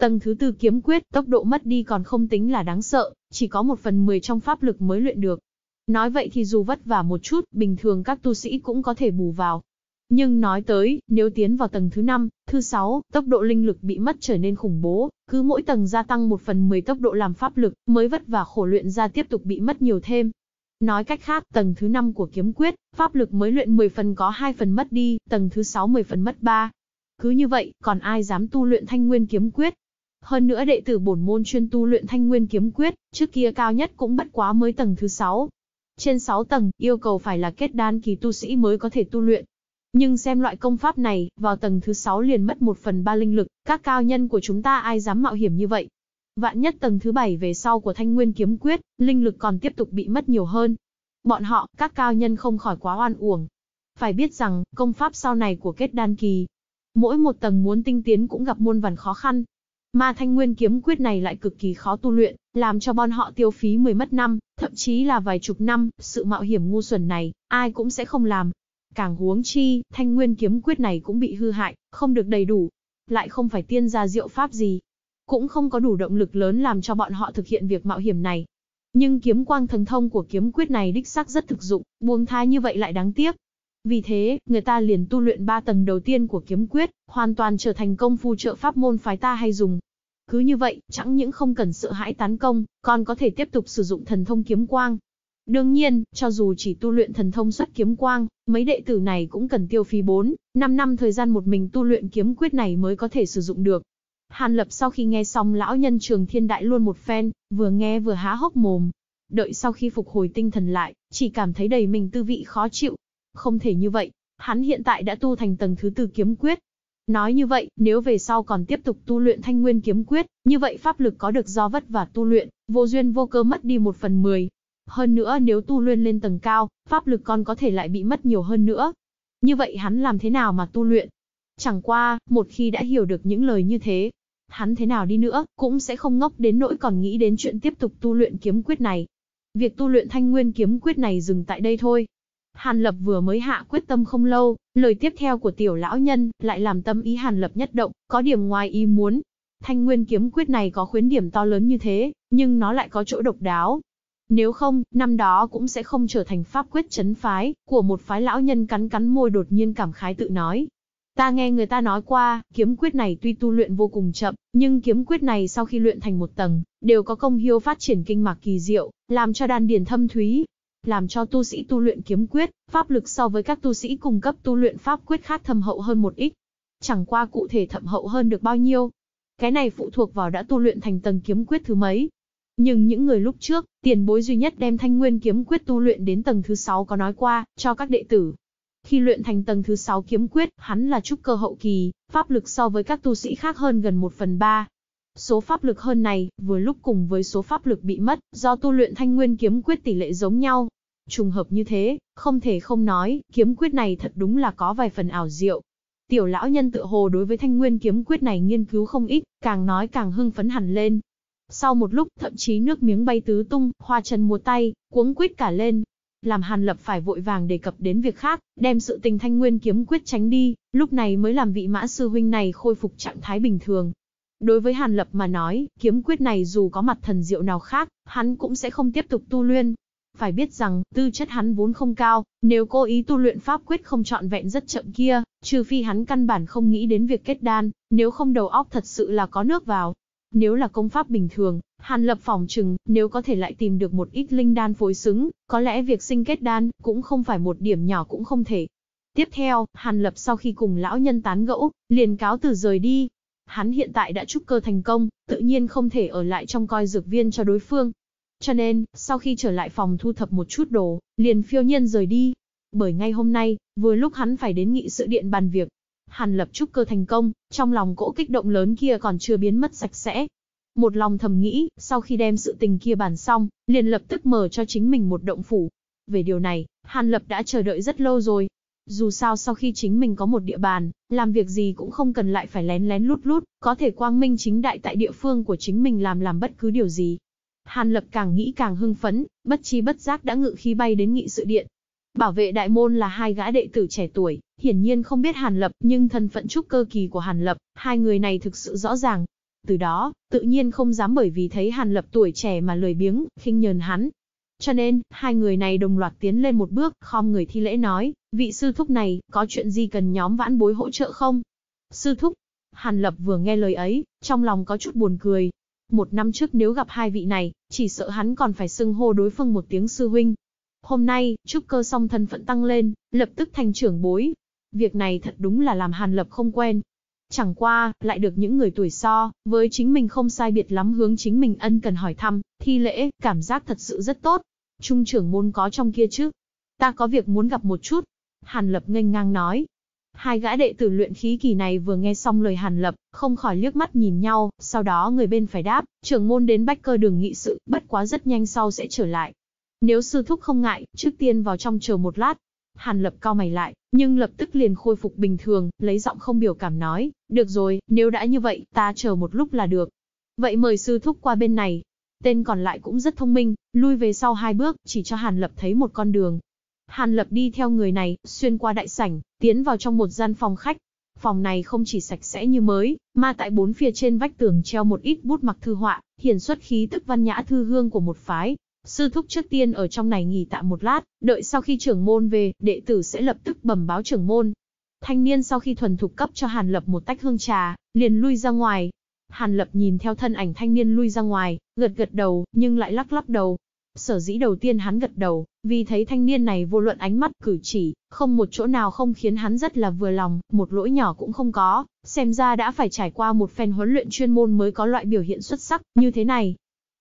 Tầng thứ tư kiếm quyết, tốc độ mất đi còn không tính là đáng sợ, chỉ có một phần mười trong pháp lực mới luyện được. Nói vậy thì dù vất vả một chút, bình thường các tu sĩ cũng có thể bù vào, nhưng nói tới, nếu tiến vào tầng thứ 5, thứ 6, tốc độ linh lực bị mất trở nên khủng bố, cứ mỗi tầng gia tăng 1 phần 10 tốc độ làm pháp lực, mới vất vả khổ luyện ra tiếp tục bị mất nhiều thêm. Nói cách khác, tầng thứ 5 của kiếm quyết, pháp lực mới luyện 10 phần có 2 phần mất đi, tầng thứ 6 10 phần mất 3. Cứ như vậy, còn ai dám tu luyện thanh nguyên kiếm quyết? Hơn nữa đệ tử bổn môn chuyên tu luyện thanh nguyên kiếm quyết, trước kia cao nhất cũng bất quá mới tầng thứ 6. Trên 6 tầng, yêu cầu phải là kết đan kỳ tu sĩ mới có thể tu luyện, nhưng xem loại công pháp này, vào tầng thứ 6 liền mất 1 phần 3 linh lực, các cao nhân của chúng ta ai dám mạo hiểm như vậy. Vạn nhất tầng thứ 7 về sau của thanh nguyên kiếm quyết, linh lực còn tiếp tục bị mất nhiều hơn. Bọn họ, các cao nhân không khỏi quá oan uổng. Phải biết rằng, công pháp sau này của kết đan kỳ. Mỗi một tầng muốn tinh tiến cũng gặp muôn vàn khó khăn. Mà thanh nguyên kiếm quyết này lại cực kỳ khó tu luyện, làm cho bọn họ tiêu phí mười mất năm, thậm chí là vài chục năm, sự mạo hiểm ngu xuẩn này, ai cũng sẽ không làm, Càng huống chi, thanh nguyên kiếm quyết này cũng bị hư hại, không được đầy đủ. Lại không phải tiên gia diệu pháp gì. Cũng không có đủ động lực lớn làm cho bọn họ thực hiện việc mạo hiểm này. Nhưng kiếm quang thần thông của kiếm quyết này đích xác rất thực dụng, buông tha như vậy lại đáng tiếc. Vì thế, người ta liền tu luyện ba tầng đầu tiên của kiếm quyết, hoàn toàn trở thành công phu trợ pháp môn phái ta hay dùng. Cứ như vậy, chẳng những không cần sợ hãi tán công, còn có thể tiếp tục sử dụng thần thông kiếm quang, Đương nhiên, cho dù chỉ tu luyện thần thông xuất kiếm quang, mấy đệ tử này cũng cần tiêu phí 4, 5 năm thời gian một mình tu luyện kiếm quyết này mới có thể sử dụng được. Hàn Lập sau khi nghe xong lão nhân trường thiên đại luôn một phen, vừa nghe vừa há hốc mồm. Đợi sau khi phục hồi tinh thần lại, chỉ cảm thấy đầy mình tư vị khó chịu. Không thể như vậy, hắn hiện tại đã tu thành tầng thứ tư kiếm quyết. Nói như vậy, nếu về sau còn tiếp tục tu luyện thanh nguyên kiếm quyết, như vậy pháp lực có được do vất và tu luyện, vô duyên vô cơ mất đi một phần mười, hơn nữa nếu tu luyện lên tầng cao, pháp lực còn có thể lại bị mất nhiều hơn nữa. Như vậy hắn làm thế nào mà tu luyện? Chẳng qua, một khi đã hiểu được những lời như thế, hắn thế nào đi nữa, cũng sẽ không ngốc đến nỗi còn nghĩ đến chuyện tiếp tục tu luyện kiếm quyết này. Việc tu luyện thanh nguyên kiếm quyết này dừng tại đây thôi. Hàn Lập vừa mới hạ quyết tâm không lâu, lời tiếp theo của tiểu lão nhân lại làm tâm ý Hàn Lập nhất động, có điểm ngoài ý muốn. Thanh nguyên kiếm quyết này có khuyến điểm to lớn như thế, nhưng nó lại có chỗ độc đáo, nếu không, năm đó cũng sẽ không trở thành pháp quyết chấn phái, của một phái lão nhân cắn cắn môi đột nhiên cảm khái tự nói. Ta nghe người ta nói qua, kiếm quyết này tuy tu luyện vô cùng chậm, nhưng kiếm quyết này sau khi luyện thành một tầng, đều có công hiệu phát triển kinh mạc kỳ diệu, làm cho đan điền thâm thúy, làm cho tu sĩ tu luyện kiếm quyết, pháp lực so với các tu sĩ cung cấp tu luyện pháp quyết khác thâm hậu hơn một ít. Chẳng qua cụ thể thâm hậu hơn được bao nhiêu. Cái này phụ thuộc vào đã tu luyện thành tầng kiếm quyết thứ mấy, nhưng những người lúc trước, tiền bối duy nhất đem thanh nguyên kiếm quyết tu luyện đến tầng thứ 6 có nói qua, cho các đệ tử. Khi luyện thành tầng thứ 6 kiếm quyết, hắn là trúc cơ hậu kỳ, pháp lực so với các tu sĩ khác hơn gần 1 phần 3. Số pháp lực hơn này, vừa lúc cùng với số pháp lực bị mất, do tu luyện thanh nguyên kiếm quyết tỷ lệ giống nhau. Trùng hợp như thế, không thể không nói, kiếm quyết này thật đúng là có vài phần ảo diệu. Tiểu lão nhân tự hồ đối với thanh nguyên kiếm quyết này nghiên cứu không ít, càng nói càng hưng phấn hẳn lên, sau một lúc, thậm chí nước miếng bay tứ tung, hoa Trần múa tay, cuống quýt cả lên. Làm Hàn Lập phải vội vàng đề cập đến việc khác, đem sự tình thanh nguyên kiếm quyết tránh đi, lúc này mới làm vị mã sư huynh này khôi phục trạng thái bình thường. Đối với Hàn Lập mà nói, kiếm quyết này dù có mặt thần diệu nào khác, hắn cũng sẽ không tiếp tục tu luyện. Phải biết rằng, tư chất hắn vốn không cao, nếu cố ý tu luyện pháp quyết không trọn vẹn rất chậm kia, trừ phi hắn căn bản không nghĩ đến việc kết đan, nếu không đầu óc thật sự là có nước vào, nếu là công pháp bình thường, Hàn Lập phòng trừng, nếu có thể lại tìm được một ít linh đan phối xứng, có lẽ việc sinh kết đan cũng không phải một điểm nhỏ cũng không thể. Tiếp theo, Hàn Lập sau khi cùng lão nhân tán gẫu, liền cáo từ rời đi. Hắn hiện tại đã trúc cơ thành công, tự nhiên không thể ở lại trong coi dược viên cho đối phương. Cho nên, sau khi trở lại phòng thu thập một chút đồ, liền phiêu nhiên rời đi. Bởi ngay hôm nay, vừa lúc hắn phải đến nghị sự điện bàn việc, Hàn lập trúc cơ thành công, trong lòng cỗ kích động lớn kia còn chưa biến mất sạch sẽ. Một lòng thầm nghĩ, sau khi đem sự tình kia bàn xong, liền lập tức mở cho chính mình một động phủ. Về điều này, Hàn lập đã chờ đợi rất lâu rồi. Dù sao sau khi chính mình có một địa bàn, làm việc gì cũng không cần lại phải lén lén lút lút, có thể quang minh chính đại tại địa phương của chính mình làm làm bất cứ điều gì. Hàn lập càng nghĩ càng hưng phấn, bất chi bất giác đã ngự khí bay đến nghị sự điện. Bảo vệ đại môn là hai gã đệ tử trẻ tuổi, Hiển nhiên không biết Hàn Lập, nhưng thân phận trúc cơ kỳ của Hàn Lập, hai người này thực sự rõ ràng. Từ đó, tự nhiên không dám bởi vì thấy Hàn Lập tuổi trẻ mà lười biếng, khinh nhờn hắn. Cho nên, hai người này đồng loạt tiến lên một bước, khom người thi lễ nói, vị sư thúc này, có chuyện gì cần nhóm vãn bối hỗ trợ không? Sư thúc, Hàn Lập vừa nghe lời ấy, trong lòng có chút buồn cười. Một năm trước nếu gặp hai vị này, chỉ sợ hắn còn phải xưng hô đối phương một tiếng sư huynh. Hôm nay, trúc cơ xong thân phận tăng lên, lập tức thành trưởng bối, Việc này thật đúng là làm Hàn Lập không quen. Chẳng qua, lại được những người tuổi so, với chính mình không sai biệt lắm hướng chính mình ân cần hỏi thăm, thi lễ, cảm giác thật sự rất tốt. Trung trưởng môn có trong kia chứ? Ta có việc muốn gặp một chút. Hàn Lập nghênh ngang nói. Hai gã đệ tử luyện khí kỳ này vừa nghe xong lời Hàn Lập, không khỏi liếc mắt nhìn nhau, sau đó người bên phải đáp, trưởng môn đến bách cơ đường nghị sự, bất quá rất nhanh sau sẽ trở lại. Nếu sư thúc không ngại, trước tiên vào trong chờ một lát, Hàn lập cao mày lại, nhưng lập tức liền khôi phục bình thường, lấy giọng không biểu cảm nói, được rồi, nếu đã như vậy, ta chờ một lúc là được. Vậy mời sư thúc qua bên này. Tên còn lại cũng rất thông minh, lui về sau hai bước, chỉ cho Hàn lập thấy một con đường. Hàn lập đi theo người này, xuyên qua đại sảnh, tiến vào trong một gian phòng khách. Phòng này không chỉ sạch sẽ như mới, mà tại bốn phía trên vách tường treo một ít bút mặc thư họa, hiển xuất khí tức văn nhã thư hương của một phái, Sư thúc trước tiên ở trong này nghỉ tạm một lát, đợi sau khi trưởng môn về, đệ tử sẽ lập tức bẩm báo trưởng môn. Thanh niên sau khi thuần thục cấp cho Hàn Lập một tách hương trà, liền lui ra ngoài. Hàn Lập nhìn theo thân ảnh thanh niên lui ra ngoài, gật gật đầu, nhưng lại lắc lắc đầu. Sở dĩ đầu tiên hắn gật đầu, vì thấy thanh niên này vô luận ánh mắt, cử chỉ, không một chỗ nào không khiến hắn rất là vừa lòng, một lỗi nhỏ cũng không có, xem ra đã phải trải qua một phen huấn luyện chuyên môn mới có loại biểu hiện xuất sắc như thế này.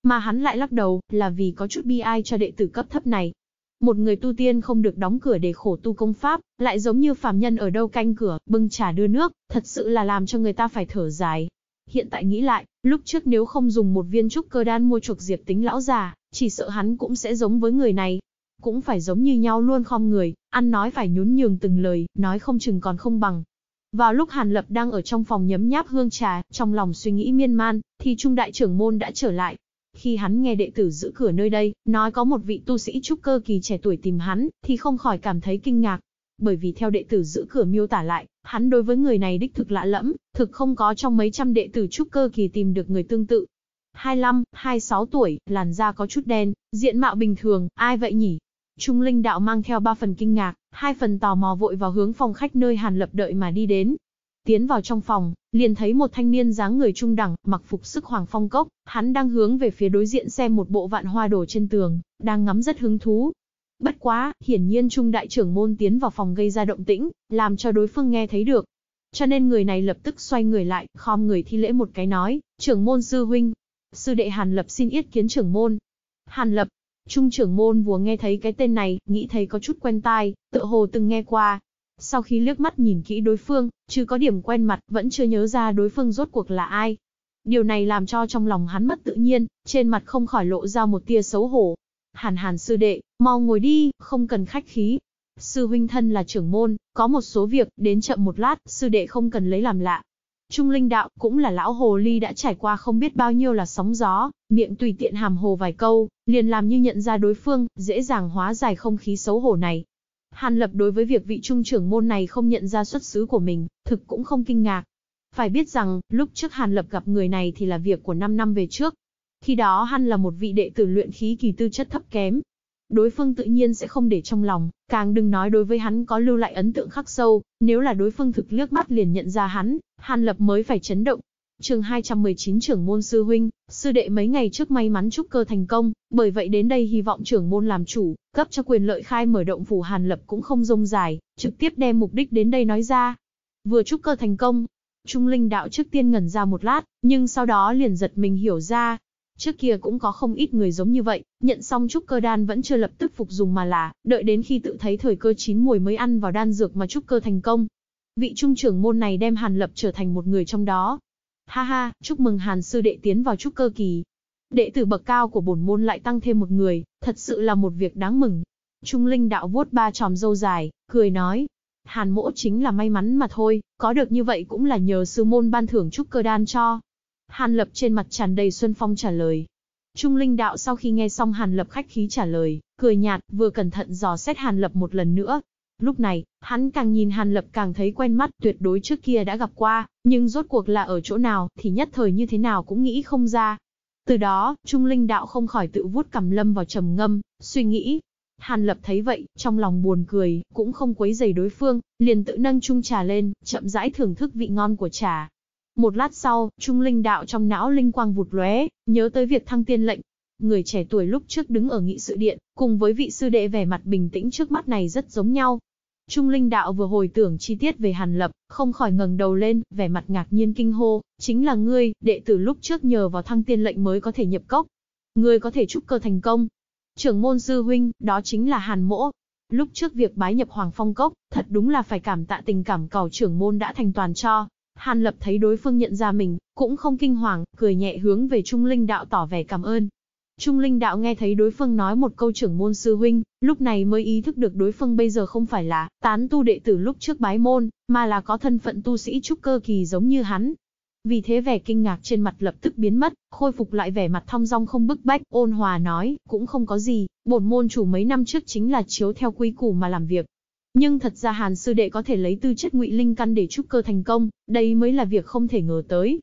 Mà hắn lại lắc đầu, là vì có chút bi ai cho đệ tử cấp thấp này. Một người tu tiên không được đóng cửa để khổ tu công pháp, lại giống như phàm nhân ở đâu canh cửa, bưng trà đưa nước, thật sự là làm cho người ta phải thở dài. Hiện tại nghĩ lại, lúc trước nếu không dùng một viên trúc cơ đan mua chuộc diệp tính lão già, chỉ sợ hắn cũng sẽ giống với người này. Cũng phải giống như nhau luôn khom người, ăn nói phải nhún nhường từng lời, nói không chừng còn không bằng. Vào lúc Hàn Lập đang ở trong phòng nhấm nháp hương trà, trong lòng suy nghĩ miên man, thì Trung đại trưởng môn đã trở lại, khi hắn nghe đệ tử giữ cửa nơi đây, nói có một vị tu sĩ trúc cơ kỳ trẻ tuổi tìm hắn, thì không khỏi cảm thấy kinh ngạc. Bởi vì theo đệ tử giữ cửa miêu tả lại, hắn đối với người này đích thực lạ lẫm, thực không có trong mấy trăm đệ tử trúc cơ kỳ tìm được người tương tự. 25, 26 tuổi, làn da có chút đen, diện mạo bình thường, ai vậy nhỉ? Trung linh đạo mang theo ba phần kinh ngạc, hai phần tò mò vội vào hướng phòng khách nơi Hàn Lập đợi mà đi đến. Tiến vào trong phòng, liền thấy một thanh niên dáng người trung đẳng, mặc phục sức hoàng phong cốc, hắn đang hướng về phía đối diện xem một bộ vạn hoa đồ trên tường, đang ngắm rất hứng thú. Bất quá, hiển nhiên trung đại trưởng môn tiến vào phòng gây ra động tĩnh, làm cho đối phương nghe thấy được. Cho nên người này lập tức xoay người lại, khom người thi lễ một cái nói, trưởng môn sư huynh. Sư đệ Hàn Lập xin yết kiến trưởng môn. Hàn Lập, trung trưởng môn vừa nghe thấy cái tên này, nghĩ thấy có chút quen tai, tự hồ từng nghe qua, sau khi liếc mắt nhìn kỹ đối phương, chứ có điểm quen mặt, vẫn chưa nhớ ra đối phương rốt cuộc là ai. Điều này làm cho trong lòng hắn mất tự nhiên, trên mặt không khỏi lộ ra một tia xấu hổ. Hàn hàn sư đệ, mau ngồi đi, không cần khách khí. Sư huynh thân là trưởng môn, có một số việc, đến chậm một lát, sư đệ không cần lấy làm lạ. Trung linh đạo cũng là lão hồ ly đã trải qua không biết bao nhiêu là sóng gió, miệng tùy tiện hàm hồ vài câu, liền làm như nhận ra đối phương, dễ dàng hóa giải không khí xấu hổ này, Hàn Lập đối với việc vị trung trưởng môn này không nhận ra xuất xứ của mình, thực cũng không kinh ngạc. Phải biết rằng, lúc trước Hàn Lập gặp người này thì là việc của 5 năm về trước. Khi đó Hàn là một vị đệ tử luyện khí kỳ tư chất thấp kém. Đối phương tự nhiên sẽ không để trong lòng, càng đừng nói đối với hắn có lưu lại ấn tượng khắc sâu, nếu là đối phương thực liếc mắt liền nhận ra hắn, Hàn Lập mới phải chấn động, Trường 219 trưởng môn sư huynh, sư đệ mấy ngày trước may mắn trúc cơ thành công, bởi vậy đến đây hy vọng trưởng môn làm chủ, cấp cho quyền lợi khai mở động phủ Hàn Lập cũng không rông dài, trực tiếp đem mục đích đến đây nói ra. Vừa trúc cơ thành công, Trung Linh đạo trước tiên ngẩn ra một lát, nhưng sau đó liền giật mình hiểu ra. Trước kia cũng có không ít người giống như vậy, nhận xong trúc cơ đan vẫn chưa lập tức phục dùng mà là, đợi đến khi tự thấy thời cơ chín mùi mới ăn vào đan dược mà trúc cơ thành công. Vị trung trưởng môn này đem Hàn Lập trở thành một người trong đó, Ha ha, chúc mừng Hàn sư đệ tiến vào trúc cơ kỳ. Đệ tử bậc cao của bổn môn lại tăng thêm một người, thật sự là một việc đáng mừng. Trung Linh đạo vuốt ba tròm râu dài, cười nói. Hàn mỗ chính là may mắn mà thôi, có được như vậy cũng là nhờ sư môn ban thưởng trúc cơ đan cho. Hàn lập trên mặt tràn đầy xuân phong trả lời. Trung Linh đạo sau khi nghe xong Hàn lập khách khí trả lời, cười nhạt, vừa cẩn thận dò xét Hàn lập một lần nữa, Lúc này, hắn càng nhìn Hàn Lập càng thấy quen mắt, tuyệt đối trước kia đã gặp qua, nhưng rốt cuộc là ở chỗ nào thì nhất thời như thế nào cũng nghĩ không ra. Từ đó, Trung Linh Đạo không khỏi tự vuốt cầm lâm vào trầm ngâm, suy nghĩ. Hàn Lập thấy vậy, trong lòng buồn cười, cũng không quấy giày đối phương, liền tự nâng chung trà lên, chậm rãi thưởng thức vị ngon của trà. Một lát sau, Trung Linh Đạo trong não linh quang vụt lóe, nhớ tới việc thăng tiên lệnh, Người trẻ tuổi lúc trước đứng ở nghị sự điện, cùng với vị sư đệ vẻ mặt bình tĩnh trước mắt này rất giống nhau. Trung linh đạo vừa hồi tưởng chi tiết về Hàn Lập, không khỏi ngẩng đầu lên, vẻ mặt ngạc nhiên kinh hô, chính là ngươi, đệ tử lúc trước nhờ vào thăng tiên lệnh mới có thể nhập cốc. Ngươi có thể trúc cơ thành công. Trưởng môn sư huynh, đó chính là Hàn Mỗ. Lúc trước việc bái nhập Hoàng Phong Cốc, thật đúng là phải cảm tạ tình cảm cầu trưởng môn đã thành toàn cho. Hàn Lập thấy đối phương nhận ra mình, cũng không kinh hoàng, cười nhẹ hướng về Trung Linh đạo tỏ vẻ cảm ơn. Trung linh đạo nghe thấy đối phương nói một câu trưởng môn sư huynh, lúc này mới ý thức được đối phương bây giờ không phải là tán tu đệ tử lúc trước bái môn, mà là có thân phận tu sĩ trúc cơ kỳ giống như hắn. Vì thế vẻ kinh ngạc trên mặt lập tức biến mất, khôi phục lại vẻ mặt thong dong không bức bách, ôn hòa nói, cũng không có gì, bổn môn chủ mấy năm trước chính là chiếu theo quy củ mà làm việc. Nhưng thật ra Hàn sư đệ có thể lấy tư chất ngụy linh căn để trúc cơ thành công, đây mới là việc không thể ngờ tới,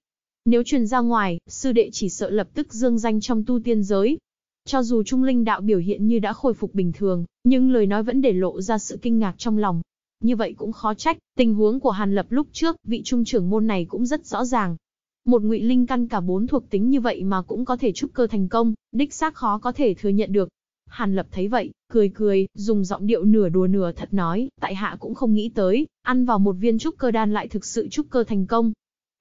nếu truyền ra ngoài, sư đệ chỉ sợ lập tức dương danh trong tu tiên giới. Cho dù trung linh đạo biểu hiện như đã khôi phục bình thường, nhưng lời nói vẫn để lộ ra sự kinh ngạc trong lòng. Như vậy cũng khó trách, tình huống của Hàn Lập lúc trước, vị trung trưởng môn này cũng rất rõ ràng. Một ngụy linh căn cả bốn thuộc tính như vậy mà cũng có thể trúc cơ thành công, đích xác khó có thể thừa nhận được. Hàn Lập thấy vậy, cười cười, dùng giọng điệu nửa đùa nửa thật nói, tại hạ cũng không nghĩ tới, ăn vào một viên trúc cơ đan lại thực sự trúc cơ thành công,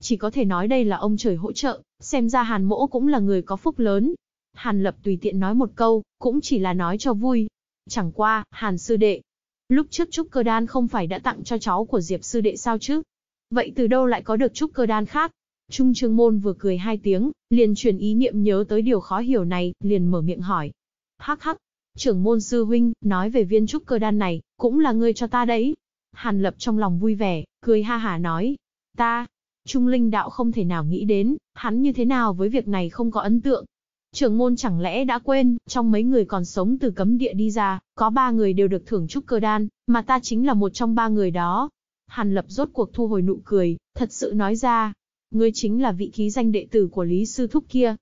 chỉ có thể nói đây là ông trời hỗ trợ, xem ra Hàn mỗ cũng là người có phúc lớn. Hàn lập tùy tiện nói một câu, cũng chỉ là nói cho vui. Chẳng qua, Hàn sư đệ. Lúc trước trúc cơ đan không phải đã tặng cho cháu của Diệp sư đệ sao chứ? Vậy từ đâu lại có được trúc cơ đan khác? Trung Trương Môn vừa cười hai tiếng, liền truyền ý niệm nhớ tới điều khó hiểu này, liền mở miệng hỏi. Hắc hắc, trưởng môn sư huynh, nói về viên trúc cơ đan này, cũng là người cho ta đấy. Hàn Lập trong lòng vui vẻ, cười ha hả nói. Ta, Trung linh đạo không thể nào nghĩ đến, hắn như thế nào với việc này không có ấn tượng. Trưởng môn chẳng lẽ đã quên, trong mấy người còn sống từ cấm địa đi ra, có ba người đều được thưởng trúc cơ đan, mà ta chính là một trong ba người đó. Hàn lập rốt cuộc thu hồi nụ cười, thật sự nói ra. Ngươi chính là vị ký danh đệ tử của Lý Sư Thúc kia.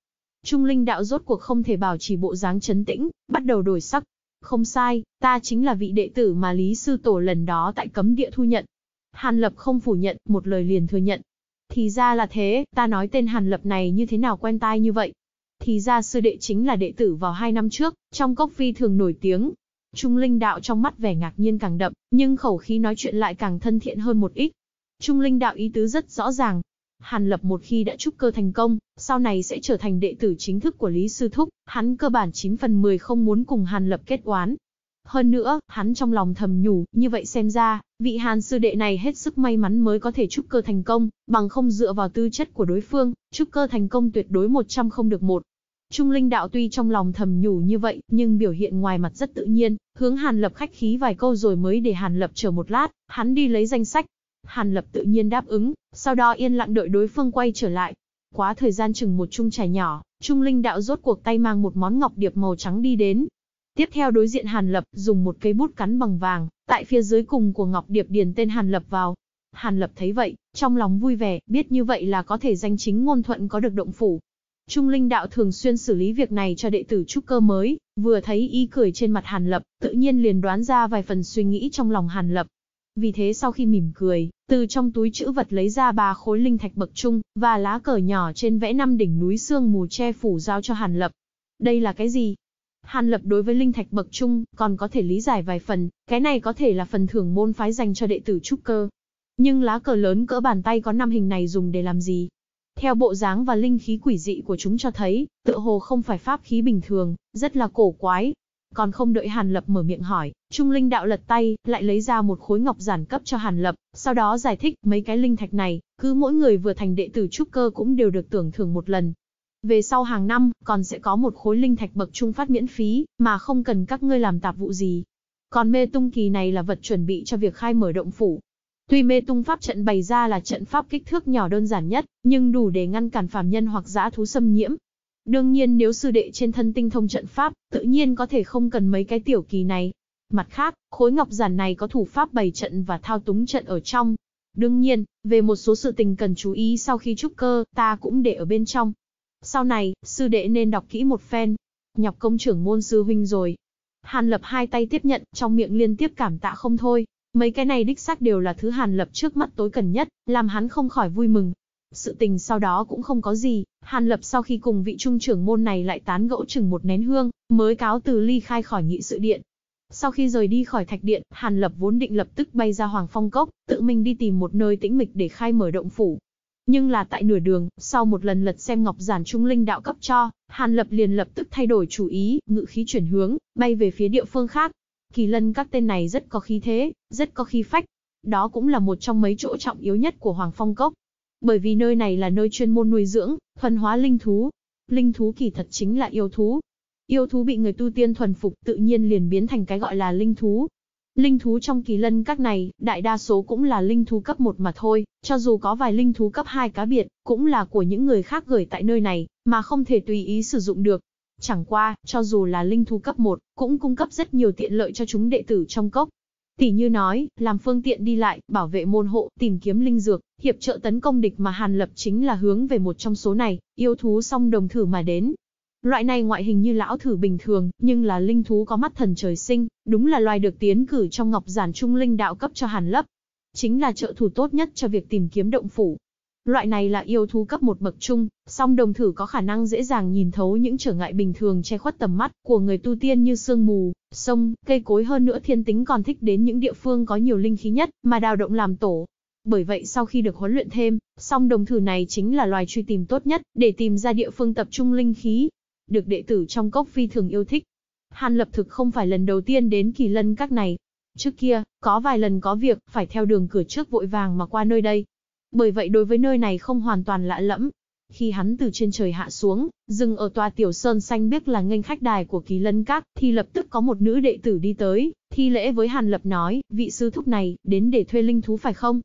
Trung linh đạo rốt cuộc không thể bảo trì bộ dáng chấn tĩnh, bắt đầu đổi sắc. Không sai, ta chính là vị đệ tử mà Lý Sư Tổ lần đó tại cấm địa thu nhận. Hàn Lập không phủ nhận, một lời liền thừa nhận, thì ra là thế, ta nói tên Hàn Lập này như thế nào quen tai như vậy. Thì ra sư đệ chính là đệ tử vào hai năm trước, trong cốc phi thường nổi tiếng. Trung linh đạo trong mắt vẻ ngạc nhiên càng đậm, nhưng khẩu khí nói chuyện lại càng thân thiện hơn một ít. Trung linh đạo ý tứ rất rõ ràng. Hàn Lập một khi đã trúc cơ thành công, sau này sẽ trở thành đệ tử chính thức của Lý Sư Thúc, hắn cơ bản 9 phần 10 không muốn cùng Hàn Lập kết oán, hơn nữa, hắn trong lòng thầm nhủ, như vậy xem ra, vị hàn sư đệ này hết sức may mắn mới có thể trúc cơ thành công, bằng không dựa vào tư chất của đối phương, trúc cơ thành công tuyệt đối 100 không được một. Trung linh đạo tuy trong lòng thầm nhủ như vậy, nhưng biểu hiện ngoài mặt rất tự nhiên, hướng hàn lập khách khí vài câu rồi mới để hàn lập chờ một lát, hắn đi lấy danh sách. Hàn lập tự nhiên đáp ứng, sau đó yên lặng đợi đối phương quay trở lại. Quá thời gian chừng một chung trà nhỏ, Trung linh đạo rốt cuộc tay mang một món ngọc điệp màu trắng đi đến, Tiếp theo đối diện Hàn Lập dùng một cây bút cắn bằng vàng, tại phía dưới cùng của Ngọc Điệp điền tên Hàn Lập vào. Hàn Lập thấy vậy, trong lòng vui vẻ, biết như vậy là có thể danh chính ngôn thuận có được động phủ. Trung Linh Đạo thường xuyên xử lý việc này cho đệ tử trúc cơ mới, vừa thấy y cười trên mặt Hàn Lập, tự nhiên liền đoán ra vài phần suy nghĩ trong lòng Hàn Lập. Vì thế sau khi mỉm cười, từ trong túi chữ vật lấy ra ba khối linh thạch bậc trung và lá cờ nhỏ trên vẽ năm đỉnh núi sương mù che phủ giao cho Hàn Lập. Đây là cái gì? Hàn Lập đối với linh thạch bậc trung, còn có thể lý giải vài phần, cái này có thể là phần thưởng môn phái dành cho đệ tử trúc cơ. Nhưng lá cờ lớn cỡ bàn tay có năm hình này dùng để làm gì? Theo bộ dáng và linh khí quỷ dị của chúng cho thấy, tựa hồ không phải pháp khí bình thường, rất là cổ quái. Còn không đợi Hàn Lập mở miệng hỏi, Trung Linh đạo lật tay, lại lấy ra một khối ngọc giản cấp cho Hàn Lập, sau đó giải thích mấy cái linh thạch này, cứ mỗi người vừa thành đệ tử trúc cơ cũng đều được tưởng thưởng một lần, về sau hàng năm, còn sẽ có một khối linh thạch bậc trung phát miễn phí, mà không cần các ngươi làm tạp vụ gì. Còn mê tung kỳ này là vật chuẩn bị cho việc khai mở động phủ. Tuy mê tung pháp trận bày ra là trận pháp kích thước nhỏ đơn giản nhất, nhưng đủ để ngăn cản phàm nhân hoặc giã thú xâm nhiễm. Đương nhiên nếu sư đệ trên thân tinh thông trận pháp, tự nhiên có thể không cần mấy cái tiểu kỳ này. Mặt khác, khối ngọc giản này có thủ pháp bày trận và thao túng trận ở trong. Đương nhiên, về một số sự tình cần chú ý sau khi trúc cơ, ta cũng để ở bên trong. Sau này, sư đệ nên đọc kỹ một phen. Nhọc công trưởng môn sư huynh rồi. Hàn lập hai tay tiếp nhận, trong miệng liên tiếp cảm tạ không thôi. Mấy cái này đích xác đều là thứ hàn lập trước mắt tối cần nhất, làm hắn không khỏi vui mừng. Sự tình sau đó cũng không có gì, hàn lập sau khi cùng vị trung trưởng môn này lại tán gẫu chừng một nén hương, mới cáo từ ly khai khỏi nghị sự điện. Sau khi rời đi khỏi thạch điện, Hàn Lập vốn định lập tức bay ra Hoàng Phong Cốc, tự mình đi tìm một nơi tĩnh mịch để khai mở động phủ, nhưng là tại nửa đường, sau một lần lật xem ngọc giản trung linh đạo cấp cho, Hàn Lập liền lập tức thay đổi chủ ý, ngự khí chuyển hướng, bay về phía địa phương khác. Kỳ lân các tên này rất có khí thế, rất có khí phách. Đó cũng là một trong mấy chỗ trọng yếu nhất của Hoàng Phong Cốc. Bởi vì nơi này là nơi chuyên môn nuôi dưỡng, thuần hóa linh thú. Linh thú kỳ thật chính là yêu thú. Yêu thú bị người tu tiên thuần phục tự nhiên liền biến thành cái gọi là linh thú, Linh thú trong kỳ lân các này, đại đa số cũng là linh thú cấp 1 mà thôi, cho dù có vài linh thú cấp 2 cá biệt, cũng là của những người khác gửi tại nơi này, mà không thể tùy ý sử dụng được. Chẳng qua, cho dù là linh thú cấp 1, cũng cung cấp rất nhiều tiện lợi cho chúng đệ tử trong cốc. Tỷ như nói, làm phương tiện đi lại, bảo vệ môn hộ, tìm kiếm linh dược, hiệp trợ tấn công địch mà Hàn Lập chính là hướng về một trong số này, yêu thú song đồng thử mà đến, Loại này ngoại hình như lão thử bình thường, nhưng là linh thú có mắt thần trời sinh, đúng là loài được tiến cử trong ngọc giản trung linh đạo cấp cho Hàn Lấp. Chính là trợ thủ tốt nhất cho việc tìm kiếm động phủ. Loại này là yêu thú cấp một bậc trung, song đồng thử có khả năng dễ dàng nhìn thấu những trở ngại bình thường che khuất tầm mắt của người tu tiên như sương mù, sông, cây cối hơn nữa thiên tính còn thích đến những địa phương có nhiều linh khí nhất mà đào động làm tổ, bởi vậy sau khi được huấn luyện thêm, song đồng thử này chính là loài truy tìm tốt nhất để tìm ra địa phương tập trung linh khí, được đệ tử trong cốc phi thường yêu thích. Hàn Lập thực không phải lần đầu tiên đến kỳ lân các này. Trước kia, có vài lần có việc, phải theo đường cửa trước vội vàng mà qua nơi đây. Bởi vậy đối với nơi này không hoàn toàn lạ lẫm. Khi hắn từ trên trời hạ xuống, dừng ở tòa tiểu sơn xanh biết là nghênh khách đài của kỳ lân các, thì lập tức có một nữ đệ tử đi tới, thi lễ với Hàn Lập nói, vị sư thúc này, đến để thuê linh thú phải không?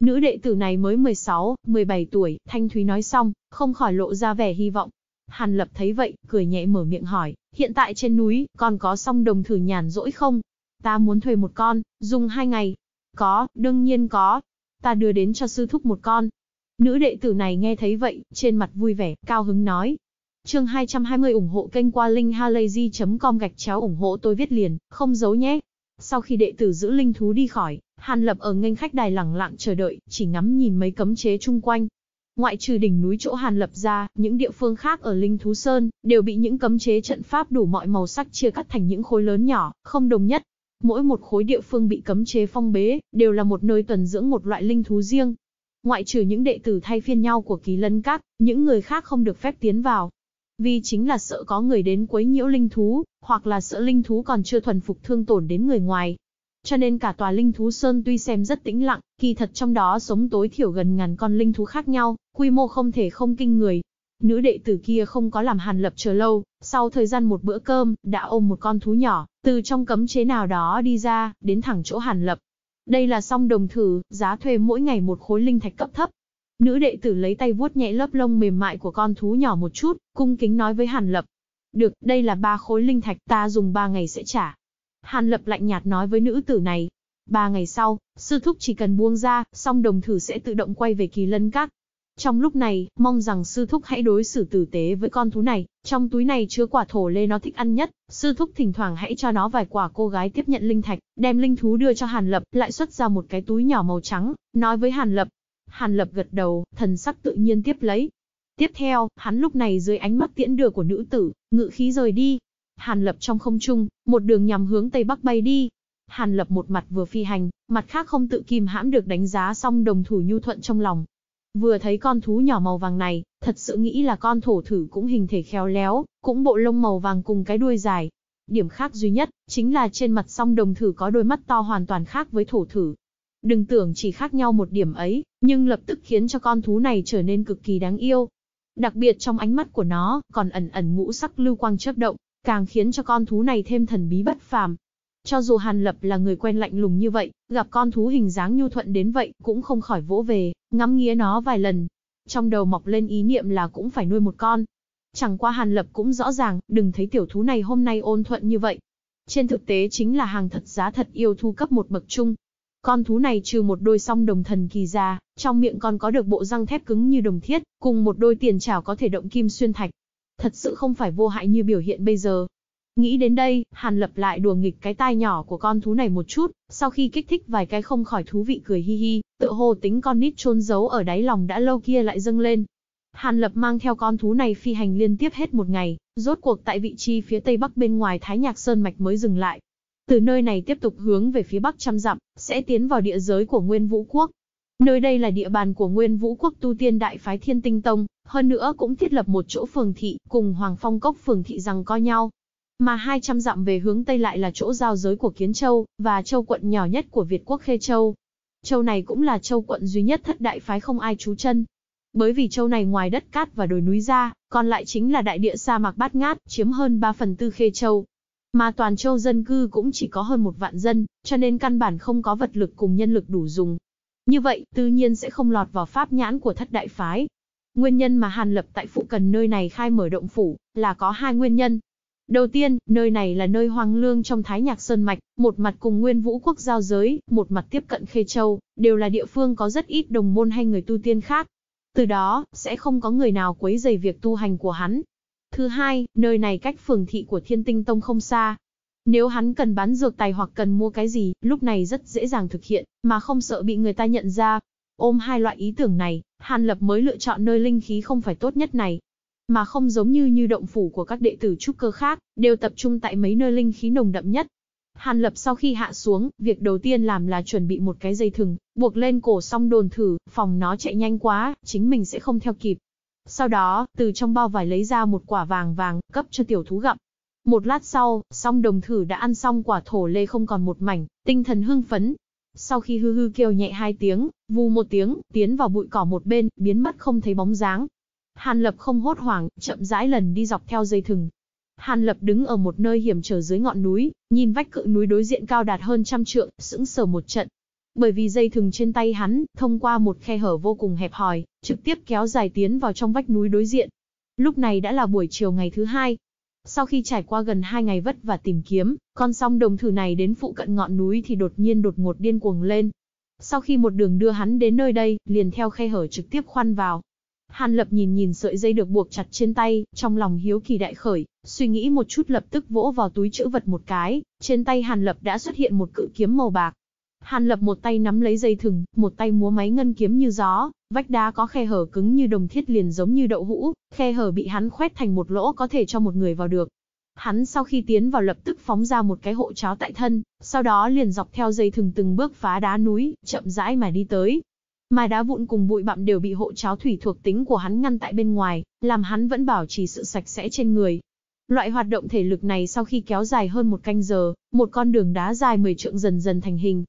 Nữ đệ tử này mới 16, 17 tuổi, Thanh Thúy nói xong, không khỏi lộ ra vẻ hy vọng. Hàn Lập thấy vậy, cười nhẹ mở miệng hỏi, hiện tại trên núi, còn có song đồng thử nhàn rỗi không? Ta muốn thuê một con, dùng hai ngày. Có, đương nhiên có. Ta đưa đến cho sư thúc một con. Nữ đệ tử này nghe thấy vậy, trên mặt vui vẻ, cao hứng nói. chương 220 ủng hộ kênh qua linkhalazy.com gạch chéo ủng hộ tôi viết liền, không giấu nhé. Sau khi đệ tử giữ linh thú đi khỏi, Hàn Lập ở nghênh khách đài lẳng lặng chờ đợi, chỉ ngắm nhìn mấy cấm chế chung quanh, Ngoại trừ đỉnh núi chỗ Hàn lập ra, những địa phương khác ở Linh Thú Sơn, đều bị những cấm chế trận pháp đủ mọi màu sắc chia cắt thành những khối lớn nhỏ, không đồng nhất. Mỗi một khối địa phương bị cấm chế phong bế, đều là một nơi tuần dưỡng một loại linh thú riêng. Ngoại trừ những đệ tử thay phiên nhau của kỳ lân các, những người khác không được phép tiến vào. Vì chính là sợ có người đến quấy nhiễu linh thú, hoặc là sợ linh thú còn chưa thuần phục thương tổn đến người ngoài, cho nên cả tòa linh thú sơn tuy xem rất tĩnh lặng, kỳ thật trong đó sống tối thiểu gần ngàn con linh thú khác nhau, quy mô không thể không kinh người. Nữ đệ tử kia không có làm hàn lập chờ lâu, sau thời gian một bữa cơm, đã ôm một con thú nhỏ, từ trong cấm chế nào đó đi ra, đến thẳng chỗ hàn lập. Đây là song đồng thử, giá thuê mỗi ngày một khối linh thạch cấp thấp. Nữ đệ tử lấy tay vuốt nhẹ lớp lông mềm mại của con thú nhỏ một chút, cung kính nói với hàn lập. Được, đây là ba khối linh thạch ta dùng ba ngày sẽ trả. Hàn Lập lạnh nhạt nói với nữ tử này. Ba ngày sau, sư thúc chỉ cần buông ra, song đồng thử sẽ tự động quay về kỳ lân các. Trong lúc này, mong rằng sư thúc hãy đối xử tử tế với con thú này, trong túi này chứa quả thổ lê nó thích ăn nhất, sư thúc thỉnh thoảng hãy cho nó vài quả cô gái tiếp nhận linh thạch, đem linh thú đưa cho Hàn Lập, lại xuất ra một cái túi nhỏ màu trắng, nói với Hàn Lập. Hàn Lập gật đầu, thần sắc tự nhiên tiếp lấy. Tiếp theo, hắn lúc này dưới ánh mắt tiễn đưa của nữ tử, ngự khí rời đi, Hàn Lập trong không trung, một đường nhằm hướng tây bắc bay đi. Hàn Lập một mặt vừa phi hành, mặt khác không tự kìm hãm được đánh giá xong đồng thủ nhu thuận trong lòng. Vừa thấy con thú nhỏ màu vàng này, thật sự nghĩ là con thổ thử cũng hình thể khéo léo, cũng bộ lông màu vàng cùng cái đuôi dài. Điểm khác duy nhất, chính là trên mặt song đồng thử có đôi mắt to hoàn toàn khác với thổ thử. Đừng tưởng chỉ khác nhau một điểm ấy, nhưng lập tức khiến cho con thú này trở nên cực kỳ đáng yêu. Đặc biệt trong ánh mắt của nó, còn ẩn ẩn ngũ sắc lưu quang chớp động, càng khiến cho con thú này thêm thần bí bất phàm. Cho dù Hàn Lập là người quen lạnh lùng như vậy, gặp con thú hình dáng nhu thuận đến vậy, cũng không khỏi vỗ về, ngắm nghía nó vài lần. Trong đầu mọc lên ý niệm là cũng phải nuôi một con. Chẳng qua Hàn Lập cũng rõ ràng, đừng thấy tiểu thú này hôm nay ôn thuận như vậy. Trên thực tế chính là hàng thật giá thật yêu thu cấp một bậc chung. Con thú này trừ một đôi song đồng thần kỳ ra, trong miệng còn có được bộ răng thép cứng như đồng thiết, cùng một đôi tiền chảo có thể động kim xuyên thạch, thật sự không phải vô hại như biểu hiện bây giờ. Nghĩ đến đây, Hàn Lập lại đùa nghịch cái tai nhỏ của con thú này một chút, sau khi kích thích vài cái không khỏi thú vị cười hi hi, tự hồ tính con nít trôn giấu ở đáy lòng đã lâu kia lại dâng lên. Hàn Lập mang theo con thú này phi hành liên tiếp hết một ngày, rốt cuộc tại vị trí phía tây bắc bên ngoài Thái Nhạc Sơn Mạch mới dừng lại. Từ nơi này tiếp tục hướng về phía bắc trăm dặm, sẽ tiến vào địa giới của Nguyên Vũ Quốc. Nơi đây là địa bàn của Nguyên Vũ Quốc tu tiên đại phái Thiên Tinh Tông, hơn nữa cũng thiết lập một chỗ phường thị cùng Hoàng Phong Cốc phường thị rằng co nhau. Mà 200 dặm về hướng Tây lại là chỗ giao giới của Kiến Châu, và châu quận nhỏ nhất của Việt quốc Khê Châu. Châu này cũng là châu quận duy nhất thất đại phái không ai trú chân. Bởi vì châu này ngoài đất cát và đồi núi ra, còn lại chính là đại địa sa mạc bát ngát, chiếm hơn 3 phần tư Khê Châu. Mà toàn châu dân cư cũng chỉ có hơn một vạn dân, cho nên căn bản không có vật lực cùng nhân lực đủ dùng. Như vậy, tự nhiên sẽ không lọt vào pháp nhãn của thất đại phái, Nguyên nhân mà Hàn Lập tại phụ cần nơi này khai mở động phủ, là có hai nguyên nhân. Đầu tiên, nơi này là nơi hoang lương trong Thái Nhạc Sơn Mạch, một mặt cùng nguyên vũ quốc giao giới, một mặt tiếp cận Khê Châu, đều là địa phương có rất ít đồng môn hay người tu tiên khác. Từ đó, sẽ không có người nào quấy rầy việc tu hành của hắn. Thứ hai, nơi này cách phường thị của Thiên Tinh Tông không xa. Nếu hắn cần bán dược tài hoặc cần mua cái gì, lúc này rất dễ dàng thực hiện, mà không sợ bị người ta nhận ra. Ôm hai loại ý tưởng này, Hàn Lập mới lựa chọn nơi linh khí không phải tốt nhất này. Mà không giống như như động phủ của các đệ tử trúc cơ khác, đều tập trung tại mấy nơi linh khí nồng đậm nhất. Hàn Lập sau khi hạ xuống, việc đầu tiên làm là chuẩn bị một cái dây thừng, buộc lên cổ xong đồn thử, phòng nó chạy nhanh quá, chính mình sẽ không theo kịp. Sau đó, từ trong bao vải lấy ra một quả vàng vàng, cấp cho tiểu thú gặm. Một lát sau, song đồng thử đã ăn xong quả thổ lê không còn một mảnh, tinh thần hưng phấn, sau khi hư hư kêu nhẹ hai tiếng, vù một tiếng, tiến vào bụi cỏ một bên, biến mất không thấy bóng dáng. Hàn Lập không hốt hoảng, chậm rãi lần đi dọc theo dây thừng. Hàn Lập đứng ở một nơi hiểm trở dưới ngọn núi, nhìn vách cự núi đối diện cao đạt hơn trăm trượng, sững sờ một trận. Bởi vì dây thừng trên tay hắn, thông qua một khe hở vô cùng hẹp hòi, trực tiếp kéo dài tiến vào trong vách núi đối diện. Lúc này đã là buổi chiều ngày thứ hai, sau khi trải qua gần 2 ngày vất và tìm kiếm, con song đồng thử này đến phụ cận ngọn núi thì đột nhiên đột ngột điên cuồng lên. Sau khi một đường đưa hắn đến nơi đây, liền theo khe hở trực tiếp khoan vào. Hàn Lập nhìn nhìn sợi dây được buộc chặt trên tay, trong lòng hiếu kỳ đại khởi, suy nghĩ một chút lập tức vỗ vào túi chữ vật một cái, trên tay Hàn Lập đã xuất hiện một cự kiếm màu bạc. Hàn Lập một tay nắm lấy dây thừng, một tay múa máy ngân kiếm như gió, Vách đá có khe hở cứng như đồng thiết liền giống như đậu hũ, khe hở bị hắn khoét thành một lỗ có thể cho một người vào được. Hắn sau khi tiến vào lập tức phóng ra một cái hộ cháo tại thân, sau đó liền dọc theo dây thừng từng bước phá đá núi, chậm rãi mà đi tới. Mà đá vụn cùng bụi bặm đều bị hộ cháo thủy thuộc tính của hắn ngăn tại bên ngoài, làm hắn vẫn bảo trì sự sạch sẽ trên người. Loại hoạt động thể lực này sau khi kéo dài hơn một canh giờ, một con đường đá dài 10 trượng dần dần thành hình,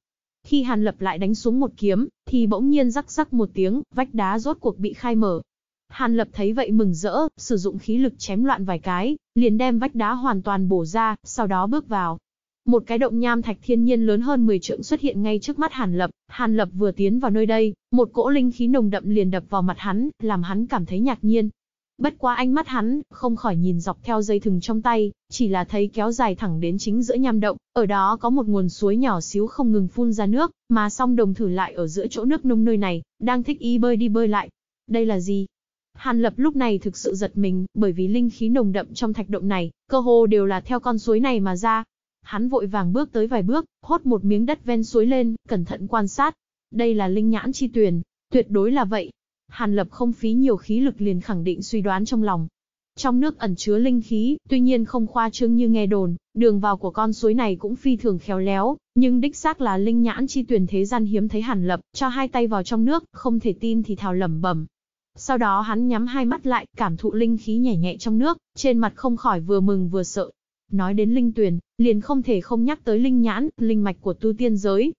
khi Hàn Lập lại đánh xuống một kiếm, thì bỗng nhiên rắc rắc một tiếng, vách đá rốt cuộc bị khai mở. Hàn Lập thấy vậy mừng rỡ, sử dụng khí lực chém loạn vài cái, liền đem vách đá hoàn toàn bổ ra, sau đó bước vào. Một cái động nham thạch thiên nhiên lớn hơn 10 trượng xuất hiện ngay trước mắt Hàn Lập, Hàn Lập vừa tiến vào nơi đây, một cỗ linh khí nồng đậm liền đập vào mặt hắn, làm hắn cảm thấy ngạc nhiên, bất quá ánh mắt hắn, không khỏi nhìn dọc theo dây thừng trong tay, chỉ là thấy kéo dài thẳng đến chính giữa nham động, ở đó có một nguồn suối nhỏ xíu không ngừng phun ra nước, mà song đồng thử lại ở giữa chỗ nước nông nơi này, đang thích ý bơi đi bơi lại. Đây là gì? Hàn Lập lúc này thực sự giật mình, bởi vì linh khí nồng đậm trong thạch động này, cơ hồ đều là theo con suối này mà ra. Hắn vội vàng bước tới vài bước, hốt một miếng đất ven suối lên, cẩn thận quan sát. Đây là linh nhãn chi tuyền, tuyệt đối là vậy, Hàn Lập không phí nhiều khí lực liền khẳng định suy đoán trong lòng. Trong nước ẩn chứa linh khí, tuy nhiên không khoa trương như nghe đồn, đường vào của con suối này cũng phi thường khéo léo, nhưng đích xác là linh nhãn chi tuyển thế gian hiếm thấy Hàn Lập, cho hai tay vào trong nước, không thể tin thì thào lẩm bẩm. Sau đó hắn nhắm hai mắt lại, cảm thụ linh khí nhảy nhẹ trong nước, trên mặt không khỏi vừa mừng vừa sợ. Nói đến linh tuyển, liền không thể không nhắc tới linh nhãn, linh mạch của tu tiên giới,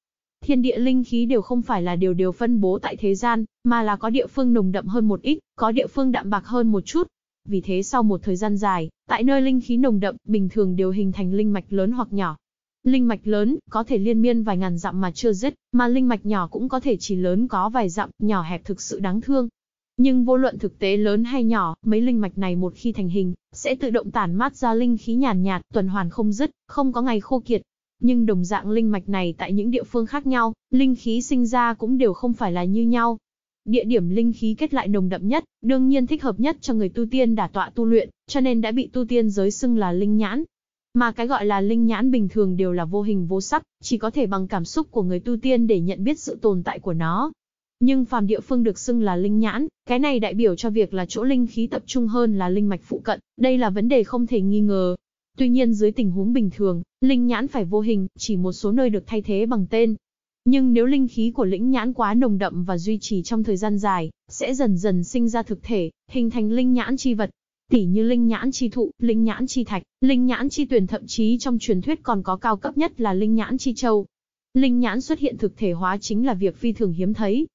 thiên địa linh khí đều không phải là điều đều phân bố tại thế gian, mà là có địa phương nồng đậm hơn một ít, có địa phương đạm bạc hơn một chút. Vì thế sau một thời gian dài, tại nơi linh khí nồng đậm, bình thường đều hình thành linh mạch lớn hoặc nhỏ. Linh mạch lớn có thể liên miên vài ngàn dặm mà chưa dứt, mà linh mạch nhỏ cũng có thể chỉ lớn có vài dặm, nhỏ hẹp thực sự đáng thương. Nhưng vô luận thực tế lớn hay nhỏ, mấy linh mạch này một khi thành hình, sẽ tự động tản mát ra linh khí nhàn nhạt, nhạt, tuần hoàn không dứt, không có ngày khô kiệt, nhưng đồng dạng linh mạch này tại những địa phương khác nhau, linh khí sinh ra cũng đều không phải là như nhau. Địa điểm linh khí kết lại nồng đậm nhất, đương nhiên thích hợp nhất cho người tu tiên đả tọa tu luyện, cho nên đã bị tu tiên giới xưng là linh nhãn. Mà cái gọi là linh nhãn bình thường đều là vô hình vô sắc, chỉ có thể bằng cảm xúc của người tu tiên để nhận biết sự tồn tại của nó. Nhưng phàm địa phương được xưng là linh nhãn, cái này đại biểu cho việc là chỗ linh khí tập trung hơn là linh mạch phụ cận, đây là vấn đề không thể nghi ngờ, Tuy nhiên dưới tình huống bình thường, linh nhãn phải vô hình, chỉ một số nơi được thay thế bằng tên. Nhưng nếu linh khí của lĩnh nhãn quá nồng đậm và duy trì trong thời gian dài, sẽ dần dần sinh ra thực thể, hình thành linh nhãn chi vật. Tỉ như linh nhãn chi thụ, linh nhãn chi thạch, linh nhãn chi tuyển thậm chí trong truyền thuyết còn có cao cấp nhất là linh nhãn chi châu. Linh nhãn xuất hiện thực thể hóa chính là việc phi thường hiếm thấy,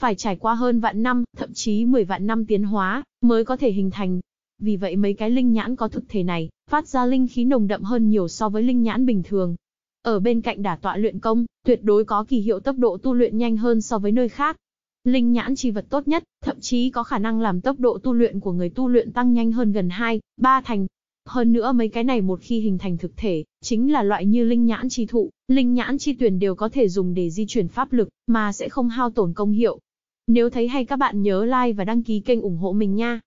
phải trải qua hơn vạn năm, thậm chí 10 vạn năm tiến hóa, mới có thể hình thành, vì vậy mấy cái linh nhãn có thực thể này, phát ra linh khí nồng đậm hơn nhiều so với linh nhãn bình thường. Ở bên cạnh đả tọa luyện công, tuyệt đối có kỳ hiệu tốc độ tu luyện nhanh hơn so với nơi khác. Linh nhãn chi vật tốt nhất, thậm chí có khả năng làm tốc độ tu luyện của người tu luyện tăng nhanh hơn gần 2, 3 thành. Hơn nữa mấy cái này một khi hình thành thực thể, chính là loại như linh nhãn chi thụ, linh nhãn chi tuyển đều có thể dùng để di chuyển pháp lực, mà sẽ không hao tổn công hiệu. Nếu thấy hay các bạn nhớ like và đăng ký kênh ủng hộ mình nha.